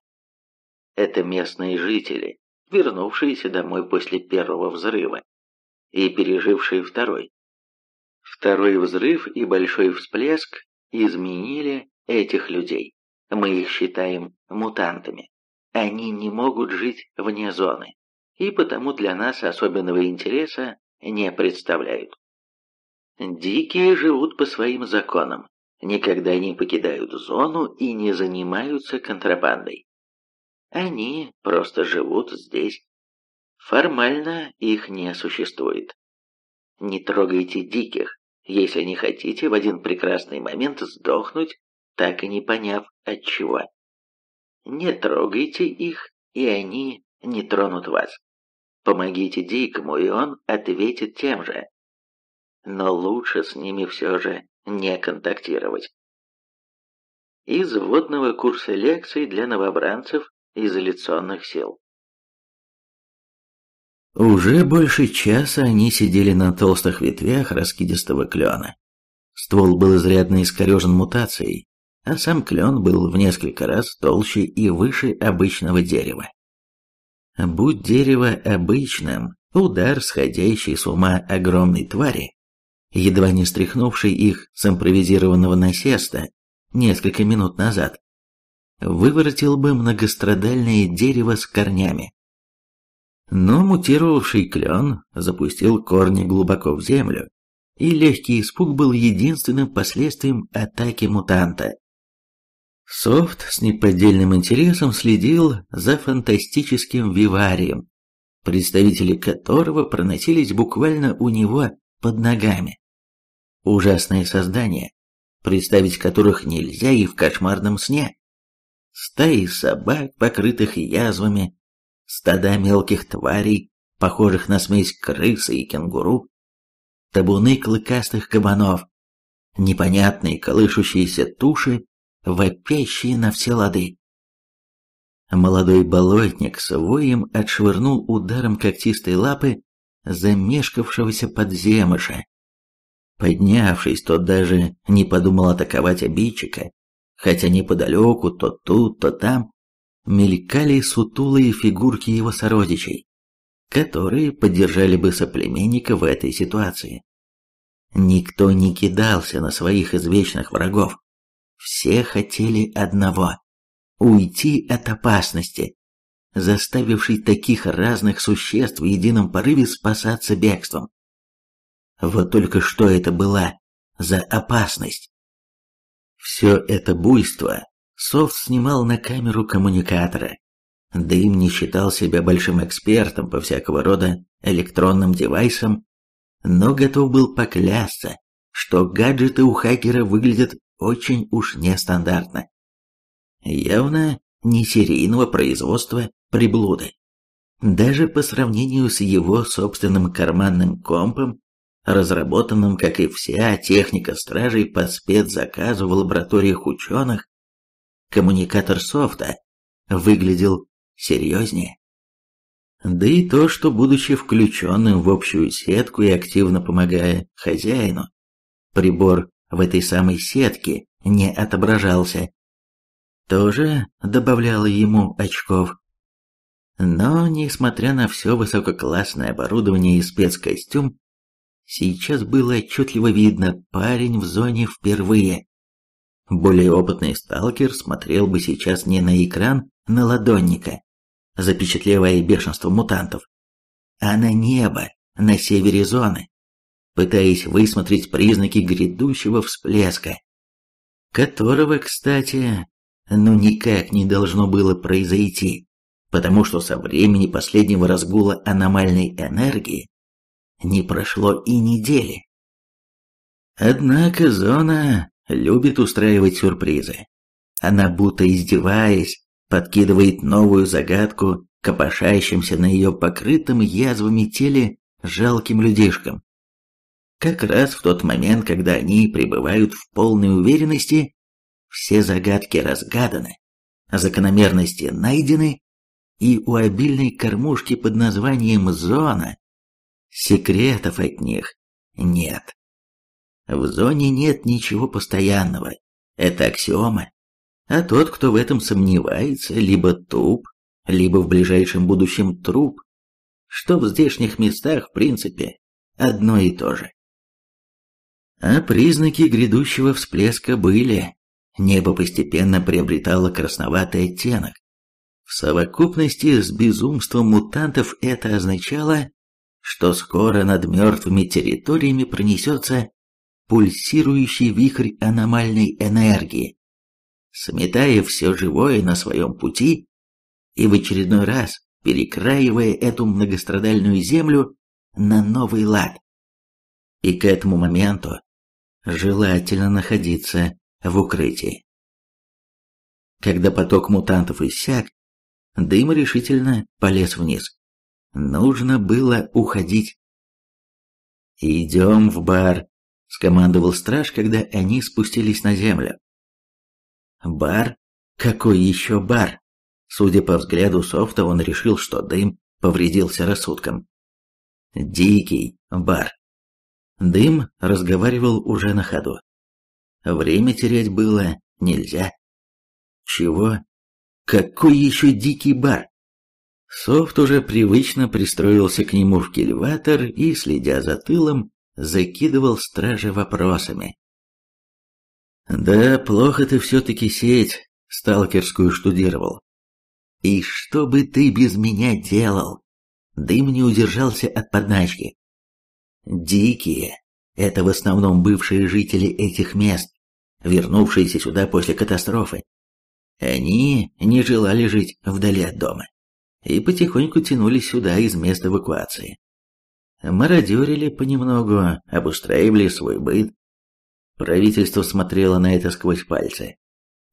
Это местные жители, вернувшиеся домой после первого взрыва и пережившие второй. Второй взрыв и большой всплеск изменили этих людей. Мы их считаем мутантами. Они не могут жить вне зоны, и потому для нас особенного интереса не представляют. Дикие живут по своим законам, никогда не покидают зону и не занимаются контрабандой. Они просто живут здесь. Формально их не существует. Не трогайте диких, если не хотите в один прекрасный момент сдохнуть, так и не поняв от чего. Не трогайте их, и они не тронут вас. Помогите дикому, и он ответит тем же но лучше с ними все же не контактировать. Из вводного курса лекций для новобранцев изоляционных сил. Уже больше часа они сидели на толстых ветвях раскидистого клена. Ствол был изрядно искорежен мутацией, а сам клен был в несколько раз толще и выше обычного дерева. Будь дерево обычным, удар, сходящий с ума огромной твари, едва не стряхнувший их с импровизированного насеста несколько минут назад, выворотил бы многострадальное дерево с корнями. Но мутировавший клен запустил корни глубоко в землю, и легкий испуг был единственным последствием атаки мутанта. Софт с неподдельным интересом следил за фантастическим виварием, представители которого проносились буквально у него под ногами. Ужасные создания, представить которых нельзя и в кошмарном сне. Стаи собак, покрытых язвами, стада мелких тварей, похожих на смесь крысы и кенгуру, табуны клыкастых кабанов, непонятные колышущиеся туши, вопящие на все лады. Молодой болотник с воем отшвырнул ударом когтистой лапы замешкавшегося подземыша, Поднявшись, тот даже не подумал атаковать обидчика, хотя неподалеку, то тут, то там, мелькали сутулые фигурки его сородичей, которые поддержали бы соплеменника в этой ситуации. Никто не кидался на своих извечных врагов. Все хотели одного — уйти от опасности, заставившей таких разных существ в едином порыве спасаться бегством. Вот только что это была за опасность? Все это буйство Софт снимал на камеру коммуникатора. Дым не считал себя большим экспертом по всякого рода электронным девайсам, но готов был поклясться, что гаджеты у хакера выглядят очень уж нестандартно. Явно не серийного производства приблуды. Даже по сравнению с его собственным карманным компом разработанным, как и вся техника стражей по спецзаказу в лабораториях ученых, коммуникатор софта выглядел серьезнее. Да и то, что, будучи включенным в общую сетку и активно помогая хозяину, прибор в этой самой сетке не отображался, тоже добавляло ему очков. Но, несмотря на все высококлассное оборудование и спецкостюм, Сейчас было отчетливо видно, парень в зоне впервые. Более опытный сталкер смотрел бы сейчас не на экран, на ладонника, запечатлевая бешенство мутантов, а на небо, на севере зоны, пытаясь высмотреть признаки грядущего всплеска, которого, кстати, ну никак не должно было произойти, потому что со времени последнего разгула аномальной энергии не прошло и недели. Однако Зона любит устраивать сюрпризы. Она, будто издеваясь, подкидывает новую загадку копошащимся на ее покрытом язвами теле жалким людишкам. Как раз в тот момент, когда они пребывают в полной уверенности, все загадки разгаданы, закономерности найдены, и у обильной кормушки под названием «Зона» секретов от них нет. В зоне нет ничего постоянного, это аксиома. А тот, кто в этом сомневается, либо туп, либо в ближайшем будущем труп, что в здешних местах, в принципе, одно и то же. А признаки грядущего всплеска были. Небо постепенно приобретало красноватый оттенок. В совокупности с безумством мутантов это означало что скоро над мертвыми территориями пронесется пульсирующий вихрь аномальной энергии, сметая все живое на своем пути и в очередной раз перекраивая эту многострадальную землю на новый лад. И к этому моменту желательно находиться в укрытии. Когда поток мутантов иссяк, дым решительно полез вниз. Нужно было уходить. «Идем в бар», — скомандовал страж, когда они спустились на землю. «Бар? Какой еще бар?» Судя по взгляду Софта, он решил, что дым повредился рассудком. «Дикий бар». Дым разговаривал уже на ходу. Время терять было нельзя. «Чего? Какой еще дикий бар?» Софт уже привычно пристроился к нему в кельватор и, следя за тылом, закидывал стражи вопросами. «Да, плохо ты все-таки сеть сталкерскую штудировал. И что бы ты без меня делал?» Дым не удержался от подначки. «Дикие — это в основном бывшие жители этих мест, вернувшиеся сюда после катастрофы. Они не желали жить вдали от дома и потихоньку тянули сюда из мест эвакуации. Мародерили понемногу, обустраивали свой быт. Правительство смотрело на это сквозь пальцы.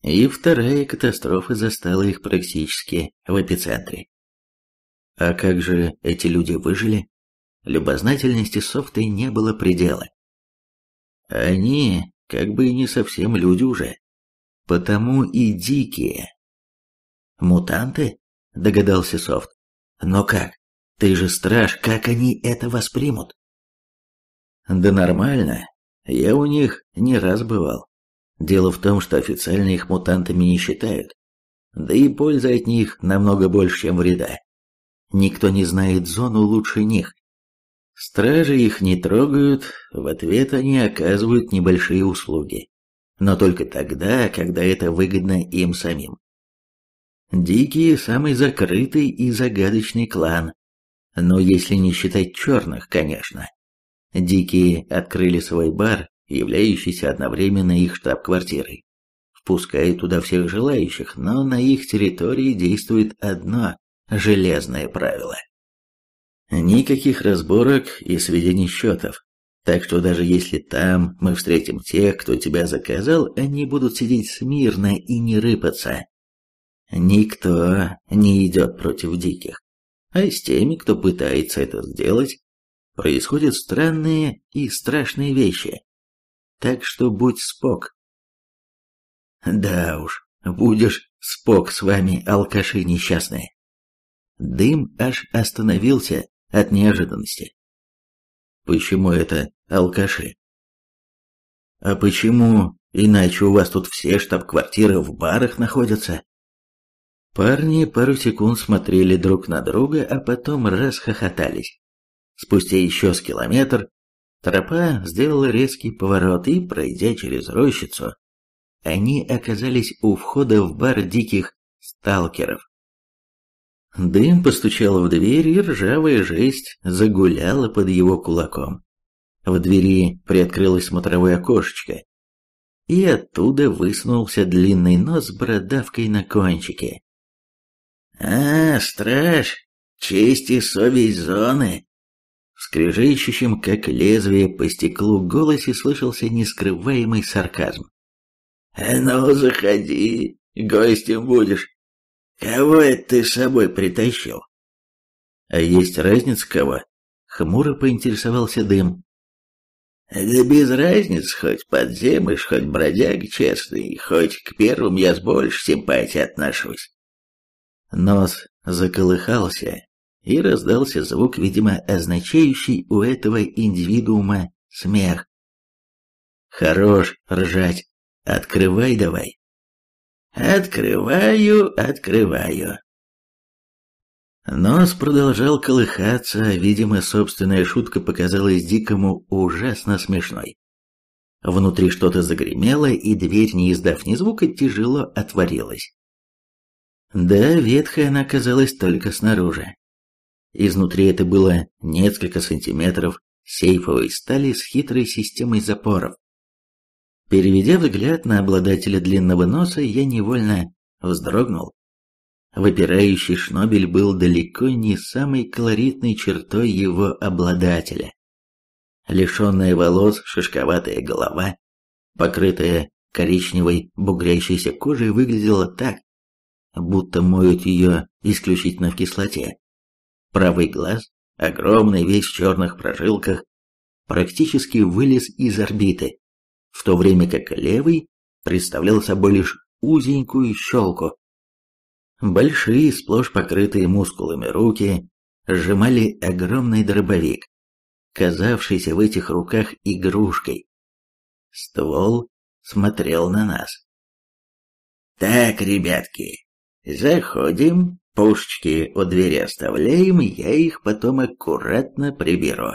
И вторая катастрофа застала их практически в эпицентре. А как же эти люди выжили? Любознательности софты не было предела. Они как бы и не совсем люди уже. Потому и дикие. Мутанты? догадался Софт. Но как? Ты же страж, как они это воспримут? Да нормально. Я у них не раз бывал. Дело в том, что официально их мутантами не считают. Да и пользы от них намного больше, чем вреда. Никто не знает зону лучше них. Стражи их не трогают, в ответ они оказывают небольшие услуги. Но только тогда, когда это выгодно им самим. Дикие – самый закрытый и загадочный клан. Но если не считать черных, конечно. Дикие открыли свой бар, являющийся одновременно их штаб-квартирой. Впускают туда всех желающих, но на их территории действует одно железное правило. Никаких разборок и сведений счетов. Так что даже если там мы встретим тех, кто тебя заказал, они будут сидеть смирно и не рыпаться. Никто не идет против диких, а с теми, кто пытается это сделать, происходят странные и страшные вещи. Так что будь спок. Да уж, будешь спок с вами, алкаши несчастные. Дым аж остановился от неожиданности. Почему это алкаши? А почему иначе у вас тут все штаб-квартиры в барах находятся? Парни пару секунд смотрели друг на друга, а потом расхохотались. Спустя еще с километр тропа сделала резкий поворот, и, пройдя через рощицу, они оказались у входа в бар диких сталкеров. Дым постучал в дверь, и ржавая жесть загуляла под его кулаком. В двери приоткрылось смотровое окошечко, и оттуда высунулся длинный нос с бородавкой на кончике. «А, страж, честь и совесть зоны!» В как лезвие по стеклу, голосе слышался нескрываемый сарказм. «А «Ну, заходи, гостем будешь. Кого это ты с собой притащил?» «А есть разница кого?» — хмуро поинтересовался дым. «Да без разницы, хоть подземыш, хоть бродяг честный, хоть к первым я с большей симпатией отношусь. Нос заколыхался, и раздался звук, видимо, означающий у этого индивидуума смех. «Хорош ржать! Открывай давай!» «Открываю, открываю!» Нос продолжал колыхаться, видимо, собственная шутка показалась Дикому ужасно смешной. Внутри что-то загремело, и дверь, не издав ни звука, тяжело отворилась. Да, ветхая она оказалась только снаружи. Изнутри это было несколько сантиметров сейфовой стали с хитрой системой запоров. Переведя взгляд на обладателя длинного носа, я невольно вздрогнул. Выпирающий шнобель был далеко не самой колоритной чертой его обладателя. Лишенная волос шишковатая голова, покрытая коричневой бугрящейся кожей, выглядела так, будто моют ее исключительно в кислоте. Правый глаз, огромный весь в черных прожилках, практически вылез из орбиты, в то время как левый представлял собой лишь узенькую щелку. Большие, сплошь покрытые мускулами руки, сжимали огромный дробовик, казавшийся в этих руках игрушкой. Ствол смотрел на нас. «Так, ребятки, Заходим, пушечки у двери оставляем, я их потом аккуратно приберу.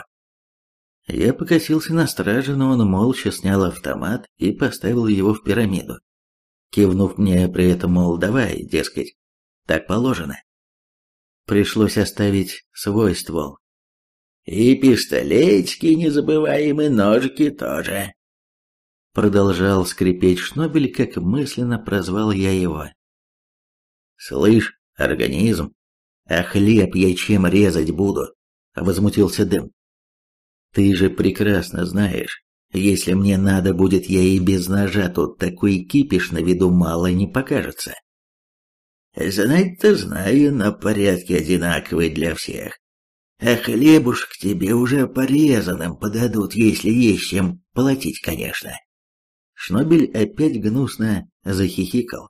Я покосился на стража, но он молча снял автомат и поставил его в пирамиду, кивнув мне при этом, мол, давай, дескать, так положено. Пришлось оставить свой ствол. И пистолетики незабываемые ножки тоже. Продолжал скрипеть Шнобель, как мысленно прозвал я его. «Слышь, организм, а хлеб я чем резать буду?» — возмутился Дэн. «Ты же прекрасно знаешь, если мне надо будет, я и без ножа тут такой кипиш на виду мало не покажется». «Знать-то знаю, но порядки одинаковые для всех. А хлебушек тебе уже порезанным подадут, если есть чем платить, конечно». Шнобель опять гнусно захихикал.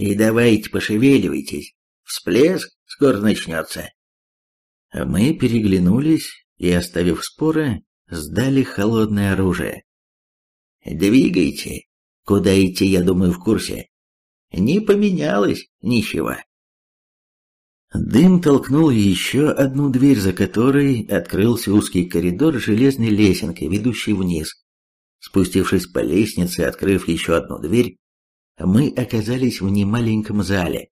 И давайте пошевеливайтесь. Всплеск скоро начнется. Мы переглянулись и, оставив споры, сдали холодное оружие. Двигайте. Куда идти, я думаю, в курсе. Не поменялось ничего. Дым толкнул еще одну дверь, за которой открылся узкий коридор с железной лесенкой, ведущей вниз. Спустившись по лестнице, открыв еще одну дверь, мы оказались в немаленьком зале.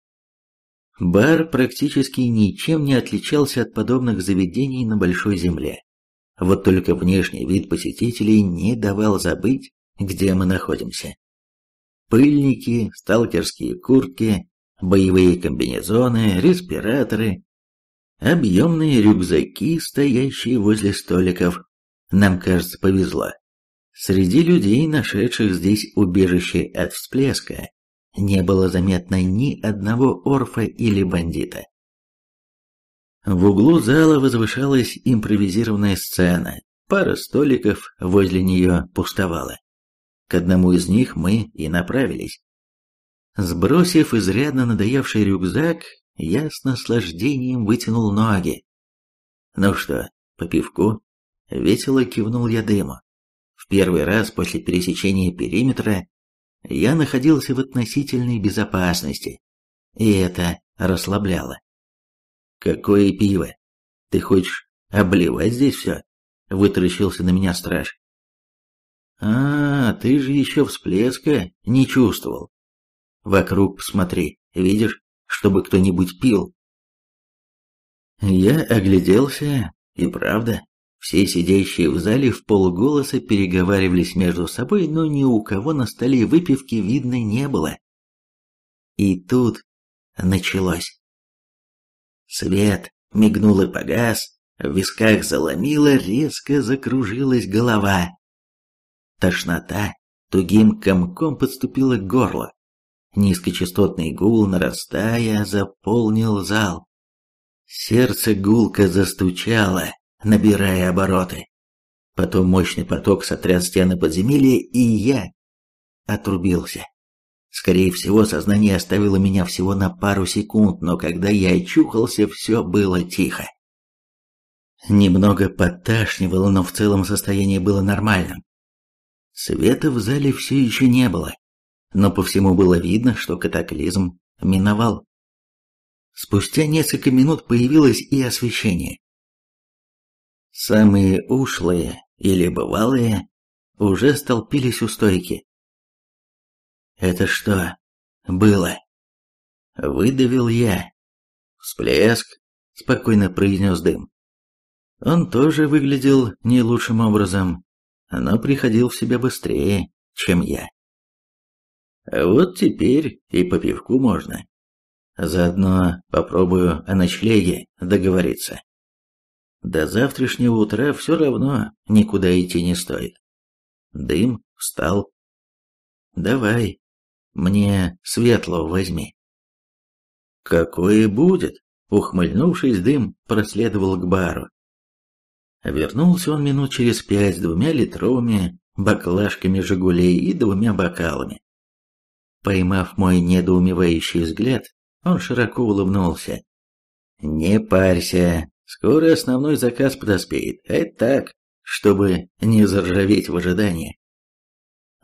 Бар практически ничем не отличался от подобных заведений на Большой Земле. Вот только внешний вид посетителей не давал забыть, где мы находимся. Пыльники, сталкерские куртки, боевые комбинезоны, респираторы, объемные рюкзаки, стоящие возле столиков. Нам, кажется, повезло. Среди людей, нашедших здесь убежище от всплеска, не было заметно ни одного орфа или бандита. В углу зала возвышалась импровизированная сцена, пара столиков возле нее пустовала. К одному из них мы и направились. Сбросив изрядно надоевший рюкзак, я с наслаждением вытянул ноги. «Ну что, по пивку?» — весело кивнул я дыму. Первый раз после пересечения периметра я находился в относительной безопасности, и это расслабляло. «Какое пиво! Ты хочешь обливать здесь все?» — вытаращился на меня страж. «А, ты же еще всплеска не чувствовал. Вокруг посмотри, видишь, чтобы кто-нибудь пил». Я огляделся, и правда, все сидящие в зале в полголоса переговаривались между собой, но ни у кого на столе выпивки видно не было. И тут началось. Свет мигнул и погас, в висках заломило, резко закружилась голова. Тошнота тугим комком подступила к горлу. Низкочастотный гул, нарастая, заполнил зал. Сердце гулко застучало, набирая обороты. Потом мощный поток сотряс стены подземелья, и я отрубился. Скорее всего, сознание оставило меня всего на пару секунд, но когда я очухался, все было тихо. Немного подташнивало, но в целом состояние было нормальным. Света в зале все еще не было, но по всему было видно, что катаклизм миновал. Спустя несколько минут появилось и освещение. Самые ушлые или бывалые уже столпились у стойки. «Это что было?» Выдавил я. «Всплеск!» — спокойно произнес дым. Он тоже выглядел не лучшим образом, но приходил в себя быстрее, чем я. А вот теперь и по пивку можно. Заодно попробую о ночлеге договориться. До завтрашнего утра все равно никуда идти не стоит. Дым встал. Давай, мне светлого возьми. Какое будет? Ухмыльнувшись, дым проследовал к бару. Вернулся он минут через пять с двумя литровыми баклажками «Жигулей» и двумя бокалами. Поймав мой недоумевающий взгляд, он широко улыбнулся. «Не парься, Скоро основной заказ подоспеет, это так, чтобы не заржаветь в ожидании.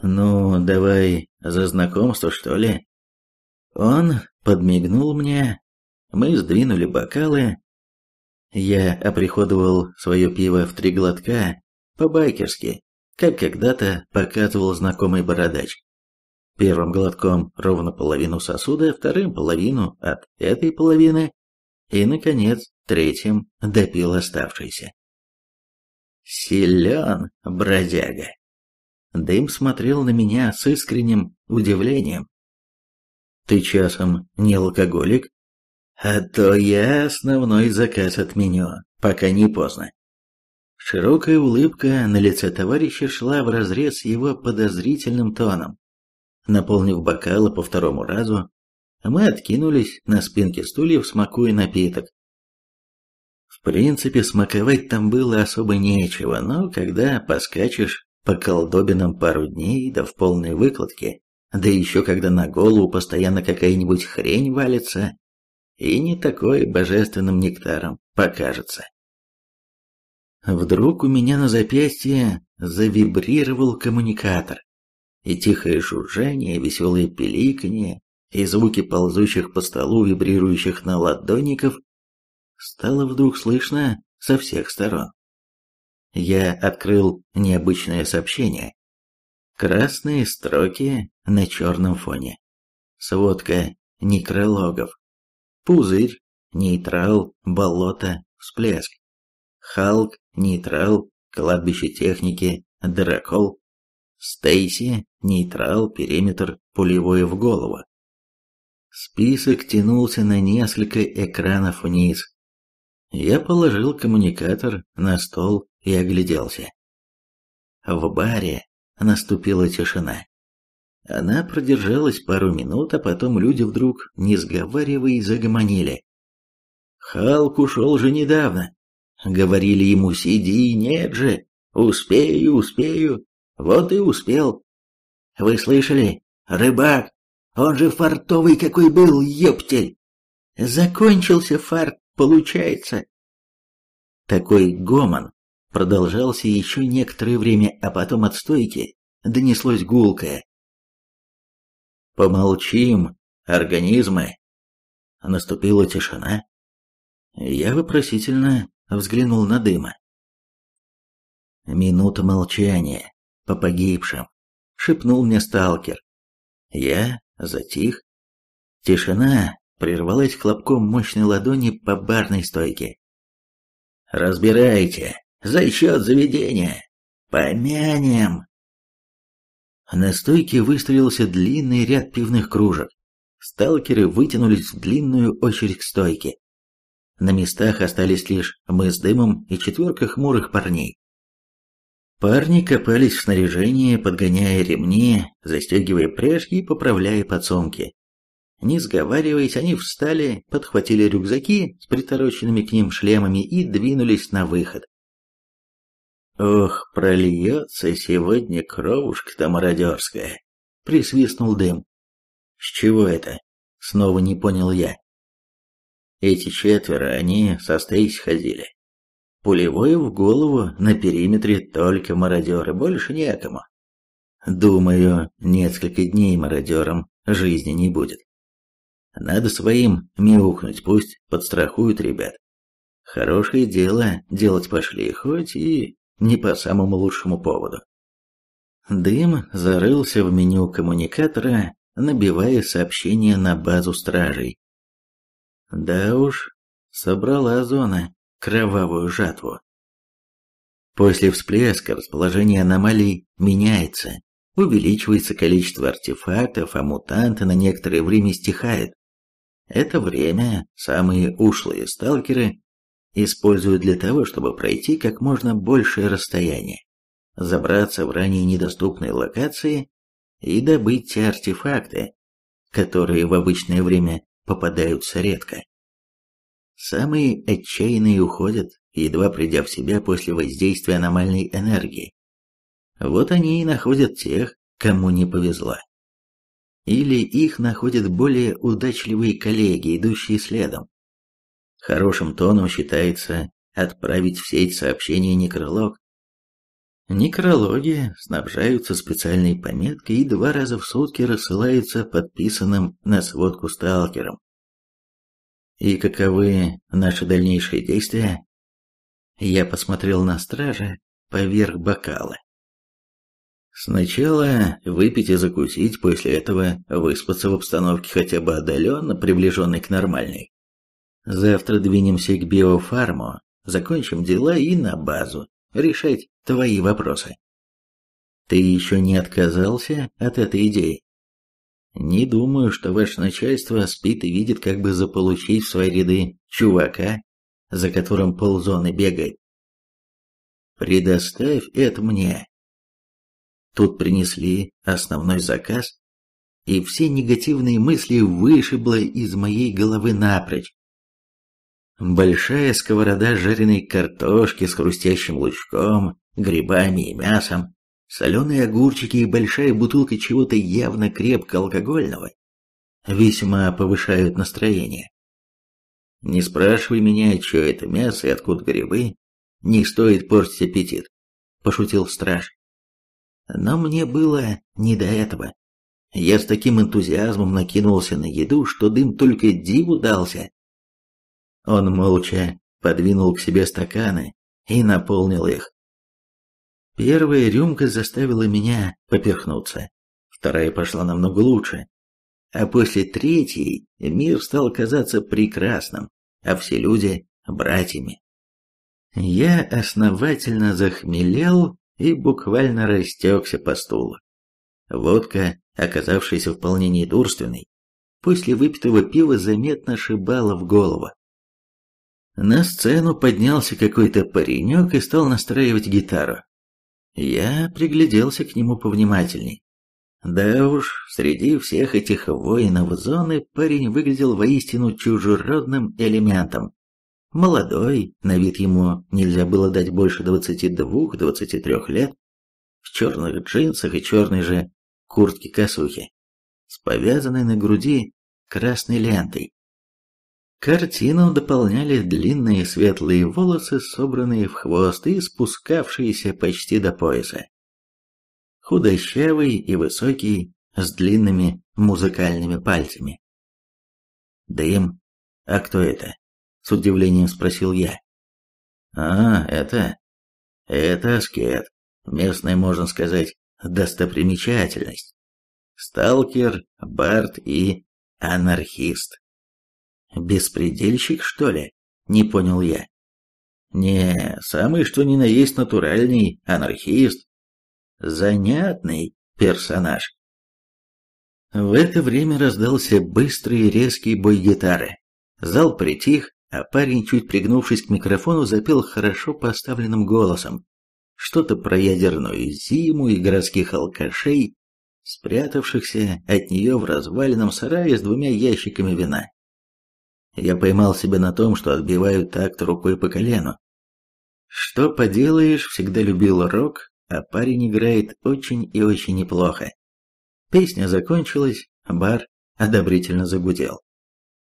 Ну, давай за знакомство, что ли? Он подмигнул мне, мы сдвинули бокалы. Я оприходовал свое пиво в три глотка, по-байкерски, как когда-то показывал знакомый бородач. Первым глотком ровно половину сосуда, вторым половину от этой половины и, наконец, третьим допил оставшийся. «Силен, бродяга!» Дым смотрел на меня с искренним удивлением. «Ты часом не алкоголик?» «А то я основной заказ отменю, пока не поздно». Широкая улыбка на лице товарища шла вразрез с его подозрительным тоном. Наполнив бокалы по второму разу, мы откинулись на спинке стульев, смакуя напиток принципе, смаковать там было особо нечего, но когда поскачешь по колдобинам пару дней, да в полной выкладке, да еще когда на голову постоянно какая-нибудь хрень валится, и не такой божественным нектаром покажется. Вдруг у меня на запястье завибрировал коммуникатор, и тихое жужжание, веселые пиликанье и звуки ползущих по столу вибрирующих на ладонников стало вдруг слышно со всех сторон. Я открыл необычное сообщение. Красные строки на черном фоне. Сводка некрологов. Пузырь, нейтрал, болото, всплеск. Халк, нейтрал, кладбище техники, дракол. Стейси, нейтрал, периметр, пулевое в голову. Список тянулся на несколько экранов вниз, я положил коммуникатор на стол и огляделся. В баре наступила тишина. Она продержалась пару минут, а потом люди вдруг, не сговариваясь, загомонили. «Халк ушел же недавно», — говорили ему, — «сиди, нет же, успею, успею, вот и успел». «Вы слышали? Рыбак! Он же фартовый какой был, ептель!» «Закончился фарт!» получается. Такой гомон продолжался еще некоторое время, а потом от стойки донеслось гулкое. «Помолчим, организмы!» Наступила тишина. Я вопросительно взглянул на дыма. «Минута молчания по погибшим», — шепнул мне сталкер. Я затих. Тишина прервалась хлопком мощной ладони по барной стойке. «Разбирайте! За счет заведения! Помянем!» На стойке выстроился длинный ряд пивных кружек. Сталкеры вытянулись в длинную очередь к стойке. На местах остались лишь мы с дымом и четверка хмурых парней. Парни копались в снаряжении, подгоняя ремни, застегивая пряжки и поправляя подсумки. Не сговариваясь, они встали, подхватили рюкзаки с притороченными к ним шлемами и двинулись на выход. «Ох, прольется сегодня кровушка-то мародерская!» — присвистнул дым. «С чего это?» — снова не понял я. Эти четверо, они со стейс ходили. Пулевое в голову, на периметре только мародеры, больше некому. Думаю, несколько дней мародерам жизни не будет. Надо своим мяукнуть, пусть подстрахуют ребят. Хорошее дело делать пошли, хоть и не по самому лучшему поводу. Дым зарылся в меню коммуникатора, набивая сообщение на базу стражей. Да уж, собрала зона кровавую жатву. После всплеска расположение аномалий меняется, увеличивается количество артефактов, а мутанты на некоторое время стихает. Это время самые ушлые сталкеры используют для того, чтобы пройти как можно большее расстояние, забраться в ранее недоступные локации и добыть те артефакты, которые в обычное время попадаются редко. Самые отчаянные уходят, едва придя в себя после воздействия аномальной энергии. Вот они и находят тех, кому не повезло или их находят более удачливые коллеги, идущие следом. Хорошим тоном считается отправить в сеть сообщение некролог. Некрологи снабжаются специальной пометкой и два раза в сутки рассылаются подписанным на сводку сталкерам. И каковы наши дальнейшие действия? Я посмотрел на стража поверх бокала. Сначала выпить и закусить, после этого выспаться в обстановке хотя бы отдаленно приближенной к нормальной. Завтра двинемся к биофарму, закончим дела и на базу, решать твои вопросы. Ты еще не отказался от этой идеи? Не думаю, что ваше начальство спит и видит, как бы заполучить в свои ряды чувака, за которым ползоны бегает. Предоставь это мне, Тут принесли основной заказ, и все негативные мысли вышибло из моей головы напрочь. Большая сковорода жареной картошки с хрустящим лучком, грибами и мясом, соленые огурчики и большая бутылка чего-то явно крепко алкогольного весьма повышают настроение. Не спрашивай меня, что это мясо и откуда грибы, не стоит портить аппетит, пошутил страж но мне было не до этого. Я с таким энтузиазмом накинулся на еду, что дым только диву дался. Он молча подвинул к себе стаканы и наполнил их. Первая рюмка заставила меня поперхнуться, вторая пошла намного лучше, а после третьей мир стал казаться прекрасным, а все люди — братьями. Я основательно захмелел и буквально растекся по стулу. Водка, оказавшаяся вполне недурственной, после выпитого пива заметно шибала в голову. На сцену поднялся какой-то паренек и стал настраивать гитару. Я пригляделся к нему повнимательней. Да уж, среди всех этих воинов зоны парень выглядел воистину чужеродным элементом. Молодой, на вид ему нельзя было дать больше 22-23 лет, в черных джинсах и черной же куртке-косухе, с повязанной на груди красной лентой. Картину дополняли длинные светлые волосы, собранные в хвост и спускавшиеся почти до пояса. Худощавый и высокий, с длинными музыкальными пальцами. Дым. А кто это? с удивлением спросил я. А, это... Это аскет. Местная, можно сказать, достопримечательность. Сталкер, бард и анархист. Беспредельщик, что ли? Не понял я. Не, самый что ни на есть натуральный анархист. Занятный персонаж. В это время раздался быстрый и резкий бой гитары. Зал притих, а парень, чуть пригнувшись к микрофону, запел хорошо поставленным голосом. Что-то про ядерную зиму и городских алкашей, спрятавшихся от нее в разваленном сарае с двумя ящиками вина. Я поймал себя на том, что отбиваю такт рукой по колену. Что поделаешь, всегда любил рок, а парень играет очень и очень неплохо. Песня закончилась, бар одобрительно загудел.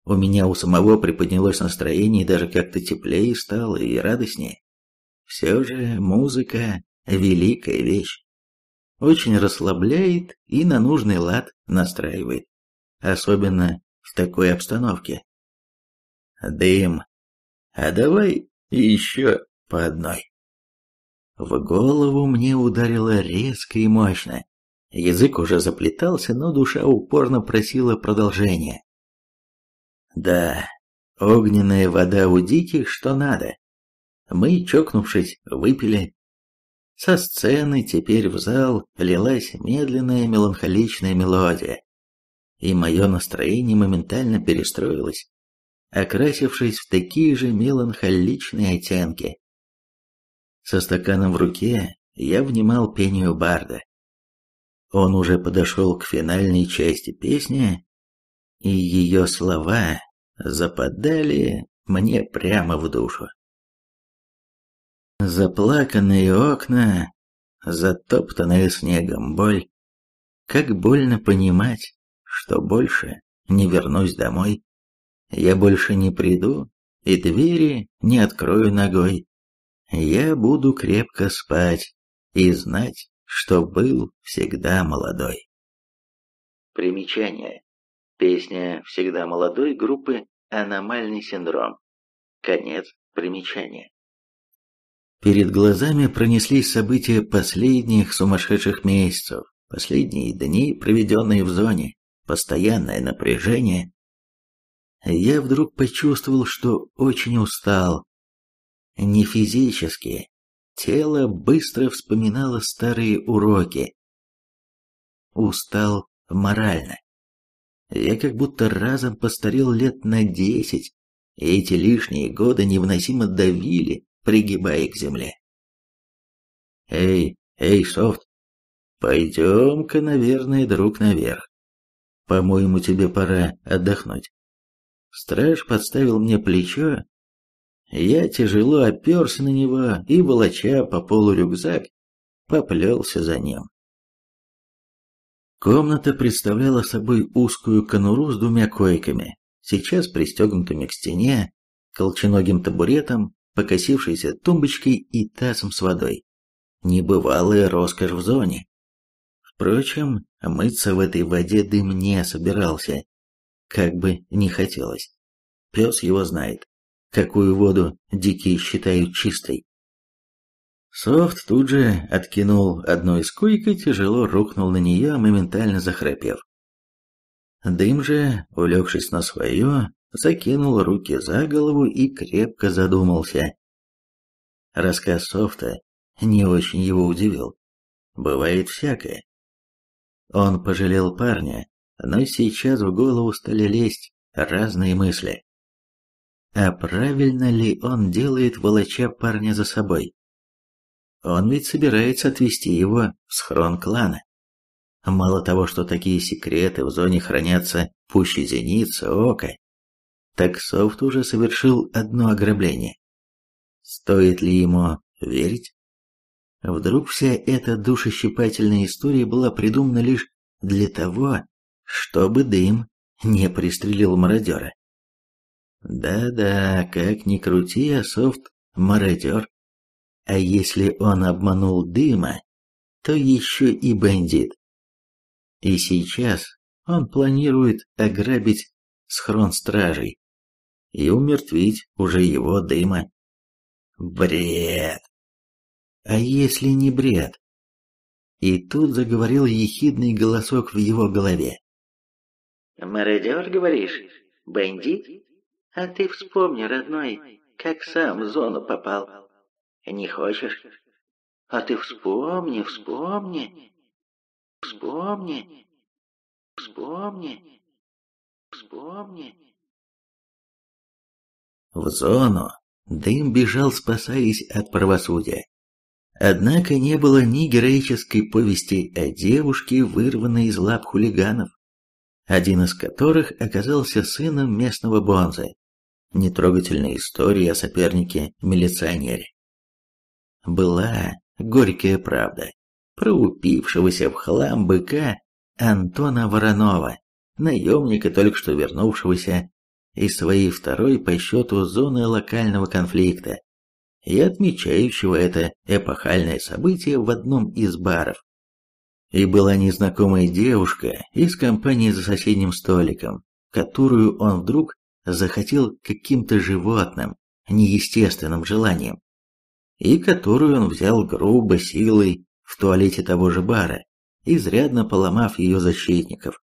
У меня у самого приподнялось настроение, и даже как-то теплее стало и радостнее. Все же музыка – великая вещь. Очень расслабляет и на нужный лад настраивает. Особенно в такой обстановке. Дым. А давай еще по одной. В голову мне ударило резко и мощно. Язык уже заплетался, но душа упорно просила продолжения. Да, огненная вода у диких что надо. Мы, чокнувшись, выпили. Со сцены теперь в зал лилась медленная меланхоличная мелодия. И мое настроение моментально перестроилось, окрасившись в такие же меланхоличные оттенки. Со стаканом в руке я внимал пению Барда. Он уже подошел к финальной части песни, и ее слова западали мне прямо в душу. Заплаканные окна, затоптанная снегом боль. Как больно понимать, что больше не вернусь домой. Я больше не приду и двери не открою ногой. Я буду крепко спать и знать, что был всегда молодой. Примечание. Песня «Всегда молодой» группы «Аномальный синдром». Конец примечания. Перед глазами пронеслись события последних сумасшедших месяцев, последние дни, проведенные в зоне, постоянное напряжение. Я вдруг почувствовал, что очень устал. Не физически. Тело быстро вспоминало старые уроки. Устал морально. Я как будто разом постарел лет на десять, и эти лишние годы невыносимо давили, пригибая к земле. «Эй, эй, Софт, пойдем-ка, наверное, друг наверх. По-моему, тебе пора отдохнуть». Страж подставил мне плечо, я тяжело оперся на него и, волоча по полу рюкзак, поплелся за ним. Комната представляла собой узкую конуру с двумя койками, сейчас пристегнутыми к стене, колченогим табуретом, покосившейся тумбочкой и тазом с водой. Небывалая роскошь в зоне. Впрочем, мыться в этой воде дым не собирался, как бы не хотелось. Пес его знает, какую воду дикие считают чистой. Софт тут же откинул одну из койк и тяжело рухнул на нее, моментально захрапев. Дым же, улегшись на свое, закинул руки за голову и крепко задумался. Рассказ Софта не очень его удивил. Бывает всякое. Он пожалел парня, но сейчас в голову стали лезть разные мысли. А правильно ли он делает, волоча парня за собой? Он ведь собирается отвезти его в схрон клана. Мало того, что такие секреты в зоне хранятся пуще зеницы ока, так Софт уже совершил одно ограбление. Стоит ли ему верить? Вдруг вся эта душещипательная история была придумана лишь для того, чтобы дым не пристрелил мародера. Да-да, как ни крути, а Софт – мародер. А если он обманул Дыма, то еще и бандит. И сейчас он планирует ограбить схрон стражей и умертвить уже его Дыма. Бред! А если не бред? И тут заговорил ехидный голосок в его голове. «Мародер, говоришь? Бандит? А ты вспомни, родной, как сам в зону попал. Не хочешь? А ты вспомни, вспомни. Вспомни. Вспомни. Вспомни. В зону дым бежал, спасаясь от правосудия. Однако не было ни героической повести о девушке, вырванной из лап хулиганов, один из которых оказался сыном местного бонзы, нетрогательной истории о сопернике-милиционере была горькая правда про упившегося в хлам быка Антона Воронова, наемника, только что вернувшегося из своей второй по счету зоны локального конфликта и отмечающего это эпохальное событие в одном из баров. И была незнакомая девушка из компании за соседним столиком, которую он вдруг захотел каким-то животным, неестественным желанием и которую он взял грубо силой в туалете того же бара, изрядно поломав ее защитников.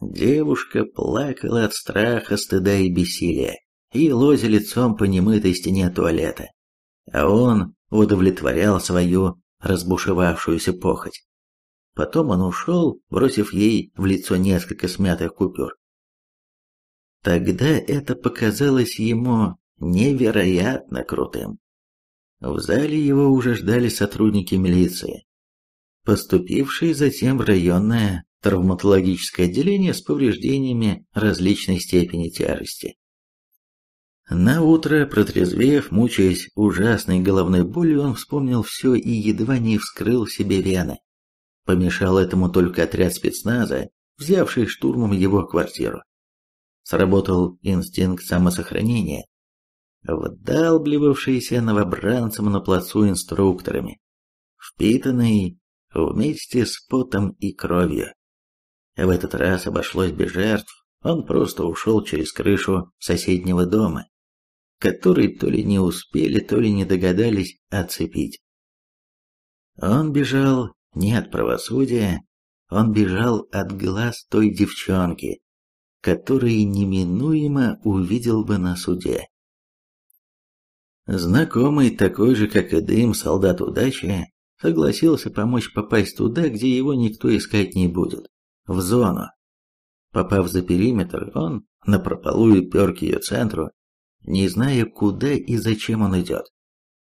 Девушка плакала от страха, стыда и бессилия, и лозя лицом по немытой стене туалета. А он удовлетворял свою разбушевавшуюся похоть. Потом он ушел, бросив ей в лицо несколько смятых купюр. Тогда это показалось ему невероятно крутым. В зале его уже ждали сотрудники милиции, поступившие затем в районное травматологическое отделение с повреждениями различной степени тяжести. На утро, протрезвев, мучаясь ужасной головной болью, он вспомнил все и едва не вскрыл себе вены. Помешал этому только отряд спецназа, взявший штурмом его квартиру. Сработал инстинкт самосохранения, вдалбливавшиеся новобранцам на плацу инструкторами, впитанный вместе с потом и кровью. В этот раз обошлось без жертв, он просто ушел через крышу соседнего дома, который то ли не успели, то ли не догадались оцепить. Он бежал не от правосудия, он бежал от глаз той девчонки, который неминуемо увидел бы на суде. Знакомый, такой же, как и Дым, солдат удачи, согласился помочь попасть туда, где его никто искать не будет, в зону. Попав за периметр, он напропалую пер к ее центру, не зная, куда и зачем он идет.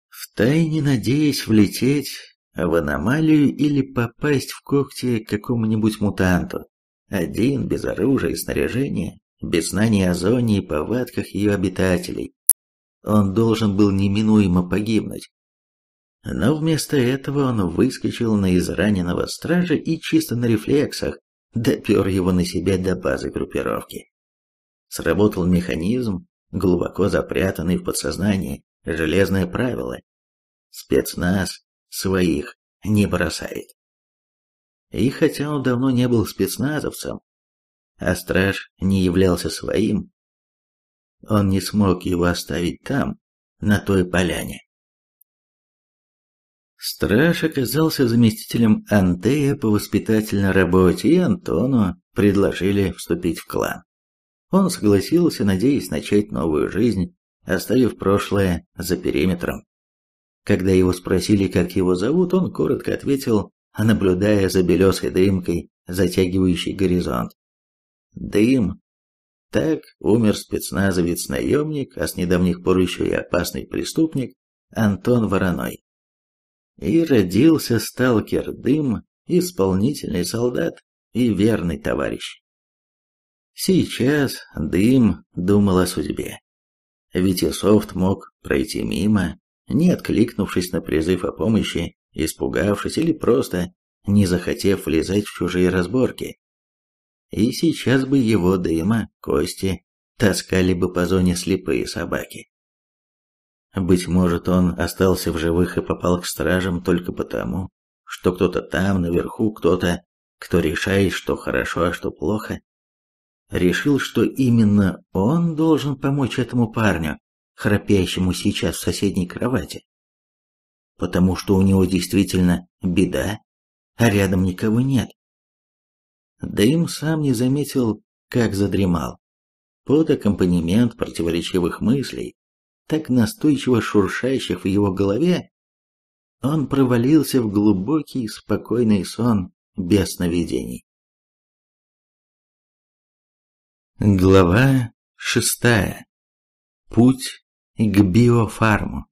Втайне надеясь влететь в аномалию или попасть в когти к какому-нибудь мутанту. Один, без оружия и снаряжения, без знаний о зоне и повадках ее обитателей. Он должен был неминуемо погибнуть. Но вместо этого он выскочил на израненного стража и чисто на рефлексах допер его на себя до базы группировки. Сработал механизм, глубоко запрятанный в подсознании, железное правило. Спецназ своих не бросает. И хотя он давно не был спецназовцем, а страж не являлся своим, он не смог его оставить там, на той поляне. Страж оказался заместителем Антея по воспитательной работе, и Антону предложили вступить в клан. Он согласился, надеясь начать новую жизнь, оставив прошлое за периметром. Когда его спросили, как его зовут, он коротко ответил, наблюдая за белесой дымкой, затягивающей горизонт. Дым так умер спецназовец-наемник, а с недавних пор еще и опасный преступник Антон Вороной. И родился сталкер Дым, исполнительный солдат и верный товарищ. Сейчас Дым думал о судьбе. Ведь и софт мог пройти мимо, не откликнувшись на призыв о помощи, испугавшись или просто не захотев влезать в чужие разборки и сейчас бы его дыма, кости, таскали бы по зоне слепые собаки. Быть может, он остался в живых и попал к стражам только потому, что кто-то там, наверху, кто-то, кто решает, что хорошо, а что плохо, решил, что именно он должен помочь этому парню, храпящему сейчас в соседней кровати. Потому что у него действительно беда, а рядом никого нет. Дым сам не заметил, как задремал. Под аккомпанемент противоречивых мыслей, так настойчиво шуршащих в его голове, он провалился в глубокий, спокойный сон без сновидений. Глава шестая. Путь к биофарму.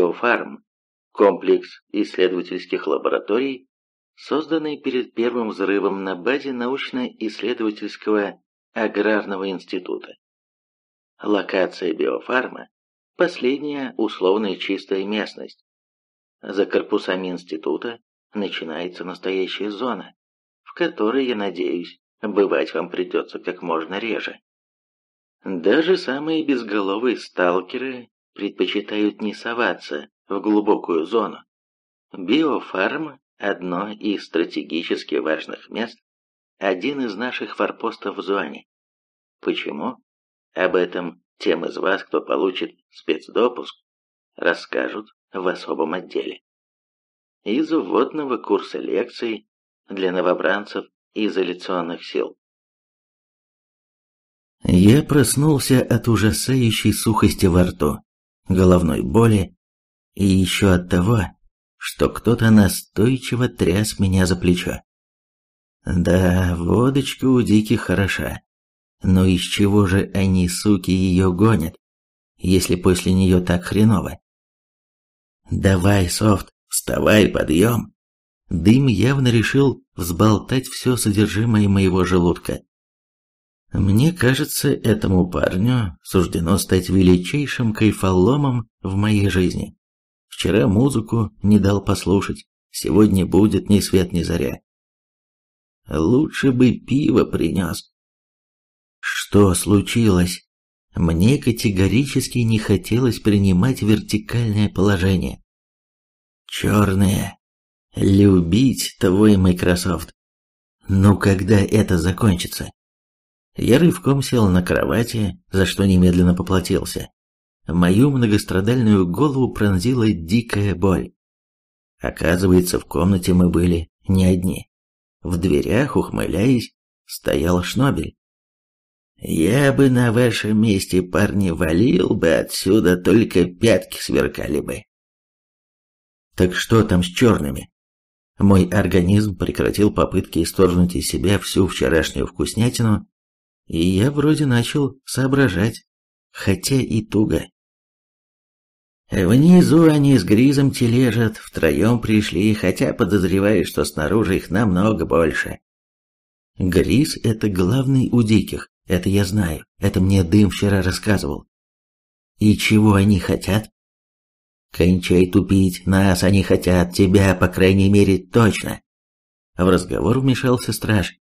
«Геофарм» – комплекс исследовательских лабораторий, созданный перед первым взрывом на базе научно-исследовательского аграрного института. Локация биофарма – последняя условная чистая местность. За корпусами института начинается настоящая зона, в которой, я надеюсь, бывать вам придется как можно реже. Даже самые безголовые сталкеры предпочитают не соваться в глубокую зону. Биофарм – одно из стратегически важных мест, один из наших форпостов в зоне. Почему? Об этом тем из вас, кто получит спецдопуск, расскажут в особом отделе. Из вводного курса лекций для новобранцев изоляционных сил. Я проснулся от ужасающей сухости во рту головной боли и еще от того, что кто-то настойчиво тряс меня за плечо. Да, водочка у диких хороша, но из чего же они, суки, ее гонят, если после нее так хреново? «Давай, Софт, вставай, подъем!» Дым явно решил взболтать все содержимое моего желудка. Мне кажется, этому парню суждено стать величайшим кайфоломом в моей жизни. Вчера музыку не дал послушать, сегодня будет ни свет ни заря. Лучше бы пиво принес. Что случилось? Мне категорически не хотелось принимать вертикальное положение. Черное. Любить твой Microsoft. Ну когда это закончится? Я рывком сел на кровати, за что немедленно поплатился. Мою многострадальную голову пронзила дикая боль. Оказывается, в комнате мы были не одни. В дверях, ухмыляясь, стоял Шнобель. «Я бы на вашем месте, парни, валил бы отсюда, только пятки сверкали бы». «Так что там с черными?» Мой организм прекратил попытки исторгнуть из себя всю вчерашнюю вкуснятину и я вроде начал соображать, хотя и туго. Внизу они с Гризом тележат, втроем пришли, хотя подозреваю, что снаружи их намного больше. Гриз — это главный у диких, это я знаю, это мне Дым вчера рассказывал. И чего они хотят? Кончай тупить, нас они хотят, тебя, по крайней мере, точно. В разговор вмешался страж.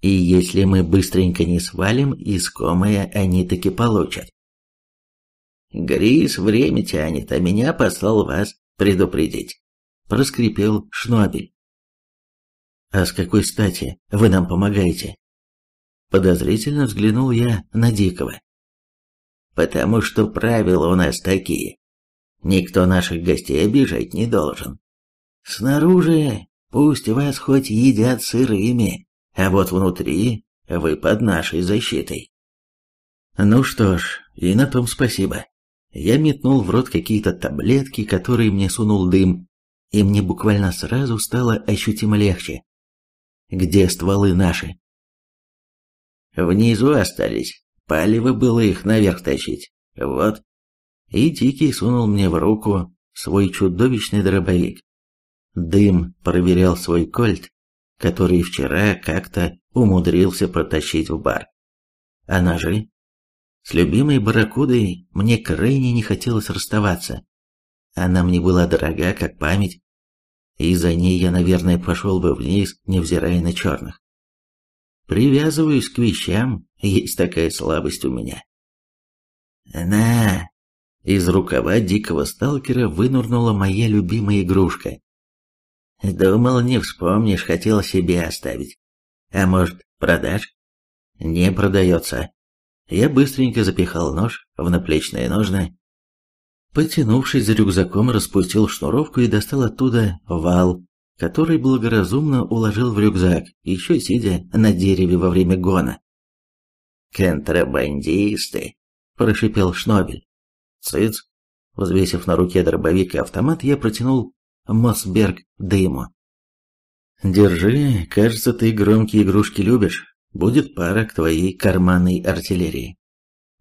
И если мы быстренько не свалим, искомые они таки получат. «Грис время тянет, а меня послал вас предупредить», — проскрипел Шнобель. «А с какой стати вы нам помогаете?» Подозрительно взглянул я на Дикого. «Потому что правила у нас такие. Никто наших гостей обижать не должен. Снаружи пусть вас хоть едят сырыми, а вот внутри вы под нашей защитой. Ну что ж, и на том спасибо. Я метнул в рот какие-то таблетки, которые мне сунул дым, и мне буквально сразу стало ощутимо легче. Где стволы наши? Внизу остались. Палево было их наверх тащить. Вот. И Дикий сунул мне в руку свой чудовищный дробовик. Дым проверял свой кольт, который вчера как-то умудрился протащить в бар. А ножи? С любимой барракудой мне крайне не хотелось расставаться. Она мне была дорога, как память, и за ней я, наверное, пошел бы вниз, невзирая на черных. Привязываюсь к вещам, есть такая слабость у меня. На! Из рукава дикого сталкера вынурнула моя любимая игрушка. Думал, не вспомнишь, хотел себе оставить. А может, продашь? Не продается. Я быстренько запихал нож в наплечные ножны. Потянувшись за рюкзаком, распустил шнуровку и достал оттуда вал, который благоразумно уложил в рюкзак, еще сидя на дереве во время гона. «Контрабандисты!» – прошипел Шнобель. «Цыц!» Взвесив на руке дробовик и автомат, я протянул Мосберг дыму. «Держи, кажется, ты громкие игрушки любишь. Будет пара к твоей карманной артиллерии.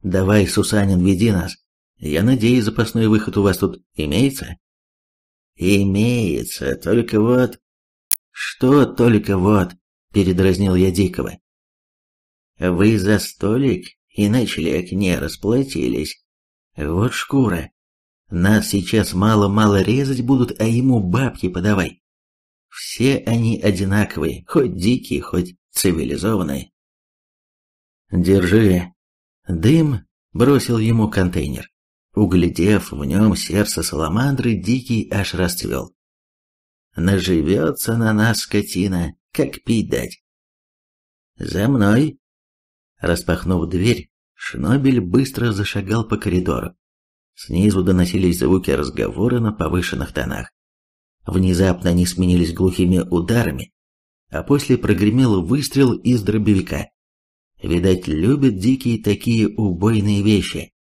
Давай, Сусанин, веди нас. Я надеюсь, запасной выход у вас тут имеется?» «Имеется, только вот...» «Что только вот?» — передразнил я Дикого. «Вы за столик и ночлег не расплатились. Вот шкура. Нас сейчас мало-мало резать будут, а ему бабки подавай. Все они одинаковые, хоть дикие, хоть цивилизованные. Держи. Дым бросил ему контейнер. Углядев в нем сердце саламандры, дикий аж расцвел. Наживется на нас скотина, как пить дать. «За мной!» Распахнув дверь, Шнобель быстро зашагал по коридору. Снизу доносились звуки разговора на повышенных тонах. Внезапно они сменились глухими ударами, а после прогремел выстрел из дробовика. Видать, любят дикие такие убойные вещи.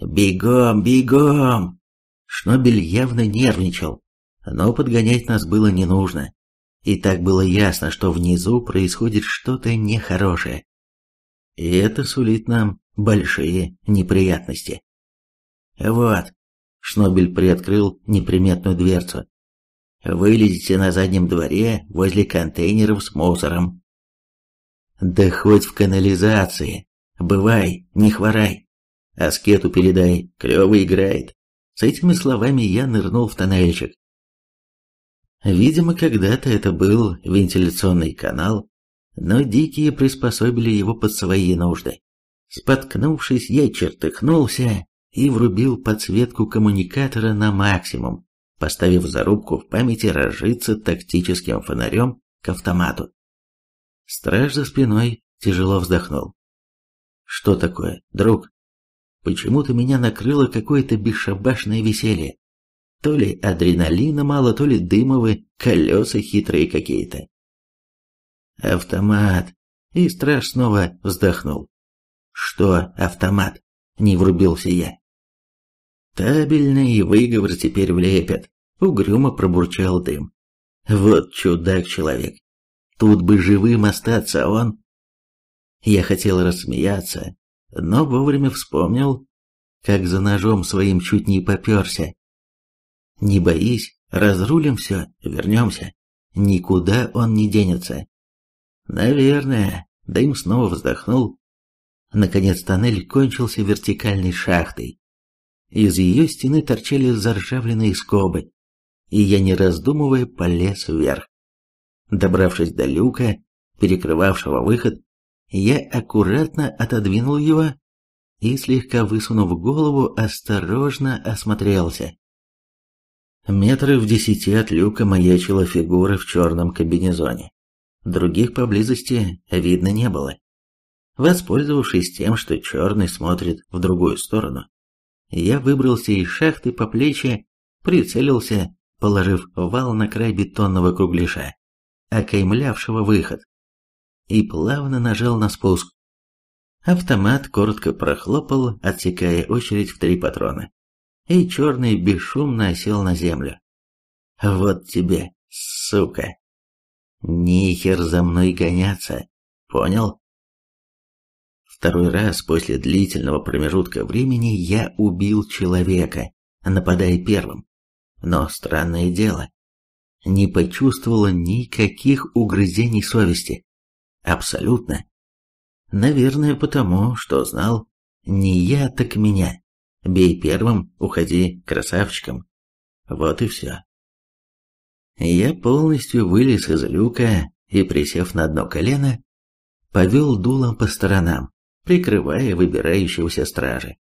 «Бегом, бегом!» Шнобель явно нервничал, но подгонять нас было не нужно. И так было ясно, что внизу происходит что-то нехорошее. И это сулит нам большие неприятности. «Вот». Шнобель приоткрыл неприметную дверцу. «Вылезите на заднем дворе возле контейнеров с мусором». «Да хоть в канализации. Бывай, не хворай. Аскету передай, клёво играет». С этими словами я нырнул в тоннельчик. Видимо, когда-то это был вентиляционный канал, но дикие приспособили его под свои нужды. Споткнувшись, я чертыхнулся и врубил подсветку коммуникатора на максимум, поставив зарубку в памяти разжиться тактическим фонарем к автомату. Страж за спиной тяжело вздохнул. «Что такое, друг?» Почему-то меня накрыло какое-то бесшабашное веселье. То ли адреналина мало, то ли дымовые колеса хитрые какие-то. Автомат. И страж снова вздохнул. Что автомат? Не врубился я. Табельный выговор теперь влепят, угрюмо пробурчал дым. Вот чудак-человек. Тут бы живым остаться, а он... Я хотел рассмеяться, но вовремя вспомнил, как за ножом своим чуть не поперся. Не боись, разрулим все, вернемся. Никуда он не денется. Наверное, дым снова вздохнул. Наконец тоннель кончился вертикальной шахтой, из ее стены торчали заржавленные скобы, и я, не раздумывая, полез вверх. Добравшись до люка, перекрывавшего выход, я аккуратно отодвинул его и, слегка высунув голову, осторожно осмотрелся. Метров в десяти от люка маячила фигура в черном кабинезоне. Других поблизости видно не было. Воспользовавшись тем, что черный смотрит в другую сторону, я выбрался из шахты по плечи, прицелился, положив вал на край бетонного кругляша, окаймлявшего выход, и плавно нажал на спуск. Автомат коротко прохлопал, отсекая очередь в три патрона, и черный бесшумно осел на землю. «Вот тебе, сука! Нихер за мной гоняться, понял?» Второй раз после длительного промежутка времени я убил человека, нападая первым. Но странное дело, не почувствовала никаких угрызений совести. Абсолютно. Наверное, потому, что знал, не я, так меня. Бей первым, уходи красавчиком. Вот и все. Я полностью вылез из люка и, присев на одно колено, повел дулом по сторонам, прикрывая выбирающегося стражи.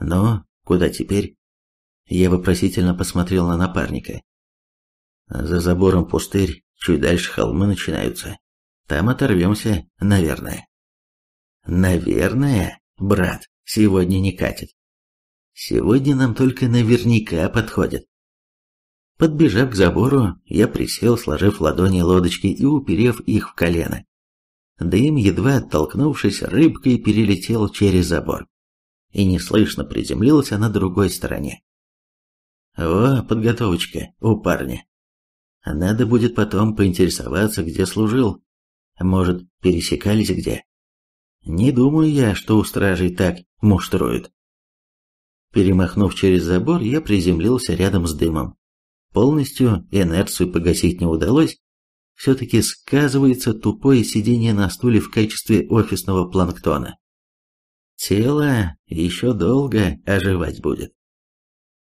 «Но куда теперь?» Я вопросительно посмотрел на напарника. «За забором пустырь, чуть дальше холмы начинаются. Там оторвемся, наверное». «Наверное, брат, сегодня не катит. Сегодня нам только наверняка подходит». Подбежав к забору, я присел, сложив ладони лодочки и уперев их в колено. Дым, едва оттолкнувшись, рыбкой перелетел через забор и неслышно приземлился на другой стороне. О, подготовочка у парня. Надо будет потом поинтересоваться, где служил. Может, пересекались где. Не думаю я, что у стражей так муштруют. Перемахнув через забор, я приземлился рядом с дымом. Полностью инерцию погасить не удалось, все-таки сказывается тупое сидение на стуле в качестве офисного планктона. Тело еще долго оживать будет.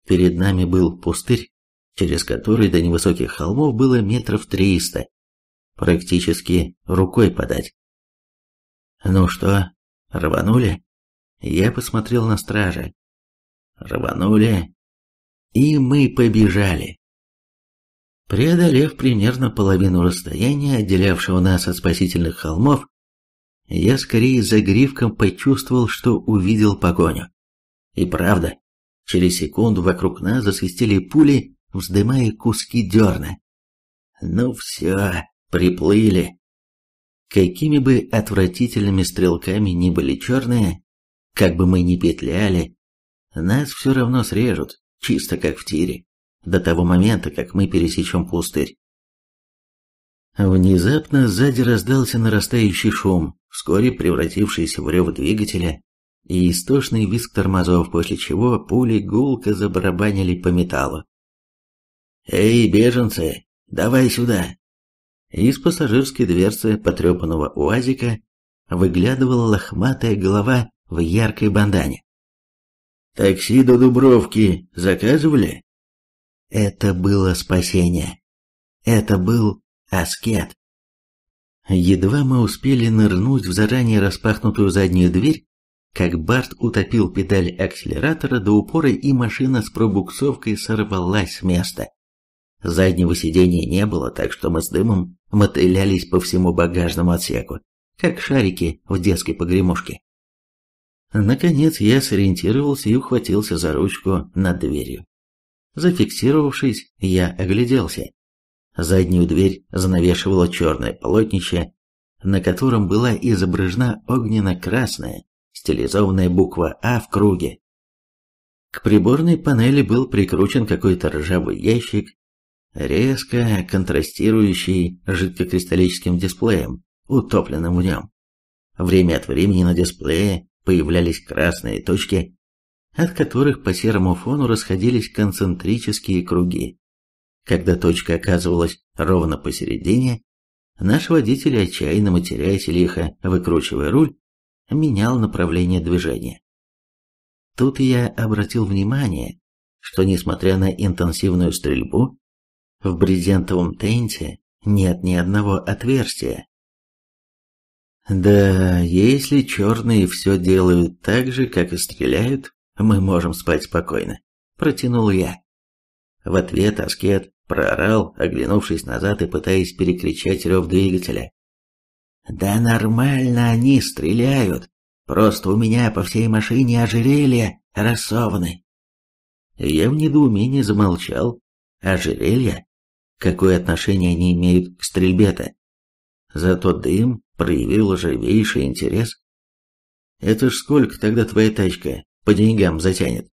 Перед нами был пустырь, через который до невысоких холмов было метров триста. Практически рукой подать. Ну что, рванули? Я посмотрел на стража. Рванули. И мы побежали. Преодолев примерно половину расстояния, отделявшего нас от спасительных холмов, я скорее за гривком почувствовал, что увидел погоню. И правда, через секунду вокруг нас засвистели пули, вздымая куски дерна. Ну все, приплыли. Какими бы отвратительными стрелками ни были черные, как бы мы ни петляли, нас все равно срежут, чисто как в тире до того момента, как мы пересечем пустырь. Внезапно сзади раздался нарастающий шум, вскоре превратившийся в рев двигателя и истошный визг тормозов, после чего пули гулко забарабанили по металлу. «Эй, беженцы, давай сюда!» Из пассажирской дверцы потрепанного уазика выглядывала лохматая голова в яркой бандане. «Такси до Дубровки заказывали?» Это было спасение. Это был аскет. Едва мы успели нырнуть в заранее распахнутую заднюю дверь, как Барт утопил педаль акселератора до упора, и машина с пробуксовкой сорвалась с места. Заднего сидения не было, так что мы с дымом мотылялись по всему багажному отсеку, как шарики в детской погремушке. Наконец я сориентировался и ухватился за ручку над дверью. Зафиксировавшись, я огляделся. Заднюю дверь занавешивало черное полотнище, на котором была изображена огненно-красная, стилизованная буква «А» в круге. К приборной панели был прикручен какой-то ржавый ящик, резко контрастирующий жидкокристаллическим дисплеем, утопленным в нем. Время от времени на дисплее появлялись красные точки, от которых по серому фону расходились концентрические круги. Когда точка оказывалась ровно посередине, наш водитель, отчаянно матерясь лихо, выкручивая руль, менял направление движения. Тут я обратил внимание, что, несмотря на интенсивную стрельбу, в брезентовом тенте нет ни одного отверстия. Да, если черные все делают так же, как и стреляют, мы можем спать спокойно», — протянул я. В ответ Аскет проорал, оглянувшись назад и пытаясь перекричать рев двигателя. «Да нормально они стреляют, просто у меня по всей машине ожерелья рассованы». Я в недоумении замолчал. «Ожерелья? Какое отношение они имеют к стрельбе-то?» Зато дым проявил живейший интерес. «Это ж сколько тогда твоя тачка по деньгам затянет.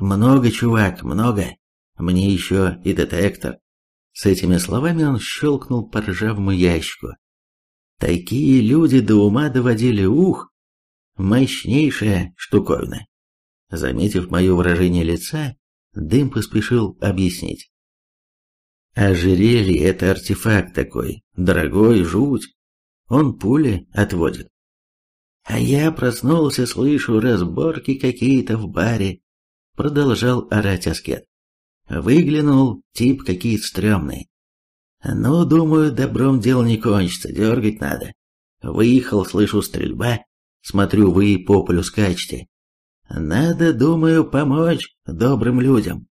Много, чувак, много. Мне еще и детектор. С этими словами он щелкнул по ржавому ящику. Такие люди до ума доводили, ух! Мощнейшая штуковина. Заметив мое выражение лица, Дым поспешил объяснить. Ожерелье — это артефакт такой, дорогой, жуть. Он пули отводит. А я проснулся, слышу разборки какие-то в баре. Продолжал орать аскет. Выглянул, тип какие-то стрёмные. Ну, думаю, добром дело не кончится, дергать надо. Выехал, слышу стрельба. Смотрю, вы по полю скачете. Надо, думаю, помочь добрым людям.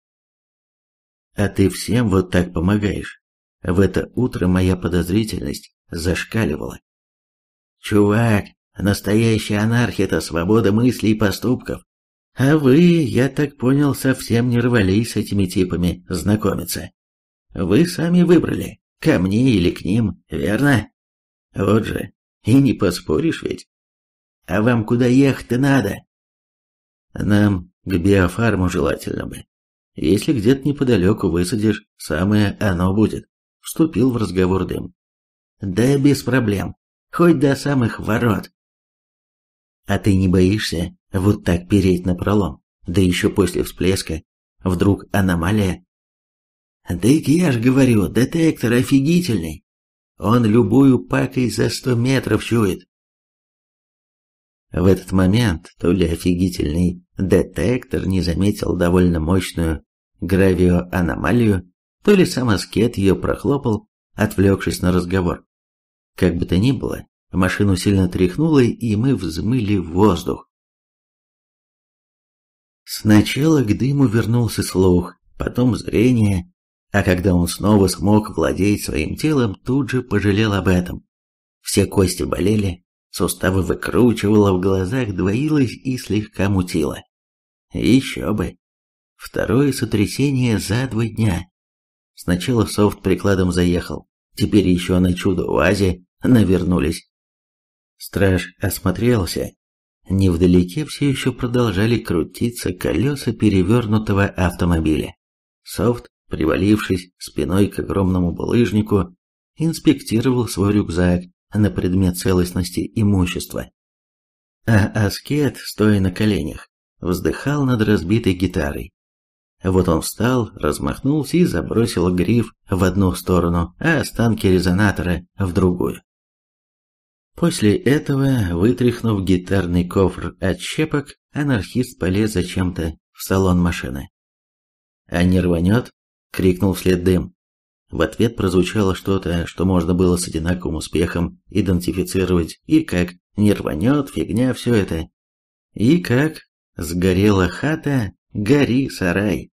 А ты всем вот так помогаешь. В это утро моя подозрительность зашкаливала. Чувак, Настоящая анархия – это свобода мыслей и поступков. А вы, я так понял, совсем не рвались с этими типами знакомиться. Вы сами выбрали, ко мне или к ним, верно? Вот же, и не поспоришь ведь. А вам куда ехать-то надо? Нам к биофарму желательно бы. Если где-то неподалеку высадишь, самое оно будет. Вступил в разговор дым. Да без проблем. Хоть до самых ворот. А ты не боишься вот так переть на пролом? Да еще после всплеска. Вдруг аномалия? Дык я ж говорю, детектор офигительный. Он любую пакой за сто метров чует. В этот момент то ли офигительный детектор не заметил довольно мощную аномалию, то ли сам аскет ее прохлопал, отвлекшись на разговор. Как бы то ни было, Машину сильно тряхнуло, и мы взмыли в воздух. Сначала к дыму вернулся слух, потом зрение, а когда он снова смог владеть своим телом, тут же пожалел об этом. Все кости болели, суставы выкручивало, в глазах двоилось и слегка мутило. Еще бы. Второе сотрясение за два дня. Сначала софт прикладом заехал, теперь еще на чудо УАЗе навернулись. Страж осмотрелся. Невдалеке все еще продолжали крутиться колеса перевернутого автомобиля. Софт, привалившись спиной к огромному булыжнику, инспектировал свой рюкзак на предмет целостности имущества. А аскет, стоя на коленях, вздыхал над разбитой гитарой. Вот он встал, размахнулся и забросил гриф в одну сторону, а останки резонатора в другую. После этого, вытряхнув гитарный кофр от щепок, анархист полез зачем-то в салон машины. «А не рванет?» — крикнул вслед дым. В ответ прозвучало что-то, что можно было с одинаковым успехом идентифицировать и как «не рванет», «фигня», все это. И как «сгорела хата, гори сарай».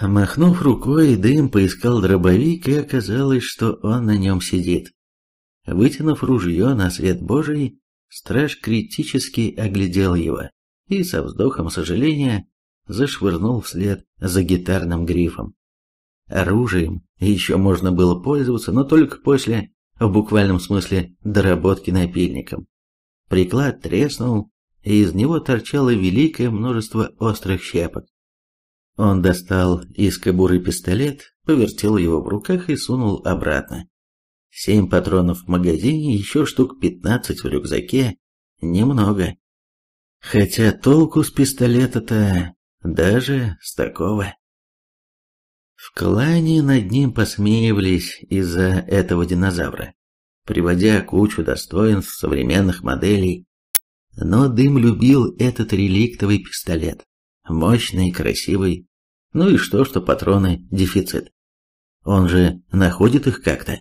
Махнув рукой, дым поискал дробовик, и оказалось, что он на нем сидит. Вытянув ружье на свет Божий, страж критически оглядел его и со вздохом сожаления зашвырнул вслед за гитарным грифом. Оружием еще можно было пользоваться, но только после, в буквальном смысле, доработки напильником. Приклад треснул, и из него торчало великое множество острых щепок. Он достал из кобуры пистолет, повертел его в руках и сунул обратно. Семь патронов в магазине, еще штук пятнадцать в рюкзаке. Немного. Хотя толку с пистолета-то даже с такого. В клане над ним посмеивались из-за этого динозавра, приводя кучу достоинств современных моделей. Но Дым любил этот реликтовый пистолет. Мощный, красивый. Ну и что, что патроны дефицит. Он же находит их как-то.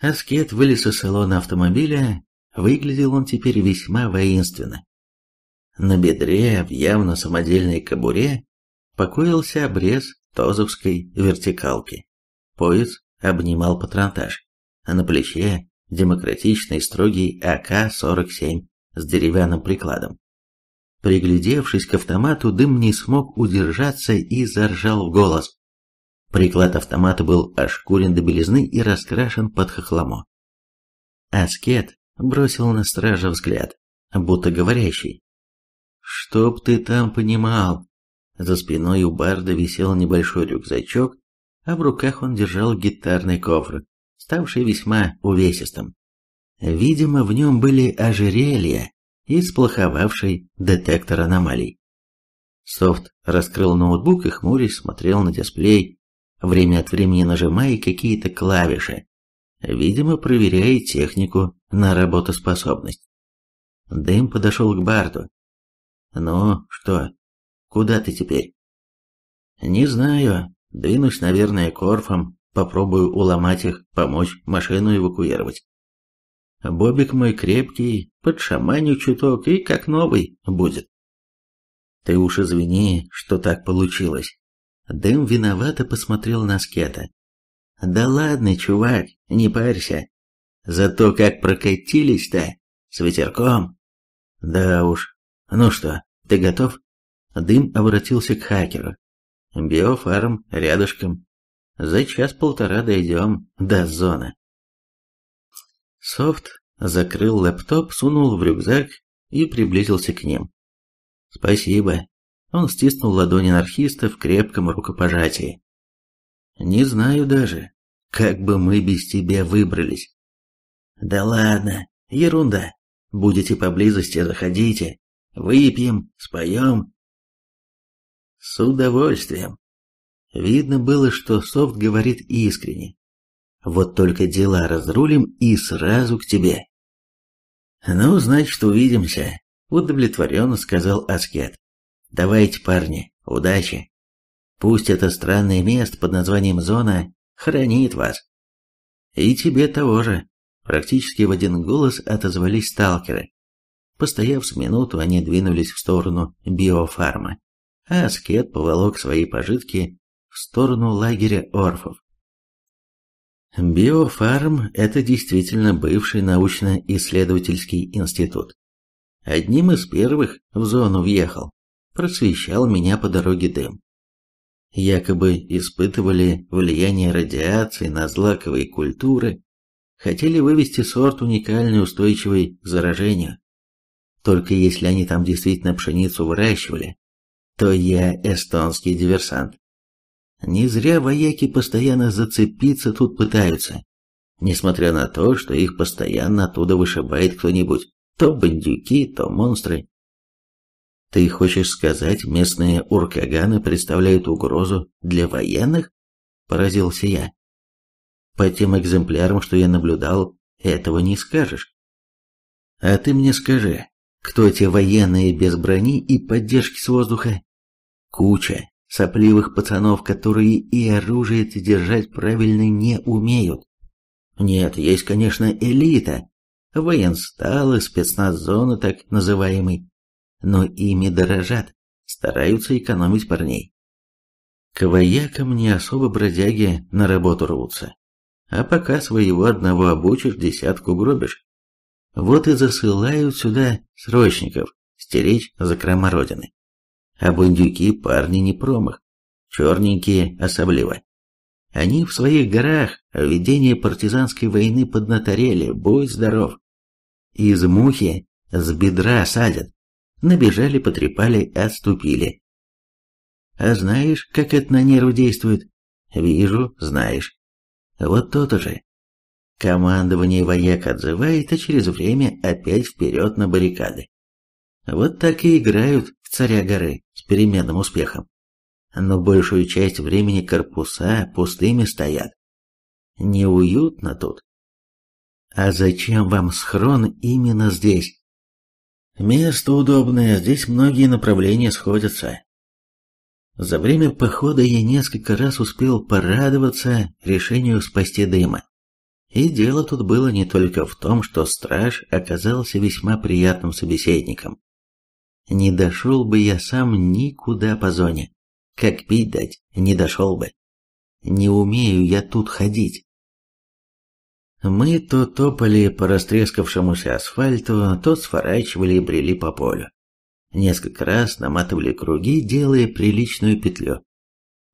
Аскет вылез из салона автомобиля, выглядел он теперь весьма воинственно. На бедре, в явно самодельной кобуре, покоился обрез тозовской вертикалки. Пояс обнимал патронтаж, а на плече демократичный строгий АК-47 с деревянным прикладом. Приглядевшись к автомату, дым не смог удержаться и заржал в голос. Приклад автомата был ошкурен до белизны и раскрашен под хохламо. Аскет бросил на стража взгляд, будто говорящий. «Чтоб ты там понимал!» За спиной у барда висел небольшой рюкзачок, а в руках он держал гитарный кофр, ставший весьма увесистым. Видимо, в нем были ожерелья и сплоховавший детектор аномалий. Софт раскрыл ноутбук и, хмурясь, смотрел на дисплей время от времени нажимая какие-то клавиши, видимо, проверяя технику на работоспособность. Дэм подошел к Барту. «Ну, что? Куда ты теперь?» «Не знаю. Двинусь, наверное, корфом. Попробую уломать их, помочь машину эвакуировать. Бобик мой крепкий, подшаманю чуток и как новый будет». «Ты уж извини, что так получилось. Дым виновато посмотрел на Скета. «Да ладно, чувак, не парься. Зато как прокатились-то, с ветерком!» «Да уж. Ну что, ты готов?» Дым обратился к хакеру. «Биофарм рядышком. За час-полтора дойдем до зоны». Софт закрыл лэптоп, сунул в рюкзак и приблизился к ним. «Спасибо, он стиснул ладони анархиста в крепком рукопожатии. «Не знаю даже, как бы мы без тебя выбрались». «Да ладно, ерунда. Будете поблизости, заходите. Выпьем, споем». «С удовольствием». Видно было, что Софт говорит искренне. «Вот только дела разрулим и сразу к тебе». «Ну, значит, увидимся», — удовлетворенно сказал Аскет. Давайте, парни, удачи. Пусть это странное место под названием «Зона» хранит вас. И тебе того же. Практически в один голос отозвались сталкеры. Постояв с минуту, они двинулись в сторону биофарма, а аскет поволок свои пожитки в сторону лагеря орфов. Биофарм – это действительно бывший научно-исследовательский институт. Одним из первых в зону въехал просвещал меня по дороге дым. Якобы испытывали влияние радиации на злаковые культуры, хотели вывести сорт уникальный устойчивый к заражению. Только если они там действительно пшеницу выращивали, то я эстонский диверсант. Не зря вояки постоянно зацепиться тут пытаются, несмотря на то, что их постоянно оттуда вышибает кто-нибудь, то бандюки, то монстры. Ты хочешь сказать, местные уркаганы представляют угрозу для военных? Поразился я. По тем экземплярам, что я наблюдал, этого не скажешь. А ты мне скажи, кто эти военные без брони и поддержки с воздуха? Куча сопливых пацанов, которые и оружие держать правильно не умеют. Нет, есть, конечно, элита, военсталы, спецназ зоны так называемый, но ими дорожат, стараются экономить парней. К воякам не особо бродяги на работу рвутся, а пока своего одного обучишь, десятку гробишь. Вот и засылают сюда срочников стеречь закрома родины. А бандюки парни не промах, черненькие особливо. Они в своих горах ведение партизанской войны поднаторели, будь здоров. Из мухи с бедра садят, Набежали, потрепали, отступили. А знаешь, как это на нервы действует? Вижу, знаешь. Вот то-то же. Командование вояк отзывает, а через время опять вперед на баррикады. Вот так и играют в царя горы с переменным успехом. Но большую часть времени корпуса пустыми стоят. Неуютно тут. А зачем вам схрон именно здесь? Место удобное, здесь многие направления сходятся. За время похода я несколько раз успел порадоваться решению спасти дыма. И дело тут было не только в том, что страж оказался весьма приятным собеседником. Не дошел бы я сам никуда по зоне. Как пить дать, не дошел бы. Не умею я тут ходить. Мы то топали по растрескавшемуся асфальту, то сворачивали и брели по полю. Несколько раз наматывали круги, делая приличную петлю.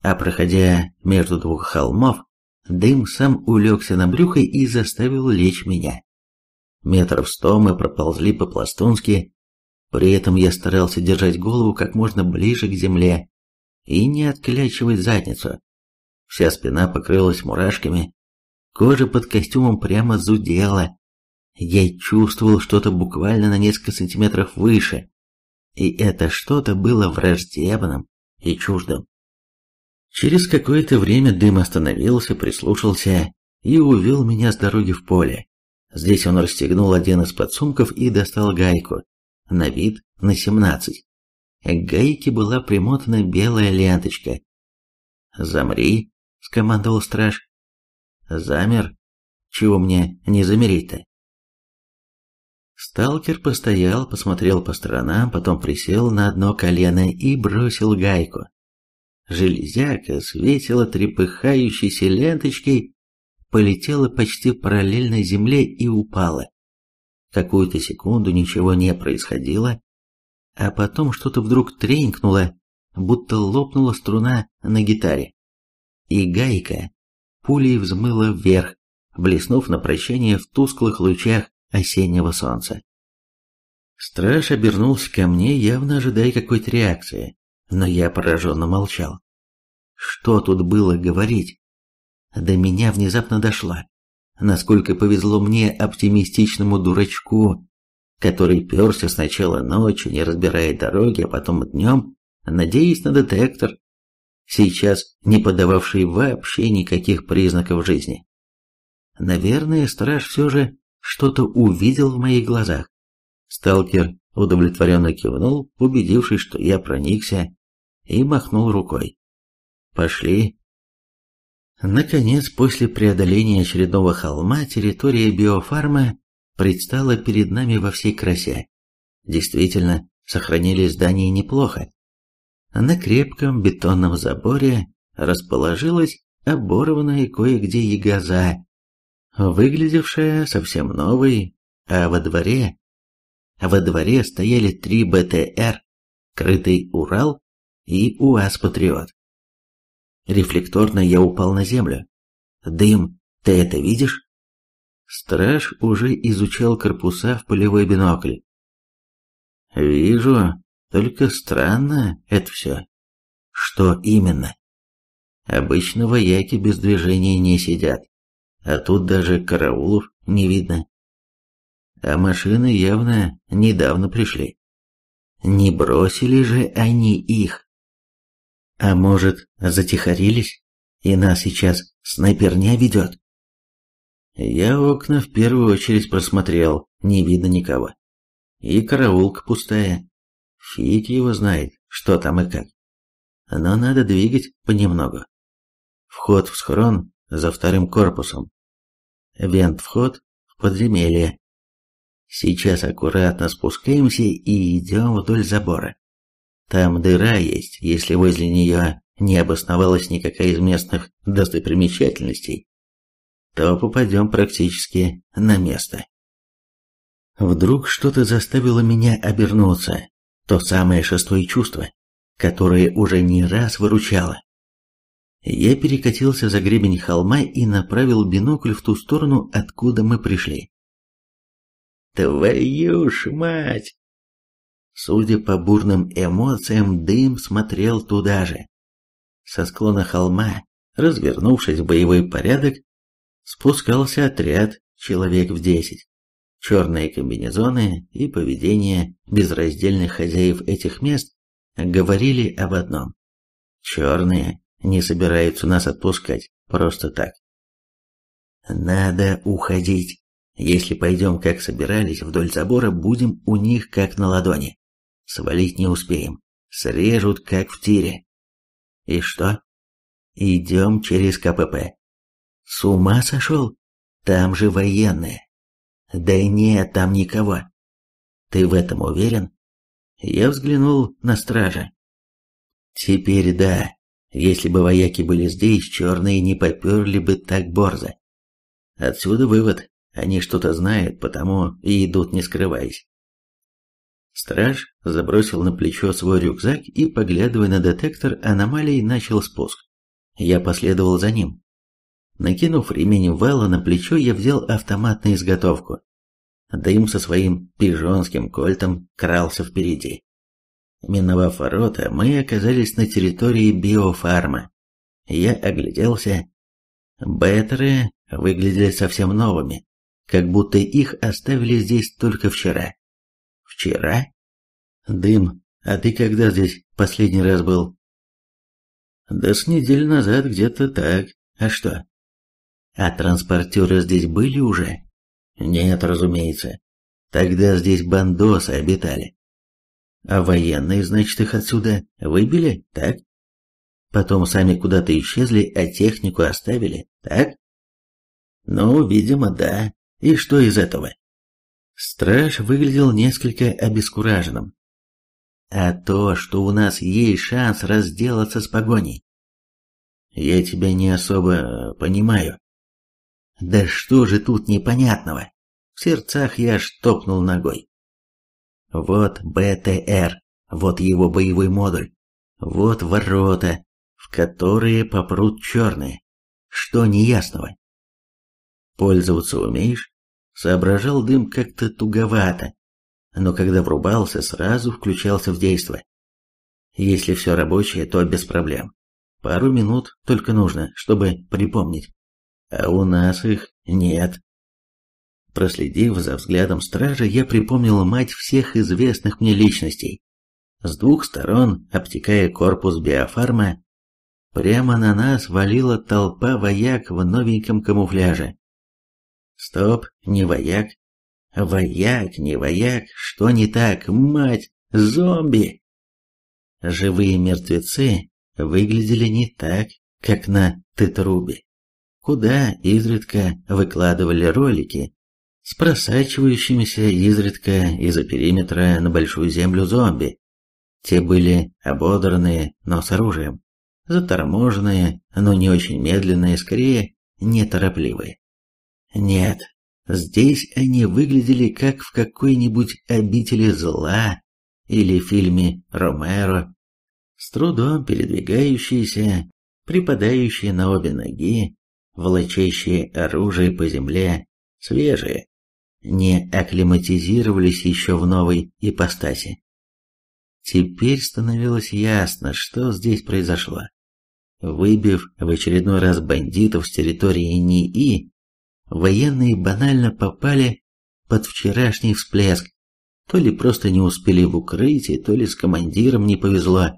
А проходя между двух холмов, дым сам улегся на брюхо и заставил лечь меня. Метров сто мы проползли по-пластунски, при этом я старался держать голову как можно ближе к земле и не отклячивать задницу. Вся спина покрылась мурашками, Кожа под костюмом прямо зудела. Я чувствовал что-то буквально на несколько сантиметров выше, и это что-то было враждебным и чуждым. Через какое-то время дым остановился, прислушался и увел меня с дороги в поле. Здесь он расстегнул один из подсумков и достал гайку, на вид на семнадцать. К гайке была примотана белая ленточка. «Замри», — скомандовал страж. Замер? Чего мне не замереть-то? Сталкер постоял, посмотрел по сторонам, потом присел на одно колено и бросил гайку. Железяка светила трепыхающейся ленточкой, полетела почти параллельно земле и упала. Какую-то секунду ничего не происходило, а потом что-то вдруг тренькнуло, будто лопнула струна на гитаре. И гайка пулей взмыло вверх, блеснув на прощание в тусклых лучах осеннего солнца. Страж обернулся ко мне, явно ожидая какой-то реакции, но я пораженно молчал. Что тут было говорить? До меня внезапно дошла. Насколько повезло мне, оптимистичному дурачку, который перся сначала ночью, не разбирая дороги, а потом днем, надеясь на детектор, сейчас не подававший вообще никаких признаков жизни. Наверное, страж все же что-то увидел в моих глазах. Сталкер удовлетворенно кивнул, убедившись, что я проникся, и махнул рукой. «Пошли». Наконец, после преодоления очередного холма, территория биофарма предстала перед нами во всей красе. Действительно, сохранились здания неплохо, на крепком бетонном заборе расположилась оборванная кое-где ягоза, выглядевшая совсем новой, а во дворе... Во дворе стояли три БТР, крытый Урал и УАЗ-Патриот. Рефлекторно я упал на землю. «Дым, ты это видишь?» Страж уже изучал корпуса в полевой бинокль. «Вижу, только странно это все. Что именно? Обычно вояки без движения не сидят, а тут даже караулов не видно. А машины явно недавно пришли. Не бросили же они их. А может, затихарились, и нас сейчас снайперня ведет? Я окна в первую очередь просмотрел, не видно никого. И караулка пустая. Фиг его знает, что там и как. Но надо двигать понемногу. Вход в схрон за вторым корпусом. Вент-вход в подземелье. Сейчас аккуратно спускаемся и идем вдоль забора. Там дыра есть, если возле нее не обосновалась никакая из местных достопримечательностей, то попадем практически на место. Вдруг что-то заставило меня обернуться то самое шестое чувство, которое уже не раз выручало. Я перекатился за гребень холма и направил бинокль в ту сторону, откуда мы пришли. «Твою ж мать!» Судя по бурным эмоциям, дым смотрел туда же. Со склона холма, развернувшись в боевой порядок, спускался отряд человек в десять черные комбинезоны и поведение безраздельных хозяев этих мест говорили об одном. Черные не собираются нас отпускать просто так. Надо уходить. Если пойдем, как собирались, вдоль забора, будем у них как на ладони. Свалить не успеем. Срежут, как в тире. И что? Идем через КПП. С ума сошел? Там же военные. Да нет, там никого. Ты в этом уверен? Я взглянул на стража. Теперь да. Если бы вояки были здесь, черные не поперли бы так борзо. Отсюда вывод. Они что-то знают, потому и идут не скрываясь. Страж забросил на плечо свой рюкзак и, поглядывая на детектор аномалий, начал спуск. Я последовал за ним. Накинув ремень вала на плечо, я взял автомат на изготовку. Дым со своим пижонским кольтом крался впереди. Миновав ворота, мы оказались на территории биофарма. Я огляделся. Беттеры выглядели совсем новыми, как будто их оставили здесь только вчера. Вчера? Дым, а ты когда здесь последний раз был? Да с неделю назад где-то так. А что? А транспортеры здесь были уже? Нет, разумеется. Тогда здесь бандосы обитали. А военные, значит, их отсюда выбили, так? Потом сами куда-то исчезли, а технику оставили, так? Ну, видимо, да. И что из этого? Страж выглядел несколько обескураженным. А то, что у нас есть шанс разделаться с погоней. Я тебя не особо понимаю. Да что же тут непонятного? В сердцах я штопнул ногой. Вот БТР, вот его боевой модуль, вот ворота, в которые попрут черные. Что неясного? Пользоваться умеешь? Соображал дым как-то туговато, но когда врубался, сразу включался в действие. Если все рабочее, то без проблем. Пару минут только нужно, чтобы припомнить а у нас их нет. Проследив за взглядом стража, я припомнил мать всех известных мне личностей. С двух сторон, обтекая корпус биофарма, прямо на нас валила толпа вояк в новеньком камуфляже. Стоп, не вояк. Вояк, не вояк, что не так, мать, зомби! Живые мертвецы выглядели не так, как на Тетрубе куда изредка выкладывали ролики с просачивающимися изредка из-за периметра на большую землю зомби. Те были ободранные, но с оружием, заторможенные, но не очень медленные, скорее, неторопливые. Нет, здесь они выглядели как в какой-нибудь обители зла или фильме Ромеро, с трудом передвигающиеся, припадающие на обе ноги, волочащие оружие по земле, свежие, не акклиматизировались еще в новой ипостаси. Теперь становилось ясно, что здесь произошло. Выбив в очередной раз бандитов с территории НИИ, военные банально попали под вчерашний всплеск, то ли просто не успели в укрытие, то ли с командиром не повезло.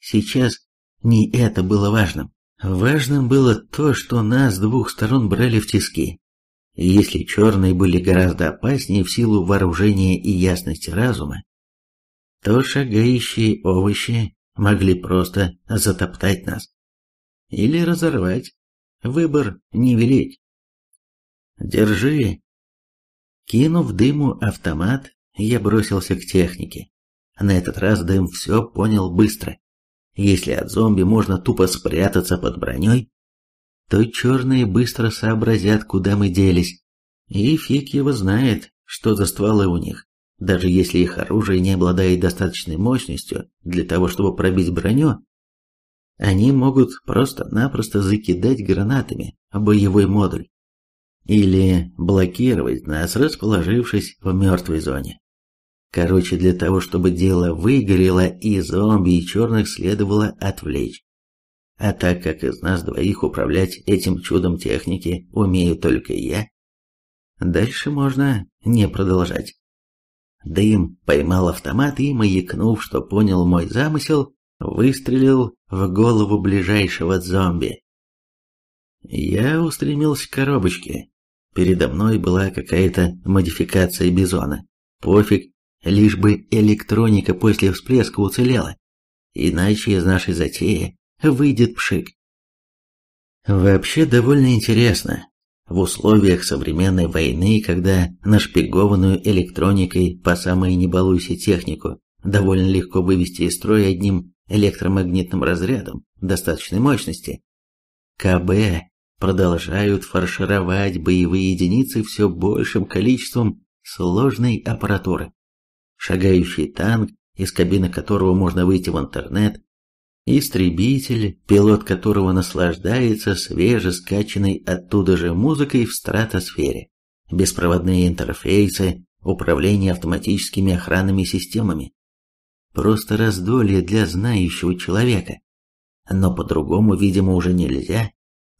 Сейчас не это было важным. Важным было то, что нас с двух сторон брали в тиски. Если черные были гораздо опаснее в силу вооружения и ясности разума, то шагающие овощи могли просто затоптать нас. Или разорвать. Выбор не велик. «Держи!» Кинув дыму автомат, я бросился к технике. На этот раз дым все понял быстро. Если от зомби можно тупо спрятаться под броней, то черные быстро сообразят, куда мы делись. И фиг его знает, что за стволы у них. Даже если их оружие не обладает достаточной мощностью для того, чтобы пробить броню, они могут просто-напросто закидать гранатами боевой модуль или блокировать нас, расположившись в мертвой зоне. Короче, для того, чтобы дело выгорело, и зомби, и черных следовало отвлечь. А так как из нас двоих управлять этим чудом техники умею только я, дальше можно не продолжать. Дым поймал автомат и, маякнув, что понял мой замысел, выстрелил в голову ближайшего зомби. Я устремился к коробочке. Передо мной была какая-то модификация бизона. Пофиг, Лишь бы электроника после всплеска уцелела, иначе из нашей затеи выйдет пшик. Вообще довольно интересно. В условиях современной войны, когда нашпигованную электроникой по самой небалуйся технику довольно легко вывести из строя одним электромагнитным разрядом достаточной мощности, КБ продолжают фаршировать боевые единицы все большим количеством сложной аппаратуры шагающий танк, из кабины которого можно выйти в интернет, истребитель, пилот которого наслаждается свежескаченной оттуда же музыкой в стратосфере, беспроводные интерфейсы, управление автоматическими охранными системами. Просто раздолье для знающего человека. Но по-другому, видимо, уже нельзя.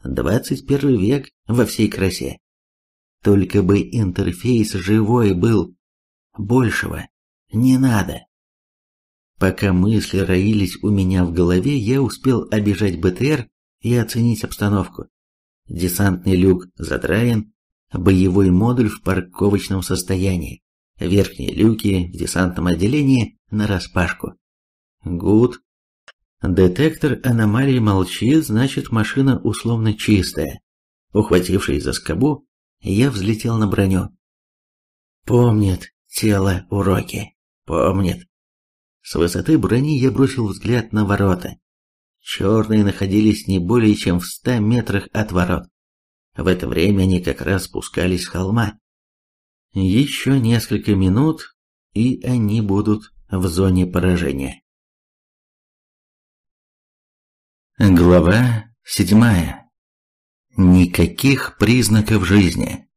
21 век во всей красе. Только бы интерфейс живой был, большего, не надо. Пока мысли роились у меня в голове, я успел обижать БТР и оценить обстановку. Десантный люк задраен, боевой модуль в парковочном состоянии, верхние люки в десантном отделении нараспашку. Гуд. Детектор аномалий молчит, значит машина условно чистая. Ухватившись за скобу, я взлетел на броню. Помнит тело уроки помнит. С высоты брони я бросил взгляд на ворота. Черные находились не более чем в ста метрах от ворот. В это время они как раз спускались с холма. Еще несколько минут, и они будут в зоне поражения. Глава седьмая. Никаких признаков жизни.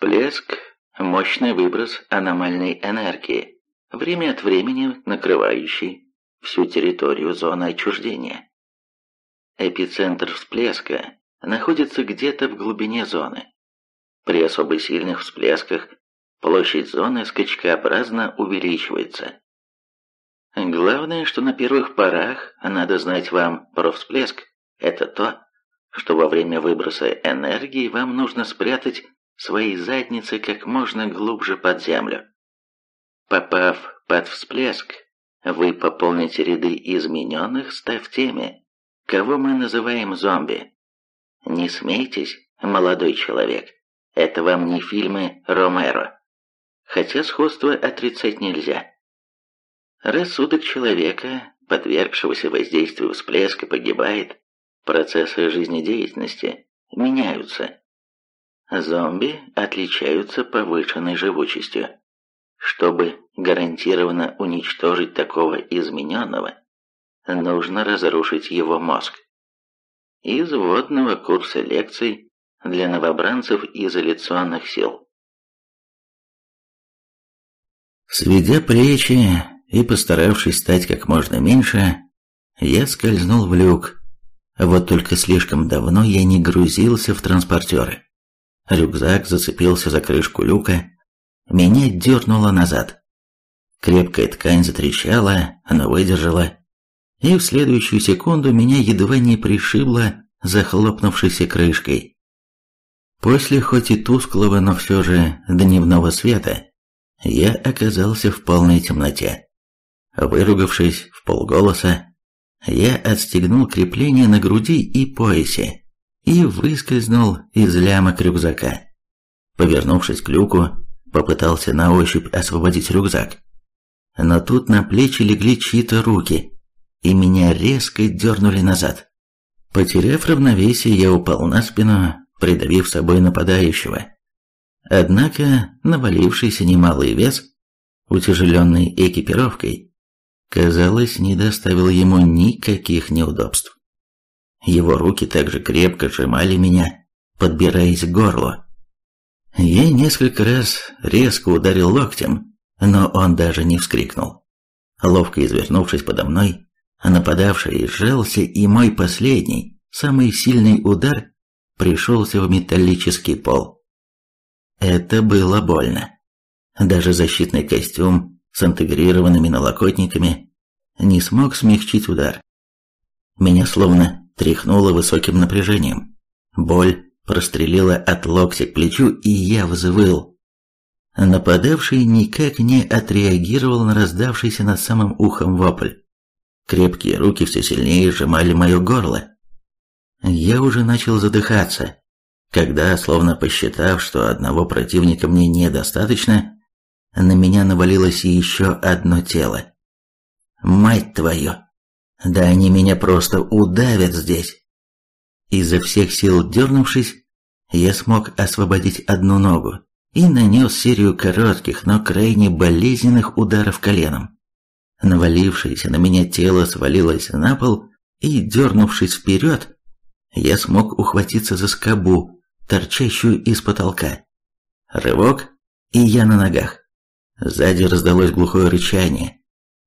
Всплеск – мощный выброс аномальной энергии, время от времени накрывающий всю территорию зоны отчуждения. Эпицентр всплеска находится где-то в глубине зоны. При особо сильных всплесках площадь зоны скачкообразно увеличивается. Главное, что на первых порах надо знать вам про всплеск. Это то, что во время выброса энергии вам нужно спрятать своей задницы как можно глубже под землю. Попав под всплеск, вы пополните ряды измененных, став теми, кого мы называем зомби. Не смейтесь, молодой человек, это вам не фильмы Ромеро. Хотя сходство отрицать нельзя. Рассудок человека, подвергшегося воздействию всплеска, погибает. Процессы жизнедеятельности меняются. Зомби отличаются повышенной живучестью. Чтобы гарантированно уничтожить такого измененного, нужно разрушить его мозг. Из вводного курса лекций для новобранцев изоляционных сил. Сведя плечи и постаравшись стать как можно меньше, я скользнул в люк. Вот только слишком давно я не грузился в транспортеры. Рюкзак зацепился за крышку люка. Меня дернуло назад. Крепкая ткань затрещала, она выдержала. И в следующую секунду меня едва не пришибло захлопнувшейся крышкой. После хоть и тусклого, но все же дневного света, я оказался в полной темноте. Выругавшись в полголоса, я отстегнул крепление на груди и поясе и выскользнул из лямок рюкзака. Повернувшись к люку, попытался на ощупь освободить рюкзак. Но тут на плечи легли чьи-то руки, и меня резко дернули назад. Потеряв равновесие, я упал на спину, придавив собой нападающего. Однако навалившийся немалый вес, утяжеленный экипировкой, казалось, не доставил ему никаких неудобств. Его руки также крепко сжимали меня, подбираясь к горлу. Я несколько раз резко ударил локтем, но он даже не вскрикнул. Ловко извернувшись подо мной, нападавший сжался, и мой последний, самый сильный удар пришелся в металлический пол. Это было больно. Даже защитный костюм с интегрированными налокотниками не смог смягчить удар. Меня словно тряхнуло высоким напряжением. Боль прострелила от локтя к плечу, и я взвыл. Нападавший никак не отреагировал на раздавшийся над самым ухом вопль. Крепкие руки все сильнее сжимали мое горло. Я уже начал задыхаться, когда, словно посчитав, что одного противника мне недостаточно, на меня навалилось еще одно тело. «Мать твою!» Да они меня просто удавят здесь. Изо всех сил дернувшись, я смог освободить одну ногу и нанес серию коротких, но крайне болезненных ударов коленом. Навалившееся на меня тело свалилось на пол, и, дернувшись вперед, я смог ухватиться за скобу, торчащую из потолка. Рывок, и я на ногах. Сзади раздалось глухое рычание,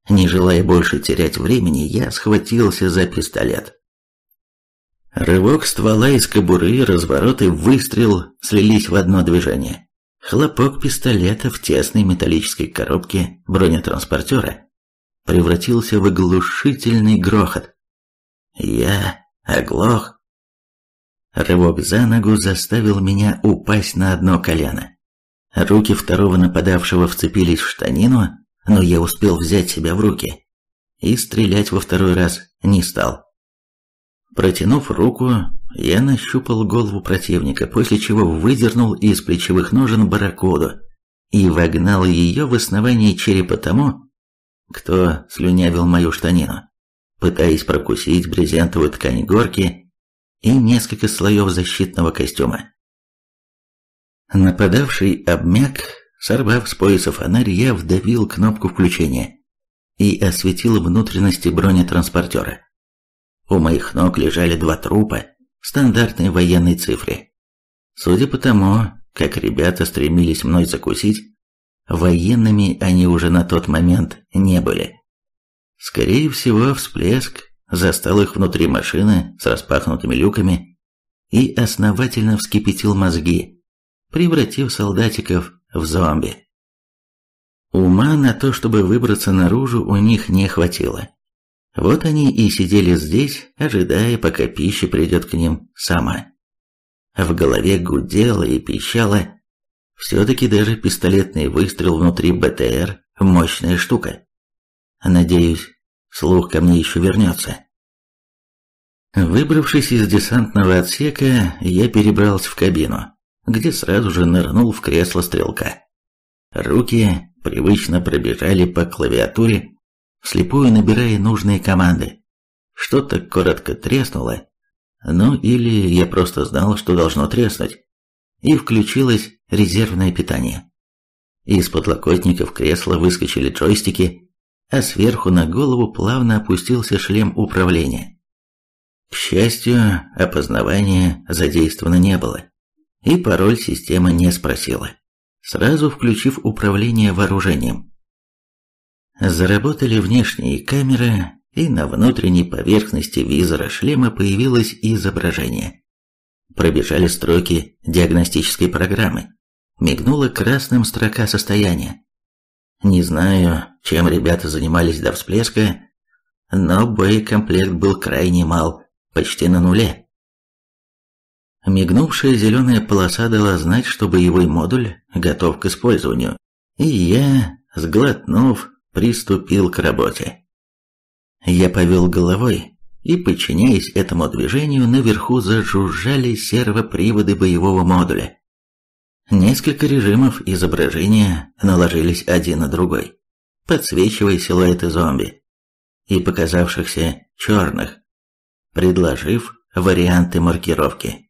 не желая больше терять времени, я схватился за пистолет. Рывок ствола из кобуры, разворот и выстрел слились в одно движение. Хлопок пистолета в тесной металлической коробке бронетранспортера превратился в оглушительный грохот. Я оглох. Рывок за ногу заставил меня упасть на одно колено. Руки второго нападавшего вцепились в штанину, но я успел взять себя в руки и стрелять во второй раз не стал. Протянув руку, я нащупал голову противника, после чего выдернул из плечевых ножен барракуду и вогнал ее в основание черепа тому, кто слюнявил мою штанину, пытаясь прокусить брезентовую ткань горки и несколько слоев защитного костюма. Нападавший обмяк, Сорвав с пояса фонарь, я вдавил кнопку включения и осветил внутренности бронетранспортера. У моих ног лежали два трупа в стандартной военной цифре. Судя по тому, как ребята стремились мной закусить, военными они уже на тот момент не были. Скорее всего, всплеск застал их внутри машины с распахнутыми люками и основательно вскипятил мозги, превратив солдатиков в зомби. Ума на то, чтобы выбраться наружу, у них не хватило. Вот они и сидели здесь, ожидая, пока пища придет к ним сама. В голове гудело и пищало. Все-таки даже пистолетный выстрел внутри БТР – мощная штука. Надеюсь, слух ко мне еще вернется. Выбравшись из десантного отсека, я перебрался в кабину где сразу же нырнул в кресло стрелка. Руки привычно пробежали по клавиатуре, вслепую набирая нужные команды. Что-то коротко треснуло, ну или я просто знал, что должно треснуть, и включилось резервное питание. Из подлокотников кресла выскочили джойстики, а сверху на голову плавно опустился шлем управления. К счастью, опознавания задействовано не было и пароль система не спросила, сразу включив управление вооружением. Заработали внешние камеры, и на внутренней поверхности визора шлема появилось изображение. Пробежали строки диагностической программы. Мигнула красным строка состояния. Не знаю, чем ребята занимались до всплеска, но боекомплект был крайне мал, почти на нуле. Мигнувшая зеленая полоса дала знать, что боевой модуль готов к использованию, и я, сглотнув, приступил к работе. Я повел головой, и, подчиняясь этому движению, наверху зажужжали сервоприводы боевого модуля. Несколько режимов изображения наложились один на другой, подсвечивая силуэты зомби и показавшихся черных, предложив варианты маркировки.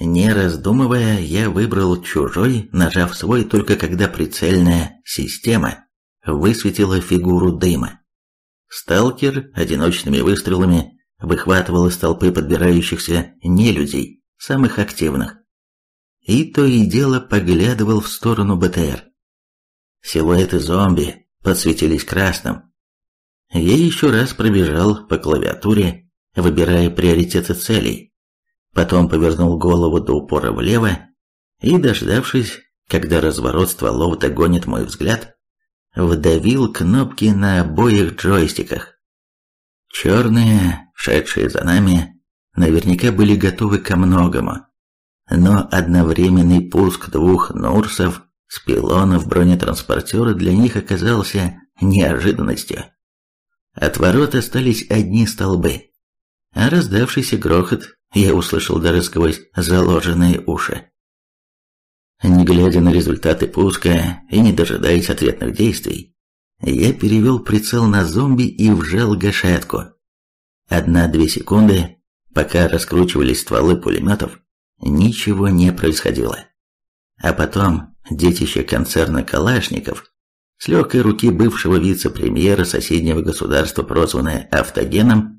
Не раздумывая, я выбрал чужой, нажав свой только когда прицельная система высветила фигуру дыма. Сталкер одиночными выстрелами выхватывал из толпы подбирающихся нелюдей, самых активных. И то и дело поглядывал в сторону БТР. Силуэты зомби подсветились красным. Я еще раз пробежал по клавиатуре, выбирая приоритеты целей, потом повернул голову до упора влево и, дождавшись, когда разворот стволов догонит мой взгляд, вдавил кнопки на обоих джойстиках. Черные, шедшие за нами, наверняка были готовы ко многому, но одновременный пуск двух Нурсов с пилонов бронетранспортера для них оказался неожиданностью. От ворот остались одни столбы, а раздавшийся грохот я услышал даже сквозь заложенные уши. Не глядя на результаты пуска и не дожидаясь ответных действий, я перевел прицел на зомби и вжал гашетку. Одна-две секунды, пока раскручивались стволы пулеметов, ничего не происходило. А потом детище концерна «Калашников» с легкой руки бывшего вице-премьера соседнего государства, прозванное «Автогеном»,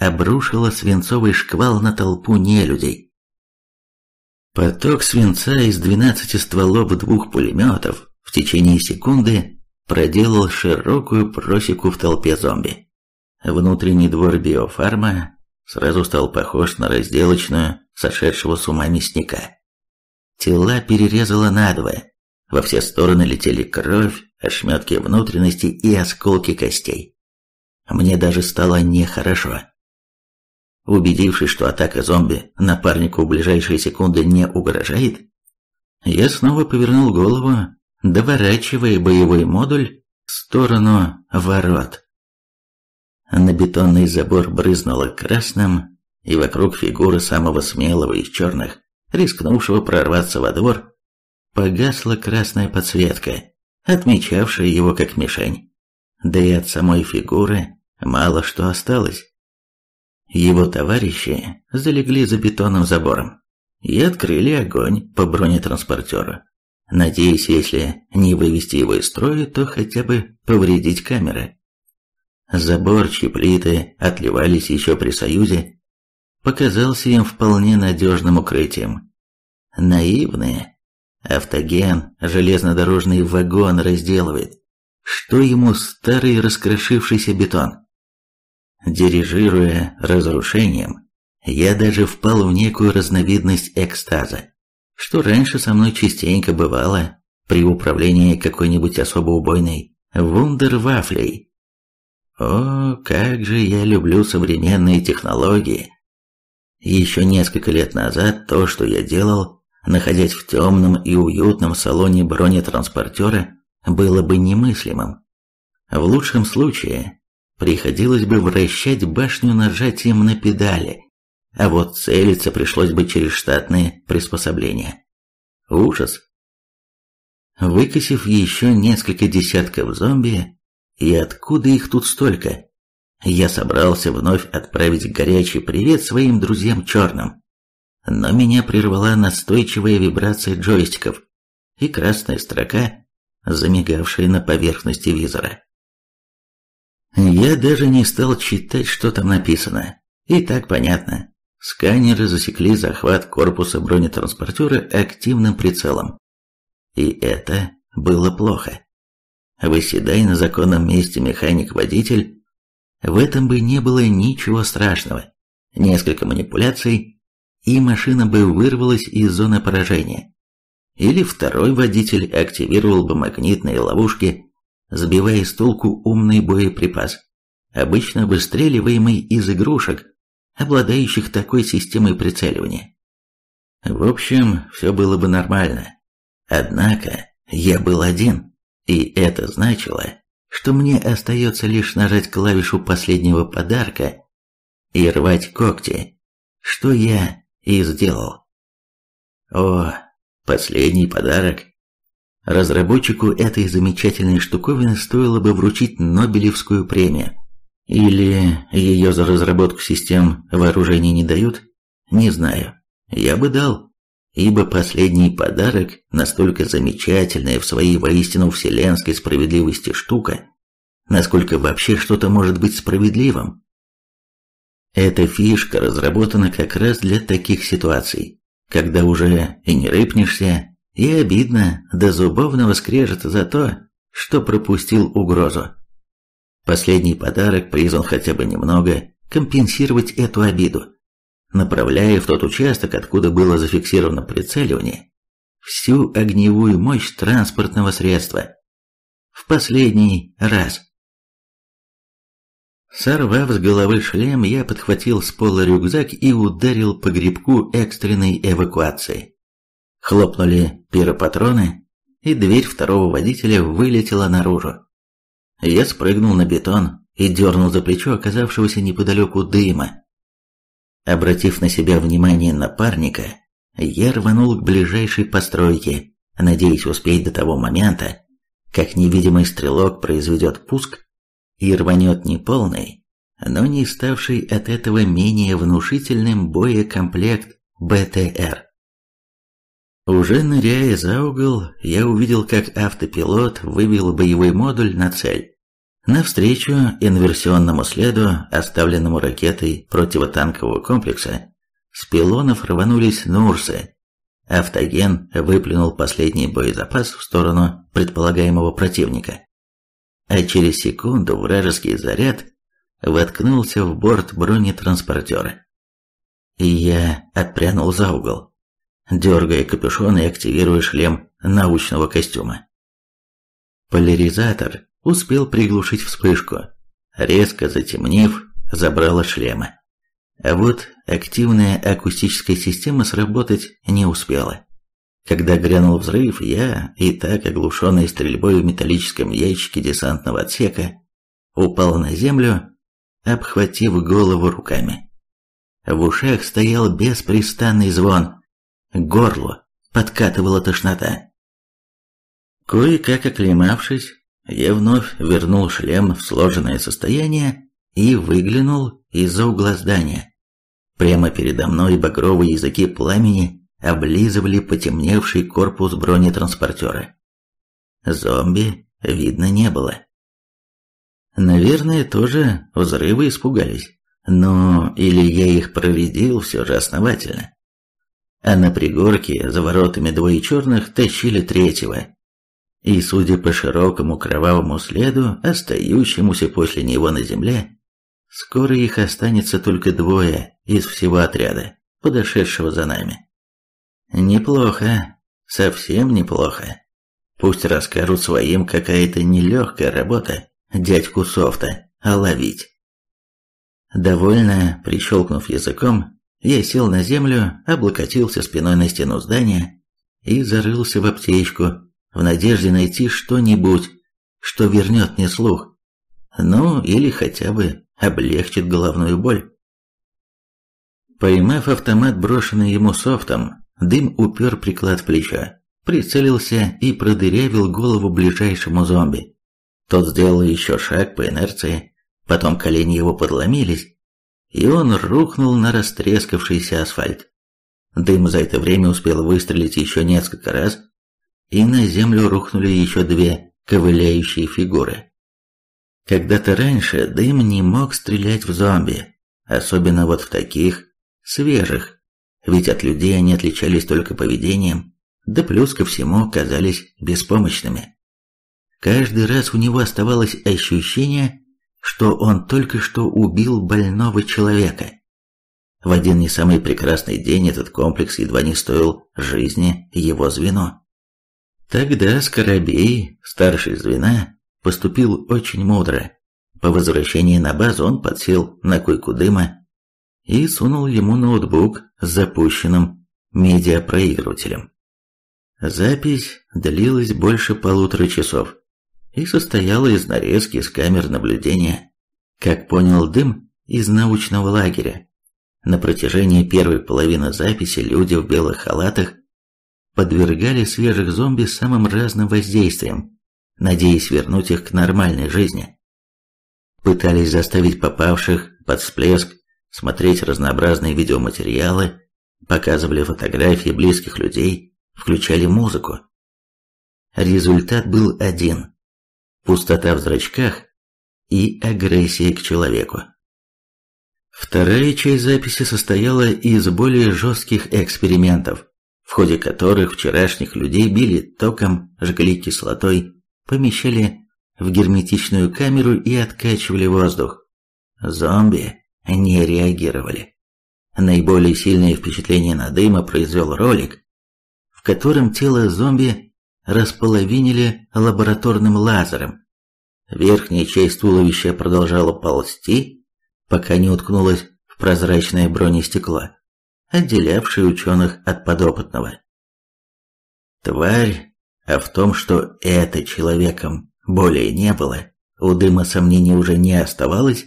обрушила свинцовый шквал на толпу нелюдей. Поток свинца из двенадцати стволов двух пулеметов в течение секунды проделал широкую просеку в толпе зомби. Внутренний двор биофарма сразу стал похож на разделочную сошедшего с ума мясника. Тела перерезало надвое, во все стороны летели кровь, ошметки внутренности и осколки костей. Мне даже стало нехорошо. Убедившись, что атака зомби напарнику в ближайшие секунды не угрожает, я снова повернул голову, доворачивая боевой модуль в сторону ворот. На бетонный забор брызнуло красным, и вокруг фигуры самого смелого из черных, рискнувшего прорваться во двор, погасла красная подсветка, отмечавшая его как мишень. Да и от самой фигуры мало что осталось. Его товарищи залегли за бетонным забором и открыли огонь по бронетранспортеру, надеясь, если не вывести его из строя, то хотя бы повредить камеры. Заборчи плиты отливались еще при Союзе, показался им вполне надежным укрытием. Наивные. Автоген железнодорожный вагон разделывает. Что ему старый раскрошившийся бетон? Дирижируя разрушением, я даже впал в некую разновидность экстаза, что раньше со мной частенько бывало при управлении какой-нибудь особо убойной вундервафлей. О, как же я люблю современные технологии! Еще несколько лет назад то, что я делал, находясь в темном и уютном салоне бронетранспортера, было бы немыслимым. В лучшем случае Приходилось бы вращать башню нажатием на педали, а вот целиться пришлось бы через штатные приспособления. Ужас! Выкосив еще несколько десятков зомби, и откуда их тут столько, я собрался вновь отправить горячий привет своим друзьям черным. Но меня прервала настойчивая вибрация джойстиков и красная строка, замигавшая на поверхности визора. Я даже не стал читать, что там написано. И так понятно. Сканеры засекли захват корпуса бронетранспортера активным прицелом. И это было плохо. Выседай на законном месте механик-водитель. В этом бы не было ничего страшного. Несколько манипуляций, и машина бы вырвалась из зоны поражения. Или второй водитель активировал бы магнитные ловушки, сбивая с толку умный боеприпас, обычно выстреливаемый из игрушек, обладающих такой системой прицеливания. В общем, все было бы нормально. Однако я был один, и это значило, что мне остается лишь нажать клавишу последнего подарка и рвать когти, что я и сделал. О, последний подарок Разработчику этой замечательной штуковины стоило бы вручить Нобелевскую премию. Или ее за разработку систем вооружений не дают? Не знаю. Я бы дал. Ибо последний подарок, настолько замечательная в своей воистину вселенской справедливости штука, насколько вообще что-то может быть справедливым. Эта фишка разработана как раз для таких ситуаций, когда уже и не рыпнешься, и обидно до зубовного скрежет за то, что пропустил угрозу. Последний подарок призван хотя бы немного компенсировать эту обиду. Направляя в тот участок, откуда было зафиксировано прицеливание, всю огневую мощь транспортного средства. В последний раз. Сорвав с головы шлем, я подхватил с пола рюкзак и ударил по грибку экстренной эвакуации. Хлопнули пиропатроны, и дверь второго водителя вылетела наружу. Я спрыгнул на бетон и дернул за плечо оказавшегося неподалеку дыма. Обратив на себя внимание напарника, я рванул к ближайшей постройке, надеясь успеть до того момента, как невидимый стрелок произведет пуск и рванет неполный, но не ставший от этого менее внушительным боекомплект БТР. Уже ныряя за угол, я увидел, как автопилот вывел боевой модуль на цель. Навстречу инверсионному следу, оставленному ракетой противотанкового комплекса, с пилонов рванулись Нурсы. Автоген выплюнул последний боезапас в сторону предполагаемого противника. А через секунду вражеский заряд воткнулся в борт бронетранспортера. И я отпрянул за угол дергая капюшон и активируя шлем научного костюма. Поляризатор успел приглушить вспышку, резко затемнив, забрало шлема. А вот активная акустическая система сработать не успела. Когда грянул взрыв, я, и так оглушенный стрельбой в металлическом ящике десантного отсека, упал на землю, обхватив голову руками. В ушах стоял беспрестанный звон – горлу подкатывала тошнота. Кое-как оклемавшись, я вновь вернул шлем в сложенное состояние и выглянул из-за угла здания. Прямо передо мной багровые языки пламени облизывали потемневший корпус бронетранспортера. Зомби видно не было. Наверное, тоже взрывы испугались. Но или я их проредил все же основательно а на пригорке за воротами двое черных тащили третьего. И, судя по широкому кровавому следу, остающемуся после него на земле, скоро их останется только двое из всего отряда, подошедшего за нами. Неплохо, совсем неплохо. Пусть расскажут своим, какая то нелегкая работа дядьку Софта, а ловить. Довольно, прищелкнув языком, я сел на землю, облокотился спиной на стену здания и зарылся в аптечку, в надежде найти что-нибудь, что вернет мне слух. Ну, или хотя бы облегчит головную боль. Поймав автомат, брошенный ему софтом, дым упер приклад плеча, прицелился и продырявил голову ближайшему зомби. Тот сделал еще шаг по инерции, потом колени его подломились, и он рухнул на растрескавшийся асфальт. Дым за это время успел выстрелить еще несколько раз, и на землю рухнули еще две ковыляющие фигуры. Когда-то раньше дым не мог стрелять в зомби, особенно вот в таких, свежих, ведь от людей они отличались только поведением, да плюс ко всему казались беспомощными. Каждый раз у него оставалось ощущение, что он только что убил больного человека. В один не самый прекрасный день этот комплекс едва не стоил жизни его звено. Тогда Скоробей, старший звена, поступил очень мудро. По возвращении на базу он подсел на койку дыма и сунул ему ноутбук с запущенным медиапроигрывателем. Запись длилась больше полутора часов и состояла из нарезки из камер наблюдения. Как понял дым, из научного лагеря. На протяжении первой половины записи люди в белых халатах подвергали свежих зомби самым разным воздействиям, надеясь вернуть их к нормальной жизни. Пытались заставить попавших под всплеск смотреть разнообразные видеоматериалы, показывали фотографии близких людей, включали музыку. Результат был один пустота в зрачках и агрессия к человеку. Вторая часть записи состояла из более жестких экспериментов, в ходе которых вчерашних людей били током, жгли кислотой, помещали в герметичную камеру и откачивали воздух. Зомби не реагировали. Наиболее сильное впечатление на дыма произвел ролик, в котором тело зомби располовинили лабораторным лазером. Верхняя часть туловища продолжала ползти, пока не уткнулась в прозрачное бронестекло, отделявшее ученых от подопытного. Тварь, а в том, что это человеком более не было, у дыма сомнений уже не оставалось,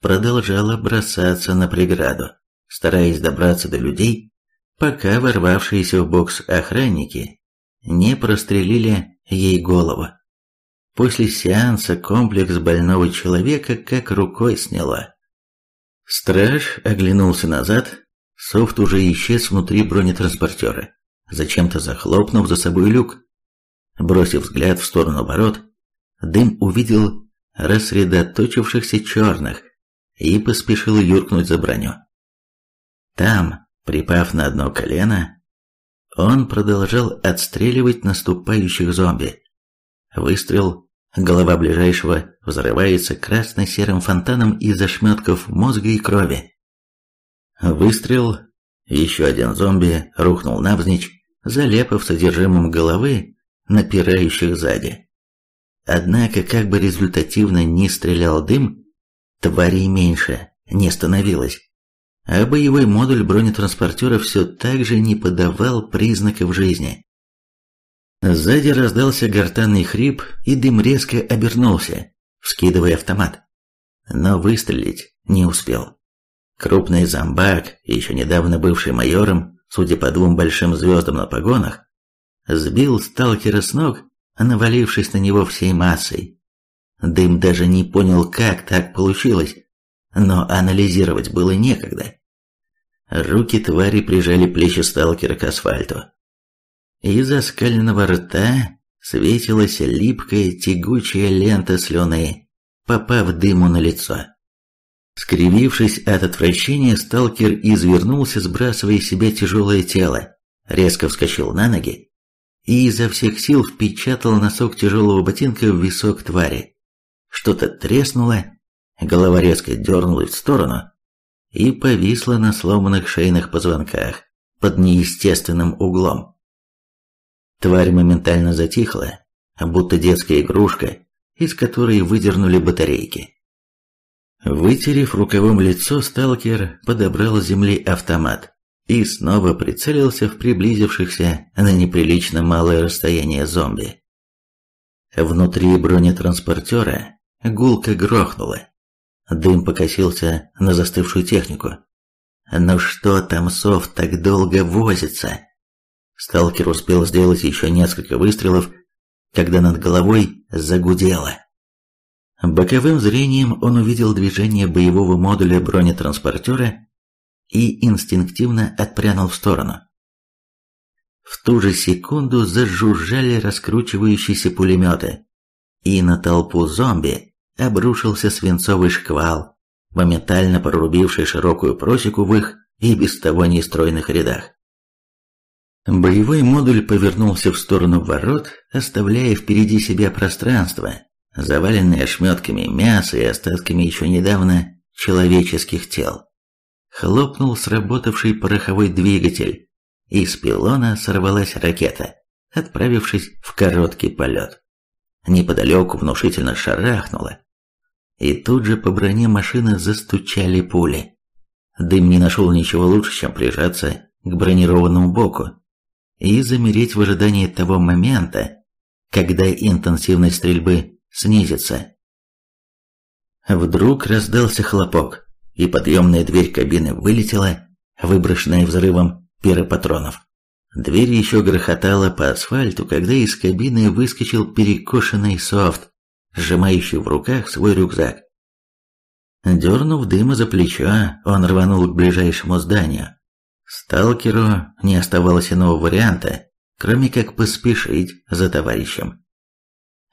продолжала бросаться на преграду, стараясь добраться до людей, пока ворвавшиеся в бокс охранники не прострелили ей голову. После сеанса комплекс больного человека как рукой сняла. Страж оглянулся назад, софт уже исчез внутри бронетранспортера, зачем-то захлопнув за собой люк. Бросив взгляд в сторону ворот, дым увидел рассредоточившихся черных и поспешил юркнуть за броню. Там, припав на одно колено, он продолжал отстреливать наступающих зомби. Выстрел, голова ближайшего взрывается красно-серым фонтаном из ошметков мозга и крови. Выстрел, еще один зомби рухнул навзничь, заляпав содержимым головы напирающих сзади. Однако, как бы результативно ни стрелял дым, тварей меньше не становилось а боевой модуль бронетранспортера все так же не подавал признаков жизни. Сзади раздался гортанный хрип, и дым резко обернулся, вскидывая автомат. Но выстрелить не успел. Крупный зомбак, еще недавно бывший майором, судя по двум большим звездам на погонах, сбил сталкера с ног, навалившись на него всей массой. Дым даже не понял, как так получилось, но анализировать было некогда. Руки твари прижали плечи сталкера к асфальту. Из-за скального рта светилась липкая тягучая лента слюны, попав дыму на лицо. Скривившись от отвращения, сталкер извернулся, сбрасывая с себя тяжелое тело, резко вскочил на ноги и изо всех сил впечатал носок тяжелого ботинка в висок твари. Что-то треснуло, голова резко дернулась в сторону, и повисла на сломанных шейных позвонках под неестественным углом. Тварь моментально затихла, будто детская игрушка, из которой выдернули батарейки. Вытерев рукавом лицо, сталкер подобрал с земли автомат и снова прицелился в приблизившихся на неприлично малое расстояние зомби. Внутри бронетранспортера гулко грохнуло, Дым покосился на застывшую технику. «Ну что там, Сов, так долго возится?» Сталкер успел сделать еще несколько выстрелов, когда над головой загудело. Боковым зрением он увидел движение боевого модуля бронетранспортера и инстинктивно отпрянул в сторону. В ту же секунду зажужжали раскручивающиеся пулеметы, и на толпу зомби обрушился свинцовый шквал, моментально прорубивший широкую просеку в их и без того нестройных рядах. Боевой модуль повернулся в сторону ворот, оставляя впереди себя пространство, заваленное ошметками мяса и остатками еще недавно человеческих тел. Хлопнул сработавший пороховой двигатель, и с пилона сорвалась ракета, отправившись в короткий полет. Неподалеку внушительно шарахнуло, и тут же по броне машины застучали пули. Дым не нашел ничего лучше, чем прижаться к бронированному боку и замереть в ожидании того момента, когда интенсивность стрельбы снизится. Вдруг раздался хлопок, и подъемная дверь кабины вылетела, выброшенная взрывом пиропатронов. Дверь еще грохотала по асфальту, когда из кабины выскочил перекошенный софт, сжимающий в руках свой рюкзак. Дернув дыма за плечо, он рванул к ближайшему зданию. Сталкеру не оставалось иного варианта, кроме как поспешить за товарищем.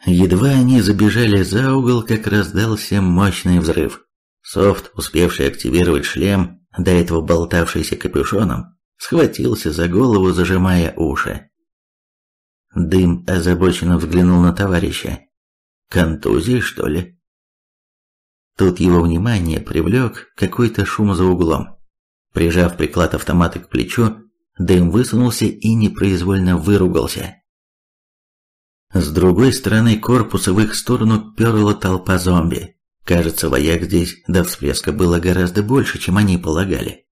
Едва они забежали за угол, как раздался мощный взрыв. Софт, успевший активировать шлем, до этого болтавшийся капюшоном, схватился за голову, зажимая уши. Дым озабоченно взглянул на товарища. Контузии, что ли? Тут его внимание привлек какой-то шум за углом. Прижав приклад автомата к плечу, дым высунулся и непроизвольно выругался. С другой стороны корпуса в их сторону перла толпа зомби. Кажется, вояк здесь до всплеска было гораздо больше, чем они полагали.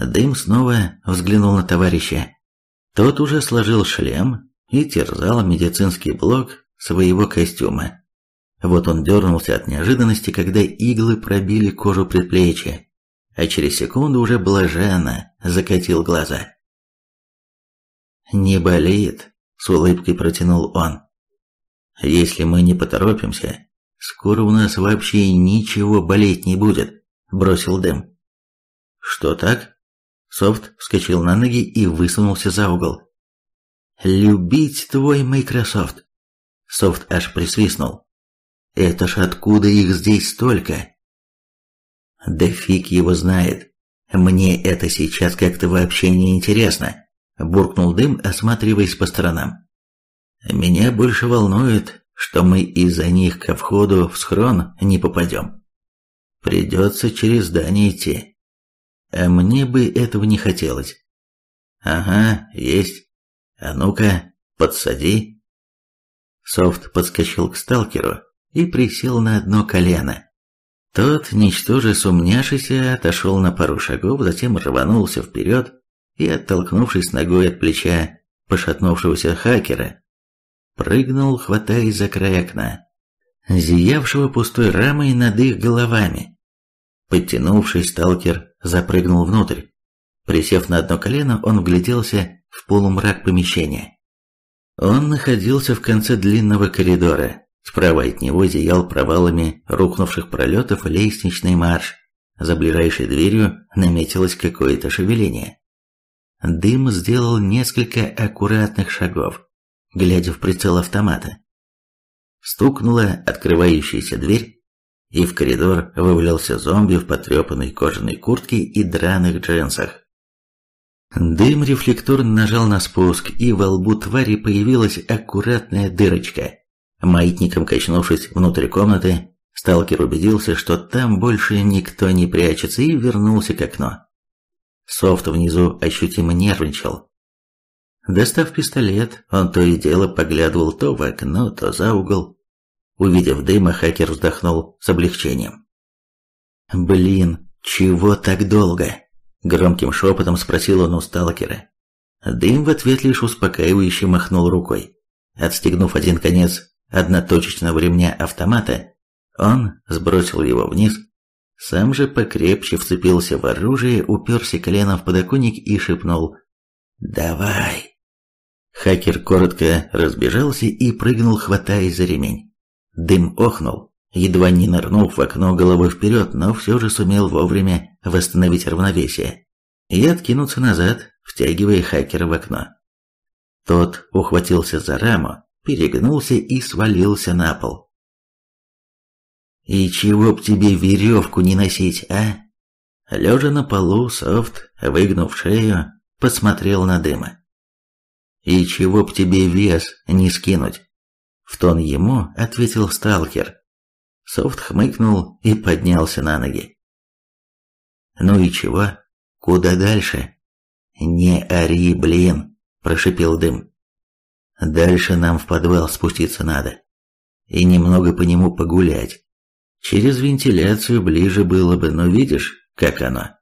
Дым снова взглянул на товарища. Тот уже сложил шлем и терзал медицинский блок своего костюма. Вот он дернулся от неожиданности, когда иглы пробили кожу предплечья, а через секунду уже блаженно закатил глаза. «Не болит», — с улыбкой протянул он. «Если мы не поторопимся, скоро у нас вообще ничего болеть не будет», — бросил дым. «Что так?» Софт вскочил на ноги и высунулся за угол. «Любить твой Microsoft!» Софт аж присвистнул. Это ж откуда их здесь столько? Да фиг его знает. Мне это сейчас как-то вообще не интересно, буркнул дым, осматриваясь по сторонам. Меня больше волнует, что мы из-за них ко входу в схрон не попадем. Придется через здание идти. А мне бы этого не хотелось. Ага, есть. А ну-ка, подсади. Софт подскочил к сталкеру и присел на одно колено. Тот, ничтоже сумняшися, отошел на пару шагов, затем рванулся вперед и, оттолкнувшись ногой от плеча пошатнувшегося хакера, прыгнул, хватаясь за край окна, зиявшего пустой рамой над их головами. Подтянувшись, сталкер запрыгнул внутрь. Присев на одно колено, он вгляделся в полумрак помещения. Он находился в конце длинного коридора, Справа от него зиял провалами рухнувших пролетов лестничный марш. За ближайшей дверью наметилось какое-то шевеление. Дым сделал несколько аккуратных шагов, глядя в прицел автомата. Стукнула открывающаяся дверь, и в коридор вывалился зомби в потрепанной кожаной куртке и драных джинсах. Дым рефлекторно нажал на спуск, и во лбу твари появилась аккуратная дырочка. Маятником качнувшись внутрь комнаты, сталкер убедился, что там больше никто не прячется, и вернулся к окну. Софт внизу ощутимо нервничал. Достав пистолет, он то и дело поглядывал то в окно, то за угол. Увидев дыма, хакер вздохнул с облегчением. «Блин, чего так долго?» – громким шепотом спросил он у сталкера. Дым в ответ лишь успокаивающе махнул рукой. Отстегнув один конец одноточечного ремня автомата, он сбросил его вниз, сам же покрепче вцепился в оружие, уперся коленом в подоконник и шепнул «Давай!». Хакер коротко разбежался и прыгнул, хватаясь за ремень. Дым охнул, едва не нырнув в окно головой вперед, но все же сумел вовремя восстановить равновесие и откинуться назад, втягивая хакера в окно. Тот ухватился за раму, перегнулся и свалился на пол. «И чего б тебе веревку не носить, а?» Лежа на полу, софт, выгнув шею, посмотрел на дыма. «И чего б тебе вес не скинуть?» В тон ему ответил сталкер. Софт хмыкнул и поднялся на ноги. «Ну и чего? Куда дальше?» «Не ори, блин!» – прошипел дым. Дальше нам в подвал спуститься надо. И немного по нему погулять. Через вентиляцию ближе было бы, но видишь, как оно.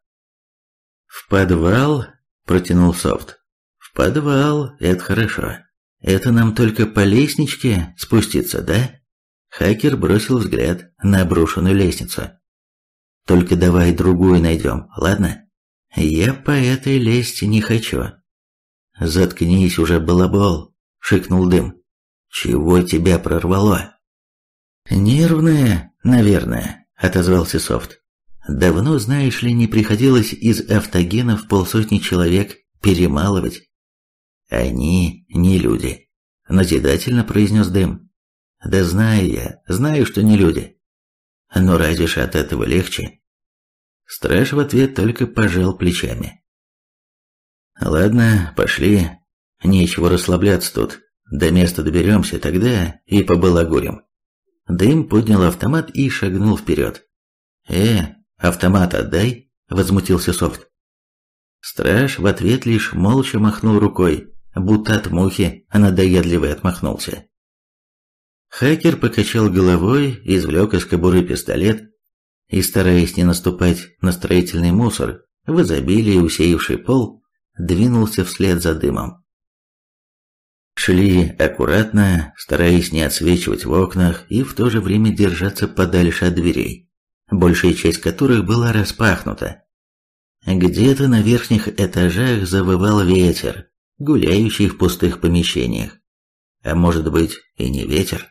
В подвал, протянул Софт. В подвал, это хорошо. Это нам только по лестничке спуститься, да? Хакер бросил взгляд на обрушенную лестницу. Только давай другую найдем, ладно? Я по этой лести не хочу. Заткнись уже, балабол, шикнул дым. «Чего тебя прорвало?» «Нервное, наверное», — отозвался Софт. «Давно, знаешь ли, не приходилось из автогенов полсотни человек перемалывать». «Они не люди», — назидательно произнес Дым. «Да знаю я, знаю, что не люди. Но разве ж от этого легче?» Страж в ответ только пожал плечами. «Ладно, пошли», Нечего расслабляться тут. До места доберемся тогда и побалагурим. Дым поднял автомат и шагнул вперед. «Э, автомат отдай!» – возмутился Софт. Страж в ответ лишь молча махнул рукой, будто от мухи, а надоедливо отмахнулся. Хакер покачал головой, извлек из кобуры пистолет и, стараясь не наступать на строительный мусор, в изобилии усеявший пол, двинулся вслед за дымом. Шли аккуратно, стараясь не отсвечивать в окнах и в то же время держаться подальше от дверей, большая часть которых была распахнута. Где-то на верхних этажах завывал ветер, гуляющий в пустых помещениях. А может быть и не ветер.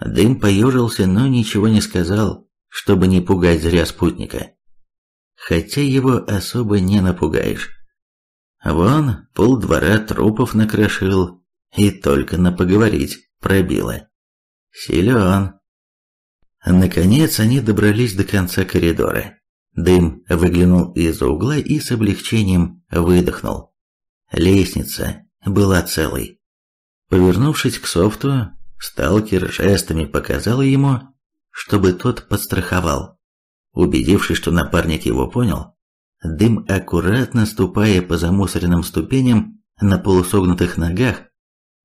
Дым поежился, но ничего не сказал, чтобы не пугать зря спутника. Хотя его особо не напугаешь. Вон, пол двора трупов накрошил, и только на поговорить пробило. Силен. Наконец они добрались до конца коридора. Дым выглянул из-за угла и с облегчением выдохнул. Лестница была целой. Повернувшись к софту, сталкер жестами показал ему, чтобы тот подстраховал. Убедившись, что напарник его понял, дым, аккуратно ступая по замусоренным ступеням на полусогнутых ногах,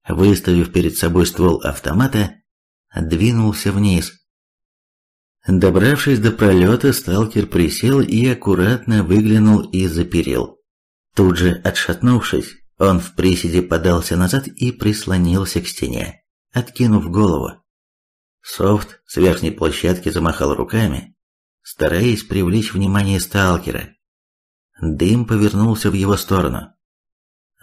выставив перед собой ствол автомата, двинулся вниз. Добравшись до пролета, сталкер присел и аккуратно выглянул из-за перил. Тут же отшатнувшись, он в приседе подался назад и прислонился к стене, откинув голову. Софт с верхней площадки замахал руками, стараясь привлечь внимание сталкера. Дым повернулся в его сторону.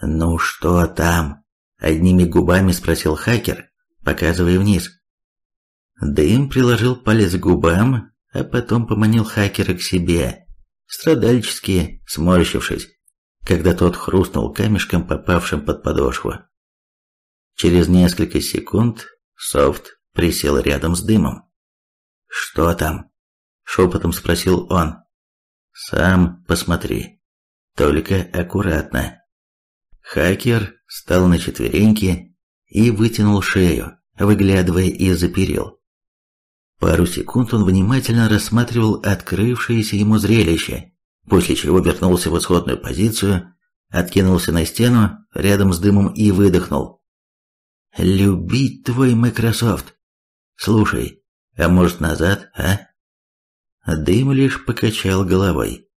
«Ну что там?» Одними губами спросил хакер, показывая вниз. Дым приложил палец к губам, а потом поманил хакера к себе, страдальчески сморщившись, когда тот хрустнул камешком, попавшим под подошву. Через несколько секунд софт присел рядом с дымом. «Что там?» – шепотом спросил он. «Сам посмотри. Только аккуратно. Хакер встал на четвереньки и вытянул шею, выглядывая из-за перил. Пару секунд он внимательно рассматривал открывшееся ему зрелище, после чего вернулся в исходную позицию, откинулся на стену рядом с дымом и выдохнул. «Любить твой Microsoft! Слушай, а может назад, а?» Дым лишь покачал головой.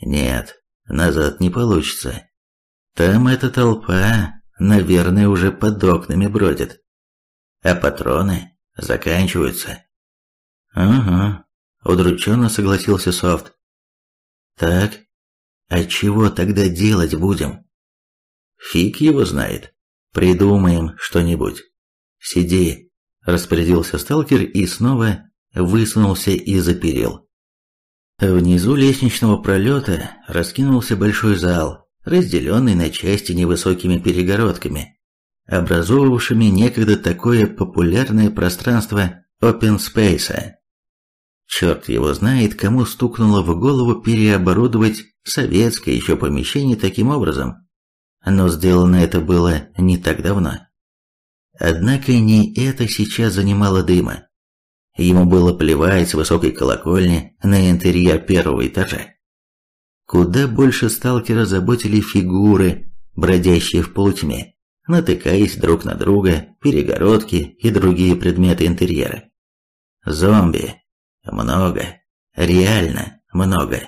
«Нет, назад не получится. Там эта толпа, наверное, уже под окнами бродит. А патроны заканчиваются. Ага, удрученно согласился Софт. Так, а чего тогда делать будем? Фиг его знает. Придумаем что-нибудь. Сиди, распорядился сталкер и снова высунулся и заперел. Внизу лестничного пролета раскинулся большой зал, разделенный на части невысокими перегородками, образовывавшими некогда такое популярное пространство open space. Черт его знает, кому стукнуло в голову переоборудовать советское еще помещение таким образом. Но сделано это было не так давно. Однако не это сейчас занимало дыма. Ему было плевать с высокой колокольни на интерьер первого этажа. Куда больше сталкера заботили фигуры, бродящие в полутьме, натыкаясь друг на друга, перегородки и другие предметы интерьера. Зомби. Много. Реально много.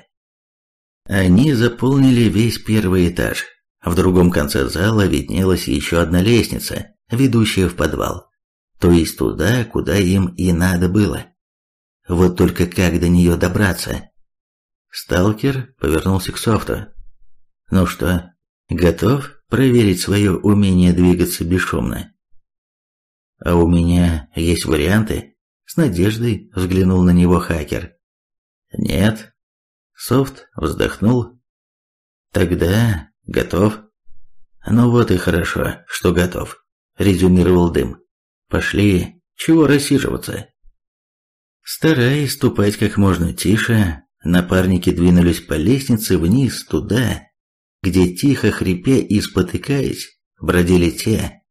Они заполнили весь первый этаж. В другом конце зала виднелась еще одна лестница, ведущая в подвал. То есть туда, куда им и надо было. Вот только как до нее добраться? Сталкер повернулся к Софту. «Ну что, готов проверить свое умение двигаться бесшумно?» «А у меня есть варианты?» С надеждой взглянул на него хакер. «Нет». Софт вздохнул. «Тогда готов». «Ну вот и хорошо, что готов», — резюмировал Дым. «Пошли, чего рассиживаться?» Стараясь ступать как можно тише, Напарники двинулись по лестнице вниз, туда, где тихо хрипя и спотыкаясь, бродили те,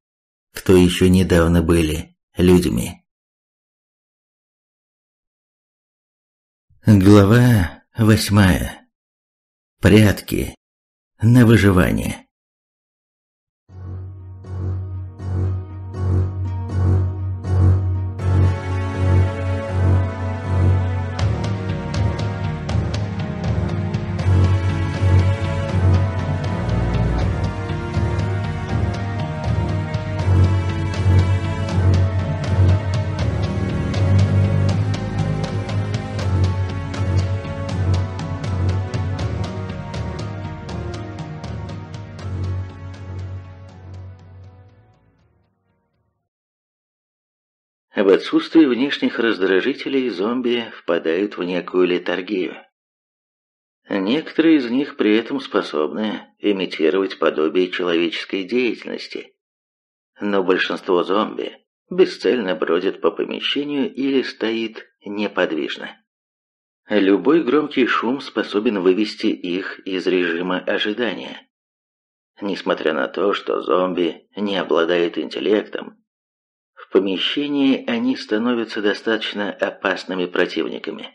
кто еще недавно были людьми. Глава восьмая. Прятки на выживание. отсутствии внешних раздражителей зомби впадают в некую летаргию. Некоторые из них при этом способны имитировать подобие человеческой деятельности. Но большинство зомби бесцельно бродит по помещению или стоит неподвижно. Любой громкий шум способен вывести их из режима ожидания. Несмотря на то, что зомби не обладают интеллектом, помещении они становятся достаточно опасными противниками.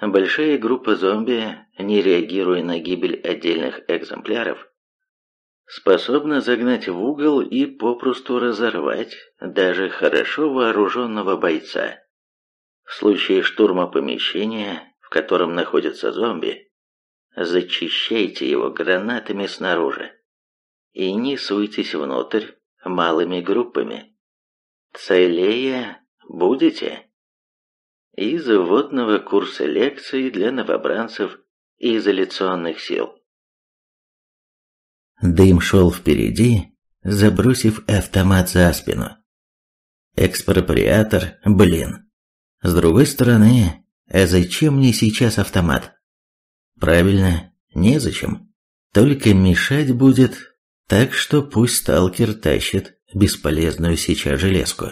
Большая группа зомби, не реагируя на гибель отдельных экземпляров, способна загнать в угол и попросту разорвать даже хорошо вооруженного бойца. В случае штурма помещения, в котором находятся зомби, зачищайте его гранатами снаружи и не суйтесь внутрь малыми группами. «Целее будете?» Из вводного курса лекции для новобранцев и изоляционных сил. Дым шел впереди, забросив автомат за спину. Экспроприатор, блин. С другой стороны, а зачем мне сейчас автомат? Правильно, незачем. Только мешать будет, так что пусть сталкер тащит бесполезную сейчас железку.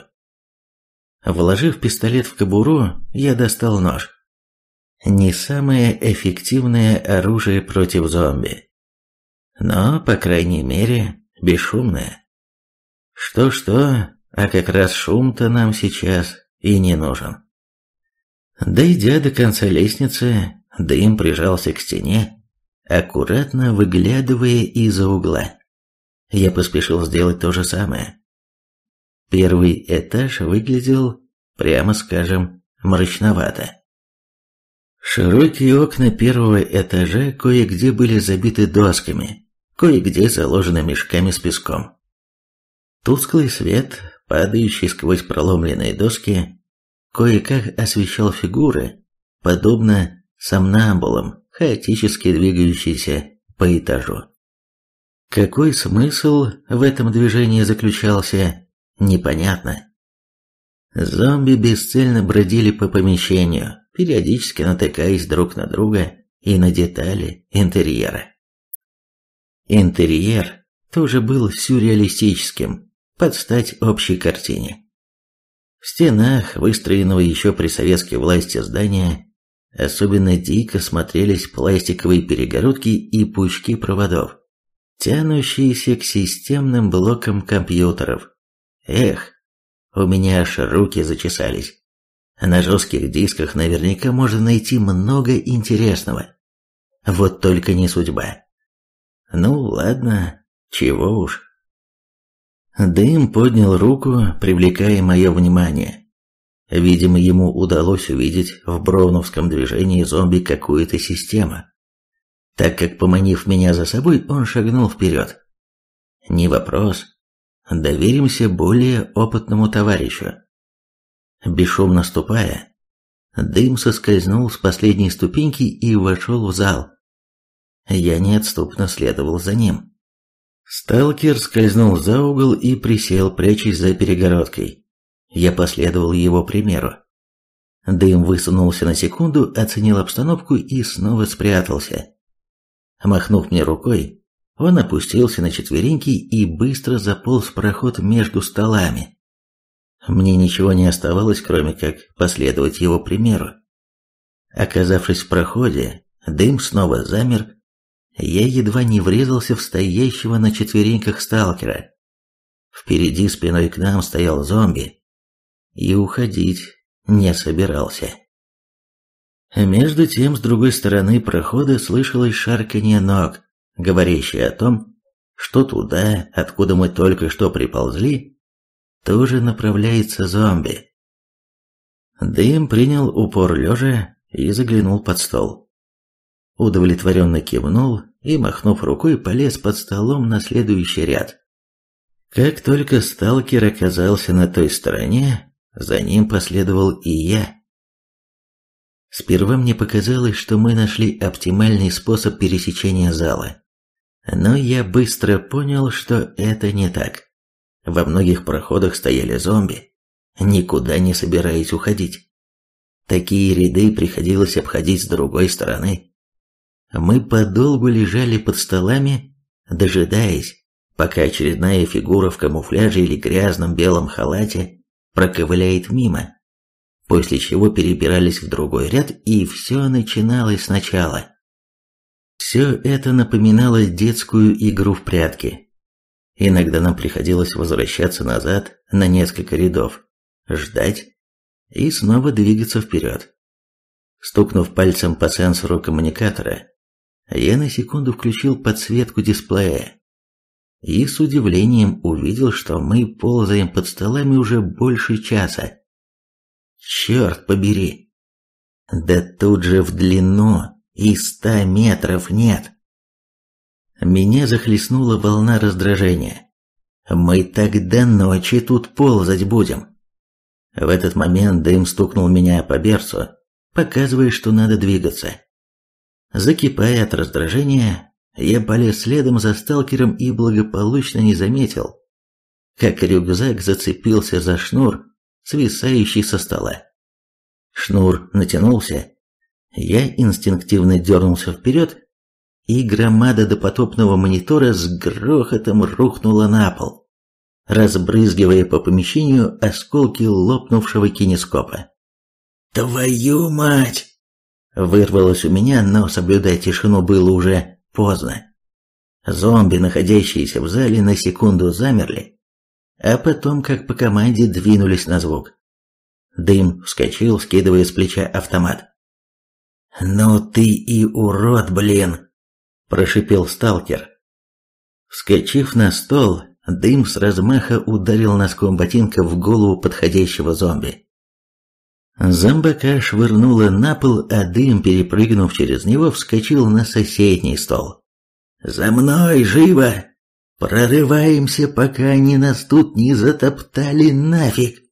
Вложив пистолет в кобуру, я достал нож. Не самое эффективное оружие против зомби. Но, по крайней мере, бесшумное. Что-что, а как раз шум-то нам сейчас и не нужен. Дойдя до конца лестницы, дым прижался к стене, аккуратно выглядывая из-за угла. Я поспешил сделать то же самое. Первый этаж выглядел, прямо скажем, мрачновато. Широкие окна первого этажа кое-где были забиты досками, кое-где заложены мешками с песком. Тусклый свет, падающий сквозь проломленные доски, кое-как освещал фигуры, подобно сомнамбулам, хаотически двигающиеся по этажу. Какой смысл в этом движении заключался, непонятно. Зомби бесцельно бродили по помещению, периодически натыкаясь друг на друга и на детали интерьера. Интерьер тоже был сюрреалистическим, под стать общей картине. В стенах, выстроенного еще при советской власти здания, особенно дико смотрелись пластиковые перегородки и пучки проводов, тянущиеся к системным блокам компьютеров. Эх, у меня аж руки зачесались. На жестких дисках наверняка можно найти много интересного. Вот только не судьба. Ну ладно, чего уж. Дым поднял руку, привлекая мое внимание. Видимо, ему удалось увидеть в бровновском движении зомби какую-то систему так как, поманив меня за собой, он шагнул вперед. «Не вопрос. Доверимся более опытному товарищу». Бесшумно ступая, дым соскользнул с последней ступеньки и вошел в зал. Я неотступно следовал за ним. Сталкер скользнул за угол и присел, прячась за перегородкой. Я последовал его примеру. Дым высунулся на секунду, оценил обстановку и снова спрятался. Махнув мне рукой, он опустился на четвереньки и быстро заполз в проход между столами. Мне ничего не оставалось, кроме как последовать его примеру. Оказавшись в проходе, дым снова замер. Я едва не врезался в стоящего на четвереньках сталкера. Впереди спиной к нам стоял зомби. И уходить не собирался. Между тем, с другой стороны прохода слышалось шарканье ног, говорящее о том, что туда, откуда мы только что приползли, тоже направляется зомби. Дым принял упор лежа и заглянул под стол. Удовлетворенно кивнул и, махнув рукой, полез под столом на следующий ряд. Как только сталкер оказался на той стороне, за ним последовал и я. Сперва мне показалось, что мы нашли оптимальный способ пересечения зала. Но я быстро понял, что это не так. Во многих проходах стояли зомби, никуда не собираясь уходить. Такие ряды приходилось обходить с другой стороны. Мы подолгу лежали под столами, дожидаясь, пока очередная фигура в камуфляже или грязном белом халате проковыляет мимо, после чего перебирались в другой ряд, и все начиналось сначала. Все это напоминало детскую игру в прятки. Иногда нам приходилось возвращаться назад на несколько рядов, ждать и снова двигаться вперед. Стукнув пальцем по сенсору коммуникатора, я на секунду включил подсветку дисплея и с удивлением увидел, что мы ползаем под столами уже больше часа. Черт побери! Да тут же в длину и ста метров нет. Меня захлестнула волна раздражения. Мы так до ночи тут ползать будем. В этот момент дым стукнул меня по берцу, показывая, что надо двигаться. Закипая от раздражения, я полез следом за сталкером и благополучно не заметил, как рюкзак зацепился за шнур, свисающий со стола. Шнур натянулся, я инстинктивно дернулся вперед, и громада допотопного монитора с грохотом рухнула на пол, разбрызгивая по помещению осколки лопнувшего кинескопа. «Твою мать!» Вырвалось у меня, но соблюдать тишину было уже поздно. Зомби, находящиеся в зале, на секунду замерли, а потом, как по команде, двинулись на звук. Дым вскочил, скидывая с плеча автомат. «Ну ты и урод, блин!» – прошипел сталкер. Вскочив на стол, дым с размаха ударил носком ботинка в голову подходящего зомби. Зомбака швырнула на пол, а дым, перепрыгнув через него, вскочил на соседний стол. «За мной, живо!» Прорываемся, пока они нас тут не затоптали нафиг.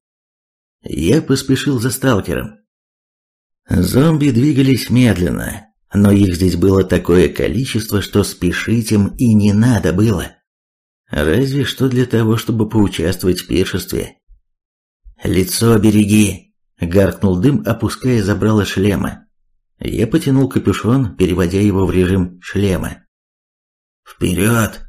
Я поспешил за сталкером. Зомби двигались медленно, но их здесь было такое количество, что спешить им и не надо было. Разве что для того, чтобы поучаствовать в пиршестве. «Лицо береги!» — гаркнул дым, опуская забрало шлема. Я потянул капюшон, переводя его в режим шлема. «Вперед!»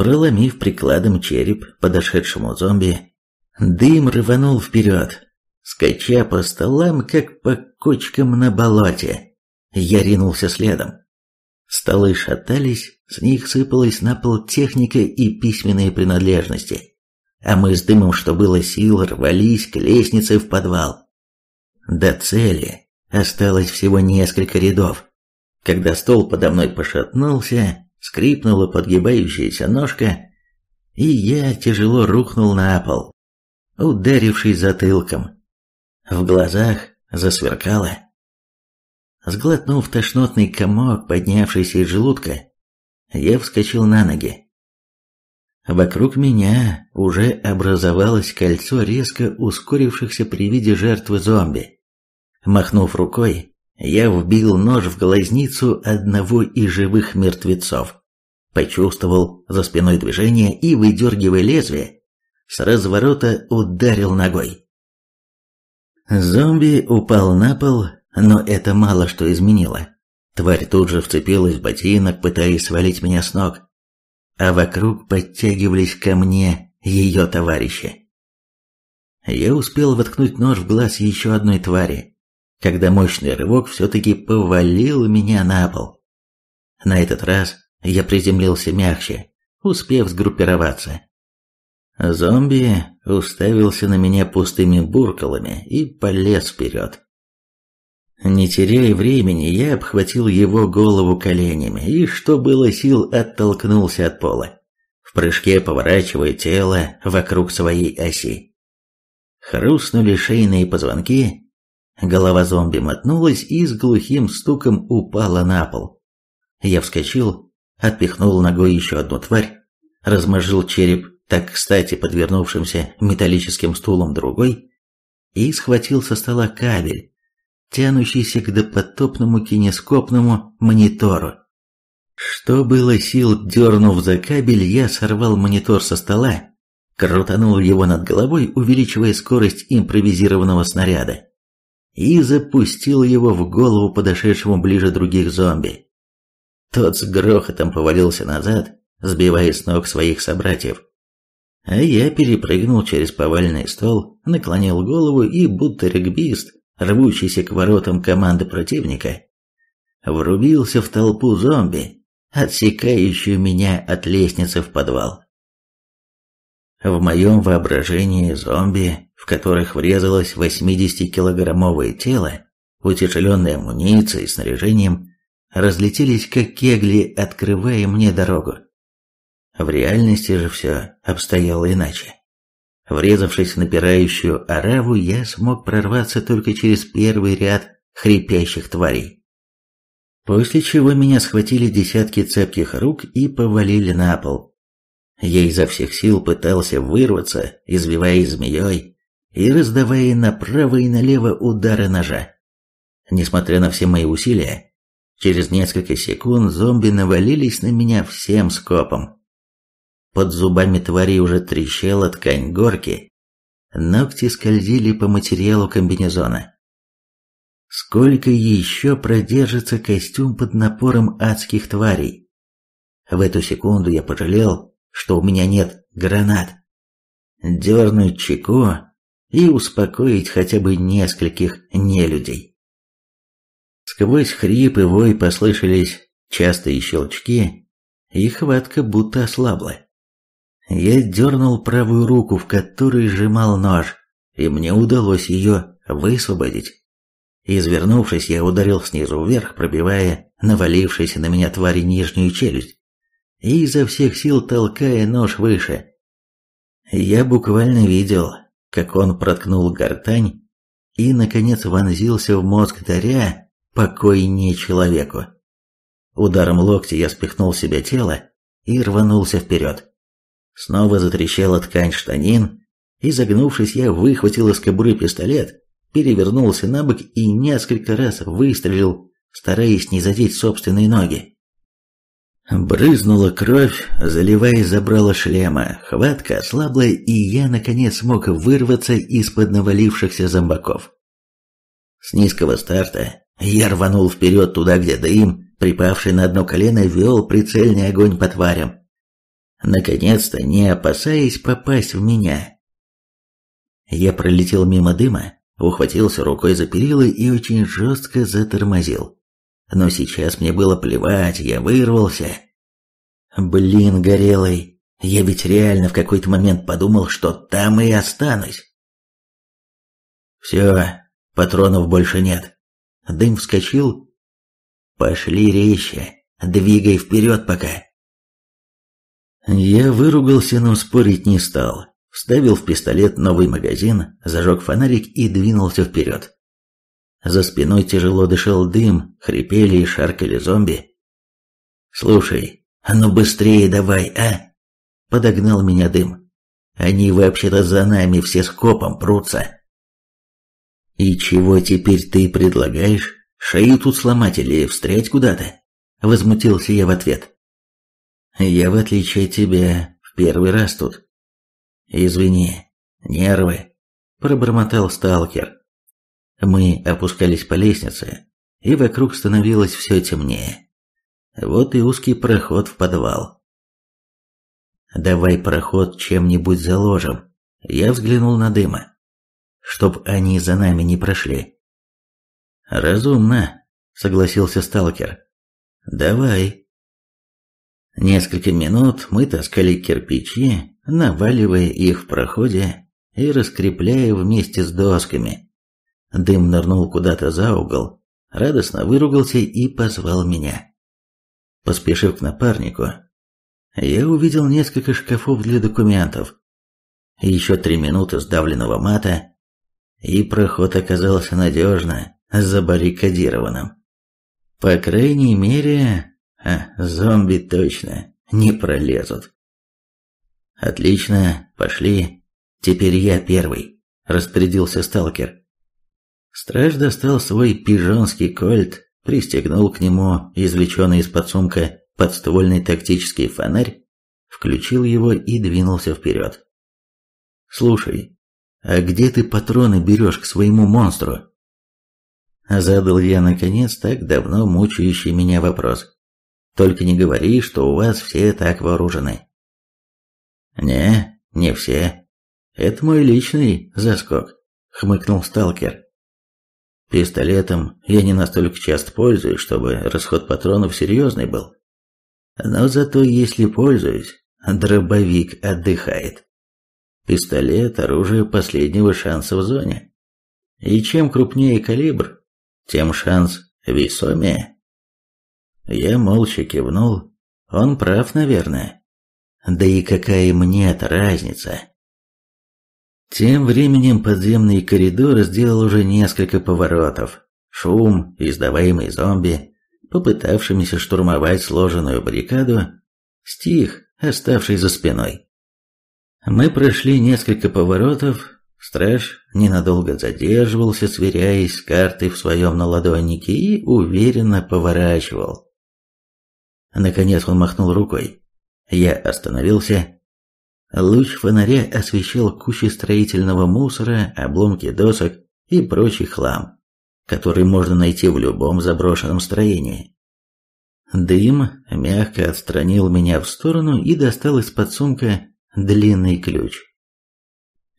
Проломив прикладом череп подошедшему зомби, дым рванул вперед, скача по столам, как по кочкам на болоте. Я ринулся следом. Столы шатались, с них сыпалась на пол техника и письменные принадлежности. А мы с дымом, что было сил, рвались к лестнице в подвал. До цели осталось всего несколько рядов. Когда стол подо мной пошатнулся, скрипнула подгибающаяся ножка, и я тяжело рухнул на пол, ударившись затылком. В глазах засверкало. Сглотнув тошнотный комок, поднявшийся из желудка, я вскочил на ноги. Вокруг меня уже образовалось кольцо резко ускорившихся при виде жертвы зомби. Махнув рукой, я вбил нож в глазницу одного из живых мертвецов. Почувствовал за спиной движение и, выдергивая лезвие, с разворота ударил ногой. Зомби упал на пол, но это мало что изменило. Тварь тут же вцепилась в ботинок, пытаясь свалить меня с ног, а вокруг подтягивались ко мне ее товарищи. Я успел воткнуть нож в глаз еще одной твари, когда мощный рывок все-таки повалил меня на пол. На этот раз я приземлился мягче, успев сгруппироваться. Зомби уставился на меня пустыми буркалами и полез вперед. Не теряя времени, я обхватил его голову коленями и, что было сил, оттолкнулся от пола, в прыжке поворачивая тело вокруг своей оси. Хрустнули шейные позвонки, Голова зомби мотнулась и с глухим стуком упала на пол. Я вскочил, отпихнул ногой еще одну тварь, размозжил череп, так кстати подвернувшимся металлическим стулом другой, и схватил со стола кабель, тянущийся к допотопному кинескопному монитору. Что было сил, дернув за кабель, я сорвал монитор со стола, крутанул его над головой, увеличивая скорость импровизированного снаряда и запустил его в голову подошедшему ближе других зомби. Тот с грохотом повалился назад, сбивая с ног своих собратьев. А я перепрыгнул через повальный стол, наклонил голову и, будто регбист, рвущийся к воротам команды противника, врубился в толпу зомби, отсекающую меня от лестницы в подвал. В моем воображении зомби, в которых врезалось 80-килограммовое тело, утяжеленной амуницией, снаряжением, разлетелись как кегли, открывая мне дорогу. В реальности же все обстояло иначе. Врезавшись в напирающую ораву, я смог прорваться только через первый ряд хрипящих тварей. После чего меня схватили десятки цепких рук и повалили на пол, я изо всех сил пытался вырваться, извиваясь змеей и раздавая направо и налево удары ножа. Несмотря на все мои усилия, через несколько секунд зомби навалились на меня всем скопом. Под зубами твари уже трещала ткань горки, ногти скользили по материалу комбинезона. Сколько еще продержится костюм под напором адских тварей? В эту секунду я пожалел, что у меня нет гранат. Дернуть чеку и успокоить хотя бы нескольких нелюдей. Сквозь хрип и вой послышались частые щелчки, и хватка будто ослабла. Я дернул правую руку, в которой сжимал нож, и мне удалось ее высвободить. Извернувшись, я ударил снизу вверх, пробивая навалившейся на меня твари нижнюю челюсть и изо всех сил толкая нож выше. Я буквально видел, как он проткнул гортань и, наконец, вонзился в мозг даря покой человеку. Ударом локти я спихнул себе тело и рванулся вперед. Снова затрещала ткань штанин, и, загнувшись, я выхватил из кобуры пистолет, перевернулся на бок и несколько раз выстрелил, стараясь не задеть собственные ноги. Брызнула кровь, заливая забрала шлема, хватка ослабла, и я, наконец, смог вырваться из-под навалившихся зомбаков. С низкого старта я рванул вперед туда, где дым, припавший на одно колено, вел прицельный огонь по тварям. Наконец-то, не опасаясь попасть в меня. Я пролетел мимо дыма, ухватился рукой за перила и очень жестко затормозил. Но сейчас мне было плевать, я вырвался. Блин, горелый, я ведь реально в какой-то момент подумал, что там и останусь. Все, патронов больше нет. Дым вскочил. Пошли резче, двигай вперед пока. Я выругался, но спорить не стал. Вставил в пистолет новый магазин, зажег фонарик и двинулся вперед. За спиной тяжело дышал дым, хрипели и шаркали зомби. «Слушай, а ну быстрее давай, а!» Подогнал меня дым. «Они вообще-то за нами все скопом прутся!» «И чего теперь ты предлагаешь? Шею тут сломать или встрять куда-то?» Возмутился я в ответ. «Я, в отличие от тебя, в первый раз тут». «Извини, нервы», — пробормотал сталкер. Мы опускались по лестнице, и вокруг становилось все темнее. Вот и узкий проход в подвал. «Давай проход чем-нибудь заложим». Я взглянул на дыма. «Чтоб они за нами не прошли». «Разумно», — согласился сталкер. «Давай». Несколько минут мы таскали кирпичи, наваливая их в проходе и раскрепляя вместе с досками, Дым нырнул куда-то за угол, радостно выругался и позвал меня. Поспешив к напарнику, я увидел несколько шкафов для документов. Еще три минуты сдавленного мата, и проход оказался надежно забаррикадированным. По крайней мере, а, зомби точно не пролезут. Отлично, пошли. Теперь я первый, распорядился сталкер. Страж достал свой пижонский кольт, пристегнул к нему извлеченный из-под сумка подствольный тактический фонарь, включил его и двинулся вперед. «Слушай, а где ты патроны берешь к своему монстру?» Задал я, наконец, так давно мучающий меня вопрос. «Только не говори, что у вас все так вооружены». «Не, не все. Это мой личный заскок», — хмыкнул сталкер. Пистолетом я не настолько часто пользуюсь, чтобы расход патронов серьезный был. Но зато если пользуюсь, дробовик отдыхает. Пистолет – оружие последнего шанса в зоне. И чем крупнее калибр, тем шанс весомее. Я молча кивнул. Он прав, наверное. Да и какая мне-то разница? Тем временем подземный коридор сделал уже несколько поворотов. Шум, издаваемый зомби, попытавшимися штурмовать сложенную баррикаду, стих, оставший за спиной. Мы прошли несколько поворотов, страж ненадолго задерживался, сверяясь с картой в своем наладоннике и уверенно поворачивал. Наконец он махнул рукой. Я остановился, Луч фонаря освещал кучи строительного мусора, обломки досок и прочий хлам, который можно найти в любом заброшенном строении. Дым мягко отстранил меня в сторону и достал из-под сумка длинный ключ.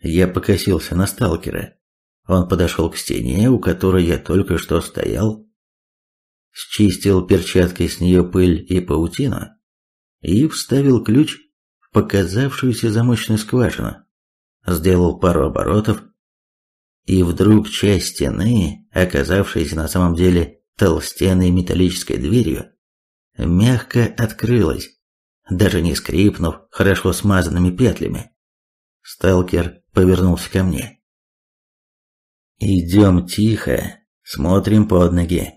Я покосился на сталкера. Он подошел к стене, у которой я только что стоял, счистил перчаткой с нее пыль и паутину и вставил ключ показавшуюся замочную скважину, сделал пару оборотов, и вдруг часть стены, оказавшаяся на самом деле толстенной металлической дверью, мягко открылась, даже не скрипнув хорошо смазанными петлями. Сталкер повернулся ко мне. «Идем тихо, смотрим под ноги.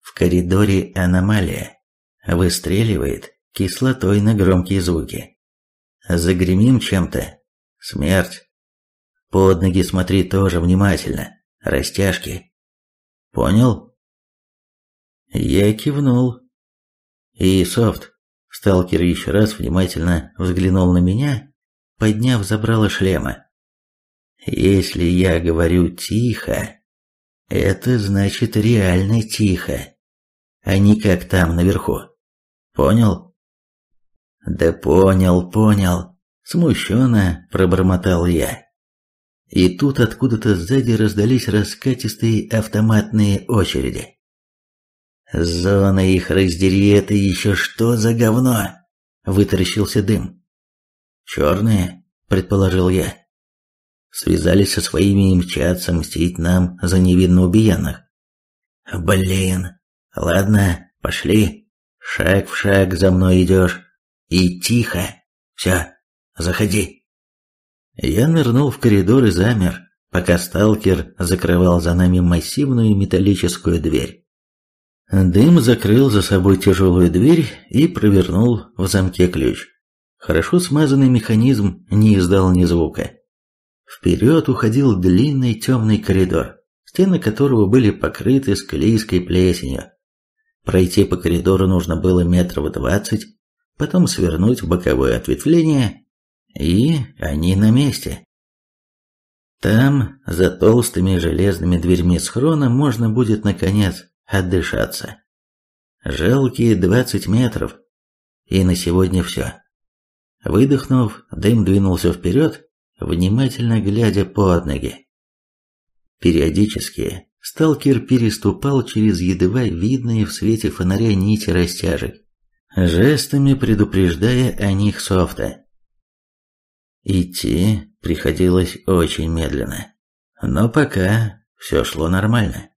В коридоре аномалия. Выстреливает кислотой на громкие звуки. Загремим чем-то. Смерть. Под ноги смотри тоже внимательно. Растяжки. Понял? Я кивнул. И софт. Сталкер еще раз внимательно взглянул на меня, подняв забрало шлема. Если я говорю тихо, это значит реально тихо, а не как там наверху. Понял? «Да понял, понял», — смущенно пробормотал я. И тут откуда-то сзади раздались раскатистые автоматные очереди. «Зона их раздери, это еще что за говно?» — вытаращился дым. «Черные», — предположил я. Связались со своими и мчатся мстить нам за невинно убиянных. «Блин! Ладно, пошли. Шаг в шаг за мной идешь. И тихо. Все, заходи. Я нырнул в коридор и замер, пока сталкер закрывал за нами массивную металлическую дверь. Дым закрыл за собой тяжелую дверь и провернул в замке ключ. Хорошо смазанный механизм не издал ни звука. Вперед уходил длинный темный коридор, стены которого были покрыты склейской плесенью. Пройти по коридору нужно было метров двадцать, потом свернуть в боковое ответвление, и они на месте. Там, за толстыми железными дверьми схрона, можно будет, наконец, отдышаться. Жалкие двадцать метров. И на сегодня все. Выдохнув, дым двинулся вперед, внимательно глядя под ноги. Периодически сталкер переступал через едва видные в свете фонаря нити растяжек, жестами предупреждая о них Софта. Идти приходилось очень медленно, но пока все шло нормально.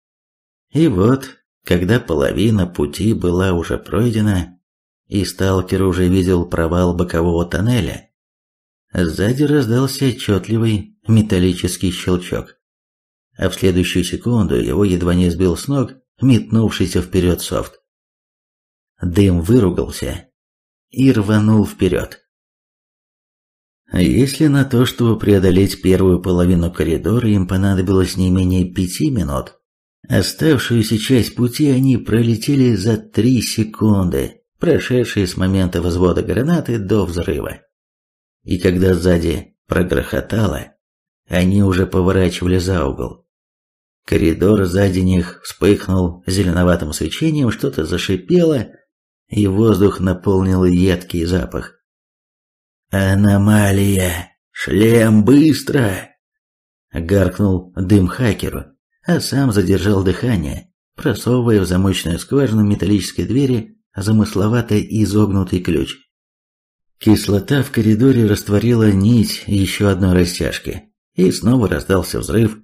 И вот, когда половина пути была уже пройдена, и сталкер уже видел провал бокового тоннеля, сзади раздался отчетливый металлический щелчок. А в следующую секунду его едва не сбил с ног метнувшийся вперед софт. Дым выругался и рванул вперед. Если на то, чтобы преодолеть первую половину коридора, им понадобилось не менее пяти минут, оставшуюся часть пути они пролетели за три секунды, прошедшие с момента возвода гранаты до взрыва. И когда сзади прогрохотало, они уже поворачивали за угол. Коридор сзади них вспыхнул зеленоватым свечением, что-то зашипело – и воздух наполнил едкий запах. «Аномалия! Шлем быстро!» Гаркнул дым хакеру, а сам задержал дыхание, просовывая в замочную скважину металлической двери замысловато изогнутый ключ. Кислота в коридоре растворила нить еще одной растяжки, и снова раздался взрыв.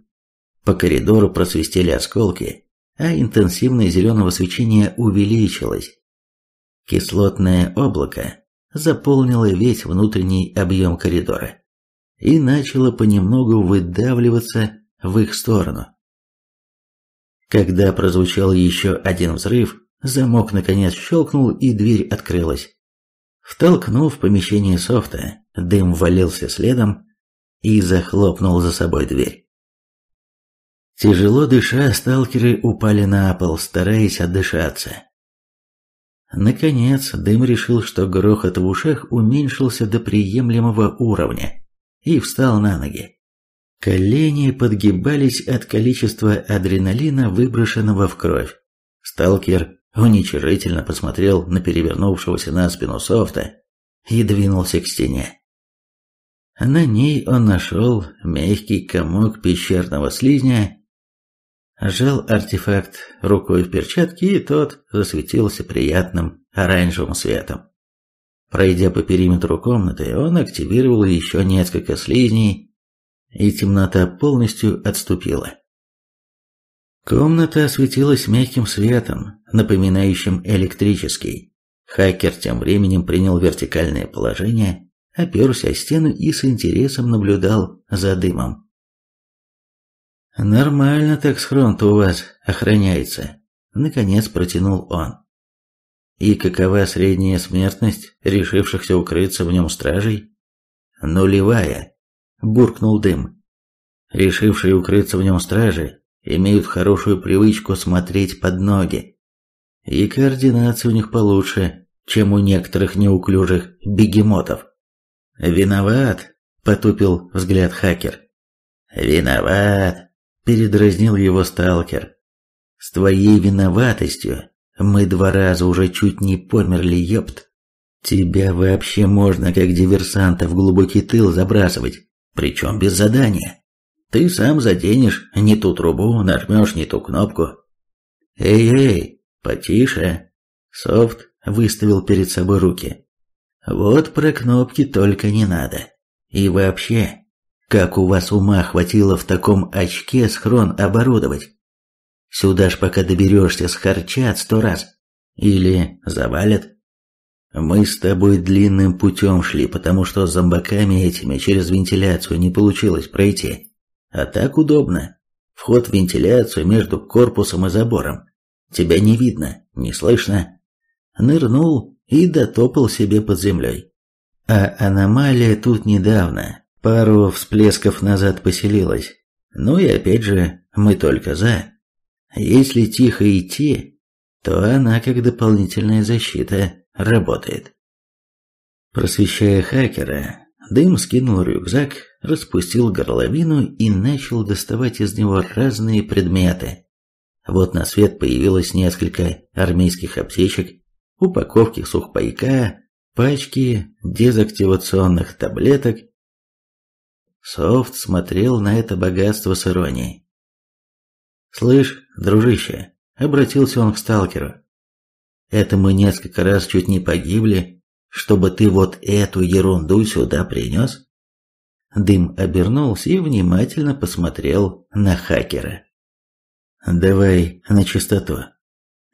По коридору просвистели осколки, а интенсивное зеленого свечения увеличилось, Кислотное облако заполнило весь внутренний объем коридора и начало понемногу выдавливаться в их сторону. Когда прозвучал еще один взрыв, замок наконец щелкнул и дверь открылась. Втолкнув помещение софта, дым валился следом и захлопнул за собой дверь. Тяжело дыша, сталкеры упали на пол, стараясь отдышаться. Наконец, Дым решил, что грохот в ушах уменьшился до приемлемого уровня, и встал на ноги. Колени подгибались от количества адреналина, выброшенного в кровь. Сталкер уничижительно посмотрел на перевернувшегося на спину софта и двинулся к стене. На ней он нашел мягкий комок пещерного слизня Сжал артефакт рукой в перчатке, и тот засветился приятным оранжевым светом. Пройдя по периметру комнаты, он активировал еще несколько слизней, и темнота полностью отступила. Комната осветилась мягким светом, напоминающим электрический. Хакер тем временем принял вертикальное положение, оперся о стену и с интересом наблюдал за дымом. Нормально так схрон-то у вас охраняется, наконец протянул он. И какова средняя смертность решившихся укрыться в нем стражей? Нулевая, буркнул дым. Решившие укрыться в нем стражи имеют хорошую привычку смотреть под ноги. И координация у них получше, чем у некоторых неуклюжих бегемотов. «Виноват», — потупил взгляд хакер. «Виноват», передразнил его сталкер. С твоей виноватостью мы два раза уже чуть не померли, ёпт. Тебя вообще можно как диверсанта в глубокий тыл забрасывать, причем без задания. Ты сам заденешь не ту трубу, нажмешь не ту кнопку. Эй-эй, потише. Софт выставил перед собой руки. Вот про кнопки только не надо. И вообще, как у вас ума хватило в таком очке схрон оборудовать? Сюда ж пока доберешься, схарчат сто раз. Или завалят. Мы с тобой длинным путем шли, потому что с зомбаками этими через вентиляцию не получилось пройти. А так удобно. Вход в вентиляцию между корпусом и забором. Тебя не видно, не слышно. Нырнул и дотопал себе под землей. А аномалия тут недавно, Пару всплесков назад поселилась. Ну и опять же, мы только за. Если тихо идти, то она как дополнительная защита работает. Просвещая хакера, Дым скинул рюкзак, распустил горловину и начал доставать из него разные предметы. Вот на свет появилось несколько армейских аптечек, упаковки сухпайка, пачки дезактивационных таблеток, Софт смотрел на это богатство с иронией. «Слышь, дружище», — обратился он к сталкеру, — «это мы несколько раз чуть не погибли, чтобы ты вот эту ерунду сюда принес?» Дым обернулся и внимательно посмотрел на хакера. «Давай на чистоту.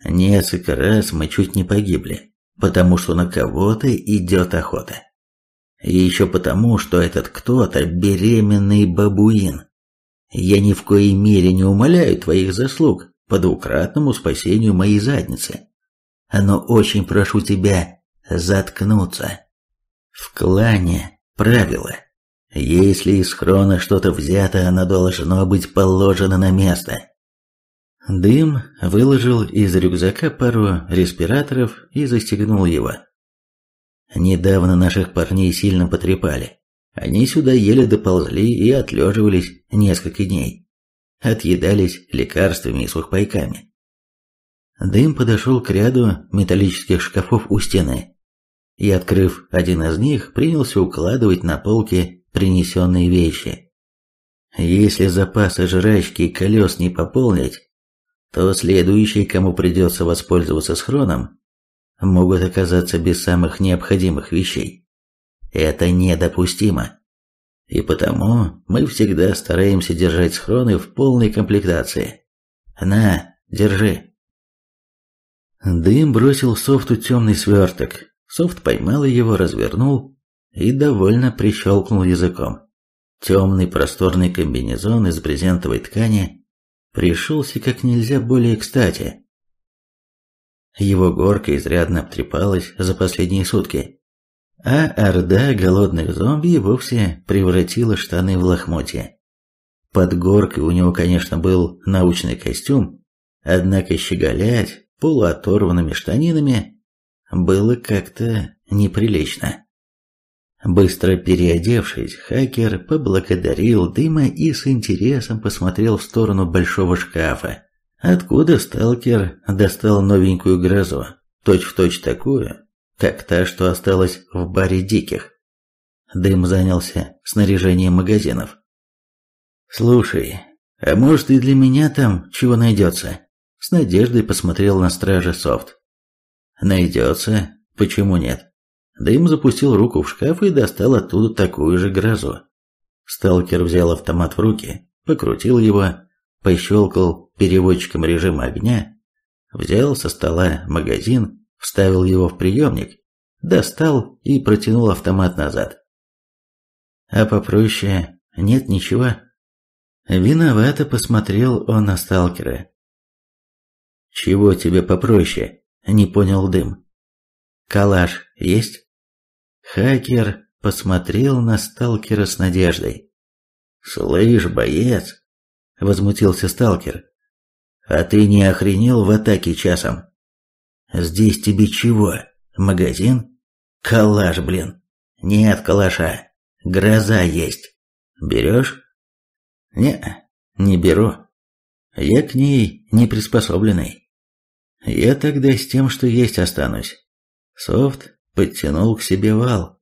Несколько раз мы чуть не погибли, потому что на кого-то идет охота. И еще потому, что этот кто-то – беременный бабуин. Я ни в коей мере не умоляю твоих заслуг по двукратному спасению моей задницы. Но очень прошу тебя заткнуться. В клане правило. Если из хрона что-то взято, оно должно быть положено на место. Дым выложил из рюкзака пару респираторов и застегнул его. Недавно наших парней сильно потрепали. Они сюда еле доползли и отлеживались несколько дней. Отъедались лекарствами и сухпайками. Дым подошел к ряду металлических шкафов у стены. И, открыв один из них, принялся укладывать на полки принесенные вещи. Если запасы жрачки и колес не пополнить, то следующий, кому придется воспользоваться схроном, могут оказаться без самых необходимых вещей. Это недопустимо. И потому мы всегда стараемся держать схроны в полной комплектации. На, держи. Дым бросил в Софту темный сверток. Софт поймал его, развернул и довольно прищелкнул языком. Темный просторный комбинезон из брезентовой ткани пришелся как нельзя более кстати. Его горка изрядно обтрепалась за последние сутки, а орда голодных зомби вовсе превратила штаны в лохмотья. Под горкой у него, конечно, был научный костюм, однако щеголять полуоторванными штанинами было как-то неприлично. Быстро переодевшись, хакер поблагодарил Дыма и с интересом посмотрел в сторону большого шкафа, Откуда сталкер достал новенькую грозу, точь-в-точь такую, как та, что осталась в баре диких? Дым занялся снаряжением магазинов. «Слушай, а может и для меня там чего найдется?» С надеждой посмотрел на стража софт. «Найдется? Почему нет?» Дым запустил руку в шкаф и достал оттуда такую же грозу. Сталкер взял автомат в руки, покрутил его, пощелкал переводчиком режима огня, взял со стола магазин, вставил его в приемник, достал и протянул автомат назад. А попроще нет ничего. Виновато посмотрел он на сталкера. «Чего тебе попроще?» – не понял дым. «Калаш есть?» Хакер посмотрел на сталкера с надеждой. «Слышь, боец!» – возмутился сталкер. А ты не охренел в атаке часом? Здесь тебе чего? Магазин? Калаш, блин. Нет калаша. Гроза есть. Берешь? Не, не беру. Я к ней не приспособленный. Я тогда с тем, что есть, останусь. Софт подтянул к себе вал.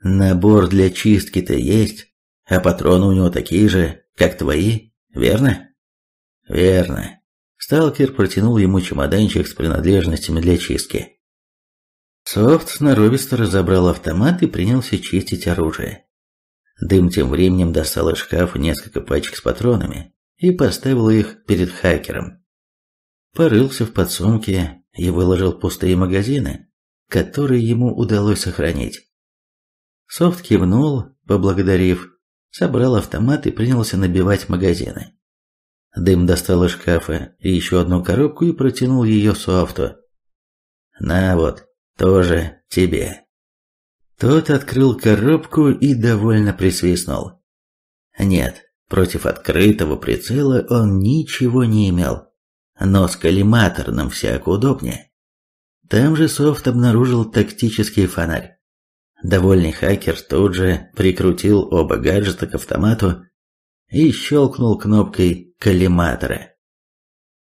Набор для чистки-то есть, а патроны у него такие же, как твои, верно? Верно. Сталкер протянул ему чемоданчик с принадлежностями для чистки. Софт норовисто разобрал автомат и принялся чистить оружие. Дым тем временем достал из шкафа несколько пачек с патронами и поставил их перед хакером. Порылся в подсумке и выложил пустые магазины, которые ему удалось сохранить. Софт кивнул, поблагодарив, собрал автомат и принялся набивать магазины. Дым достал из шкафа и еще одну коробку и протянул ее Софту. «На вот, тоже тебе». Тот открыл коробку и довольно присвистнул. Нет, против открытого прицела он ничего не имел, но с коллиматорным всяко удобнее. Там же Софт обнаружил тактический фонарь. Довольный хакер тут же прикрутил оба гаджета к автомату и щелкнул кнопкой коллиматора.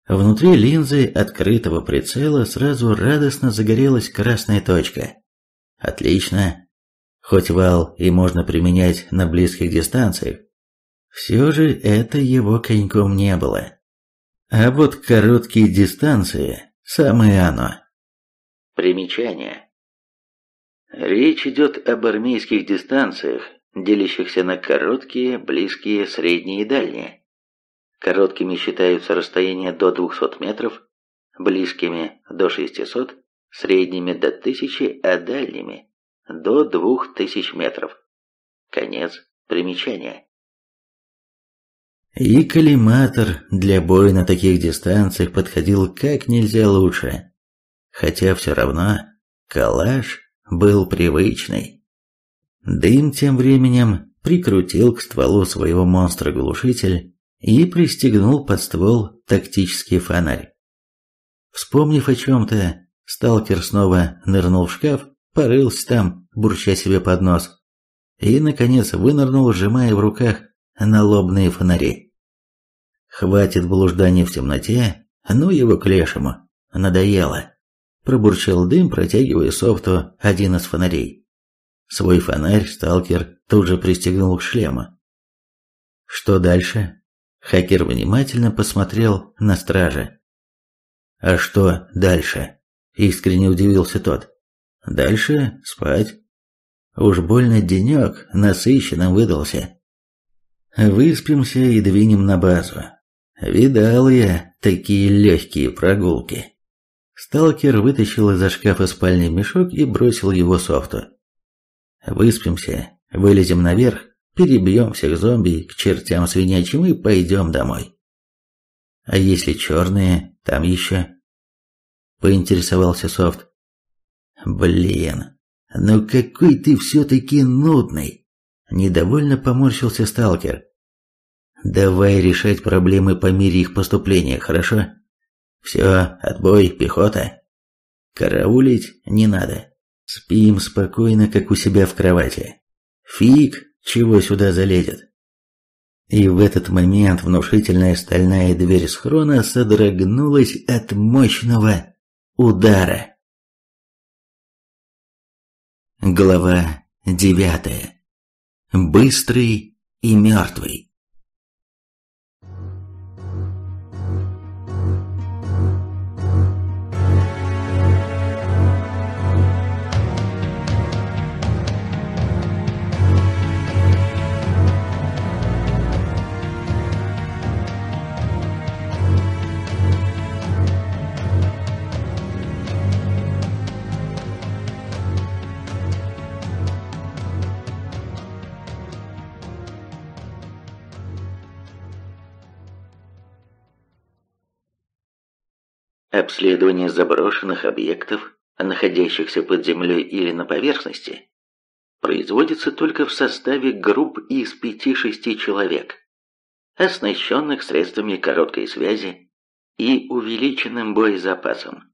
Внутри линзы открытого прицела сразу радостно загорелась красная точка. Отлично. Хоть вал и можно применять на близких дистанциях, все же это его коньком не было. А вот короткие дистанции – самое оно. Примечание. Речь идет об армейских дистанциях, делящихся на короткие, близкие, средние и дальние. Короткими считаются расстояния до 200 метров, близкими – до 600, средними – до 1000, а дальними – до 2000 метров. Конец примечания. И коллиматор для боя на таких дистанциях подходил как нельзя лучше, хотя все равно калаш был привычный. Дым тем временем прикрутил к стволу своего монстра-глушитель и пристегнул под ствол тактический фонарь. Вспомнив о чем-то, сталкер снова нырнул в шкаф, порылся там, бурча себе под нос, и, наконец, вынырнул, сжимая в руках налобные фонари. «Хватит блужданий в темноте, ну его к лешему, надоело», – пробурчал дым, протягивая софту один из фонарей. Свой фонарь сталкер тут же пристегнул к шлему. Что дальше? Хакер внимательно посмотрел на стража. А что дальше? Искренне удивился тот. Дальше спать. Уж больно денек насыщенным выдался. Выспимся и двинем на базу. Видал я такие легкие прогулки. Сталкер вытащил из-за шкафа спальный мешок и бросил его софту. Выспимся, вылезем наверх, перебьем всех зомби к чертям свинячьим и пойдем домой. А если черные, там еще? Поинтересовался Софт. Блин, ну какой ты все-таки нудный. Недовольно поморщился сталкер. Давай решать проблемы по мере их поступления, хорошо? Все, отбой, пехота. Караулить не надо. Спим спокойно, как у себя в кровати. Фиг, чего сюда залезет. И в этот момент внушительная стальная дверь схрона содрогнулась от мощного удара. Глава девятая. Быстрый и мертвый. Обследование заброшенных объектов, находящихся под землей или на поверхности, производится только в составе групп из 5-6 человек, оснащенных средствами короткой связи и увеличенным боезапасом.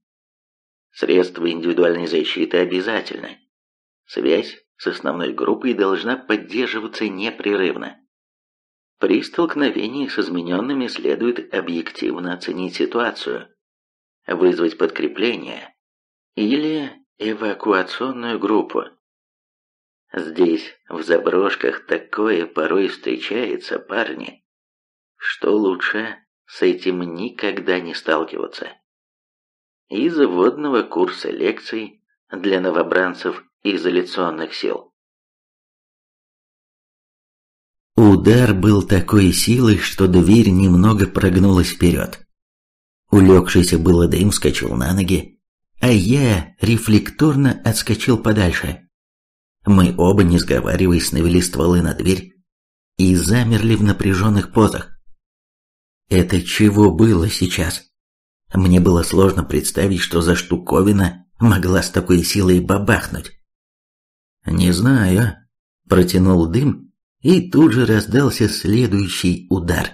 Средства индивидуальной защиты обязательны. Связь с основной группой должна поддерживаться непрерывно. При столкновении с измененными следует объективно оценить ситуацию, вызвать подкрепление или эвакуационную группу. Здесь, в заброшках, такое порой встречается, парни, что лучше с этим никогда не сталкиваться. Из вводного курса лекций для новобранцев изоляционных сил. Удар был такой силой, что дверь немного прогнулась вперед. Улегшийся было дым вскочил на ноги, а я рефлекторно отскочил подальше. Мы оба, не сговариваясь, навели стволы на дверь и замерли в напряженных позах. Это чего было сейчас? Мне было сложно представить, что за штуковина могла с такой силой бабахнуть. «Не знаю», — протянул дым, и тут же раздался следующий удар.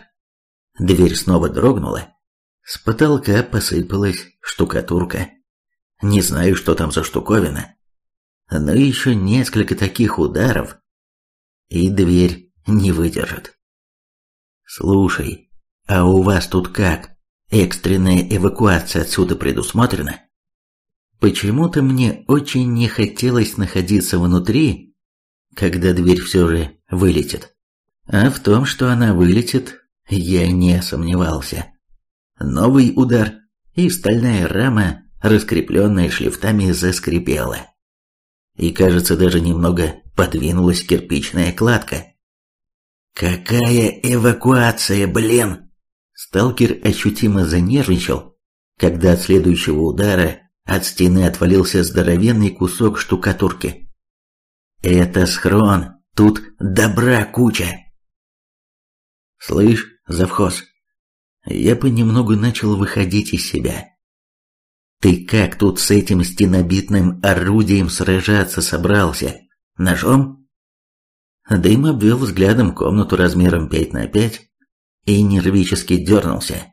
Дверь снова дрогнула, с потолка посыпалась штукатурка. Не знаю, что там за штуковина. Но еще несколько таких ударов, и дверь не выдержит. «Слушай, а у вас тут как? Экстренная эвакуация отсюда предусмотрена?» Почему-то мне очень не хотелось находиться внутри, когда дверь все же вылетит. А в том, что она вылетит, я не сомневался. Новый удар, и стальная рама, раскрепленная шлифтами, заскрипела. И, кажется, даже немного подвинулась кирпичная кладка. «Какая эвакуация, блин!» Сталкер ощутимо занервничал, когда от следующего удара от стены отвалился здоровенный кусок штукатурки. «Это схрон, тут добра куча!» «Слышь, завхоз, я понемногу начал выходить из себя. «Ты как тут с этим стенобитным орудием сражаться собрался? Ножом?» Дым обвел взглядом комнату размером 5 на 5 и нервически дернулся.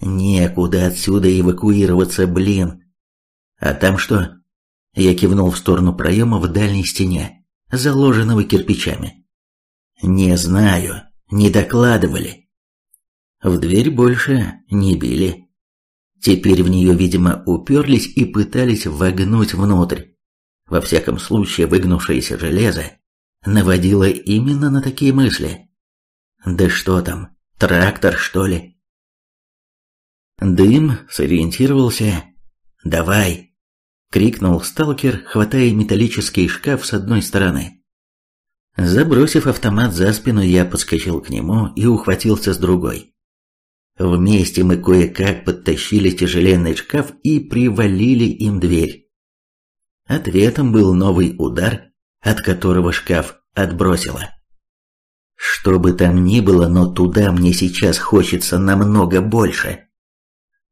«Некуда отсюда эвакуироваться, блин!» «А там что?» Я кивнул в сторону проема в дальней стене, заложенного кирпичами. «Не знаю, не докладывали. В дверь больше не били. Теперь в нее, видимо, уперлись и пытались вогнуть внутрь. Во всяком случае, выгнувшееся железо наводило именно на такие мысли. Да что там, трактор, что ли? Дым сориентировался. «Давай!» — крикнул сталкер, хватая металлический шкаф с одной стороны. Забросив автомат за спину, я подскочил к нему и ухватился с другой. Вместе мы кое-как подтащили тяжеленный шкаф и привалили им дверь. Ответом был новый удар, от которого шкаф отбросило. Что бы там ни было, но туда мне сейчас хочется намного больше.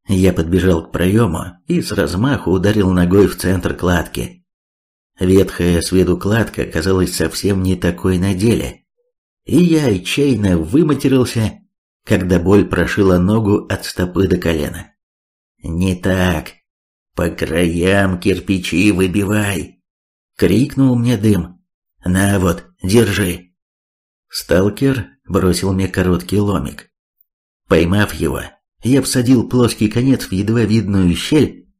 Я подбежал к проему и с размаху ударил ногой в центр кладки. Ветхая с виду кладка оказалась совсем не такой на деле. И я отчаянно выматерился, когда боль прошила ногу от стопы до колена. «Не так! По краям кирпичи выбивай!» — крикнул мне дым. «На вот, держи!» Сталкер бросил мне короткий ломик. Поймав его, я всадил плоский конец в едва видную щель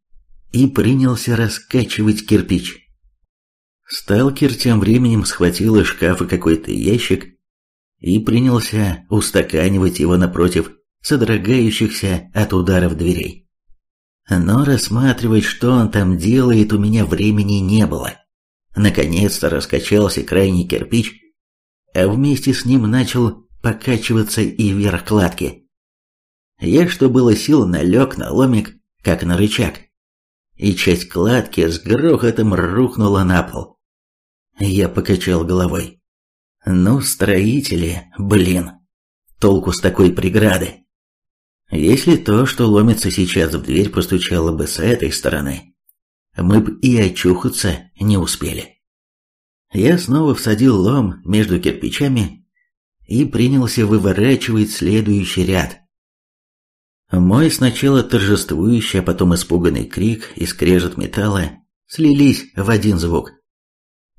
и принялся раскачивать кирпич. Сталкер тем временем схватил из шкафа какой-то ящик и принялся устаканивать его напротив содрогающихся от ударов дверей. Но рассматривать, что он там делает, у меня времени не было. Наконец-то раскачался крайний кирпич, а вместе с ним начал покачиваться и верх кладки. Я, что было сил, налег на ломик, как на рычаг, и часть кладки с грохотом рухнула на пол. Я покачал головой. Ну, строители, блин. Толку с такой преграды. Если то, что ломится сейчас в дверь, постучало бы с этой стороны, мы б и очухаться не успели. Я снова всадил лом между кирпичами и принялся выворачивать следующий ряд. Мой сначала торжествующий, а потом испуганный крик и скрежет металла слились в один звук.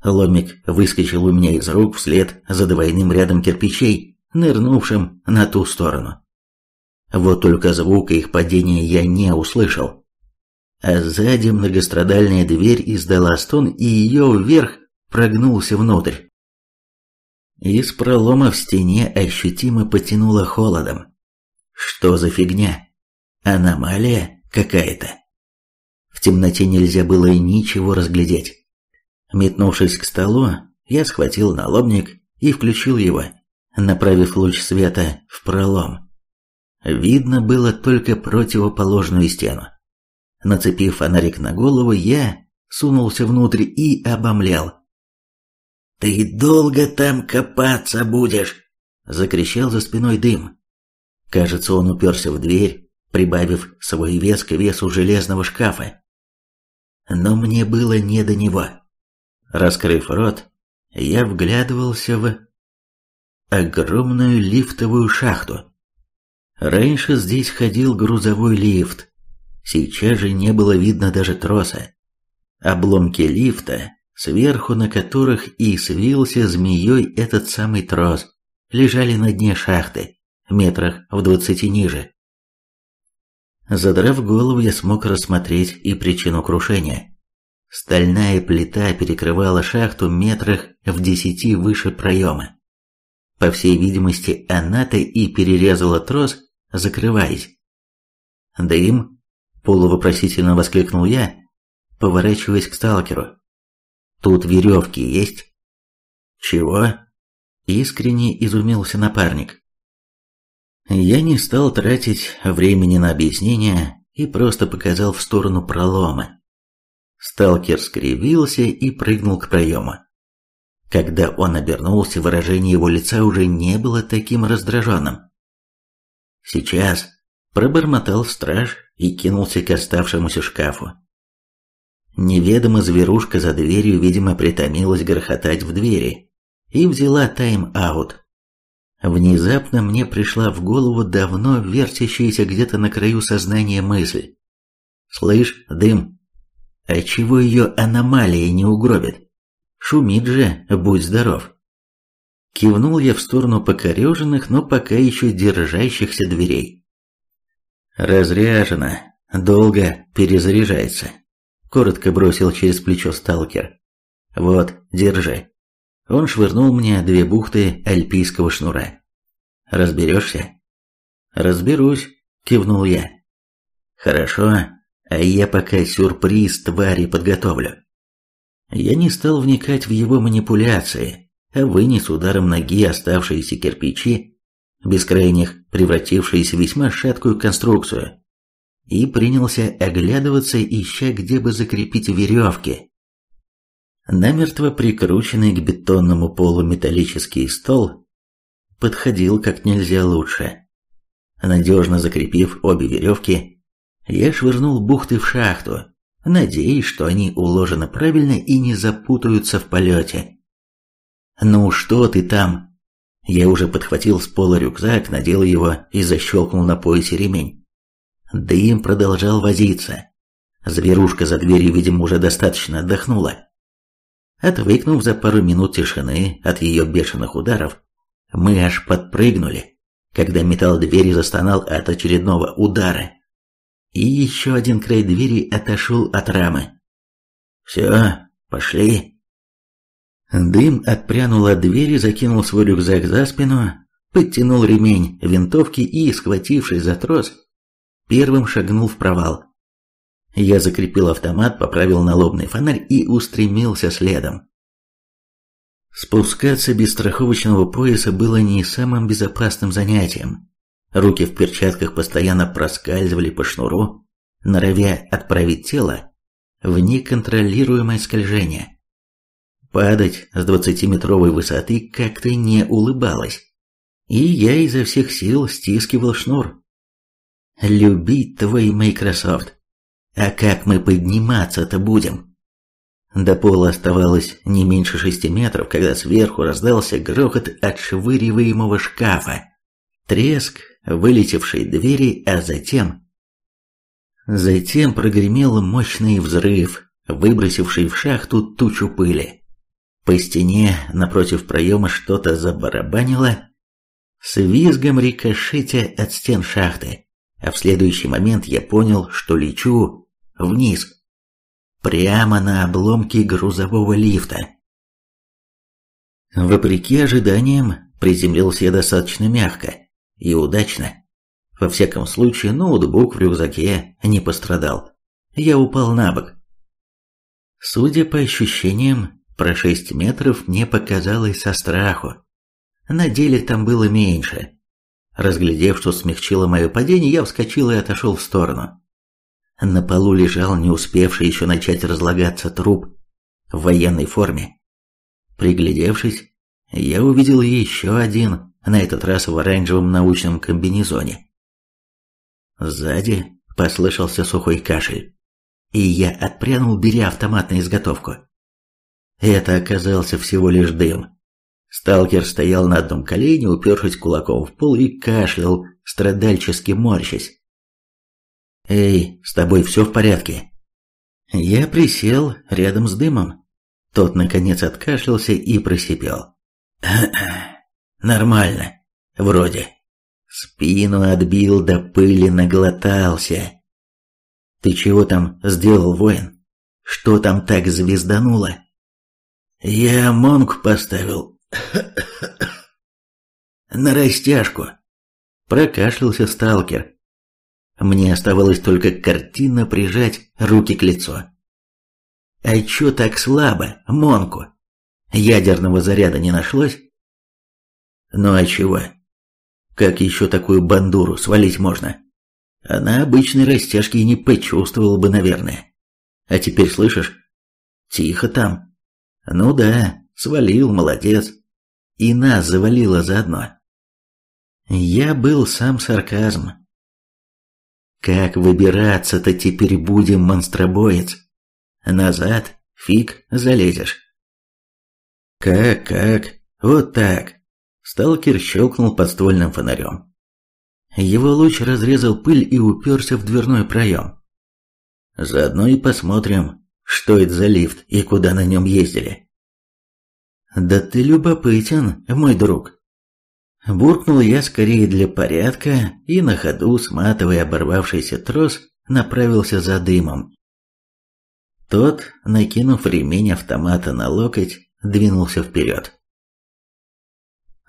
Ломик выскочил у меня из рук вслед за двойным рядом кирпичей, нырнувшим на ту сторону. Вот только звука их падения я не услышал. А сзади многострадальная дверь издала стон, и ее вверх прогнулся внутрь. Из пролома в стене ощутимо потянуло холодом. Что за фигня? Аномалия какая-то. В темноте нельзя было ничего разглядеть. Метнувшись к столу, я схватил налобник и включил его, направив луч света в пролом. Видно было только противоположную стену. Нацепив фонарик на голову, я сунулся внутрь и обомлел. «Ты долго там копаться будешь?» — закричал за спиной дым. Кажется, он уперся в дверь, прибавив свой вес к весу железного шкафа. Но мне было не до него. Раскрыв рот, я вглядывался в огромную лифтовую шахту. Раньше здесь ходил грузовой лифт, сейчас же не было видно даже троса. Обломки лифта, сверху на которых и свился змеей этот самый трос, лежали на дне шахты, метрах в двадцати ниже. Задрав голову, я смог рассмотреть и причину крушения. Стальная плита перекрывала шахту метрах в десяти выше проема. По всей видимости, она-то и перерезала трос, закрываясь. «Дым?» – полувопросительно воскликнул я, поворачиваясь к сталкеру. «Тут веревки есть?» «Чего?» – искренне изумился напарник. Я не стал тратить времени на объяснение и просто показал в сторону пролома, Сталкер скривился и прыгнул к проему. Когда он обернулся, выражение его лица уже не было таким раздраженным. «Сейчас!» – пробормотал страж и кинулся к оставшемуся шкафу. Неведомо зверушка за дверью, видимо, притомилась грохотать в двери и взяла тайм-аут. Внезапно мне пришла в голову давно вертящаяся где-то на краю сознания мысль. «Слышь, дым, а чего ее аномалии не угробит? Шумит же, будь здоров. Кивнул я в сторону покореженных, но пока еще держащихся дверей. Разряжена, долго перезаряжается. Коротко бросил через плечо сталкер. Вот, держи. Он швырнул мне две бухты альпийского шнура. «Разберешься?» «Разберусь», — кивнул я. «Хорошо, а я пока сюрприз твари подготовлю. Я не стал вникать в его манипуляции, а вынес ударом ноги оставшиеся кирпичи, бескрайних, превратившиеся в весьма шаткую конструкцию, и принялся оглядываться, ища, где бы закрепить веревки. Намертво прикрученный к бетонному полу металлический стол подходил как нельзя лучше. Надежно закрепив обе веревки, я швырнул бухты в шахту, надеясь, что они уложены правильно и не запутаются в полете. «Ну что ты там?» Я уже подхватил с пола рюкзак, надел его и защелкнул на поясе ремень. Дым продолжал возиться. Зверушка за дверью, видимо, уже достаточно отдохнула. Отвыкнув за пару минут тишины от ее бешеных ударов, мы аж подпрыгнули, когда металл двери застонал от очередного удара и еще один край двери отошел от рамы. «Все, пошли!» Дым отпрянул от двери, закинул свой рюкзак за спину, подтянул ремень винтовки и, схватившись за трос, первым шагнул в провал. Я закрепил автомат, поправил налобный фонарь и устремился следом. Спускаться без страховочного пояса было не самым безопасным занятием. Руки в перчатках постоянно проскальзывали по шнуру, норовя отправить тело в неконтролируемое скольжение. Падать с двадцатиметровой высоты как-то не улыбалось, и я изо всех сил стискивал шнур. «Любить твой Microsoft! А как мы подниматься-то будем?» До пола оставалось не меньше шести метров, когда сверху раздался грохот отшвыриваемого шкафа. Треск, вылетевшей двери, а затем... Затем прогремел мощный взрыв, выбросивший в шахту тучу пыли. По стене напротив проема что-то забарабанило, с визгом рикошетя от стен шахты, а в следующий момент я понял, что лечу вниз, прямо на обломки грузового лифта. Вопреки ожиданиям, приземлился я достаточно мягко, и удачно. Во всяком случае, ноутбук в рюкзаке не пострадал. Я упал на бок. Судя по ощущениям, про шесть метров мне показалось со страху. На деле там было меньше. Разглядев, что смягчило мое падение, я вскочил и отошел в сторону. На полу лежал не успевший еще начать разлагаться труп в военной форме. Приглядевшись, я увидел еще один на этот раз в оранжевом научном комбинезоне. Сзади послышался сухой кашель, и я отпрянул, беря автомат на изготовку. Это оказался всего лишь дым. Сталкер стоял на одном колене, упершись кулаком в пол и кашлял, страдальчески морщась. «Эй, с тобой все в порядке?» Я присел рядом с дымом. Тот, наконец, откашлялся и просипел. «Кхе -кхе. Нормально. Вроде. Спину отбил, до пыли наглотался. Ты чего там сделал, воин? Что там так звездануло? Я монг поставил. На растяжку. Прокашлялся сталкер. Мне оставалось только картинно прижать руки к лицу. А чё так слабо, Монку? Ядерного заряда не нашлось? Ну а чего? Как еще такую бандуру свалить можно? Она обычной растяжки и не почувствовала бы, наверное. А теперь слышишь? Тихо там. Ну да, свалил, молодец. И нас завалило заодно. Я был сам сарказм. Как выбираться-то теперь будем, монстробоец? Назад фиг залезешь. Как-как? Вот так. Сталкер щелкнул подствольным фонарем. Его луч разрезал пыль и уперся в дверной проем. Заодно и посмотрим, что это за лифт и куда на нем ездили. «Да ты любопытен, мой друг!» Буркнул я скорее для порядка и на ходу, сматывая оборвавшийся трос, направился за дымом. Тот, накинув ремень автомата на локоть, двинулся вперед.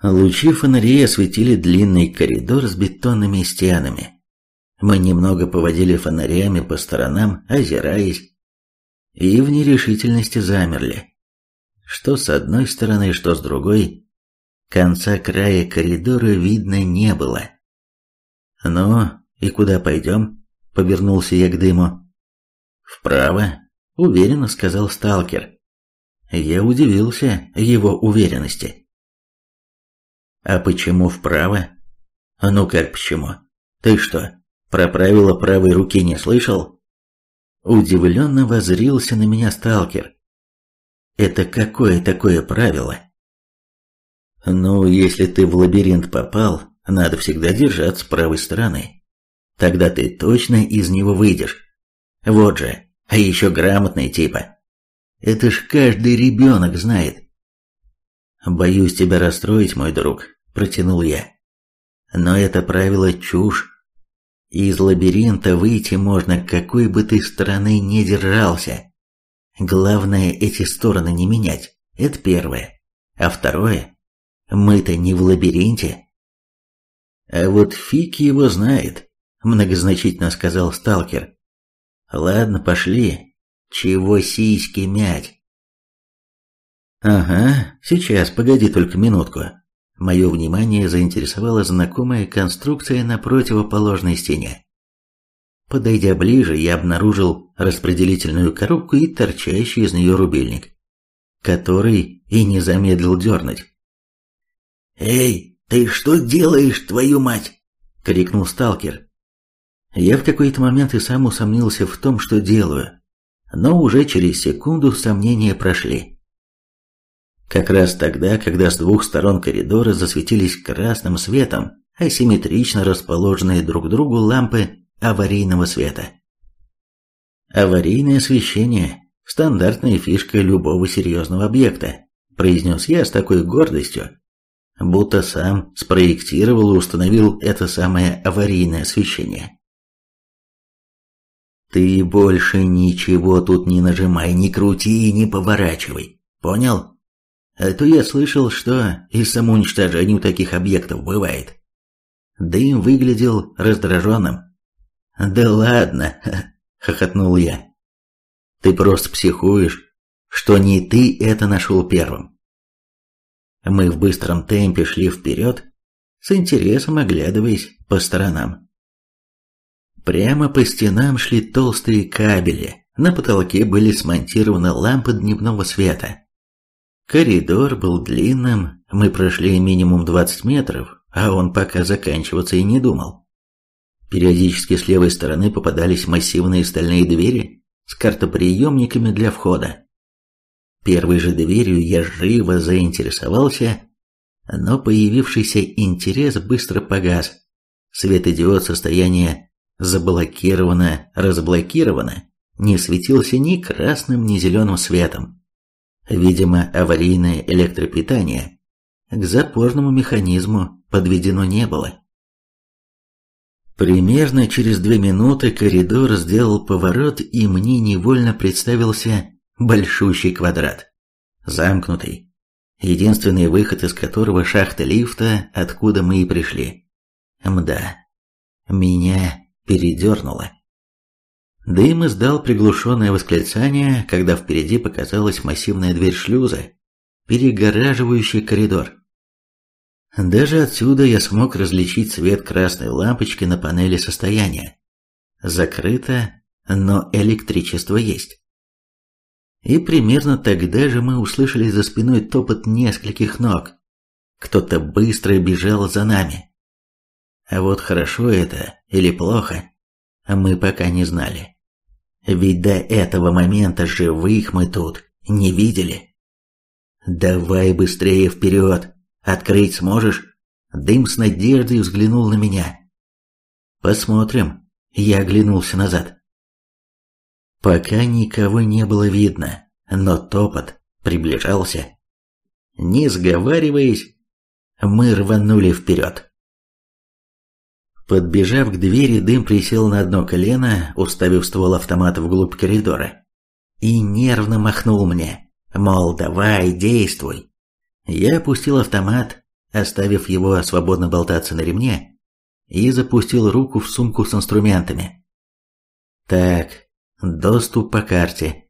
Лучи фонарей осветили длинный коридор с бетонными стенами. Мы немного поводили фонарями по сторонам, озираясь, и в нерешительности замерли. Что с одной стороны, что с другой, конца края коридора видно не было. «Ну, и куда пойдем?» — повернулся я к дыму. «Вправо», — уверенно сказал сталкер. Я удивился его уверенности. А почему вправо? А ну как почему? Ты что, про правила правой руки не слышал? Удивленно возрился на меня сталкер. Это какое такое правило? Ну, если ты в лабиринт попал, надо всегда держаться правой стороны. Тогда ты точно из него выйдешь. Вот же, а еще грамотный типа. Это ж каждый ребенок знает. «Боюсь тебя расстроить, мой друг», – протянул я. «Но это правило чушь. Из лабиринта выйти можно, какой бы ты стороны ни держался. Главное, эти стороны не менять. Это первое. А второе, мы-то не в лабиринте». «А вот фиг его знает», – многозначительно сказал сталкер. «Ладно, пошли. Чего сиськи мять?» «Ага, сейчас, погоди только минутку». Мое внимание заинтересовала знакомая конструкция на противоположной стене. Подойдя ближе, я обнаружил распределительную коробку и торчащий из нее рубильник, который и не замедлил дернуть. «Эй, ты что делаешь, твою мать?» — крикнул сталкер. Я в какой-то момент и сам усомнился в том, что делаю, но уже через секунду сомнения прошли. Как раз тогда, когда с двух сторон коридора засветились красным светом асимметрично расположенные друг к другу лампы аварийного света. «Аварийное освещение – стандартная фишка любого серьезного объекта», – произнес я с такой гордостью, будто сам спроектировал и установил это самое аварийное освещение. «Ты больше ничего тут не нажимай, не крути и не поворачивай, понял?» А то я слышал, что и самоуничтожение у таких объектов бывает. Дым выглядел раздраженным. «Да ладно!» — хохотнул я. «Ты просто психуешь, что не ты это нашел первым». Мы в быстром темпе шли вперед, с интересом оглядываясь по сторонам. Прямо по стенам шли толстые кабели, на потолке были смонтированы лампы дневного света. Коридор был длинным, мы прошли минимум 20 метров, а он пока заканчиваться и не думал. Периодически с левой стороны попадались массивные стальные двери с картоприемниками для входа. Первой же дверью я живо заинтересовался, но появившийся интерес быстро погас. Светодиод состояния «заблокировано-разблокировано» не светился ни красным, ни зеленым светом. Видимо, аварийное электропитание к запорному механизму подведено не было. Примерно через две минуты коридор сделал поворот, и мне невольно представился большущий квадрат. Замкнутый. Единственный выход из которого шахта лифта, откуда мы и пришли. Мда. Меня передернуло. Дым издал приглушенное восклицание, когда впереди показалась массивная дверь шлюза, перегораживающая коридор. Даже отсюда я смог различить цвет красной лампочки на панели состояния. Закрыто, но электричество есть. И примерно тогда же мы услышали за спиной топот нескольких ног. Кто-то быстро бежал за нами. А вот хорошо это или плохо, а мы пока не знали. Ведь до этого момента живых мы тут не видели. «Давай быстрее вперед! Открыть сможешь?» Дым с надеждой взглянул на меня. «Посмотрим». Я оглянулся назад. Пока никого не было видно, но топот приближался. Не сговариваясь, мы рванули вперед. Подбежав к двери, дым присел на одно колено, уставив ствол автомата вглубь коридора. И нервно махнул мне, мол, давай, действуй. Я опустил автомат, оставив его свободно болтаться на ремне, и запустил руку в сумку с инструментами. Так, доступ по карте.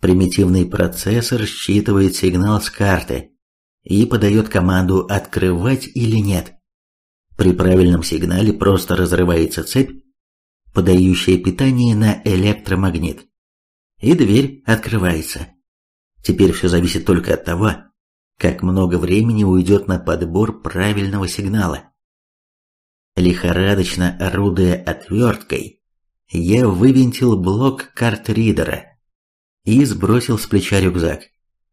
Примитивный процессор считывает сигнал с карты и подает команду «открывать» или «нет». При правильном сигнале просто разрывается цепь, подающая питание на электромагнит, и дверь открывается. Теперь все зависит только от того, как много времени уйдет на подбор правильного сигнала. Лихорадочно орудуя отверткой, я вывинтил блок карт-ридера и сбросил с плеча рюкзак.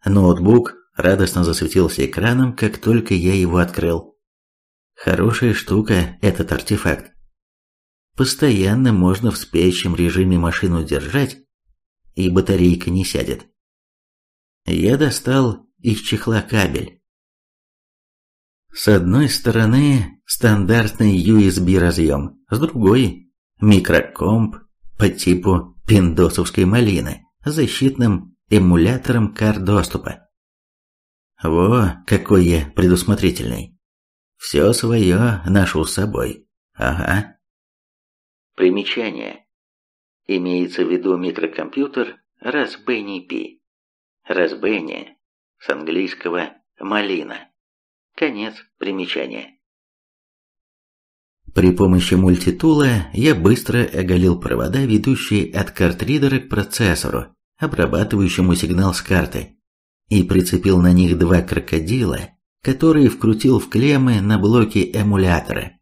Ноутбук радостно засветился экраном, как только я его открыл. Хорошая штука этот артефакт. Постоянно можно в спящем режиме машину держать, и батарейка не сядет. Я достал из чехла кабель. С одной стороны стандартный USB разъем, с другой микрокомп по типу пиндосовской малины с защитным эмулятором карт доступа. Во, какой я предусмотрительный. Все свое ношу с собой. Ага. Примечание. Имеется в виду микрокомпьютер Raspberry Pi. Raspberry с английского «малина». Конец примечания. При помощи мультитула я быстро оголил провода, ведущие от картридера к процессору, обрабатывающему сигнал с карты, и прицепил на них два крокодила – который вкрутил в клеммы на блоке эмулятора.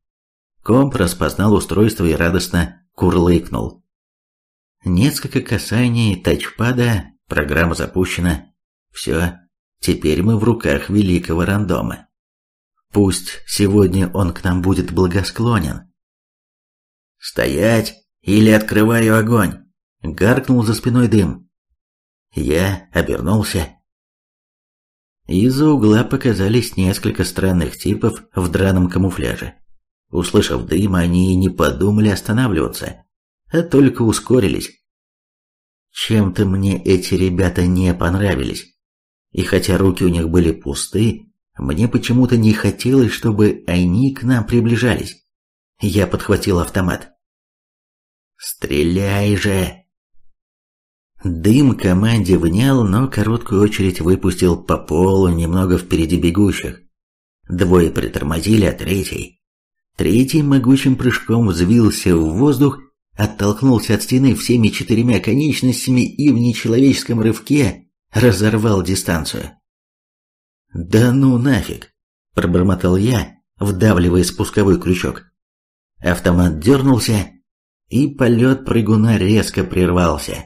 Комп распознал устройство и радостно курлыкнул. Несколько касаний тачпада, программа запущена. Все, теперь мы в руках великого рандома. Пусть сегодня он к нам будет благосклонен. «Стоять или открываю огонь!» — гаркнул за спиной дым. Я обернулся. Из-за угла показались несколько странных типов в драном камуфляже. Услышав дым, они не подумали останавливаться, а только ускорились. Чем-то мне эти ребята не понравились. И хотя руки у них были пусты, мне почему-то не хотелось, чтобы они к нам приближались. Я подхватил автомат. «Стреляй же!» Дым команде внял, но короткую очередь выпустил по полу немного впереди бегущих. Двое притормозили, а третий... Третий могучим прыжком взвился в воздух, оттолкнулся от стены всеми четырьмя конечностями и в нечеловеческом рывке разорвал дистанцию. «Да ну нафиг!» – пробормотал я, вдавливая спусковой крючок. Автомат дернулся, и полет прыгуна резко прервался.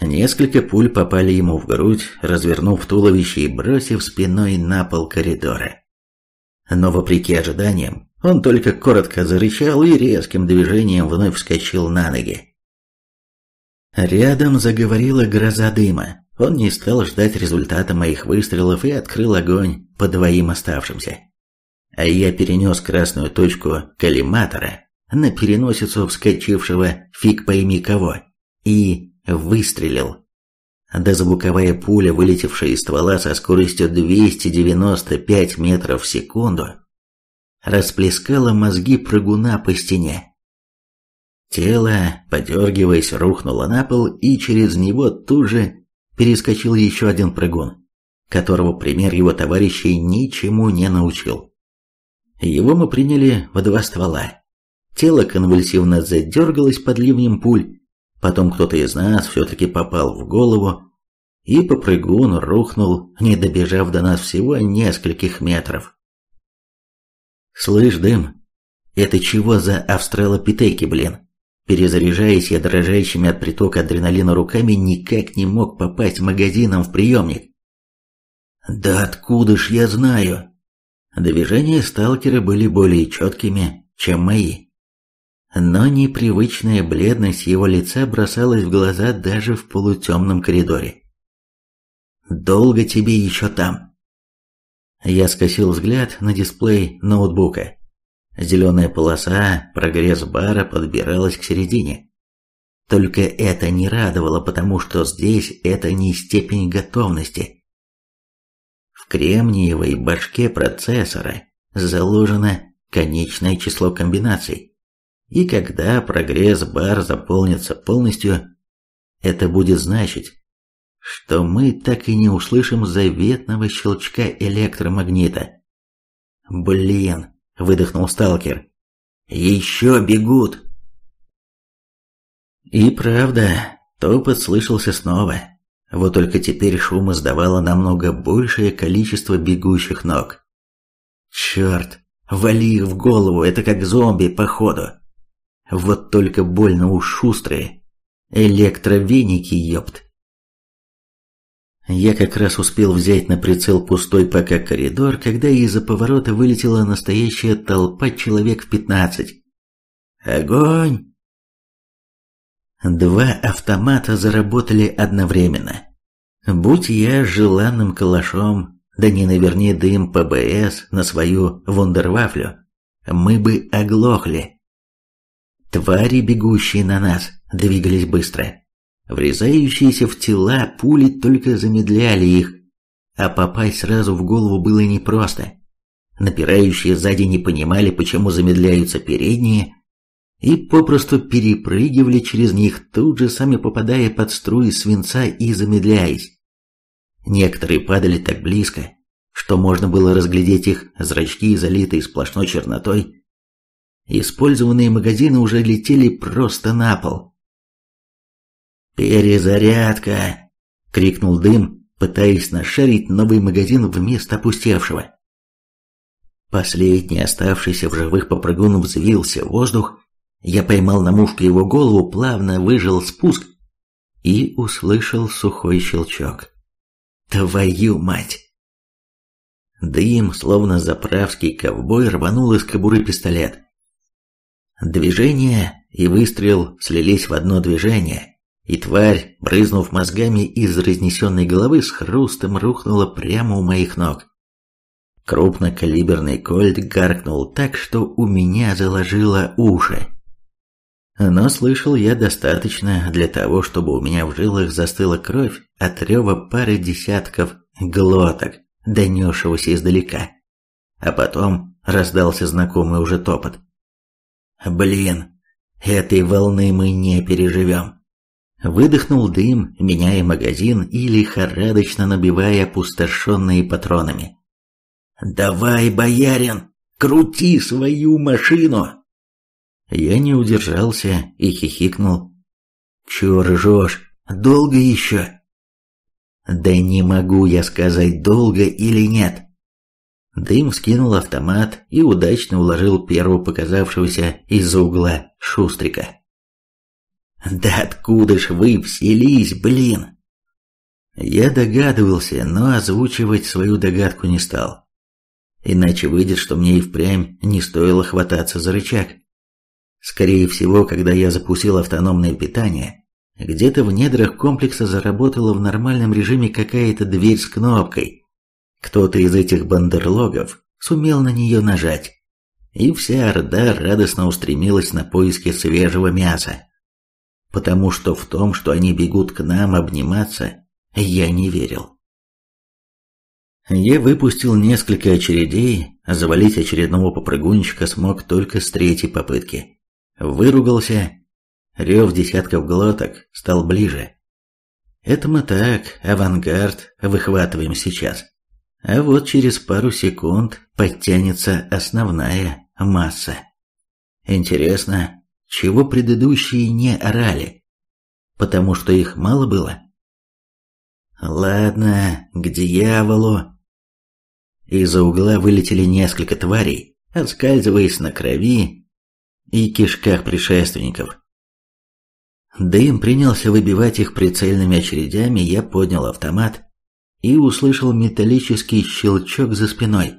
Несколько пуль попали ему в грудь, развернув туловище и бросив спиной на пол коридора. Но вопреки ожиданиям, он только коротко зарычал и резким движением вновь вскочил на ноги. Рядом заговорила гроза дыма. Он не стал ждать результата моих выстрелов и открыл огонь по двоим оставшимся. А я перенес красную точку коллиматора на переносицу вскочившего фиг пойми кого и Выстрелил. Дозвуковая пуля, вылетевшая из ствола со скоростью 295 метров в секунду, расплескала мозги прыгуна по стене. Тело, подергиваясь, рухнуло на пол, и через него тут же перескочил еще один прыгун, которого пример его товарищей ничему не научил. Его мы приняли в два ствола. Тело конвульсивно задергалось под ливнем пуль, Потом кто-то из нас все-таки попал в голову, и попрыгун рухнул, не добежав до нас всего нескольких метров. «Слышь, дым, это чего за австралопитеки, блин?» Перезаряжаясь, я дрожащими от притока адреналина руками никак не мог попасть магазином в приемник. «Да откуда ж я знаю?» Движения сталкера были более четкими, чем мои но непривычная бледность его лица бросалась в глаза даже в полутемном коридоре. «Долго тебе еще там?» Я скосил взгляд на дисплей ноутбука. Зеленая полоса прогресс бара подбиралась к середине. Только это не радовало, потому что здесь это не степень готовности. В кремниевой башке процессора заложено конечное число комбинаций. И когда прогресс-бар заполнится полностью, это будет значить, что мы так и не услышим заветного щелчка электромагнита. «Блин!» – выдохнул сталкер. «Еще бегут!» И правда, топот слышался снова. Вот только теперь шум издавало намного большее количество бегущих ног. «Черт! Вали их в голову, это как зомби, походу!» Вот только больно уж шустрые. Электровеники, ёпт. Я как раз успел взять на прицел пустой пока коридор, когда из-за поворота вылетела настоящая толпа человек в пятнадцать. Огонь! Два автомата заработали одновременно. Будь я желанным калашом, да не наверни дым ПБС на свою вундервафлю, мы бы оглохли. Твари, бегущие на нас, двигались быстро. Врезающиеся в тела пули только замедляли их, а попасть сразу в голову было непросто. Напирающие сзади не понимали, почему замедляются передние, и попросту перепрыгивали через них, тут же сами попадая под струи свинца и замедляясь. Некоторые падали так близко, что можно было разглядеть их зрачки, залитые сплошной чернотой, Использованные магазины уже летели просто на пол. «Перезарядка!» — крикнул Дым, пытаясь нашарить новый магазин вместо опустевшего. Последний оставшийся в живых попрыгун взвился в воздух. Я поймал на мушку его голову, плавно выжил спуск и услышал сухой щелчок. «Твою мать!» Дым, словно заправский ковбой, рванул из кобуры пистолет. Движение и выстрел слились в одно движение, и тварь, брызнув мозгами из разнесенной головы, с хрустом рухнула прямо у моих ног. Крупнокалиберный кольт гаркнул так, что у меня заложило уши. Но слышал я достаточно для того, чтобы у меня в жилах застыла кровь от рева пары десятков глоток, донесшегося издалека. А потом раздался знакомый уже топот. Блин, этой волны мы не переживем. Выдохнул дым, меняя магазин и лихорадочно набивая опустошенные патронами. «Давай, боярин, крути свою машину!» Я не удержался и хихикнул. «Чё ржёшь? Долго еще?» «Да не могу я сказать, долго или нет. Дым скинул автомат и удачно уложил первого показавшегося из-за угла Шустрика. «Да откуда ж вы взялись, блин?» Я догадывался, но озвучивать свою догадку не стал. Иначе выйдет, что мне и впрямь не стоило хвататься за рычаг. Скорее всего, когда я запустил автономное питание, где-то в недрах комплекса заработала в нормальном режиме какая-то дверь с кнопкой – кто-то из этих бандерлогов сумел на нее нажать, и вся орда радостно устремилась на поиски свежего мяса. Потому что в том, что они бегут к нам обниматься, я не верил. Я выпустил несколько очередей, а завалить очередного попрыгунчика смог только с третьей попытки. Выругался, рев десятков глоток стал ближе. Это мы так, авангард, выхватываем сейчас а вот через пару секунд подтянется основная масса. Интересно, чего предыдущие не орали? Потому что их мало было? Ладно, к дьяволу. Из-за угла вылетели несколько тварей, отскальзываясь на крови и кишках предшественников. Дым принялся выбивать их прицельными очередями, я поднял автомат и услышал металлический щелчок за спиной.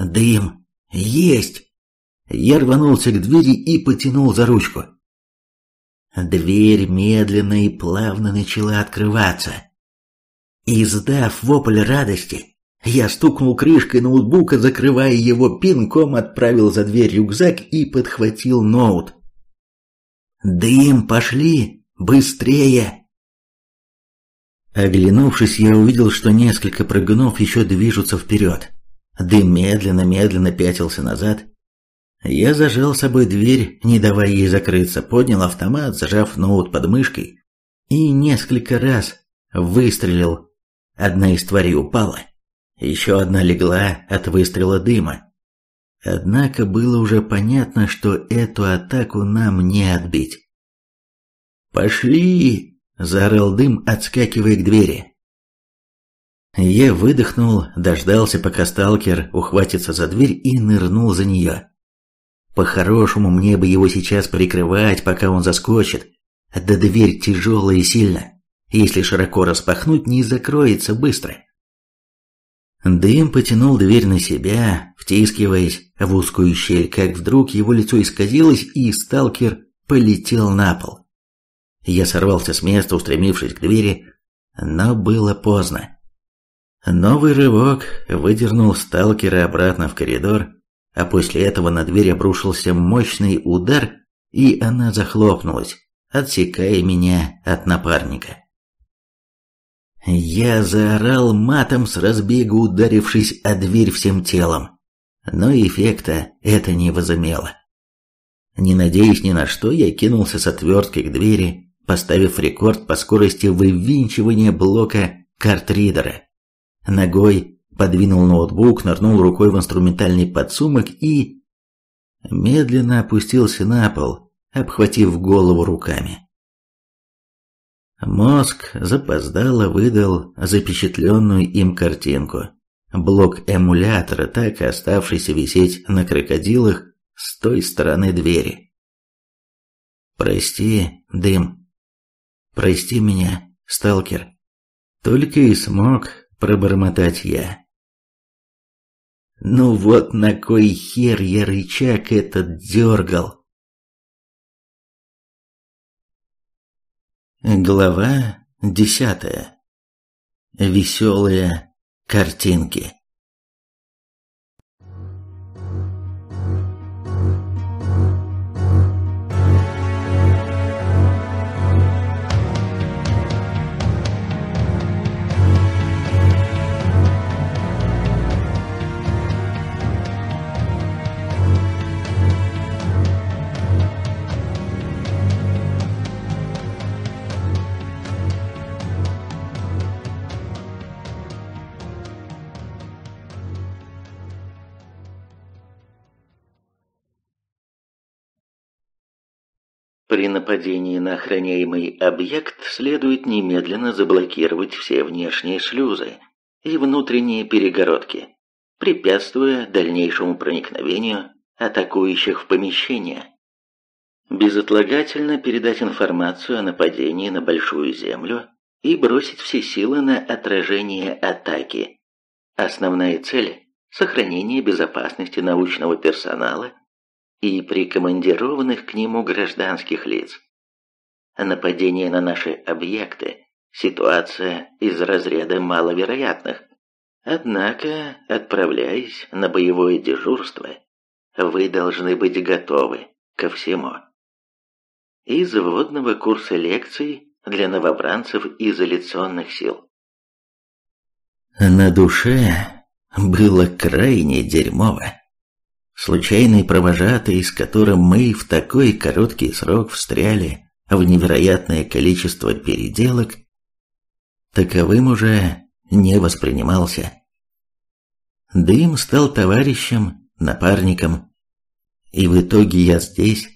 «Дым! Есть!» Я рванулся к двери и потянул за ручку. Дверь медленно и плавно начала открываться. Издав вопль радости, я стукнул крышкой ноутбука, закрывая его пинком, отправил за дверь рюкзак и подхватил ноут. «Дым, пошли! Быстрее!» Оглянувшись, я увидел, что несколько прыгунов еще движутся вперед. Дым медленно-медленно пятился назад. Я зажал с собой дверь, не давая ей закрыться, поднял автомат, зажав ноут под мышкой, и несколько раз выстрелил. Одна из тварей упала, еще одна легла от выстрела дыма. Однако было уже понятно, что эту атаку нам не отбить. «Пошли!» заорал дым, отскакивая к двери. Я выдохнул, дождался, пока сталкер ухватится за дверь и нырнул за нее. По-хорошему мне бы его сейчас прикрывать, пока он заскочит. Да дверь тяжелая и сильно. Если широко распахнуть, не закроется быстро. Дым потянул дверь на себя, втискиваясь в узкую щель, как вдруг его лицо исказилось, и сталкер полетел на пол. Я сорвался с места, устремившись к двери, но было поздно. Новый рывок выдернул сталкера обратно в коридор, а после этого на дверь обрушился мощный удар, и она захлопнулась, отсекая меня от напарника. Я заорал матом с разбега, ударившись о дверь всем телом, но эффекта это не возымело. Не надеясь ни на что, я кинулся с отверткой к двери, поставив рекорд по скорости вывинчивания блока картридера. Ногой подвинул ноутбук, нырнул рукой в инструментальный подсумок и... Медленно опустился на пол, обхватив голову руками. Мозг запоздало выдал запечатленную им картинку. Блок эмулятора, так и оставшийся висеть на крокодилах с той стороны двери. «Прости, дым», Прости меня, сталкер. Только и смог пробормотать я. Ну вот на кой хер я рычаг этот дергал? Глава десятая. Веселые картинки. При нападении на охраняемый объект следует немедленно заблокировать все внешние шлюзы и внутренние перегородки, препятствуя дальнейшему проникновению атакующих в помещение. Безотлагательно передать информацию о нападении на Большую Землю и бросить все силы на отражение атаки. Основная цель – сохранение безопасности научного персонала – и прикомандированных к нему гражданских лиц. Нападение на наши объекты – ситуация из разряда маловероятных. Однако, отправляясь на боевое дежурство, вы должны быть готовы ко всему. Из вводного курса лекций для новобранцев изоляционных сил. На душе было крайне дерьмово. Случайный провожатый, с которым мы в такой короткий срок встряли в невероятное количество переделок, таковым уже не воспринимался. Дым стал товарищем, напарником. И в итоге я здесь,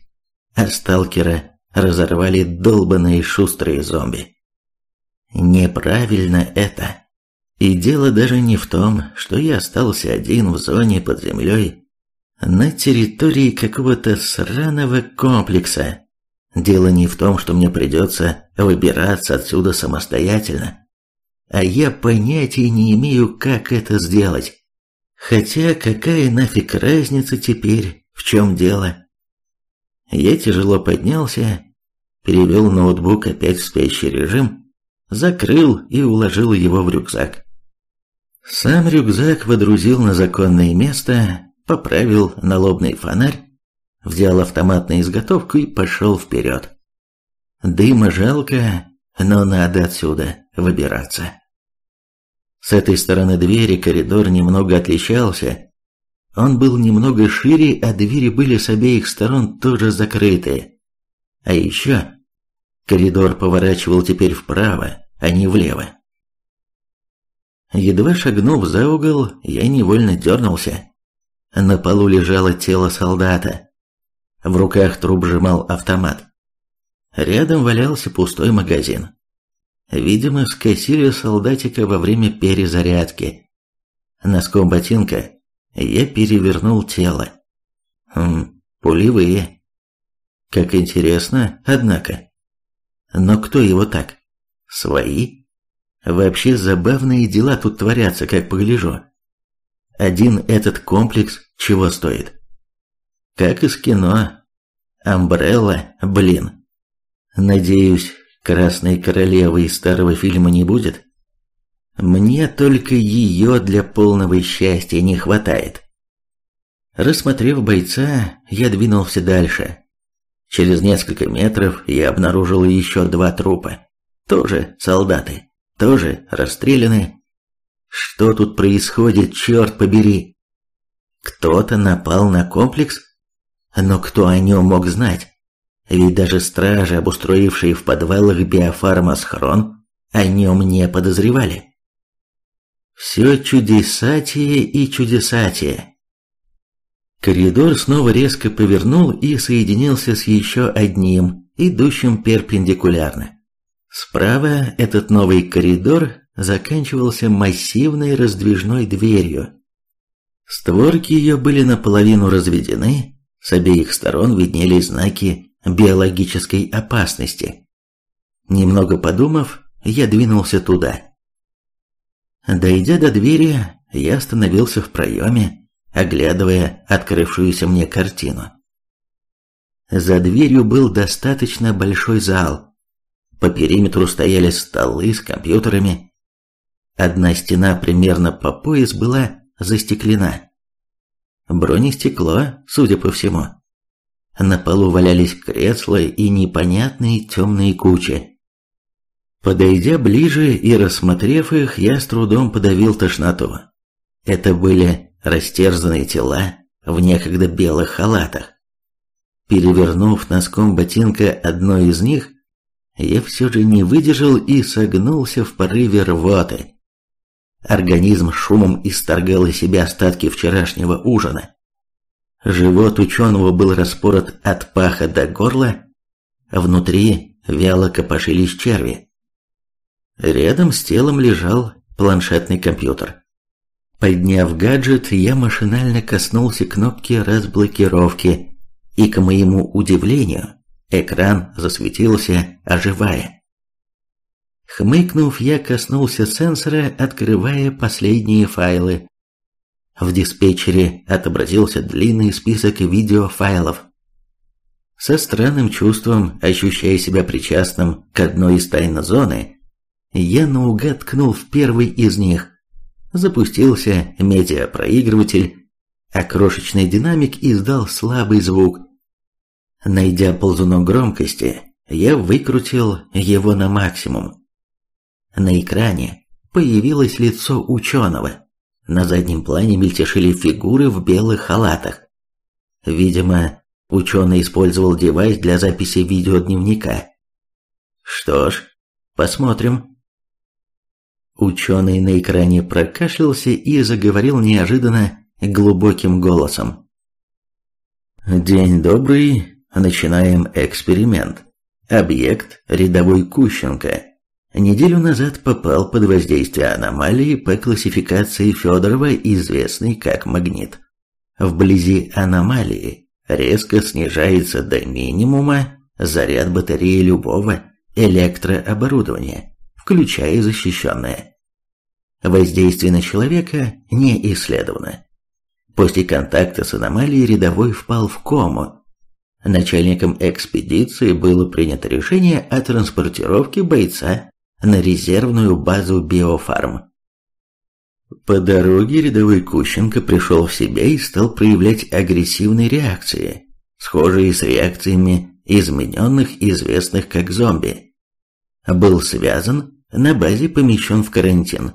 а сталкера разорвали долбанные шустрые зомби. Неправильно это. И дело даже не в том, что я остался один в зоне под землей, на территории какого-то сраного комплекса. Дело не в том, что мне придется выбираться отсюда самостоятельно, а я понятия не имею, как это сделать. Хотя какая нафиг разница теперь, в чем дело? Я тяжело поднялся, перевел ноутбук опять в спящий режим, закрыл и уложил его в рюкзак. Сам рюкзак водрузил на законное место, поправил налобный фонарь, взял автомат на изготовку и пошел вперед. Дыма жалко, но надо отсюда выбираться. С этой стороны двери коридор немного отличался. Он был немного шире, а двери были с обеих сторон тоже закрыты. А еще коридор поворачивал теперь вправо, а не влево. Едва шагнув за угол, я невольно дернулся. На полу лежало тело солдата. В руках труп сжимал автомат. Рядом валялся пустой магазин. Видимо, скосили солдатика во время перезарядки. Носком ботинка я перевернул тело. Хм, пулевые. Как интересно, однако. Но кто его так? Свои? Вообще забавные дела тут творятся, как погляжу. Один этот комплекс чего стоит? Как из кино. Амбрелла, блин. Надеюсь, Красной Королевы из старого фильма не будет? Мне только ее для полного счастья не хватает. Рассмотрев бойца, я двинулся дальше. Через несколько метров я обнаружил еще два трупа. Тоже солдаты, тоже расстреляны, что тут происходит, черт побери? Кто-то напал на комплекс? Но кто о нем мог знать? Ведь даже стражи, обустроившие в подвалах Биофарма биофармасхрон, о нем не подозревали. Все чудесатие и чудесатие. Коридор снова резко повернул и соединился с еще одним, идущим перпендикулярно. Справа этот новый коридор заканчивался массивной раздвижной дверью. Створки ее были наполовину разведены, с обеих сторон виднелись знаки биологической опасности. Немного подумав, я двинулся туда. Дойдя до двери, я остановился в проеме, оглядывая открывшуюся мне картину. За дверью был достаточно большой зал – по периметру стояли столы с компьютерами. Одна стена примерно по пояс была застеклена. Бронестекло, судя по всему. На полу валялись кресла и непонятные темные кучи. Подойдя ближе и рассмотрев их, я с трудом подавил тошноту. Это были растерзанные тела в некогда белых халатах. Перевернув носком ботинка одно из них, я все же не выдержал и согнулся в порыве рвоты. Организм шумом исторгал из себя остатки вчерашнего ужина. Живот ученого был распорот от паха до горла, а внутри вяло копошились черви. Рядом с телом лежал планшетный компьютер. Подняв гаджет, я машинально коснулся кнопки разблокировки, и, к моему удивлению, Экран засветился, оживая. Хмыкнув, я коснулся сенсора, открывая последние файлы. В диспетчере отобразился длинный список видеофайлов. Со странным чувством, ощущая себя причастным к одной из тайн зоны, я наугад ткнул в первый из них. Запустился медиапроигрыватель, а крошечный динамик издал слабый звук – Найдя ползунок громкости, я выкрутил его на максимум. На экране появилось лицо ученого. На заднем плане мельтешили фигуры в белых халатах. Видимо, ученый использовал девайс для записи видеодневника. Что ж, посмотрим. Ученый на экране прокашлялся и заговорил неожиданно глубоким голосом. «День добрый, Начинаем эксперимент. Объект – рядовой Кущенко. Неделю назад попал под воздействие аномалии по классификации Федорова, известной как магнит. Вблизи аномалии резко снижается до минимума заряд батареи любого электрооборудования, включая защищенное. Воздействие на человека не исследовано. После контакта с аномалией рядовой впал в кому Начальником экспедиции было принято решение о транспортировке бойца на резервную базу «Биофарм». По дороге рядовой Кущенко пришел в себя и стал проявлять агрессивные реакции, схожие с реакциями измененных, известных как зомби. Был связан, на базе помещен в карантин.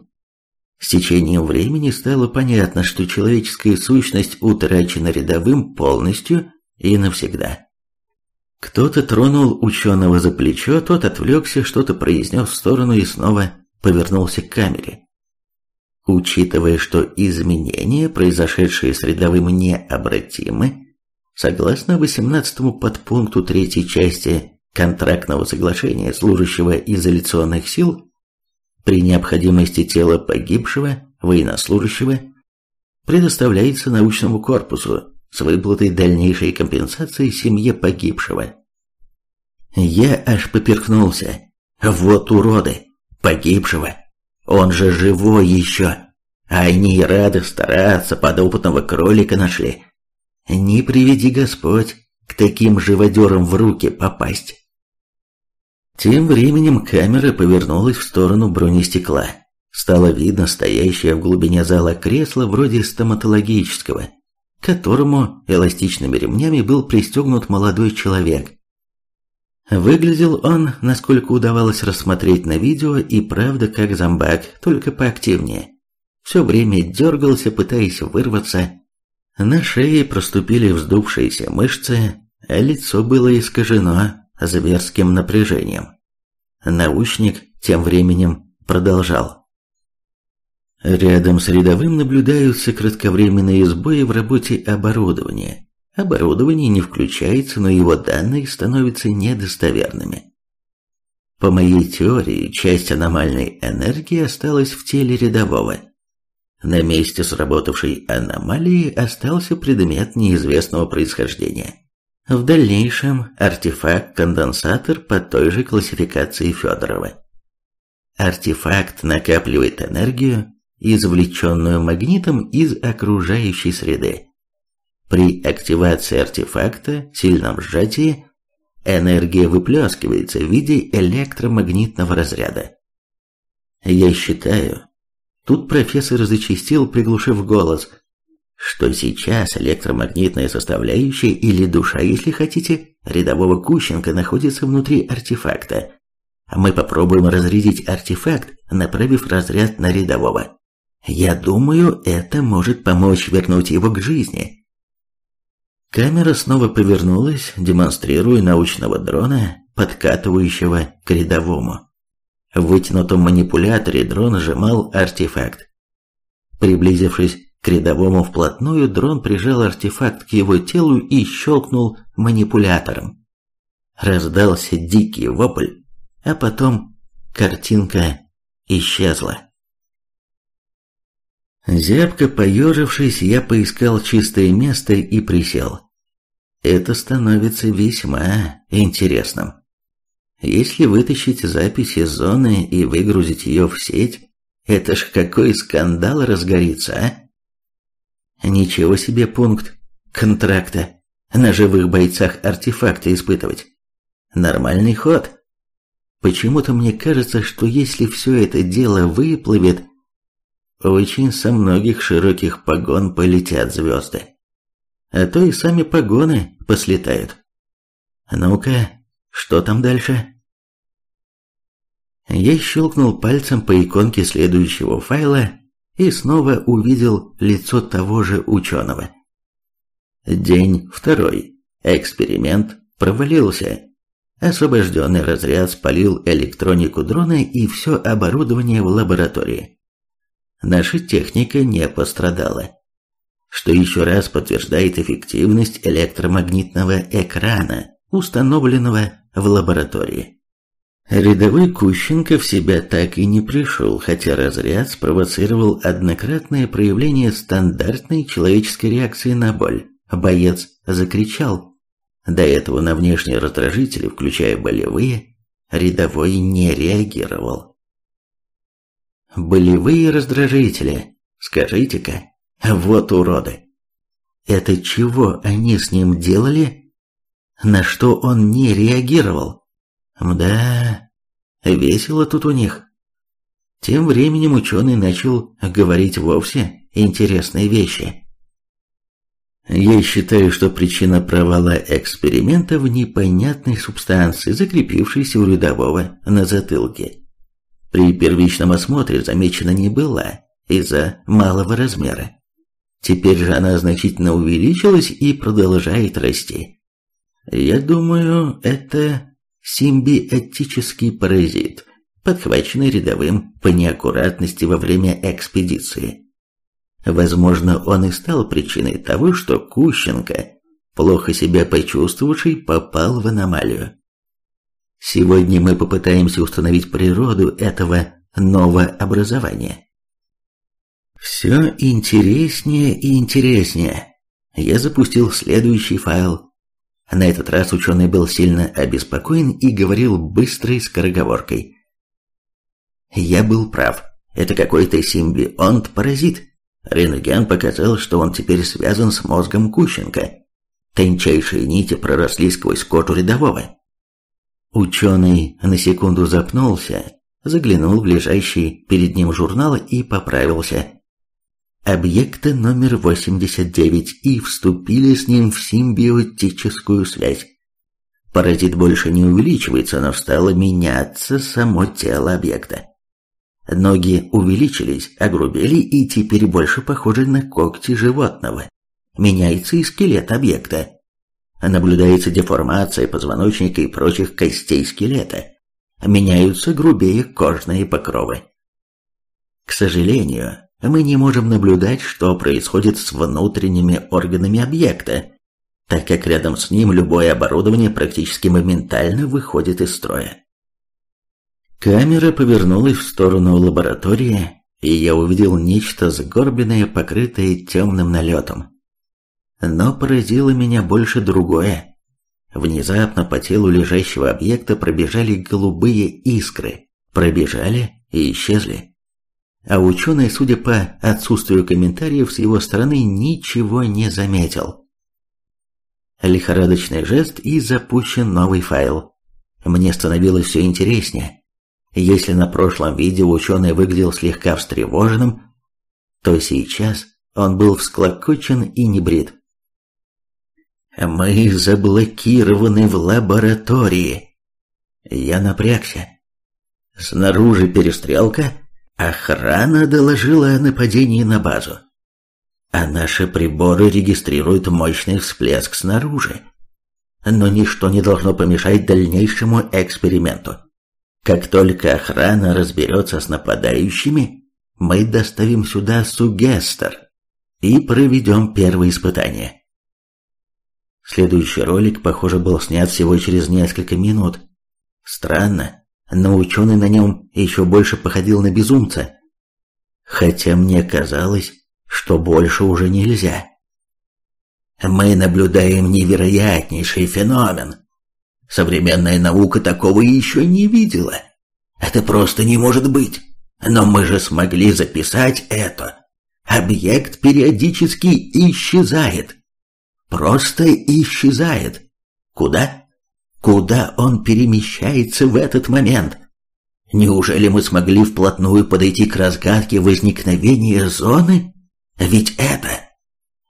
С течением времени стало понятно, что человеческая сущность утрачена рядовым полностью и навсегда. Кто-то тронул ученого за плечо, тот отвлекся, что-то произнес в сторону и снова повернулся к камере. Учитывая, что изменения, произошедшие с рядовым, необратимы, согласно 18-му подпункту третьей части контрактного соглашения служащего изоляционных сил, при необходимости тела погибшего военнослужащего предоставляется научному корпусу с выплатой дальнейшей компенсации семье погибшего. Я аж поперхнулся. Вот уроды! Погибшего! Он же живой еще! А они и рады стараться, под опытного кролика нашли. Не приведи Господь к таким живодерам в руки попасть. Тем временем камера повернулась в сторону бронестекла. Стало видно стоящее в глубине зала кресло вроде стоматологического, к которому эластичными ремнями был пристегнут молодой человек. Выглядел он, насколько удавалось рассмотреть на видео, и правда как зомбак, только поактивнее. Все время дергался, пытаясь вырваться. На шее проступили вздувшиеся мышцы, а лицо было искажено зверским напряжением. Научник тем временем продолжал. Рядом с рядовым наблюдаются кратковременные сбои в работе оборудования. Оборудование не включается, но его данные становятся недостоверными. По моей теории, часть аномальной энергии осталась в теле рядового. На месте сработавшей аномалии остался предмет неизвестного происхождения. В дальнейшем артефакт-конденсатор по той же классификации Федорова. Артефакт накапливает энергию, извлеченную магнитом из окружающей среды. При активации артефакта, сильном сжатии, энергия выплескивается в виде электромагнитного разряда. Я считаю, тут профессор зачастил, приглушив голос, что сейчас электромагнитная составляющая или душа, если хотите, рядового Кущенко находится внутри артефакта. Мы попробуем разрядить артефакт, направив разряд на рядового. Я думаю, это может помочь вернуть его к жизни. Камера снова повернулась, демонстрируя научного дрона, подкатывающего к рядовому. В вытянутом манипуляторе дрон сжимал артефакт. Приблизившись к рядовому вплотную, дрон прижал артефакт к его телу и щелкнул манипулятором. Раздался дикий вопль, а потом картинка исчезла. Зябко поежившись, я поискал чистое место и присел. Это становится весьма интересным. Если вытащить запись из зоны и выгрузить ее в сеть, это ж какой скандал разгорится, а? Ничего себе пункт контракта. На живых бойцах артефакты испытывать. Нормальный ход. Почему-то мне кажется, что если все это дело выплывет, очень со многих широких погон полетят звезды. А то и сами погоны послетают. Ну-ка, что там дальше? Я щелкнул пальцем по иконке следующего файла и снова увидел лицо того же ученого. День второй. Эксперимент провалился. Освобожденный разряд спалил электронику дрона и все оборудование в лаборатории наша техника не пострадала. Что еще раз подтверждает эффективность электромагнитного экрана, установленного в лаборатории. Рядовой Кущенко в себя так и не пришел, хотя разряд спровоцировал однократное проявление стандартной человеческой реакции на боль. Боец закричал. До этого на внешние раздражители, включая болевые, рядовой не реагировал. Болевые раздражители. Скажите-ка, вот уроды. Это чего они с ним делали? На что он не реагировал? Мда, весело тут у них. Тем временем ученый начал говорить вовсе интересные вещи. Я считаю, что причина провала эксперимента в непонятной субстанции, закрепившейся у рядового на затылке. При первичном осмотре замечена не была из-за малого размера. Теперь же она значительно увеличилась и продолжает расти. Я думаю, это симбиотический паразит, подхваченный рядовым по неаккуратности во время экспедиции. Возможно, он и стал причиной того, что Кущенко, плохо себя почувствовавший, попал в аномалию. Сегодня мы попытаемся установить природу этого нового образования. Все интереснее и интереснее. Я запустил следующий файл. На этот раз ученый был сильно обеспокоен и говорил быстрой скороговоркой. Я был прав. Это какой-то симбионт-паразит. Рентген показал, что он теперь связан с мозгом Кущенко. Тончайшие нити проросли сквозь кожу рядового. Ученый на секунду запнулся, заглянул в лежащий перед ним журнал и поправился. Объекты номер 89 и вступили с ним в симбиотическую связь. Паразит больше не увеличивается, но стало меняться само тело объекта. Ноги увеличились, огрубели и теперь больше похожи на когти животного. Меняется и скелет объекта. Наблюдается деформация позвоночника и прочих костей скелета. Меняются грубее кожные покровы. К сожалению, мы не можем наблюдать, что происходит с внутренними органами объекта, так как рядом с ним любое оборудование практически моментально выходит из строя. Камера повернулась в сторону лаборатории, и я увидел нечто сгорбленное, покрытое темным налетом. Но поразило меня больше другое. Внезапно по телу лежащего объекта пробежали голубые искры. Пробежали и исчезли. А ученый, судя по отсутствию комментариев с его стороны, ничего не заметил. Лихорадочный жест и запущен новый файл. Мне становилось все интереснее. Если на прошлом видео ученый выглядел слегка встревоженным, то сейчас он был всклокочен и небрит. брит. Мы заблокированы в лаборатории. Я напрягся. Снаружи перестрелка. Охрана доложила о нападении на базу. А наши приборы регистрируют мощный всплеск снаружи. Но ничто не должно помешать дальнейшему эксперименту. Как только охрана разберется с нападающими, мы доставим сюда сугестер и проведем первое испытание. Следующий ролик, похоже, был снят всего через несколько минут. Странно, но ученый на нем еще больше походил на безумца. Хотя мне казалось, что больше уже нельзя. Мы наблюдаем невероятнейший феномен. Современная наука такого еще не видела. Это просто не может быть. Но мы же смогли записать это. Объект периодически исчезает просто исчезает. Куда? Куда он перемещается в этот момент? Неужели мы смогли вплотную подойти к разгадке возникновения зоны? Ведь это...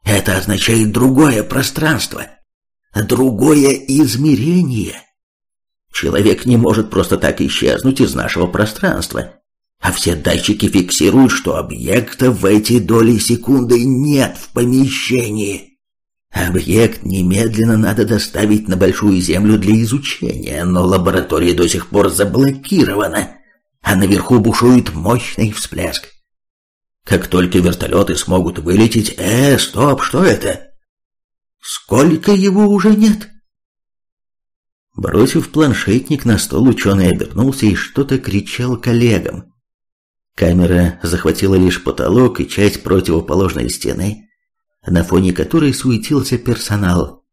Это означает другое пространство, другое измерение. Человек не может просто так исчезнуть из нашего пространства, а все датчики фиксируют, что объекта в эти доли секунды нет в помещении. Объект немедленно надо доставить на Большую Землю для изучения, но лаборатория до сих пор заблокирована, а наверху бушует мощный всплеск. Как только вертолеты смогут вылететь... Э, стоп, что это? Сколько его уже нет? Бросив планшетник на стол, ученый обернулся и что-то кричал коллегам. Камера захватила лишь потолок и часть противоположной стены, на фоне которой суетился персонал.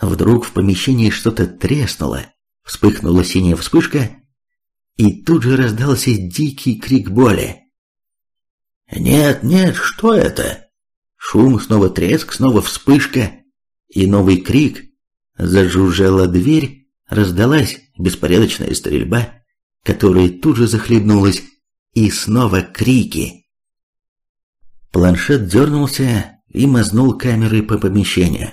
Вдруг в помещении что-то треснуло, вспыхнула синяя вспышка, и тут же раздался дикий крик боли. «Нет, нет, что это?» Шум, снова треск, снова вспышка и новый крик. Зажужжала дверь, раздалась беспорядочная стрельба, которая тут же захлебнулась, и снова крики. Планшет дернулся, и мазнул камерой по помещению.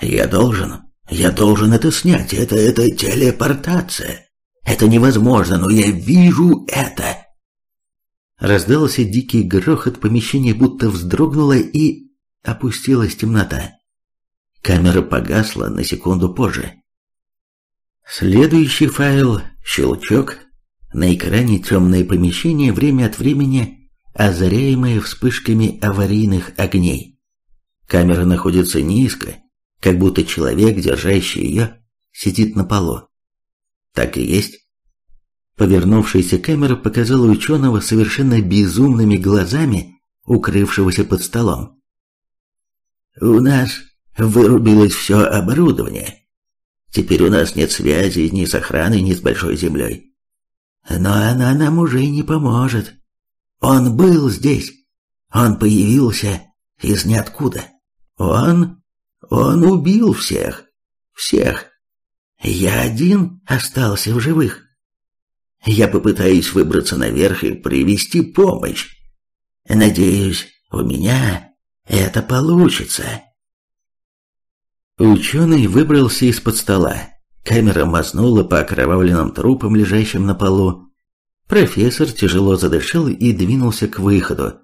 «Я должен, я должен это снять, это, это телепортация. Это невозможно, но я вижу это!» Раздался дикий грохот, помещение будто вздрогнуло и опустилась темнота. Камера погасла на секунду позже. Следующий файл – щелчок. На экране темное помещение время от времени озаряемые вспышками аварийных огней. Камера находится низко, как будто человек, держащий ее, сидит на полу. Так и есть. Повернувшаяся камера показала ученого совершенно безумными глазами, укрывшегося под столом. «У нас вырубилось все оборудование. Теперь у нас нет связи ни с охраной, ни с Большой Землей. Но она нам уже не поможет. Он был здесь. Он появился из ниоткуда. Он... он убил всех. Всех. Я один остался в живых. Я попытаюсь выбраться наверх и привести помощь. Надеюсь, у меня это получится. Ученый выбрался из-под стола. Камера мазнула по окровавленным трупам, лежащим на полу, Профессор тяжело задышал и двинулся к выходу.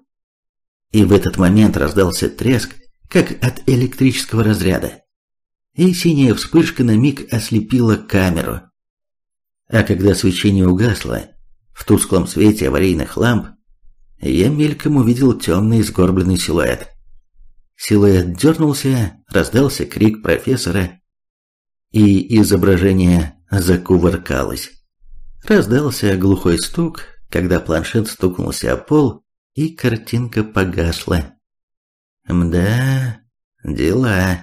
И в этот момент раздался треск, как от электрического разряда. И синяя вспышка на миг ослепила камеру. А когда свечение угасло, в тусклом свете аварийных ламп, я мельком увидел темный сгорбленный силуэт. Силуэт дернулся, раздался крик профессора, и изображение закувыркалось. Раздался глухой стук, когда планшет стукнулся о пол, и картинка погасла. «Мда, дела.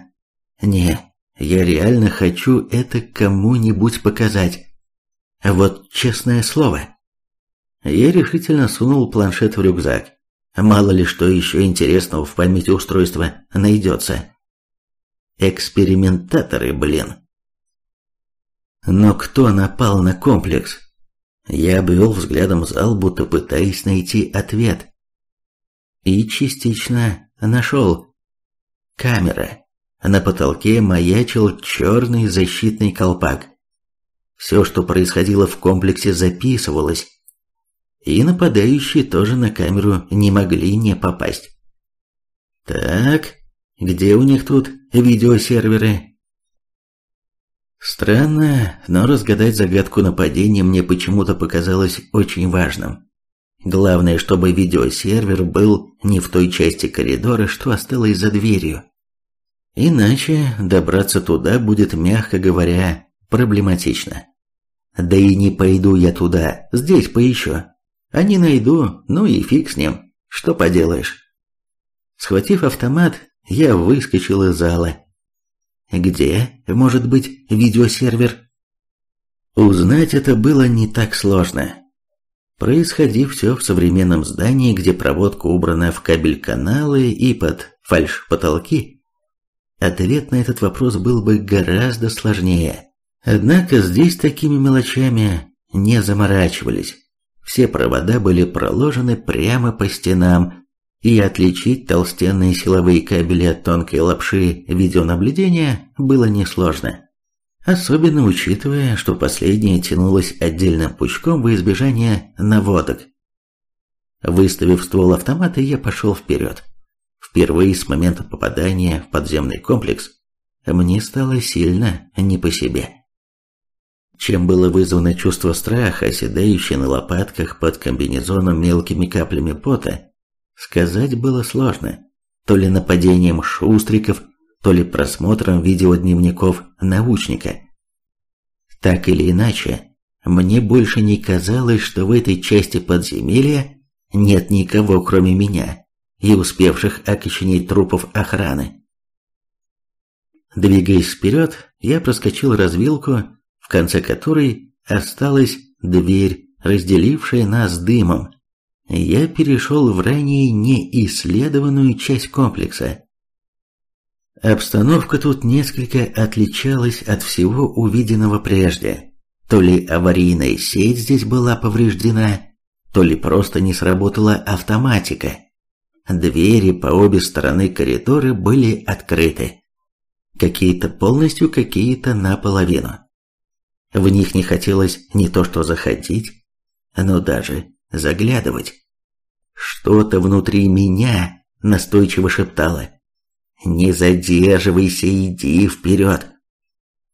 Не, я реально хочу это кому-нибудь показать. Вот честное слово». Я решительно сунул планшет в рюкзак. Мало ли что еще интересного в памяти устройства найдется. Экспериментаторы, блин. Но кто напал на комплекс? Я обвел взглядом зал, будто пытаясь найти ответ. И частично нашел. Камера. На потолке маячил черный защитный колпак. Все, что происходило в комплексе, записывалось. И нападающие тоже на камеру не могли не попасть. Так, где у них тут видеосерверы? Странно, но разгадать загадку нападения мне почему-то показалось очень важным. Главное, чтобы видеосервер был не в той части коридора, что осталось за дверью. Иначе добраться туда будет, мягко говоря, проблематично. Да и не пойду я туда, здесь поищу. А не найду, ну и фиг с ним, что поделаешь. Схватив автомат, я выскочил из зала. Где может быть видеосервер? Узнать это было не так сложно. Происходи все в современном здании, где проводка убрана в кабель-каналы и под фальш-потолки. Ответ на этот вопрос был бы гораздо сложнее. Однако здесь такими мелочами не заморачивались. Все провода были проложены прямо по стенам, и отличить толстенные силовые кабели от тонкой лапши видеонаблюдения было несложно. Особенно учитывая, что последнее тянулось отдельным пучком во избежание наводок. Выставив ствол автомата, я пошел вперед. Впервые с момента попадания в подземный комплекс мне стало сильно не по себе. Чем было вызвано чувство страха, оседающее на лопатках под комбинезоном мелкими каплями пота, Сказать было сложно. То ли нападением шустриков, то ли просмотром видеодневников научника. Так или иначе, мне больше не казалось, что в этой части подземелья нет никого, кроме меня и успевших окоченеть трупов охраны. Двигаясь вперед, я проскочил развилку, в конце которой осталась дверь, разделившая нас дымом я перешел в ранее неисследованную часть комплекса. Обстановка тут несколько отличалась от всего увиденного прежде. То ли аварийная сеть здесь была повреждена, то ли просто не сработала автоматика. Двери по обе стороны коридора были открыты. Какие-то полностью, какие-то наполовину. В них не хотелось не то что заходить, но даже заглядывать. Что-то внутри меня настойчиво шептало. «Не задерживайся, иди вперед!»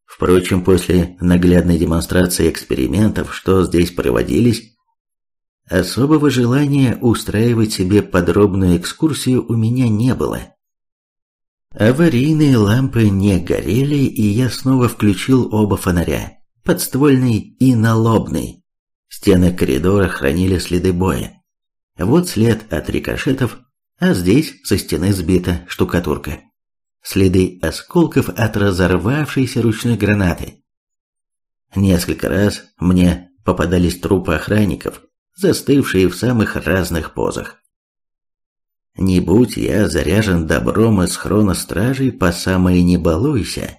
Впрочем, после наглядной демонстрации экспериментов, что здесь проводились, особого желания устраивать себе подробную экскурсию у меня не было. Аварийные лампы не горели, и я снова включил оба фонаря, подствольный и налобный. Стены коридора хранили следы боя. Вот след от рикошетов, а здесь со стены сбита штукатурка. Следы осколков от разорвавшейся ручной гранаты. Несколько раз мне попадались трупы охранников, застывшие в самых разных позах. Не будь я заряжен добром из хрона стражей по самое не балуйся,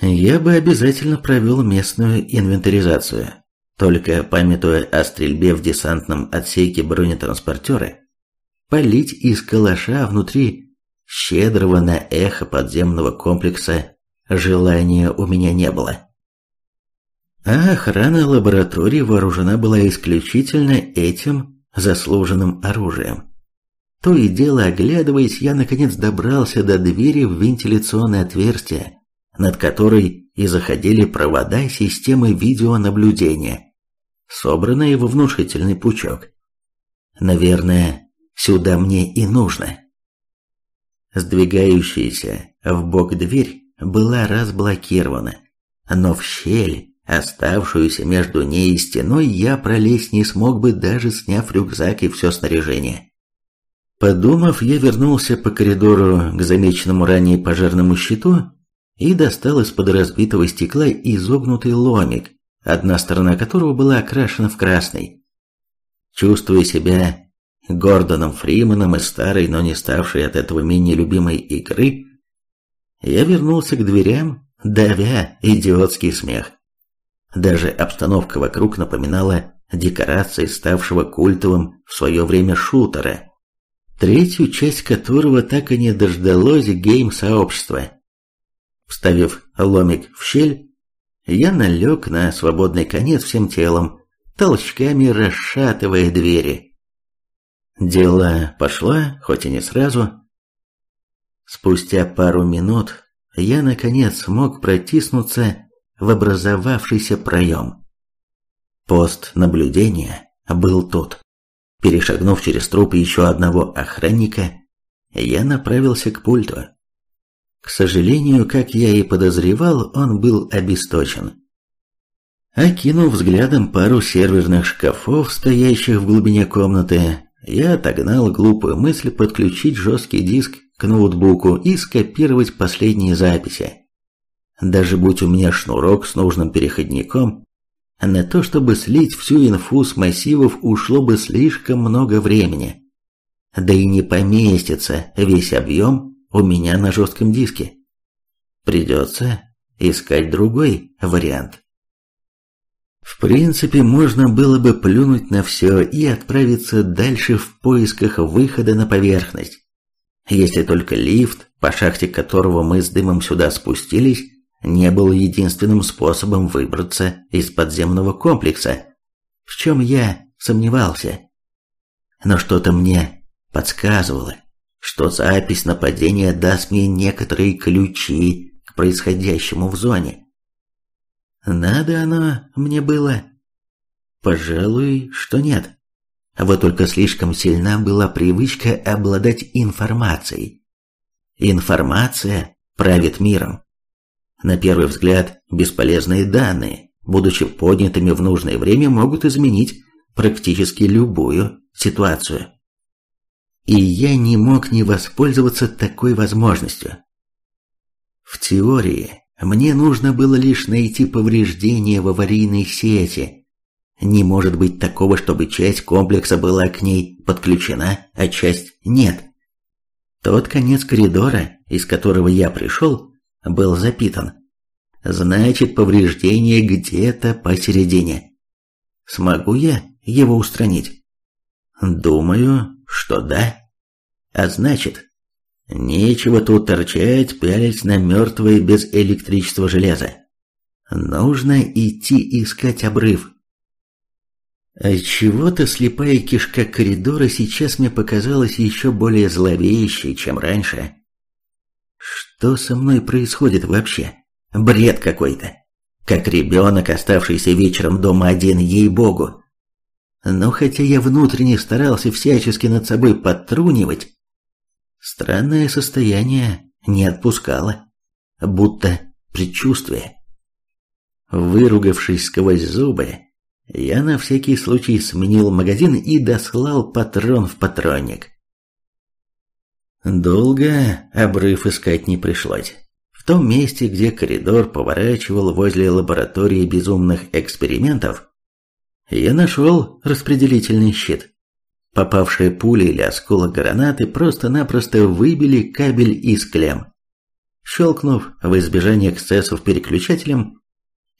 я бы обязательно провел местную инвентаризацию. Только памятуя о стрельбе в десантном отсеке бронетранспортеры палить из калаша внутри щедрого на эхо подземного комплекса желания у меня не было. А охрана лаборатории вооружена была исключительно этим заслуженным оружием. То и дело, оглядываясь, я наконец добрался до двери в вентиляционное отверстие, над которой и заходили провода системы видеонаблюдения собранные во внушительный пучок. Наверное, сюда мне и нужно. Сдвигающаяся в бок дверь была разблокирована, но в щель, оставшуюся между ней и стеной, я пролезть не смог бы, даже сняв рюкзак и все снаряжение. Подумав, я вернулся по коридору к замеченному ранее пожарному щиту и достал из-под разбитого стекла изогнутый ломик, одна сторона которого была окрашена в красный. Чувствуя себя Гордоном Фриманом из старой, но не ставшей от этого менее любимой игры, я вернулся к дверям, давя идиотский смех. Даже обстановка вокруг напоминала декорации ставшего культовым в свое время шутера, третью часть которого так и не дождалось гейм-сообщества. Вставив ломик в щель, я налег на свободный конец всем телом, толчками расшатывая двери. Дело пошло, хоть и не сразу. Спустя пару минут я, наконец, смог протиснуться в образовавшийся проем. Пост наблюдения был тут. Перешагнув через труп еще одного охранника, я направился к пульту. К сожалению, как я и подозревал, он был обесточен. Окинув взглядом пару серверных шкафов, стоящих в глубине комнаты, я отогнал глупую мысль подключить жесткий диск к ноутбуку и скопировать последние записи. Даже будь у меня шнурок с нужным переходником, на то, чтобы слить всю инфу с массивов, ушло бы слишком много времени. Да и не поместится весь объем у меня на жестком диске. Придется искать другой вариант. В принципе, можно было бы плюнуть на все и отправиться дальше в поисках выхода на поверхность. Если только лифт, по шахте которого мы с дымом сюда спустились, не был единственным способом выбраться из подземного комплекса, в чем я сомневался. Но что-то мне подсказывало, что запись нападения даст мне некоторые ключи к происходящему в зоне. Надо оно мне было? Пожалуй, что нет. Вот только слишком сильна была привычка обладать информацией. Информация правит миром. На первый взгляд, бесполезные данные, будучи поднятыми в нужное время, могут изменить практически любую ситуацию и я не мог не воспользоваться такой возможностью. В теории мне нужно было лишь найти повреждение в аварийной сети. Не может быть такого, чтобы часть комплекса была к ней подключена, а часть нет. Тот конец коридора, из которого я пришел, был запитан. Значит, повреждение где-то посередине. Смогу я его устранить? Думаю, что да. А значит, нечего тут торчать, пялись на мертвое без электричества железо. Нужно идти искать обрыв. А Чего-то слепая кишка коридора сейчас мне показалась еще более зловещей, чем раньше. Что со мной происходит вообще? Бред какой-то. Как ребенок, оставшийся вечером дома один, ей-богу. Но хотя я внутренне старался всячески над собой подтрунивать, странное состояние не отпускало, будто предчувствие. Выругавшись сквозь зубы, я на всякий случай сменил магазин и дослал патрон в патронник. Долго обрыв искать не пришлось. В том месте, где коридор поворачивал возле лаборатории безумных экспериментов, я нашел распределительный щит. Попавшая пуля или осколок гранаты просто-напросто выбили кабель из клем. Щелкнув в избежание эксцессов переключателем,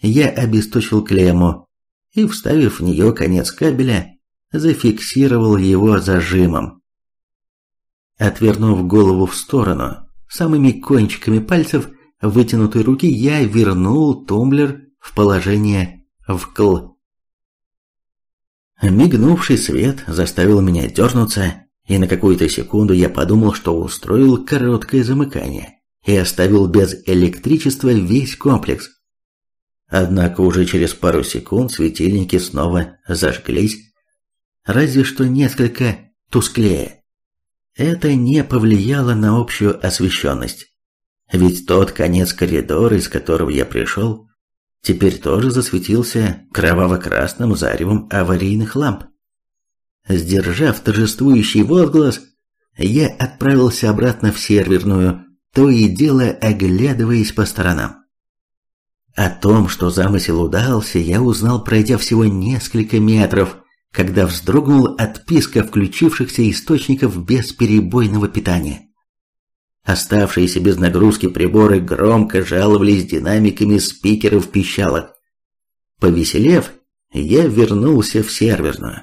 я обесточил клемму и, вставив в нее конец кабеля, зафиксировал его зажимом. Отвернув голову в сторону, самыми кончиками пальцев вытянутой руки я вернул тумблер в положение вкл. Мигнувший свет заставил меня дернуться, и на какую-то секунду я подумал, что устроил короткое замыкание и оставил без электричества весь комплекс. Однако уже через пару секунд светильники снова зажглись, разве что несколько тусклее. Это не повлияло на общую освещенность. Ведь тот конец коридора, из которого я пришел, теперь тоже засветился кроваво-красным заревом аварийных ламп. Сдержав торжествующий возглас, я отправился обратно в серверную, то и дело оглядываясь по сторонам. О том, что замысел удался, я узнал, пройдя всего несколько метров, когда вздрогнул от писка включившихся источников бесперебойного питания. Оставшиеся без нагрузки приборы громко жаловались динамиками спикеров пищалок. Повеселев, я вернулся в серверную.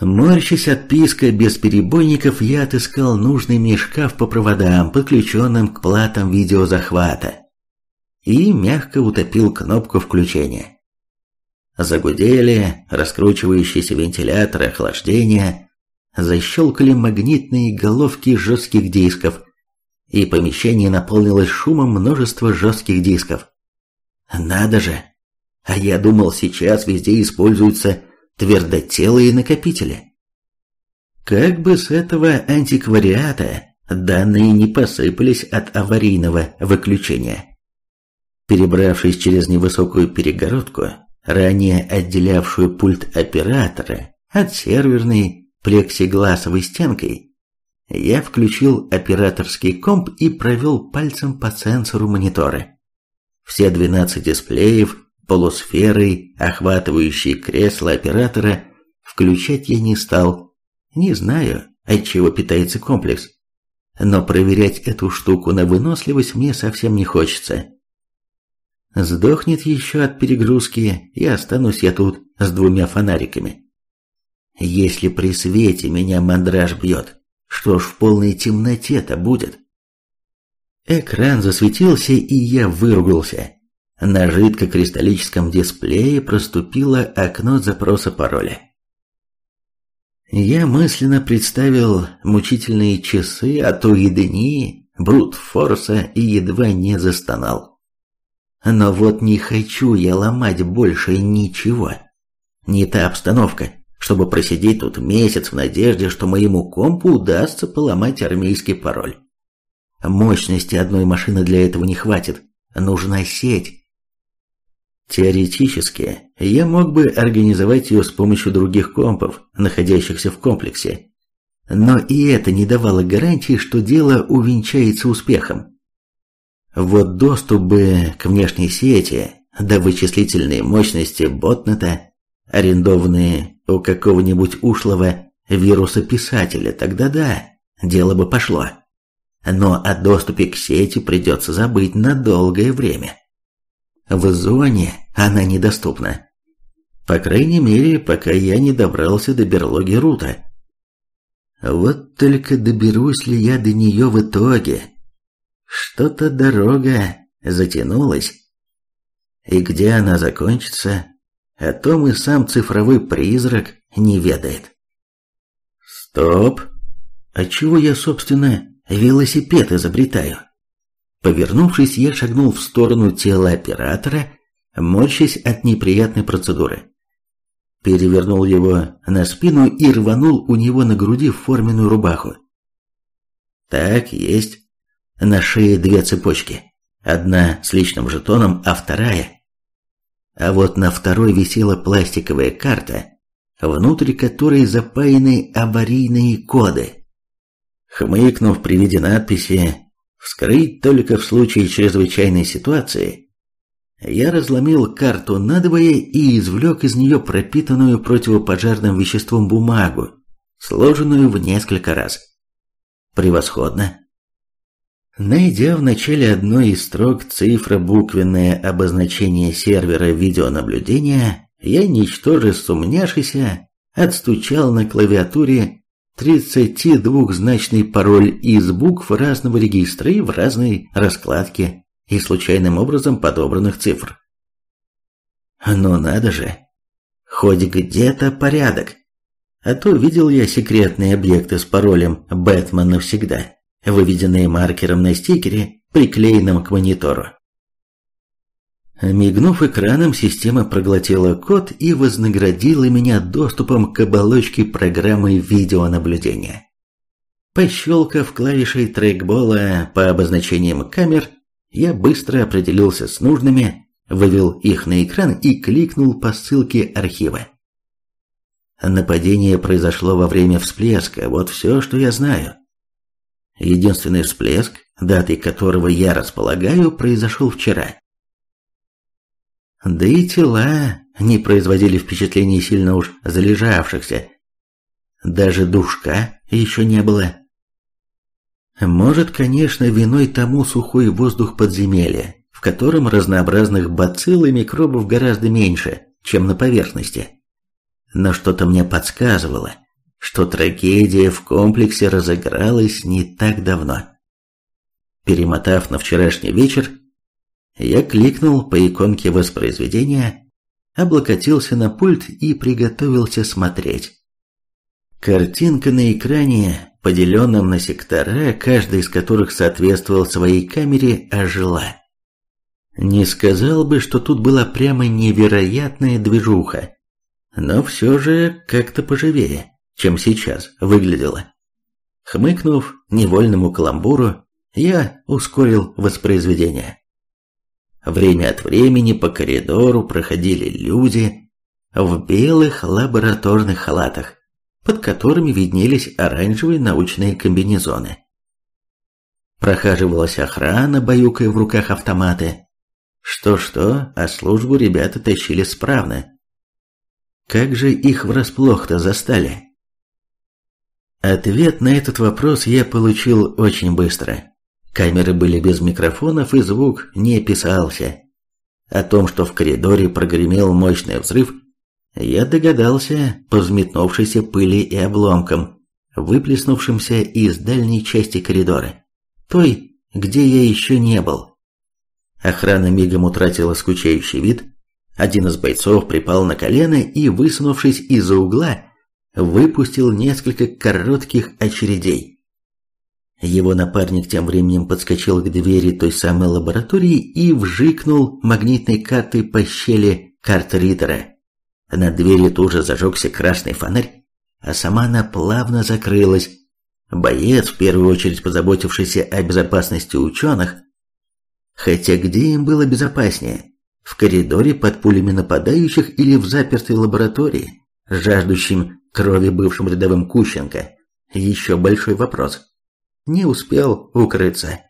Морщась от писка без перебойников, я отыскал нужный мне шкаф по проводам, подключенным к платам видеозахвата, и мягко утопил кнопку включения. Загудели раскручивающиеся вентиляторы охлаждения, защелкали магнитные головки жестких дисков, и помещение наполнилось шумом множества жестких дисков. Надо же! А я думал, сейчас везде используются твердотелые накопители. Как бы с этого антиквариата данные не посыпались от аварийного выключения. Перебравшись через невысокую перегородку, ранее отделявшую пульт оператора от серверной плексигласовой стенкой, я включил операторский комп и провел пальцем по сенсору монитора. Все 12 дисплеев полусферы, охватывающей кресло оператора, включать я не стал. Не знаю, от чего питается комплекс. Но проверять эту штуку на выносливость мне совсем не хочется. Сдохнет еще от перегрузки, и останусь я тут с двумя фонариками. Если при свете меня мандраж бьет, что ж в полной темноте-то будет? Экран засветился, и я выругался. На жидкокристаллическом дисплее проступило окно запроса пароля. Я мысленно представил мучительные часы, а то и дни, брутфорса и едва не застонал. Но вот не хочу я ломать больше ничего. Не та обстановка, чтобы просидеть тут месяц в надежде, что моему компу удастся поломать армейский пароль. Мощности одной машины для этого не хватит, нужна сеть. Теоретически, я мог бы организовать ее с помощью других компов, находящихся в комплексе. Но и это не давало гарантии, что дело увенчается успехом. Вот доступ бы к внешней сети, до вычислительной мощности ботнета, арендованные у какого-нибудь ушлого вируса-писателя, тогда да, дело бы пошло. Но о доступе к сети придется забыть на долгое время. В зоне она недоступна. По крайней мере, пока я не добрался до берлоги Рута. Вот только доберусь ли я до нее в итоге? Что-то дорога затянулась. И где она закончится, а то и сам цифровой призрак не ведает. Стоп! а чего я, собственно, велосипед изобретаю? Повернувшись, я шагнул в сторону тела оператора, морщась от неприятной процедуры. Перевернул его на спину и рванул у него на груди форменную рубаху. Так, есть. На шее две цепочки. Одна с личным жетоном, а вторая а вот на второй висела пластиковая карта, внутри которой запаяны аварийные коды. Хмыкнув при виде надписи «Вскрыть только в случае чрезвычайной ситуации», я разломил карту надвое и извлек из нее пропитанную противопожарным веществом бумагу, сложенную в несколько раз. «Превосходно!» Найдя в начале одной из строк цифробуквенное обозначение сервера видеонаблюдения, я, ничтоже сумняшися, отстучал на клавиатуре 32-значный пароль из букв разного регистра и в разной раскладке и случайным образом подобранных цифр. Но «Ну надо же, хоть где-то порядок. А то видел я секретные объекты с паролем «Бэтмен навсегда» выведенные маркером на стикере, приклеенном к монитору. Мигнув экраном, система проглотила код и вознаградила меня доступом к оболочке программы видеонаблюдения. Пощелкав клавишей трекбола по обозначениям камер, я быстро определился с нужными, вывел их на экран и кликнул по ссылке архива. Нападение произошло во время всплеска, вот все, что я знаю. Единственный всплеск, датой которого я располагаю, произошел вчера. Да и тела не производили впечатления сильно уж залежавшихся. Даже душка еще не было. Может, конечно, виной тому сухой воздух подземелья, в котором разнообразных бацилл и микробов гораздо меньше, чем на поверхности. Но что-то мне подсказывало – что трагедия в комплексе разыгралась не так давно. Перемотав на вчерашний вечер, я кликнул по иконке воспроизведения, облокотился на пульт и приготовился смотреть. Картинка на экране, поделенном на сектора, каждый из которых соответствовал своей камере, ожила. Не сказал бы, что тут была прямо невероятная движуха, но все же как-то поживее чем сейчас выглядело? Хмыкнув невольному каламбуру, я ускорил воспроизведение. Время от времени по коридору проходили люди в белых лабораторных халатах, под которыми виднелись оранжевые научные комбинезоны. Прохаживалась охрана, баюкая в руках автоматы. Что-что, а службу ребята тащили справно. Как же их врасплох-то застали? Ответ на этот вопрос я получил очень быстро. Камеры были без микрофонов и звук не писался. О том, что в коридоре прогремел мощный взрыв, я догадался по взметнувшейся пыли и обломкам, выплеснувшимся из дальней части коридора, той, где я еще не был. Охрана мигом утратила скучающий вид, один из бойцов припал на колено и, высунувшись из-за угла, выпустил несколько коротких очередей. Его напарник тем временем подскочил к двери той самой лаборатории и вжикнул магнитной картой по щели карт-ридера. На двери тут же зажегся красный фонарь, а сама она плавно закрылась. Боец, в первую очередь позаботившийся о безопасности ученых, хотя где им было безопаснее, в коридоре под пулями нападающих или в запертой лаборатории, жаждущим крови бывшим рядовым Кущенко, еще большой вопрос. Не успел укрыться.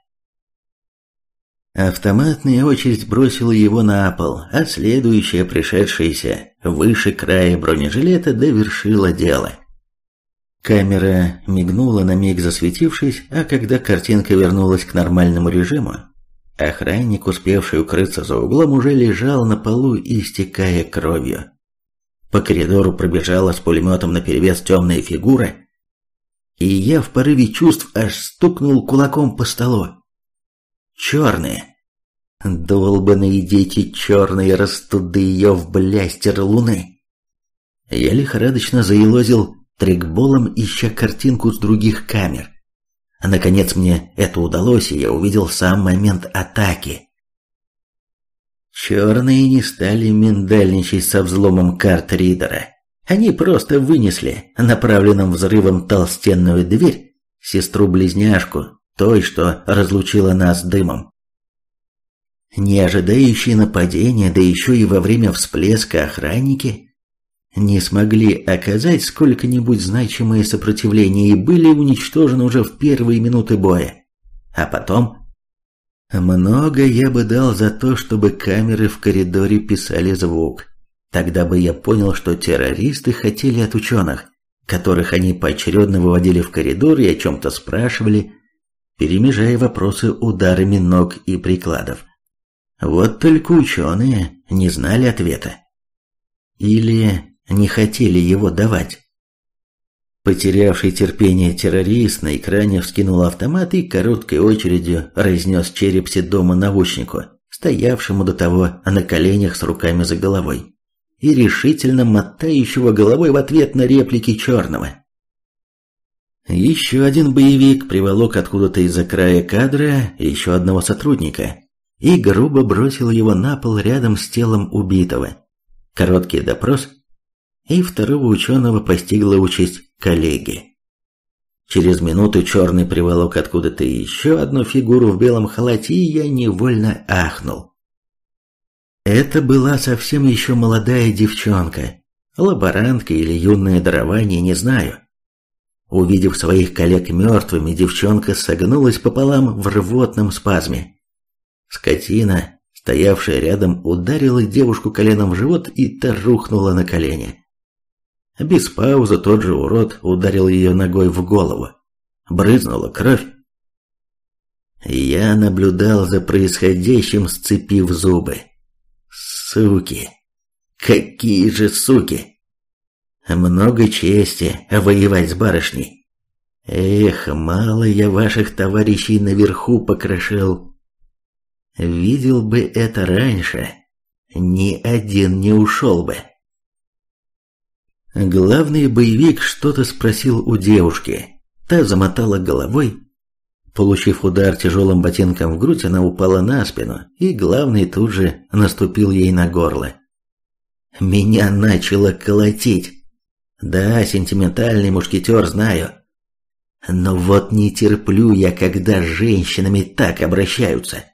Автоматная очередь бросила его на пол, а следующая, пришедшаяся выше края бронежилета, довершила дело. Камера мигнула на миг засветившись, а когда картинка вернулась к нормальному режиму, охранник, успевший укрыться за углом, уже лежал на полу, истекая кровью. По коридору пробежала с пулеметом наперевес темная фигура, и я в порыве чувств аж стукнул кулаком по столу. Черные! Долбаные дети черные, растуды ее в блястер луны! Я лихорадочно заелозил трикболом, ища картинку с других камер. Наконец мне это удалось, и я увидел сам момент атаки. Черные не стали миндальничать со взломом карт Ридера. Они просто вынесли направленным взрывом толстенную дверь, сестру-близняшку, той, что разлучила нас дымом. Не ожидающие нападения, да еще и во время всплеска охранники, не смогли оказать сколько-нибудь значимое сопротивление и были уничтожены уже в первые минуты боя. А потом много я бы дал за то, чтобы камеры в коридоре писали звук. Тогда бы я понял, что террористы хотели от ученых, которых они поочередно выводили в коридор и о чем-то спрашивали, перемежая вопросы ударами ног и прикладов. Вот только ученые не знали ответа. Или не хотели его давать. Потерявший терпение террорист на экране вскинул автомат и короткой очередью разнес череп седому наводчику, стоявшему до того на коленях с руками за головой, и решительно мотающего головой в ответ на реплики черного. Еще один боевик приволок откуда-то из-за края кадра еще одного сотрудника и грубо бросил его на пол рядом с телом убитого. Короткий допрос, и второго ученого постигла участь коллеги. Через минуту черный приволок откуда-то еще одну фигуру в белом халате, и я невольно ахнул. Это была совсем еще молодая девчонка, лаборантка или юное дарование, не знаю. Увидев своих коллег мертвыми, девчонка согнулась пополам в рвотном спазме. Скотина, стоявшая рядом, ударила девушку коленом в живот, и та рухнула на колени. Без паузы тот же урод ударил ее ногой в голову. Брызнула кровь. Я наблюдал за происходящим, сцепив зубы. Суки! Какие же суки! Много чести воевать с барышней. Эх, мало я ваших товарищей наверху покрошил. Видел бы это раньше, ни один не ушел бы. Главный боевик что-то спросил у девушки. Та замотала головой. Получив удар тяжелым ботинком в грудь, она упала на спину, и главный тут же наступил ей на горло. «Меня начало колотить!» «Да, сентиментальный мушкетер, знаю. Но вот не терплю я, когда с женщинами так обращаются.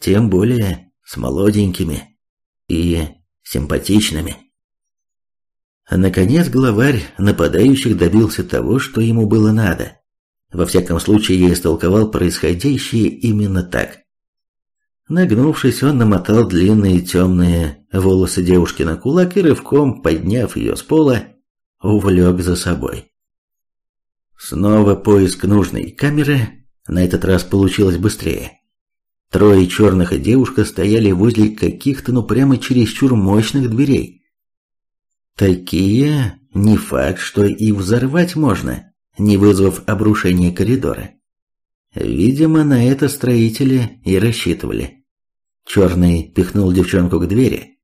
Тем более с молоденькими и симпатичными». Наконец главарь нападающих добился того, что ему было надо. Во всяком случае, я истолковал происходящее именно так. Нагнувшись, он намотал длинные темные волосы девушки на кулак и рывком, подняв ее с пола, увлек за собой. Снова поиск нужной камеры, на этот раз получилось быстрее. Трое черных и девушка стояли возле каких-то ну прямо чересчур мощных дверей. Такие не факт, что и взорвать можно, не вызвав обрушение коридора. Видимо, на это строители и рассчитывали. Черный пихнул девчонку к двери.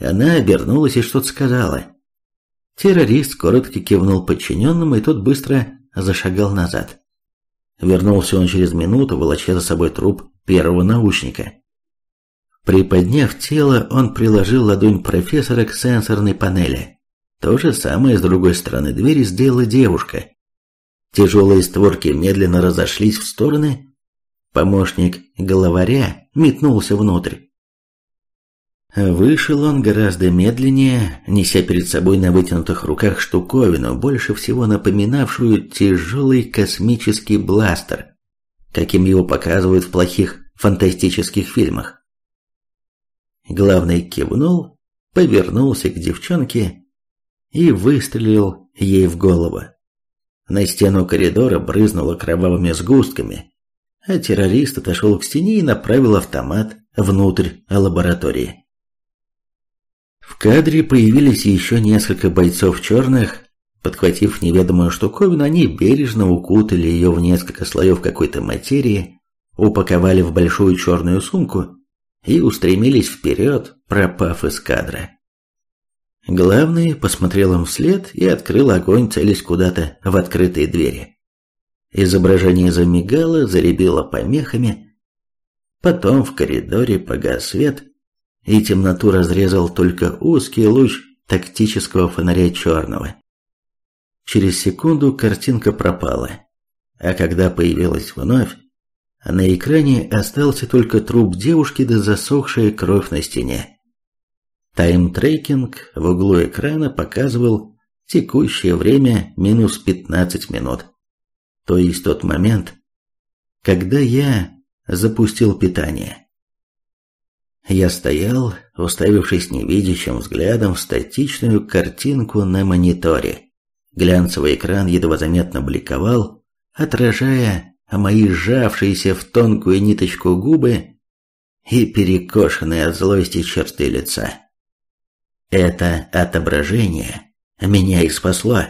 Она обернулась и что-то сказала. Террорист коротко кивнул подчиненным, и тот быстро зашагал назад. Вернулся он через минуту, волоча за собой труп первого научника. Приподняв тело, он приложил ладонь профессора к сенсорной панели – то же самое с другой стороны двери сделала девушка. Тяжелые створки медленно разошлись в стороны. Помощник главаря метнулся внутрь. Вышел он гораздо медленнее, неся перед собой на вытянутых руках штуковину, больше всего напоминавшую тяжелый космический бластер, каким его показывают в плохих фантастических фильмах. Главный кивнул, повернулся к девчонке и выстрелил ей в голову. На стену коридора брызнуло кровавыми сгустками, а террорист отошел к стене и направил автомат внутрь лаборатории. В кадре появились еще несколько бойцов черных. Подхватив неведомую штуковину, они бережно укутали ее в несколько слоев какой-то материи, упаковали в большую черную сумку и устремились вперед, пропав из кадра. Главный посмотрел им вслед и открыл огонь, целясь куда-то в открытые двери. Изображение замигало, заребило помехами. Потом в коридоре погас свет, и темноту разрезал только узкий луч тактического фонаря черного. Через секунду картинка пропала, а когда появилась вновь, на экране остался только труп девушки да засохшая кровь на стене тайм в углу экрана показывал текущее время минус 15 минут. То есть тот момент, когда я запустил питание. Я стоял, уставившись невидящим взглядом в статичную картинку на мониторе. Глянцевый экран едва заметно бликовал, отражая мои сжавшиеся в тонкую ниточку губы и перекошенные от злости черты лица. Это отображение меня и спасло.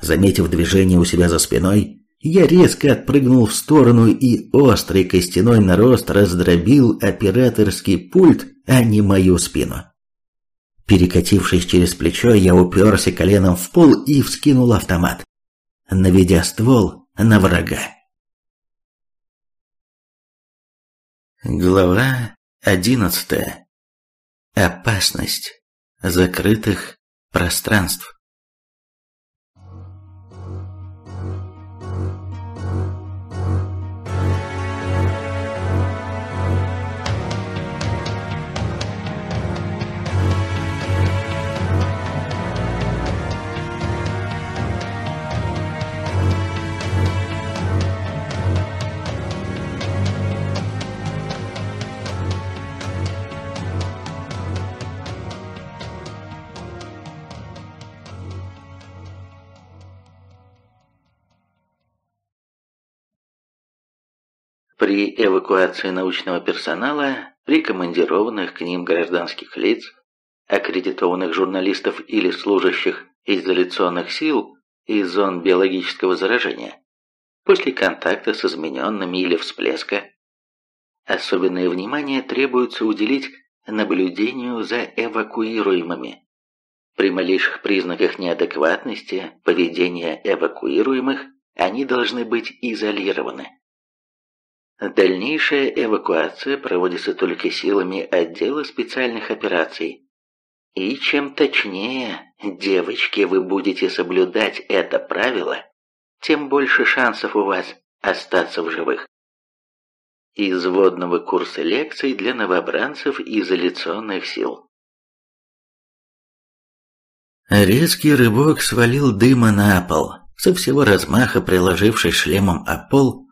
Заметив движение у себя за спиной, я резко отпрыгнул в сторону, и острый костяной нарост раздробил операторский пульт, а не мою спину. Перекатившись через плечо, я уперся коленом в пол и вскинул автомат, наведя ствол на врага. Глава одиннадцатая. Опасность закрытых пространств. при эвакуации научного персонала, прикомандированных к ним гражданских лиц, аккредитованных журналистов или служащих изоляционных сил из зон биологического заражения, после контакта с измененными или всплеска. Особенное внимание требуется уделить наблюдению за эвакуируемыми. При малейших признаках неадекватности поведения эвакуируемых они должны быть изолированы. Дальнейшая эвакуация проводится только силами отдела специальных операций. И чем точнее, девочки, вы будете соблюдать это правило, тем больше шансов у вас остаться в живых. Из водного курса лекций для новобранцев изоляционных сил. Резкий рывок свалил дыма на пол, со всего размаха приложившись шлемом о пол,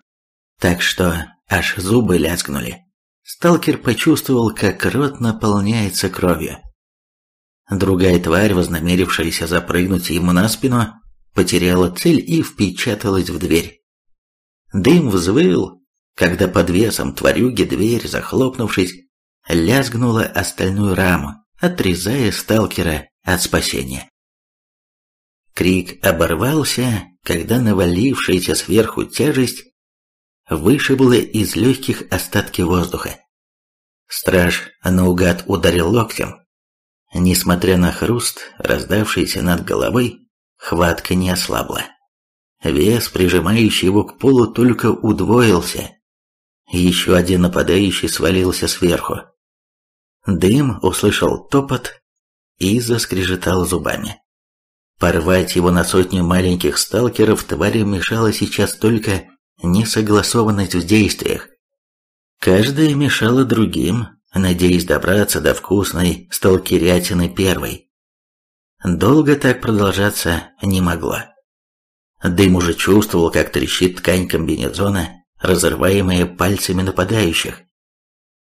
так что Аж зубы лязгнули. Сталкер почувствовал, как рот наполняется кровью. Другая тварь, вознамерившаяся запрыгнуть ему на спину, потеряла цель и впечаталась в дверь. Дым взвыл, когда под весом тварюги дверь, захлопнувшись, лязгнула остальную раму, отрезая сталкера от спасения. Крик оборвался, когда навалившаяся сверху тяжесть вышибло из легких остатки воздуха. Страж наугад ударил локтем. Несмотря на хруст, раздавшийся над головой, хватка не ослабла. Вес, прижимающий его к полу, только удвоился. Еще один нападающий свалился сверху. Дым услышал топот и заскрежетал зубами. Порвать его на сотню маленьких сталкеров твари мешало сейчас только несогласованность в действиях. Каждая мешала другим, надеясь добраться до вкусной сталкерятины первой. Долго так продолжаться не могла. Дым уже чувствовал, как трещит ткань комбинезона, разрываемая пальцами нападающих.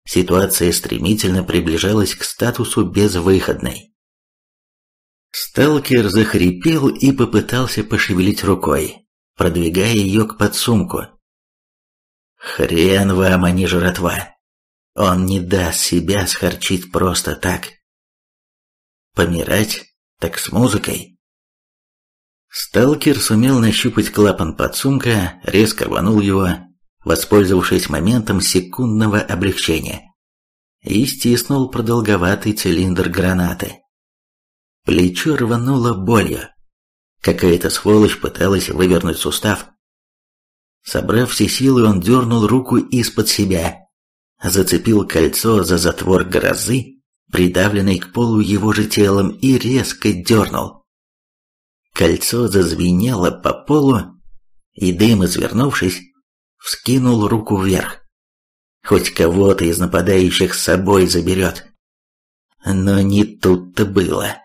Ситуация стремительно приближалась к статусу безвыходной. Сталкер захрипел и попытался пошевелить рукой, продвигая ее к подсумку. «Хрен вам, а не жратва! Он не даст себя схорчить просто так!» «Помирать? Так с музыкой!» Сталкер сумел нащупать клапан подсумка, резко рванул его, воспользовавшись моментом секундного облегчения, и стиснул продолговатый цилиндр гранаты. Плечо рвануло болью, Какая-то сволочь пыталась вывернуть сустав. Собрав все силы, он дернул руку из-под себя, зацепил кольцо за затвор грозы, придавленный к полу его же телом, и резко дернул. Кольцо зазвенело по полу, и дым, извернувшись, вскинул руку вверх. Хоть кого-то из нападающих с собой заберет. Но не тут-то было.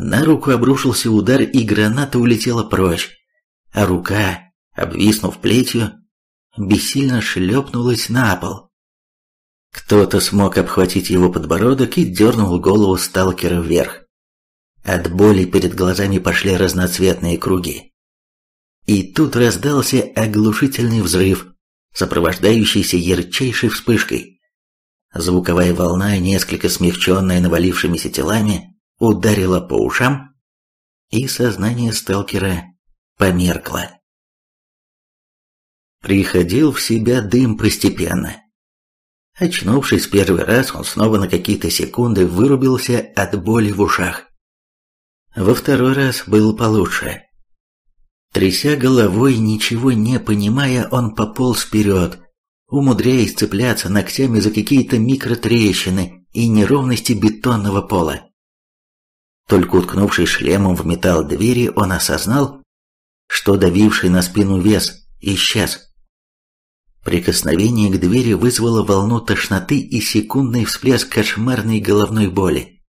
На руку обрушился удар, и граната улетела прочь, а рука, обвиснув плетью, бессильно шлепнулась на пол. Кто-то смог обхватить его подбородок и дернул голову сталкера вверх. От боли перед глазами пошли разноцветные круги. И тут раздался оглушительный взрыв, сопровождающийся ярчайшей вспышкой. Звуковая волна, несколько смягченная навалившимися телами, ударила по ушам, и сознание сталкера померкло. Приходил в себя дым постепенно. Очнувшись первый раз, он снова на какие-то секунды вырубился от боли в ушах. Во второй раз был получше. Тряся головой, ничего не понимая, он пополз вперед, умудряясь цепляться ногтями за какие-то микротрещины и неровности бетонного пола. Только уткнувшись шлемом в металл двери, он осознал, что давивший на спину вес исчез. Прикосновение к двери вызвало волну тошноты и секундный всплеск кошмарной головной боли.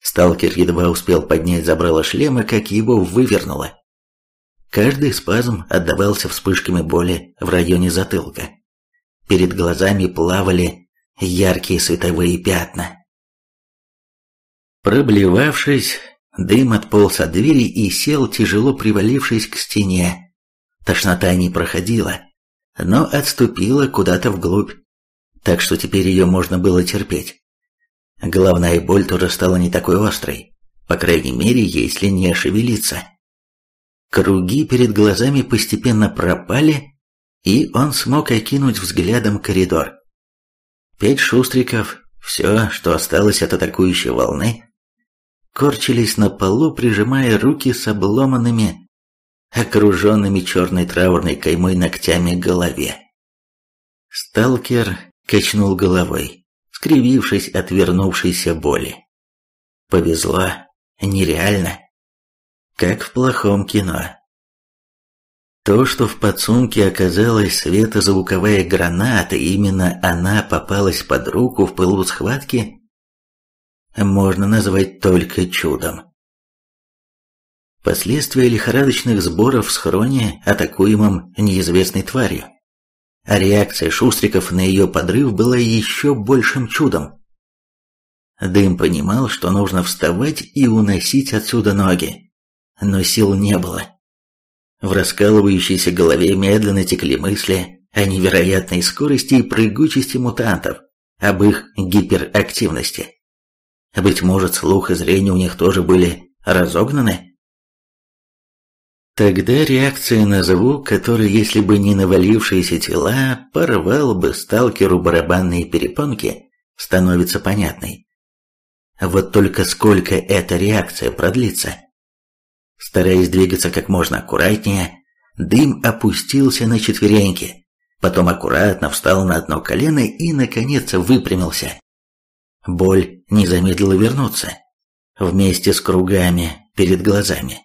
Сталкер едва успел поднять забрало шлема, как его вывернуло. Каждый спазм отдавался вспышками боли в районе затылка. Перед глазами плавали яркие световые пятна. Проблевавшись, дым отполз от двери и сел, тяжело привалившись к стене. Тошнота не проходила, но отступила куда-то вглубь, так что теперь ее можно было терпеть. Головная боль тоже стала не такой острой, по крайней мере, если не шевелиться. Круги перед глазами постепенно пропали, и он смог окинуть взглядом коридор. Пять шустриков, все, что осталось от атакующей волны, корчились на полу, прижимая руки с обломанными, окруженными черной траурной каймой ногтями голове. Сталкер качнул головой, скривившись от вернувшейся боли. Повезло, нереально. Как в плохом кино. То, что в подсумке оказалась светозвуковая граната, именно она попалась под руку в пылу схватки, можно назвать только чудом. Последствия лихорадочных сборов в схроне, атакуемом неизвестной тварью. А реакция Шустриков на ее подрыв была еще большим чудом. Дым понимал, что нужно вставать и уносить отсюда ноги, но сил не было. В раскалывающейся голове медленно текли мысли о невероятной скорости и прыгучести мутантов, об их гиперактивности. Быть может, слух и зрение у них тоже были разогнаны? Тогда реакция на звук, который, если бы не навалившиеся тела, порвал бы сталкеру барабанные перепонки, становится понятной. Вот только сколько эта реакция продлится? Стараясь двигаться как можно аккуратнее, дым опустился на четвереньки, потом аккуратно встал на одно колено и, наконец, выпрямился. Боль не замедлила вернуться, вместе с кругами перед глазами.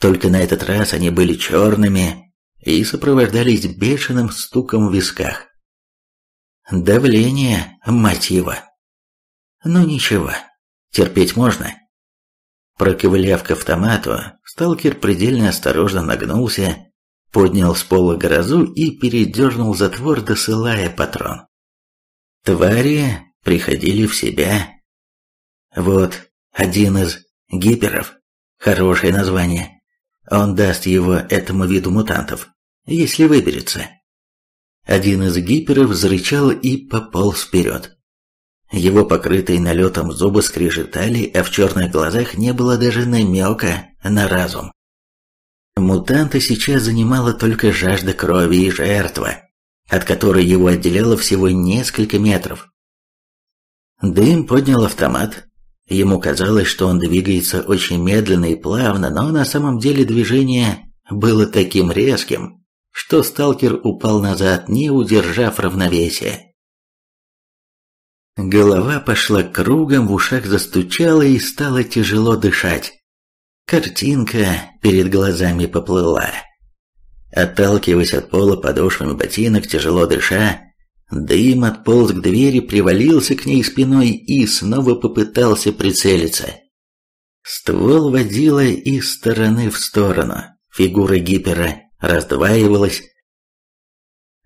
Только на этот раз они были черными и сопровождались бешеным стуком в висках. Давление, мотива. его. Ну ничего, терпеть можно. Проковыляв к автомату, сталкер предельно осторожно нагнулся, поднял с пола грозу и передернул затвор, досылая патрон. Твари приходили в себя. Вот один из гиперов. Хорошее название. Он даст его этому виду мутантов, если выберется. Один из гиперов зарычал и пополз вперед. Его покрытые налетом зубы скрежетали, а в черных глазах не было даже намека на разум. Мутанта сейчас занимала только жажда крови и жертва, от которой его отделяло всего несколько метров. Дым поднял автомат. Ему казалось, что он двигается очень медленно и плавно, но на самом деле движение было таким резким, что сталкер упал назад, не удержав равновесия. Голова пошла кругом, в ушах застучало и стало тяжело дышать. Картинка перед глазами поплыла. Отталкиваясь от пола подошвами ботинок, тяжело дыша, Дым отполз к двери, привалился к ней спиной и снова попытался прицелиться. Ствол водила из стороны в сторону. Фигура гипера раздваивалась.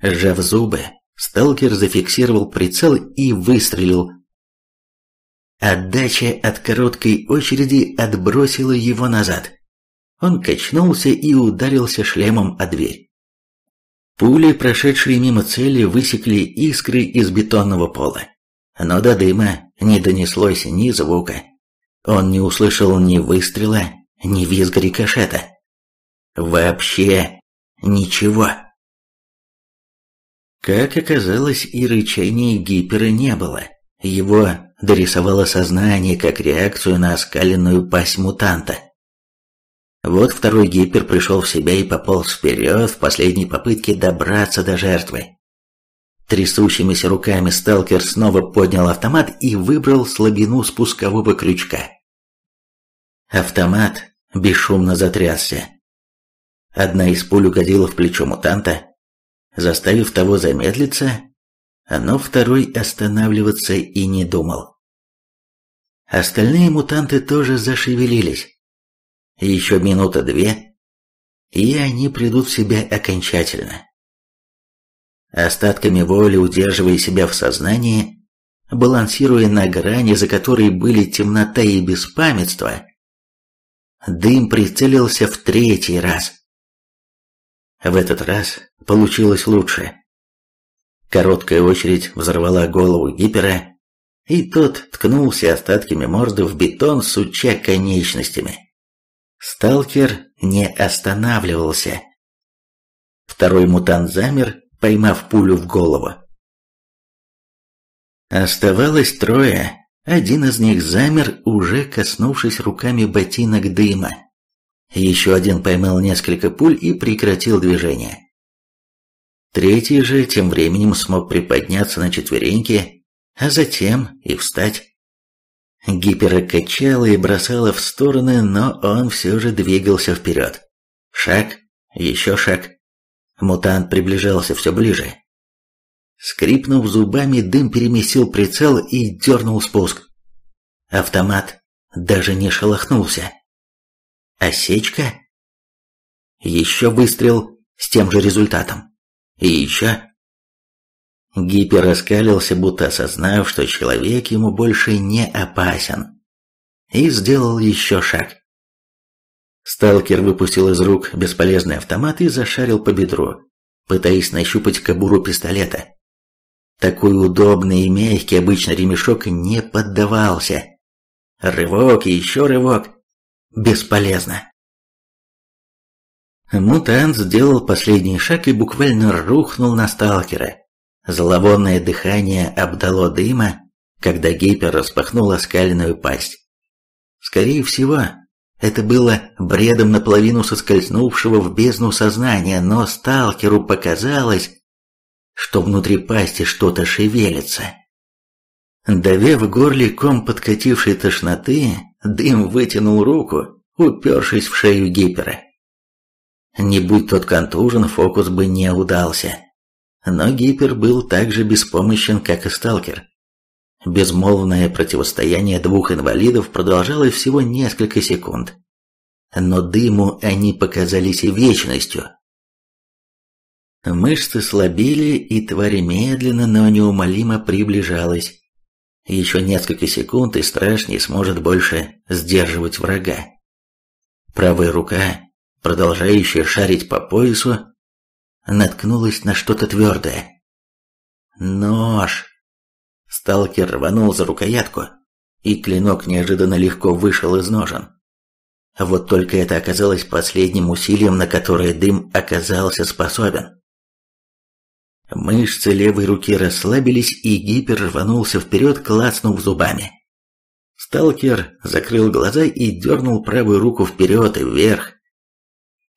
Сжав зубы, сталкер зафиксировал прицел и выстрелил. Отдача от короткой очереди отбросила его назад. Он качнулся и ударился шлемом о дверь. Пули, прошедшие мимо цели, высекли искры из бетонного пола. Но до дыма не донеслось ни звука. Он не услышал ни выстрела, ни визга рикошета. Вообще ничего. Как оказалось, и рычаний гипера не было. Его дорисовало сознание как реакцию на оскаленную пасть мутанта. Вот второй гипер пришел в себя и пополз вперед в последней попытке добраться до жертвы. Трясущимися руками сталкер снова поднял автомат и выбрал слабину спускового крючка. Автомат бесшумно затрясся. Одна из пуль угодила в плечо мутанта, заставив того замедлиться, но второй останавливаться и не думал. Остальные мутанты тоже зашевелились. Еще минута-две, и они придут в себя окончательно. Остатками воли, удерживая себя в сознании, балансируя на грани, за которой были темнота и беспамятство, дым прицелился в третий раз. В этот раз получилось лучше. Короткая очередь взорвала голову гипера, и тот ткнулся остатками морды в бетон, суча конечностями. Сталкер не останавливался. Второй мутант замер, поймав пулю в голову. Оставалось трое. Один из них замер, уже коснувшись руками ботинок дыма. Еще один поймал несколько пуль и прекратил движение. Третий же тем временем смог приподняться на четвереньки, а затем и встать. Гипера качало и бросало в стороны, но он все же двигался вперед. Шаг, еще шаг. Мутант приближался все ближе. Скрипнув зубами, дым переместил прицел и дернул спуск. Автомат даже не шелохнулся. Осечка? Еще выстрел с тем же результатом. И еще. Гипер раскалился, будто осознав, что человек ему больше не опасен. И сделал еще шаг. Сталкер выпустил из рук бесполезный автомат и зашарил по бедру, пытаясь нащупать кобуру пистолета. Такой удобный и мягкий обычно ремешок не поддавался. Рывок и еще рывок. Бесполезно. Мутант сделал последний шаг и буквально рухнул на сталкера, Зловонное дыхание обдало дыма, когда Гейпер распахнул оскаленную пасть. Скорее всего, это было бредом наполовину соскользнувшего в бездну сознания, но сталкеру показалось, что внутри пасти что-то шевелится. Давя в горле ком подкатившей тошноты, дым вытянул руку, упершись в шею Гипера. Не будь тот контужен, фокус бы не удался. Но Гипер был так же беспомощен, как и Сталкер. Безмолвное противостояние двух инвалидов продолжалось всего несколько секунд. Но дыму они показались и вечностью. Мышцы слабели, и тварь медленно, но неумолимо приближалась. Еще несколько секунд, и страшнее сможет больше сдерживать врага. Правая рука, продолжающая шарить по поясу, наткнулась на что-то твердое. «Нож!» Сталкер рванул за рукоятку, и клинок неожиданно легко вышел из ножен. Вот только это оказалось последним усилием, на которое дым оказался способен. Мышцы левой руки расслабились, и гипер рванулся вперед, клацнув зубами. Сталкер закрыл глаза и дернул правую руку вперед и вверх,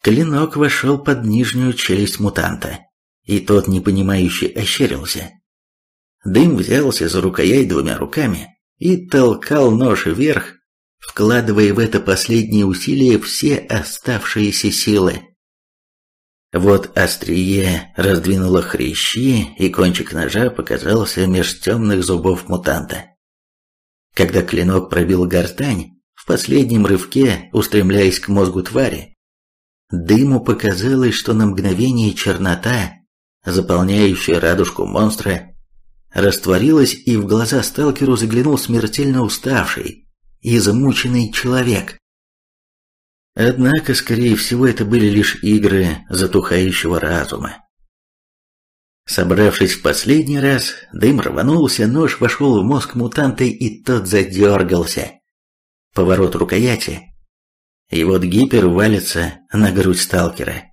Клинок вошел под нижнюю челюсть мутанта, и тот непонимающе ощерился. Дым взялся за рукоять двумя руками и толкал нож вверх, вкладывая в это последние усилия все оставшиеся силы. Вот острие раздвинуло хрящи, и кончик ножа показался меж темных зубов мутанта. Когда клинок пробил гортань, в последнем рывке, устремляясь к мозгу твари, Дыму показалось, что на мгновение чернота, заполняющая радужку монстра, растворилась, и в глаза сталкеру заглянул смертельно уставший, измученный человек. Однако, скорее всего, это были лишь игры затухающего разума. Собравшись в последний раз, дым рванулся, нож вошел в мозг мутанта, и тот задергался. Поворот рукояти, и вот гипер валится на грудь сталкера.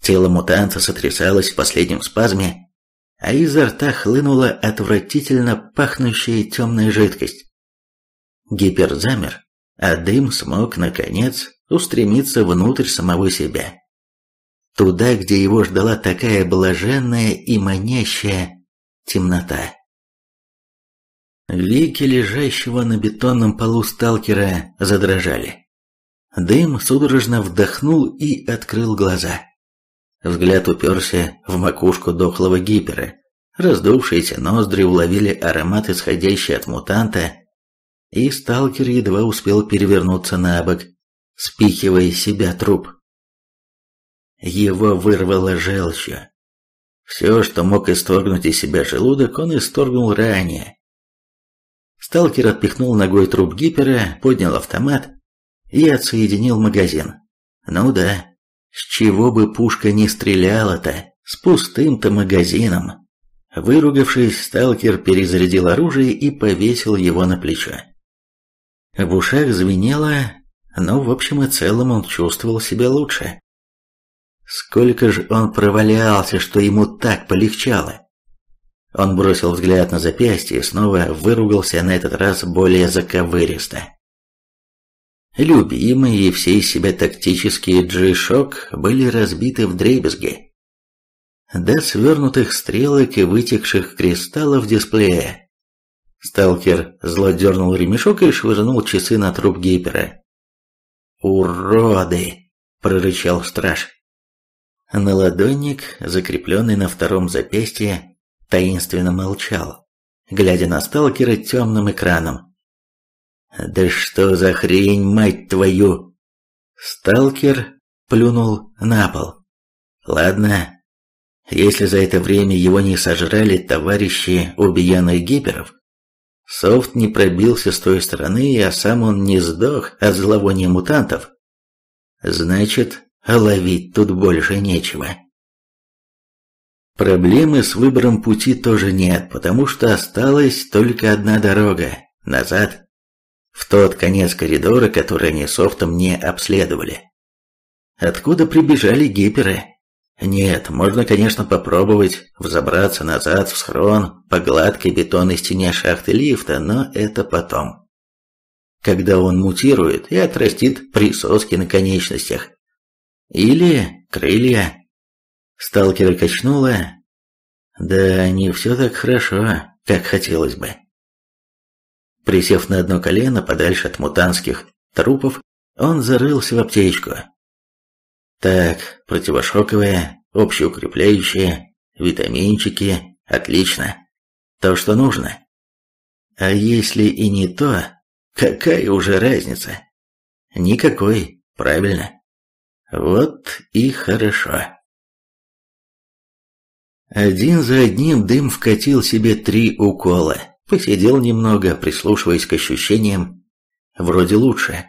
Тело мутанта сотрясалось в последнем спазме, а изо рта хлынула отвратительно пахнущая темная жидкость. Гипер замер, а дым смог, наконец, устремиться внутрь самого себя. Туда, где его ждала такая блаженная и манящая темнота. Веки лежащего на бетонном полу сталкера задрожали. Дэм судорожно вдохнул и открыл глаза. Взгляд уперся в макушку дохлого гипера. Раздувшиеся ноздри уловили аромат, исходящий от мутанта, и сталкер едва успел перевернуться на бок, спихивая из себя труп. Его вырвало желчью. Все, что мог исторгнуть из себя желудок, он исторгнул ранее. Сталкер отпихнул ногой труп гипера, поднял автомат и отсоединил магазин. Ну да, с чего бы пушка не стреляла-то, с пустым-то магазином. Выругавшись, сталкер перезарядил оружие и повесил его на плечо. В ушах звенело, но в общем и целом он чувствовал себя лучше. Сколько же он провалялся, что ему так полегчало. Он бросил взгляд на запястье и снова выругался на этот раз более заковыристо. Любимые и все себя тактические джишок были разбиты в дребезги. До свернутых стрелок и вытекших кристаллов дисплея. Сталкер зло дернул ремешок и швырнул часы на труп Гейпера. «Уроды!» – прорычал страж. На Наладонник, закрепленный на втором запястье, таинственно молчал, глядя на сталкера темным экраном. «Да что за хрень, мать твою!» Сталкер плюнул на пол. «Ладно, если за это время его не сожрали товарищи убиянных гиперов, Софт не пробился с той стороны, а сам он не сдох от зловония мутантов. Значит, ловить тут больше нечего. Проблемы с выбором пути тоже нет, потому что осталась только одна дорога – назад в тот конец коридора, который они софтом не обследовали. Откуда прибежали гиперы? Нет, можно, конечно, попробовать взобраться назад в схрон по гладкой бетонной стене шахты лифта, но это потом. Когда он мутирует и отрастит присоски на конечностях. Или крылья. Сталкера качнула. Да не все так хорошо, как хотелось бы. Присев на одно колено подальше от мутанских трупов, он зарылся в аптечку. Так, противошоковые, общеукрепляющие, витаминчики, отлично. То, что нужно. А если и не то, какая уже разница? Никакой, правильно. Вот и хорошо. Один за одним дым вкатил себе три укола. Посидел немного, прислушиваясь к ощущениям. Вроде лучше.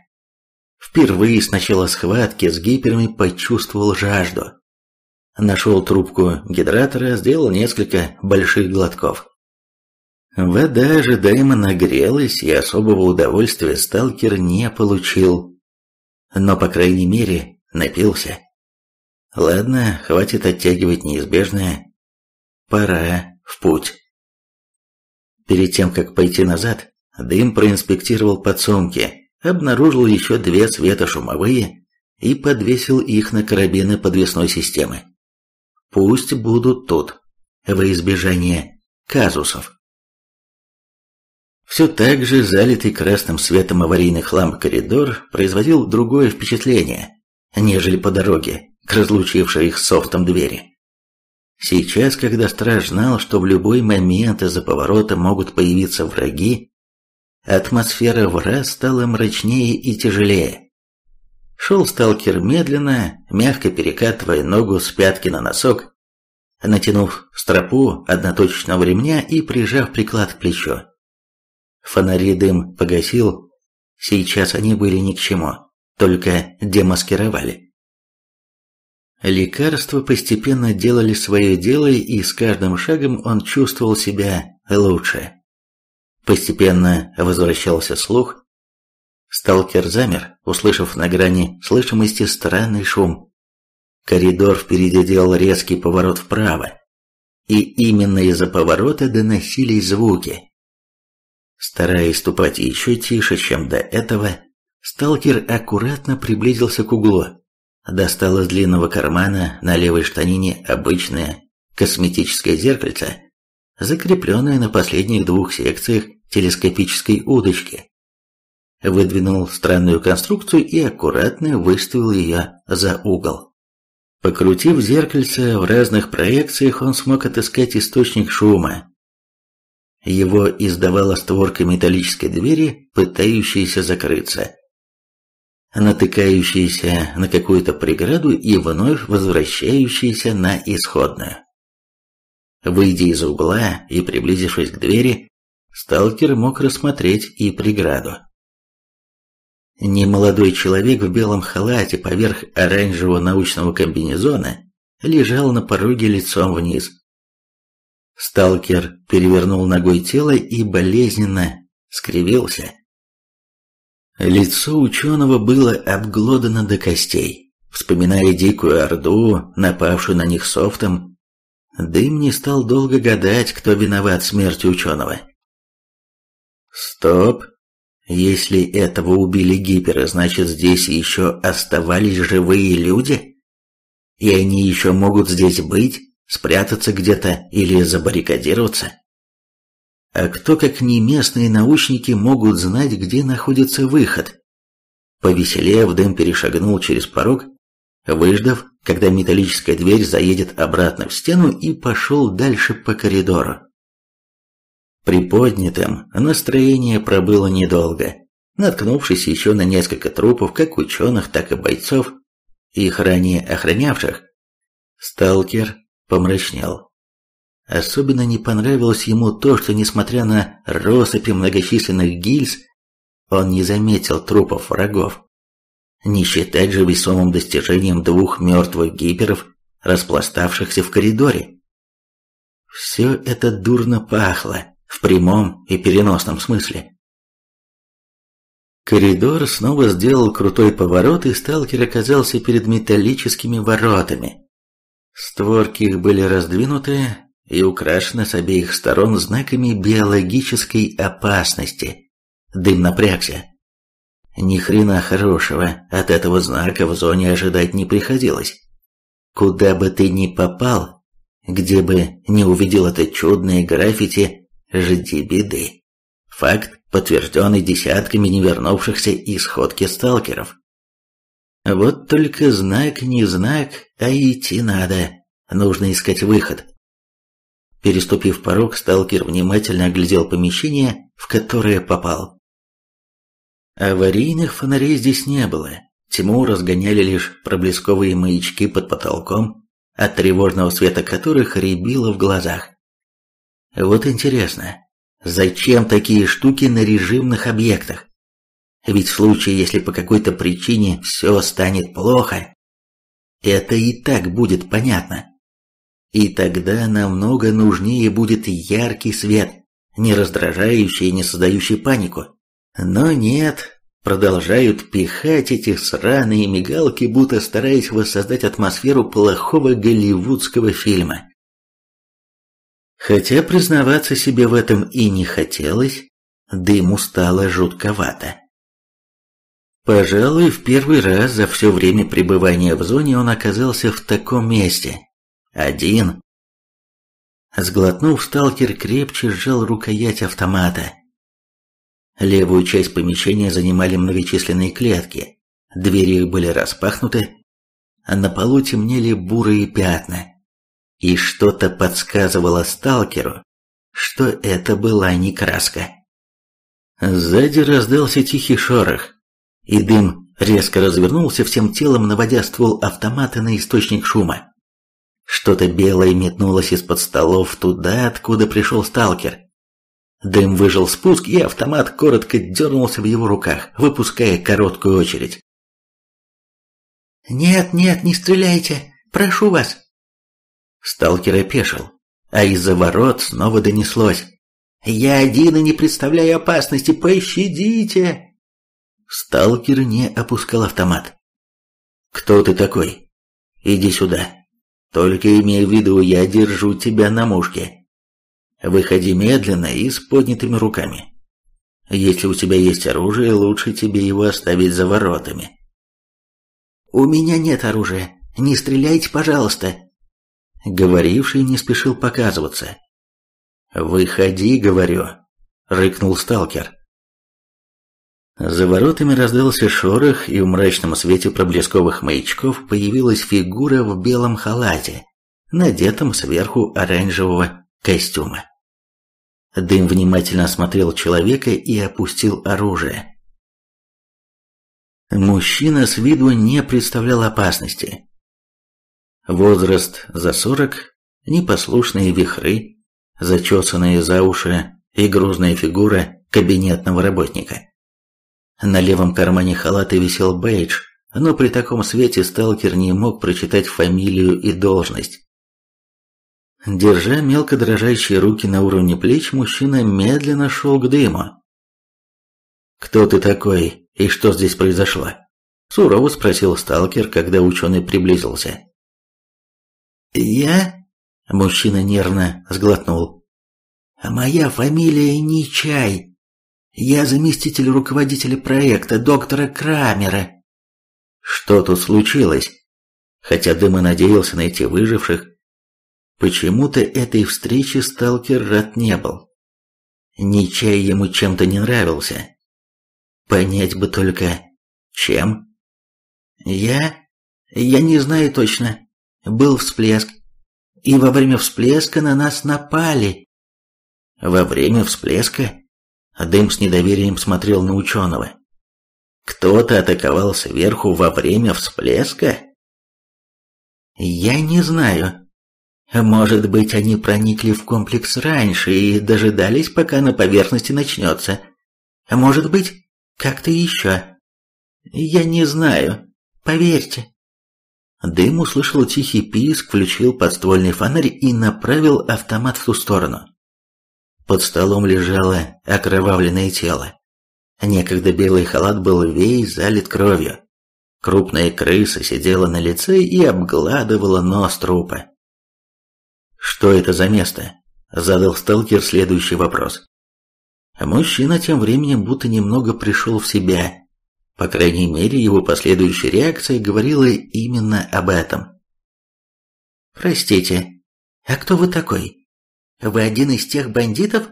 Впервые с начала схватки с гиперами почувствовал жажду. Нашел трубку гидратора, сделал несколько больших глотков. Вода ожидаемо нагрелась, и особого удовольствия сталкер не получил. Но, по крайней мере, напился. Ладно, хватит оттягивать неизбежное. Пора в путь. Перед тем, как пойти назад, Дым проинспектировал подсумки, обнаружил еще две светошумовые и подвесил их на карабины подвесной системы. Пусть будут тут, во избежание казусов. Все так же залитый красным светом аварийных ламп коридор производил другое впечатление, нежели по дороге к разлучившей их софтом двери. Сейчас, когда страж знал, что в любой момент из-за поворота могут появиться враги, атмосфера в раз стала мрачнее и тяжелее. Шел сталкер медленно, мягко перекатывая ногу с пятки на носок, натянув стропу одноточечного ремня и прижав приклад к плечу. Фонари дым погасил, сейчас они были ни к чему, только демаскировали. Лекарства постепенно делали свое дело, и с каждым шагом он чувствовал себя лучше. Постепенно возвращался слух. Сталкер замер, услышав на грани слышимости странный шум. Коридор впереди делал резкий поворот вправо. И именно из-за поворота доносились звуки. Стараясь ступать еще тише, чем до этого, сталкер аккуратно приблизился к углу достал из длинного кармана на левой штанине обычное косметическое зеркальце, закрепленное на последних двух секциях телескопической удочки. Выдвинул странную конструкцию и аккуратно выставил ее за угол. Покрутив зеркальце в разных проекциях, он смог отыскать источник шума. Его издавала створка металлической двери, пытающаяся закрыться – натыкающийся на какую-то преграду и вновь возвращающийся на исходную. Выйдя из угла и приблизившись к двери, сталкер мог рассмотреть и преграду. Немолодой человек в белом халате поверх оранжевого научного комбинезона лежал на пороге лицом вниз. Сталкер перевернул ногой тело и болезненно скривился. Лицо ученого было обглодано до костей. Вспоминая дикую орду, напавшую на них софтом, Дым не стал долго гадать, кто виноват в смерти ученого. «Стоп! Если этого убили гипера, значит, здесь еще оставались живые люди? И они еще могут здесь быть, спрятаться где-то или забаррикадироваться?» А кто, как не местные научники, могут знать, где находится выход? Повеселев, Дэм перешагнул через порог, выждав, когда металлическая дверь заедет обратно в стену и пошел дальше по коридору. Приподнятым настроение пробыло недолго, наткнувшись еще на несколько трупов, как ученых, так и бойцов, их ранее охранявших. Сталкер помрачнел. Особенно не понравилось ему то, что, несмотря на россыпи многочисленных гильз, он не заметил трупов врагов. Не считать же весомым достижением двух мертвых гиперов, распластавшихся в коридоре. Все это дурно пахло, в прямом и переносном смысле. Коридор снова сделал крутой поворот, и сталкер оказался перед металлическими воротами. Створки их были раздвинуты, и украшена с обеих сторон знаками биологической опасности. Дым напрягся. Ни хрена хорошего от этого знака в зоне ожидать не приходилось. Куда бы ты ни попал, где бы не увидел это чудное граффити, жди беды. Факт, подтвержденный десятками невернувшихся из ходки сталкеров. Вот только знак не знак, а идти надо. Нужно искать выход. Переступив порог, сталкер внимательно оглядел помещение, в которое попал. Аварийных фонарей здесь не было. Тьму разгоняли лишь проблесковые маячки под потолком, от тревожного света которых рябило в глазах. Вот интересно, зачем такие штуки на режимных объектах? Ведь в случае, если по какой-то причине все станет плохо, это и так будет понятно. И тогда намного нужнее будет яркий свет, не раздражающий и не создающий панику. Но нет, продолжают пихать эти сраные мигалки, будто стараясь воссоздать атмосферу плохого голливудского фильма. Хотя признаваться себе в этом и не хотелось, дыму стало жутковато. Пожалуй, в первый раз за все время пребывания в зоне он оказался в таком месте, один. Сглотнув, сталкер крепче сжал рукоять автомата. Левую часть помещения занимали многочисленные клетки. Двери их были распахнуты, а на полу темнели бурые пятна. И что-то подсказывало сталкеру, что это была не краска. Сзади раздался тихий шорох, и дым резко развернулся всем телом, наводя ствол автомата на источник шума. Что-то белое метнулось из-под столов туда, откуда пришел сталкер. Дым выжил спуск, и автомат коротко дернулся в его руках, выпуская короткую очередь. «Нет, нет, не стреляйте! Прошу вас!» Сталкер опешил, а из-за ворот снова донеслось. «Я один и не представляю опасности! Пощадите!» Сталкер не опускал автомат. «Кто ты такой? Иди сюда!» Только имей в виду, я держу тебя на мушке. Выходи медленно и с поднятыми руками. Если у тебя есть оружие, лучше тебе его оставить за воротами. У меня нет оружия. Не стреляйте, пожалуйста. Говоривший не спешил показываться. Выходи, говорю, рыкнул сталкер. За воротами раздался шорох, и в мрачном свете проблесковых маячков появилась фигура в белом халате, надетом сверху оранжевого костюма. Дым внимательно осмотрел человека и опустил оружие. Мужчина с виду не представлял опасности. Возраст за сорок, непослушные вихры, зачесанные за уши и грузная фигура кабинетного работника. На левом кармане халата висел бейдж, но при таком свете сталкер не мог прочитать фамилию и должность. Держа мелко дрожащие руки на уровне плеч, мужчина медленно шел к дыму. «Кто ты такой и что здесь произошло?» – сурово спросил сталкер, когда ученый приблизился. «Я?» – мужчина нервно сглотнул. «Моя фамилия Нечай, я заместитель руководителя проекта, доктора Крамера». «Что тут случилось?» Хотя Дыма надеялся найти выживших, почему-то этой встречи сталкер рад не был. Нечай ему чем-то не нравился. Понять бы только, чем? Я? Я не знаю точно. Был всплеск. И во время всплеска на нас напали. Во время всплеска? А Дым с недоверием смотрел на ученого. «Кто-то атаковал сверху во время всплеска?» «Я не знаю. Может быть, они проникли в комплекс раньше и дожидались, пока на поверхности начнется. А может быть, как-то еще. Я не знаю. Поверьте». Дым услышал тихий писк, включил подствольный фонарь и направил автомат в ту сторону. Под столом лежало окровавленное тело. Некогда белый халат был весь залит кровью. Крупная крыса сидела на лице и обгладывала нос трупа. «Что это за место?» – задал сталкер следующий вопрос. Мужчина тем временем будто немного пришел в себя. По крайней мере, его последующая реакция говорила именно об этом. «Простите, а кто вы такой?» Вы один из тех бандитов?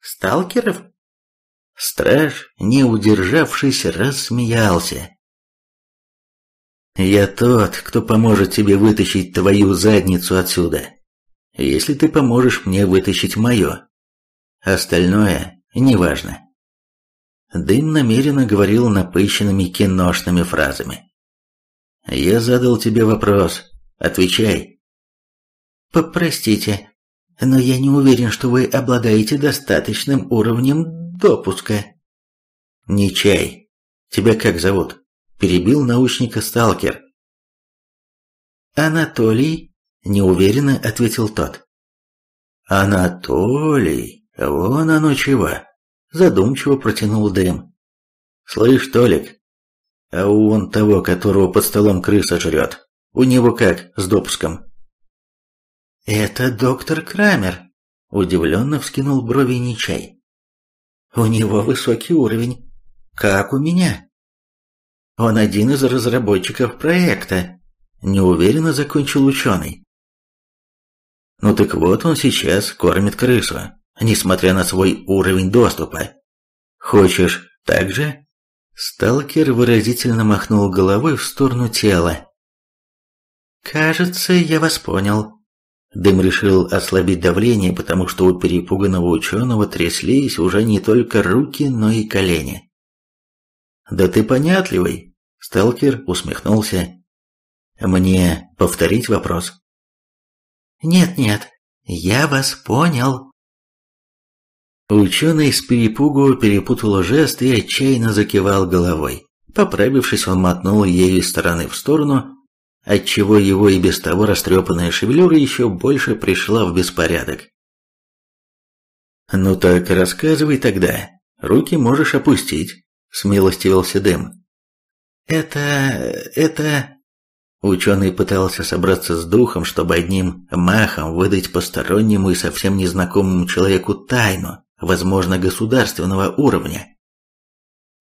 Сталкеров?» Страж, не удержавшись, рассмеялся. «Я тот, кто поможет тебе вытащить твою задницу отсюда, если ты поможешь мне вытащить мое. Остальное неважно». Дым намеренно говорил напыщенными киношными фразами. «Я задал тебе вопрос. Отвечай». «Попростите, но я не уверен, что вы обладаете достаточным уровнем допуска». «Не чай. Тебя как зовут?» – перебил научника сталкер. «Анатолий», – неуверенно ответил тот. «Анатолий, вон оно чего!» – задумчиво протянул дым. «Слышь, Толик, а у вон того, которого под столом крыса жрет, у него как с допуском?» «Это доктор Крамер», – удивленно вскинул брови Ничай. «У него высокий уровень, как у меня». «Он один из разработчиков проекта», – неуверенно закончил ученый. «Ну так вот он сейчас кормит крысу, несмотря на свой уровень доступа. Хочешь так же?» Сталкер выразительно махнул головой в сторону тела. «Кажется, я вас понял», Дым решил ослабить давление, потому что у перепуганного ученого тряслись уже не только руки, но и колени. «Да ты понятливый!» – сталкер усмехнулся. «Мне повторить вопрос?» «Нет-нет, я вас понял!» Ученый с перепугу перепутал жест и отчаянно закивал головой. Поправившись, он мотнул ею из стороны в сторону, отчего его и без того растрепанная шевелюра еще больше пришла в беспорядок. «Ну так рассказывай тогда. Руки можешь опустить», — смилостивился Дым. «Это... это...» Ученый пытался собраться с духом, чтобы одним махом выдать постороннему и совсем незнакомому человеку тайну, возможно, государственного уровня.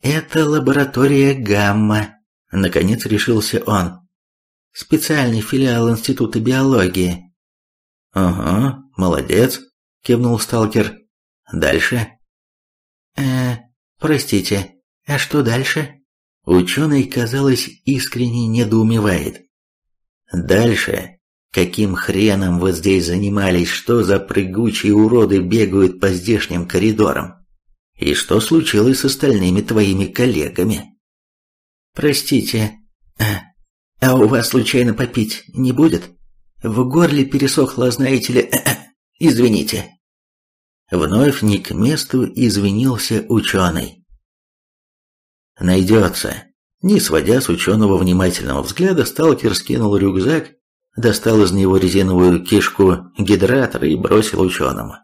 «Это лаборатория Гамма», — наконец решился он. Специальный филиал Института биологии. Ага, молодец, кивнул сталкер. Дальше? Э, простите, а что дальше? Ученый, казалось, искренне недоумевает. Дальше. Каким хреном вы здесь занимались? Что за прыгучие уроды бегают по здешним коридорам? И что случилось с остальными твоими коллегами? Простите, а «А у вас, случайно, попить не будет? В горле пересохло, знаете ли... Извините». Вновь не к месту извинился ученый. «Найдется». Не сводя с ученого внимательного взгляда, сталкер скинул рюкзак, достал из него резиновую кишку гидратора и бросил ученому.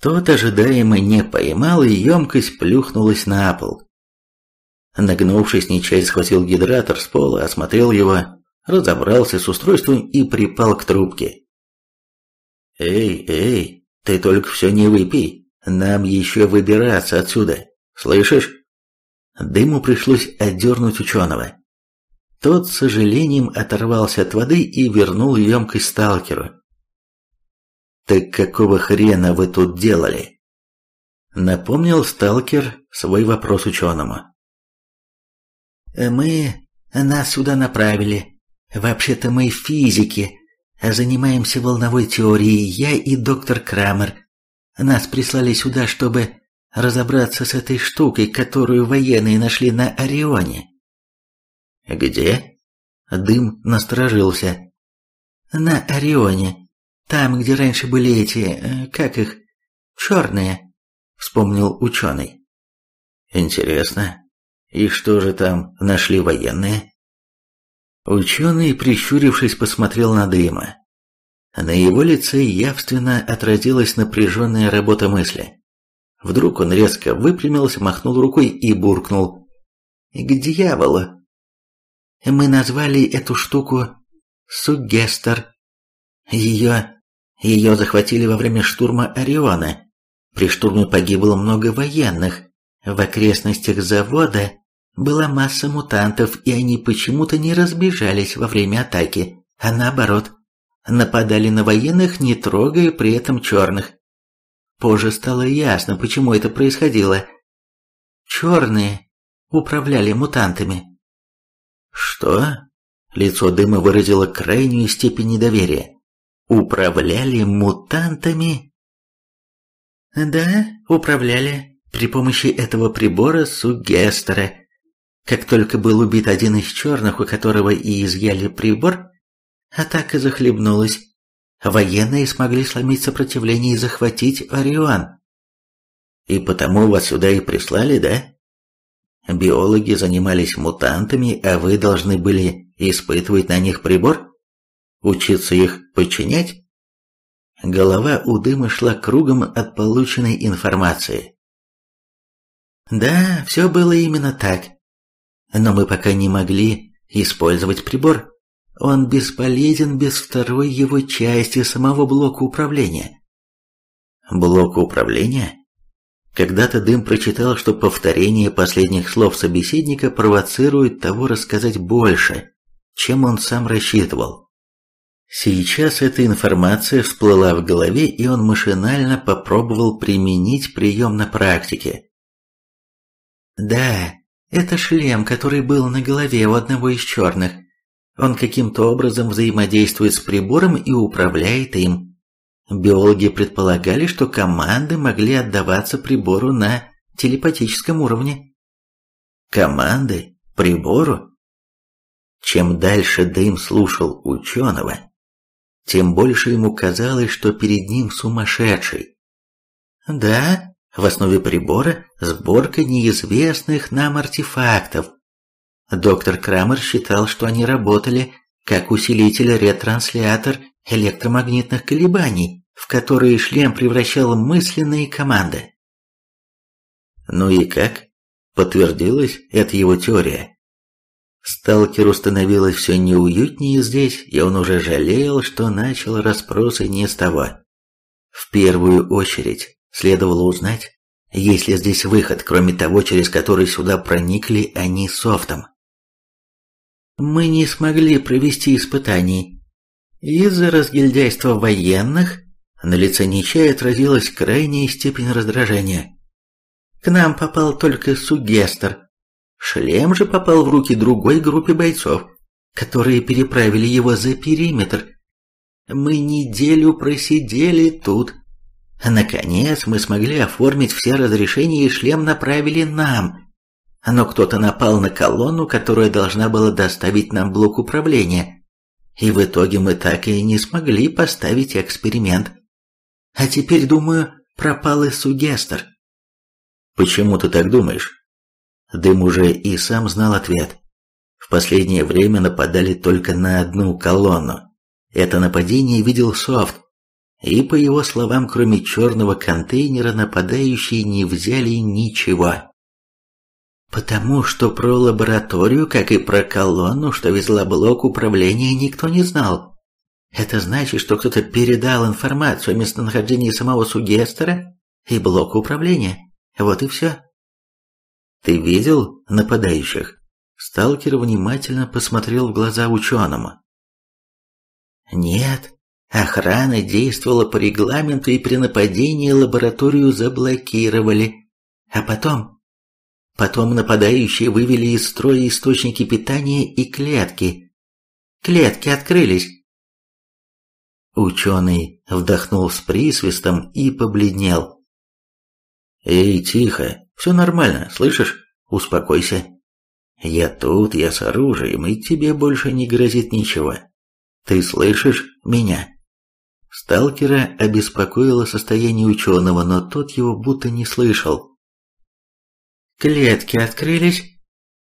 Тот ожидаемо не поймал, и емкость плюхнулась на пол. Нагнувшись, Нечай схватил гидратор с пола, осмотрел его, разобрался с устройством и припал к трубке. «Эй, эй, ты только все не выпей, нам еще выбираться отсюда, слышишь?» Дыму пришлось отдернуть ученого. Тот, с сожалением, оторвался от воды и вернул емкость сталкеру. «Так какого хрена вы тут делали?» Напомнил сталкер свой вопрос ученому. «Мы... нас сюда направили. Вообще-то мы физики, а занимаемся волновой теорией, я и доктор Крамер. Нас прислали сюда, чтобы разобраться с этой штукой, которую военные нашли на Орионе». «Где?» Дым насторожился. «На Орионе. Там, где раньше были эти... Э, как их? Черные», — вспомнил ученый. «Интересно, и что же там нашли военные? Ученый, прищурившись, посмотрел на дыма. На его лице явственно отразилась напряженная работа мысли. Вдруг он резко выпрямился, махнул рукой и буркнул. «К дьяволу!» «Мы назвали эту штуку Сугестер. Ее... ее захватили во время штурма Ориона. При штурме погибло много военных. В окрестностях завода была масса мутантов, и они почему-то не разбежались во время атаки, а наоборот, нападали на военных, не трогая при этом черных. Позже стало ясно, почему это происходило. Черные управляли мутантами. «Что?» — лицо дыма выразило крайнюю степень недоверия. «Управляли мутантами?» «Да, управляли», при помощи этого прибора сугестера. Как только был убит один из черных, у которого и изъяли прибор, атака захлебнулась. Военные смогли сломить сопротивление и захватить Орион. И потому вас сюда и прислали, да? Биологи занимались мутантами, а вы должны были испытывать на них прибор? Учиться их подчинять? Голова у дыма шла кругом от полученной информации. Да, все было именно так. Но мы пока не могли использовать прибор. Он бесполезен без второй его части самого блока управления. Блок управления? Когда-то Дым прочитал, что повторение последних слов собеседника провоцирует того рассказать больше, чем он сам рассчитывал. Сейчас эта информация всплыла в голове, и он машинально попробовал применить прием на практике. Да, это шлем, который был на голове у одного из черных. Он каким-то образом взаимодействует с прибором и управляет им. Биологи предполагали, что команды могли отдаваться прибору на телепатическом уровне. Команды? Прибору? Чем дальше Дым слушал ученого, тем больше ему казалось, что перед ним сумасшедший. «Да, в основе прибора сборка неизвестных нам артефактов. Доктор Крамер считал, что они работали как усилитель-ретранслятор электромагнитных колебаний, в которые шлем превращал мысленные команды. Ну и как? Подтвердилась эта его теория. Сталкеру становилось все неуютнее здесь, и он уже жалел, что начал расспросы не с того. В первую очередь Следовало узнать, есть ли здесь выход, кроме того, через который сюда проникли они с софтом. Мы не смогли провести испытаний. Из-за разгильдяйства военных на лице Ничая отразилась крайняя степень раздражения. К нам попал только сугестер. Шлем же попал в руки другой группе бойцов, которые переправили его за периметр. Мы неделю просидели тут, Наконец мы смогли оформить все разрешения и шлем направили нам. Но кто-то напал на колонну, которая должна была доставить нам блок управления. И в итоге мы так и не смогли поставить эксперимент. А теперь, думаю, пропал и сугестер. Почему ты так думаешь? Дым уже и сам знал ответ. В последнее время нападали только на одну колонну. Это нападение видел софт, и, по его словам, кроме черного контейнера нападающие не взяли ничего. Потому что про лабораторию, как и про колонну, что везла блок управления, никто не знал. Это значит, что кто-то передал информацию о местонахождении самого Сугестера и блока управления. Вот и все. Ты видел нападающих? Сталкер внимательно посмотрел в глаза ученому. Нет, Охрана действовала по регламенту и при нападении лабораторию заблокировали. А потом? Потом нападающие вывели из строя источники питания и клетки. Клетки открылись. Ученый вдохнул с присвистом и побледнел. «Эй, тихо, все нормально, слышишь? Успокойся. Я тут, я с оружием, и тебе больше не грозит ничего. Ты слышишь меня?» Сталкера обеспокоило состояние ученого, но тот его будто не слышал. Клетки открылись,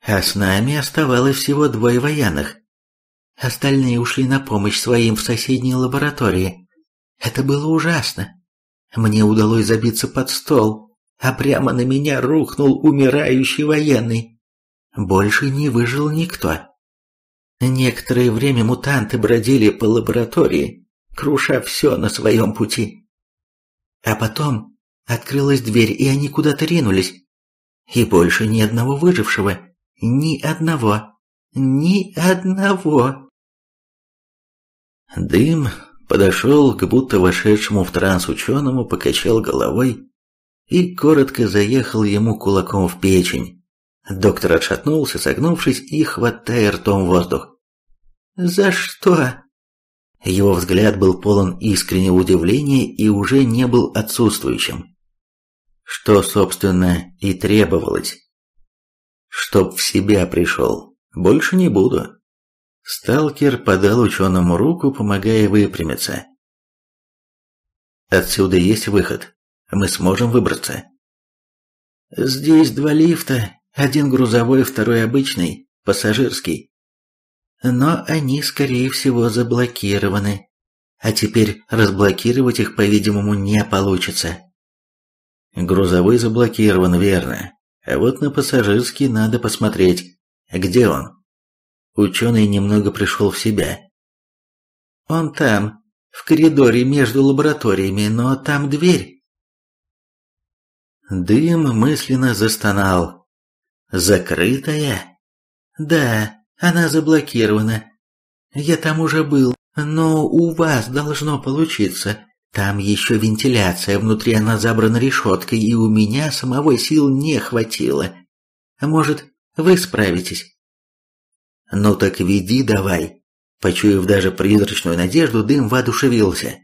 а с нами оставалось всего двое военных. Остальные ушли на помощь своим в соседней лаборатории. Это было ужасно. Мне удалось забиться под стол, а прямо на меня рухнул умирающий военный. Больше не выжил никто. Некоторое время мутанты бродили по лаборатории, круша все на своем пути. А потом открылась дверь, и они куда-то ринулись. И больше ни одного выжившего, ни одного, ни одного. Дым подошел к будто вошедшему в транс ученому, покачал головой и коротко заехал ему кулаком в печень. Доктор отшатнулся, согнувшись и хватая ртом воздух. «За что?» Его взгляд был полон искреннего удивления и уже не был отсутствующим. Что, собственно, и требовалось. Чтоб в себя пришел. Больше не буду. Сталкер подал ученому руку, помогая выпрямиться. Отсюда есть выход. Мы сможем выбраться. Здесь два лифта, один грузовой, второй обычный, пассажирский но они, скорее всего, заблокированы. А теперь разблокировать их, по-видимому, не получится. Грузовой заблокирован, верно. А вот на пассажирский надо посмотреть. Где он? Ученый немного пришел в себя. Он там, в коридоре между лабораториями, но там дверь. Дым мысленно застонал. Закрытая? Да, она заблокирована. Я там уже был, но у вас должно получиться. Там еще вентиляция, внутри она забрана решеткой, и у меня самого сил не хватило. Может, вы справитесь?» «Ну так веди давай!» Почуяв даже призрачную надежду, дым воодушевился.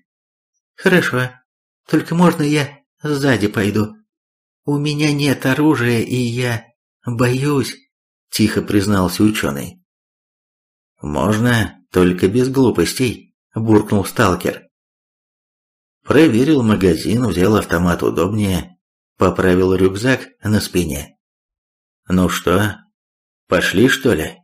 «Хорошо. Только можно я сзади пойду? У меня нет оружия, и я боюсь», – тихо признался ученый. «Можно, только без глупостей», – буркнул сталкер. Проверил магазин, взял автомат удобнее, поправил рюкзак на спине. «Ну что, пошли, что ли?»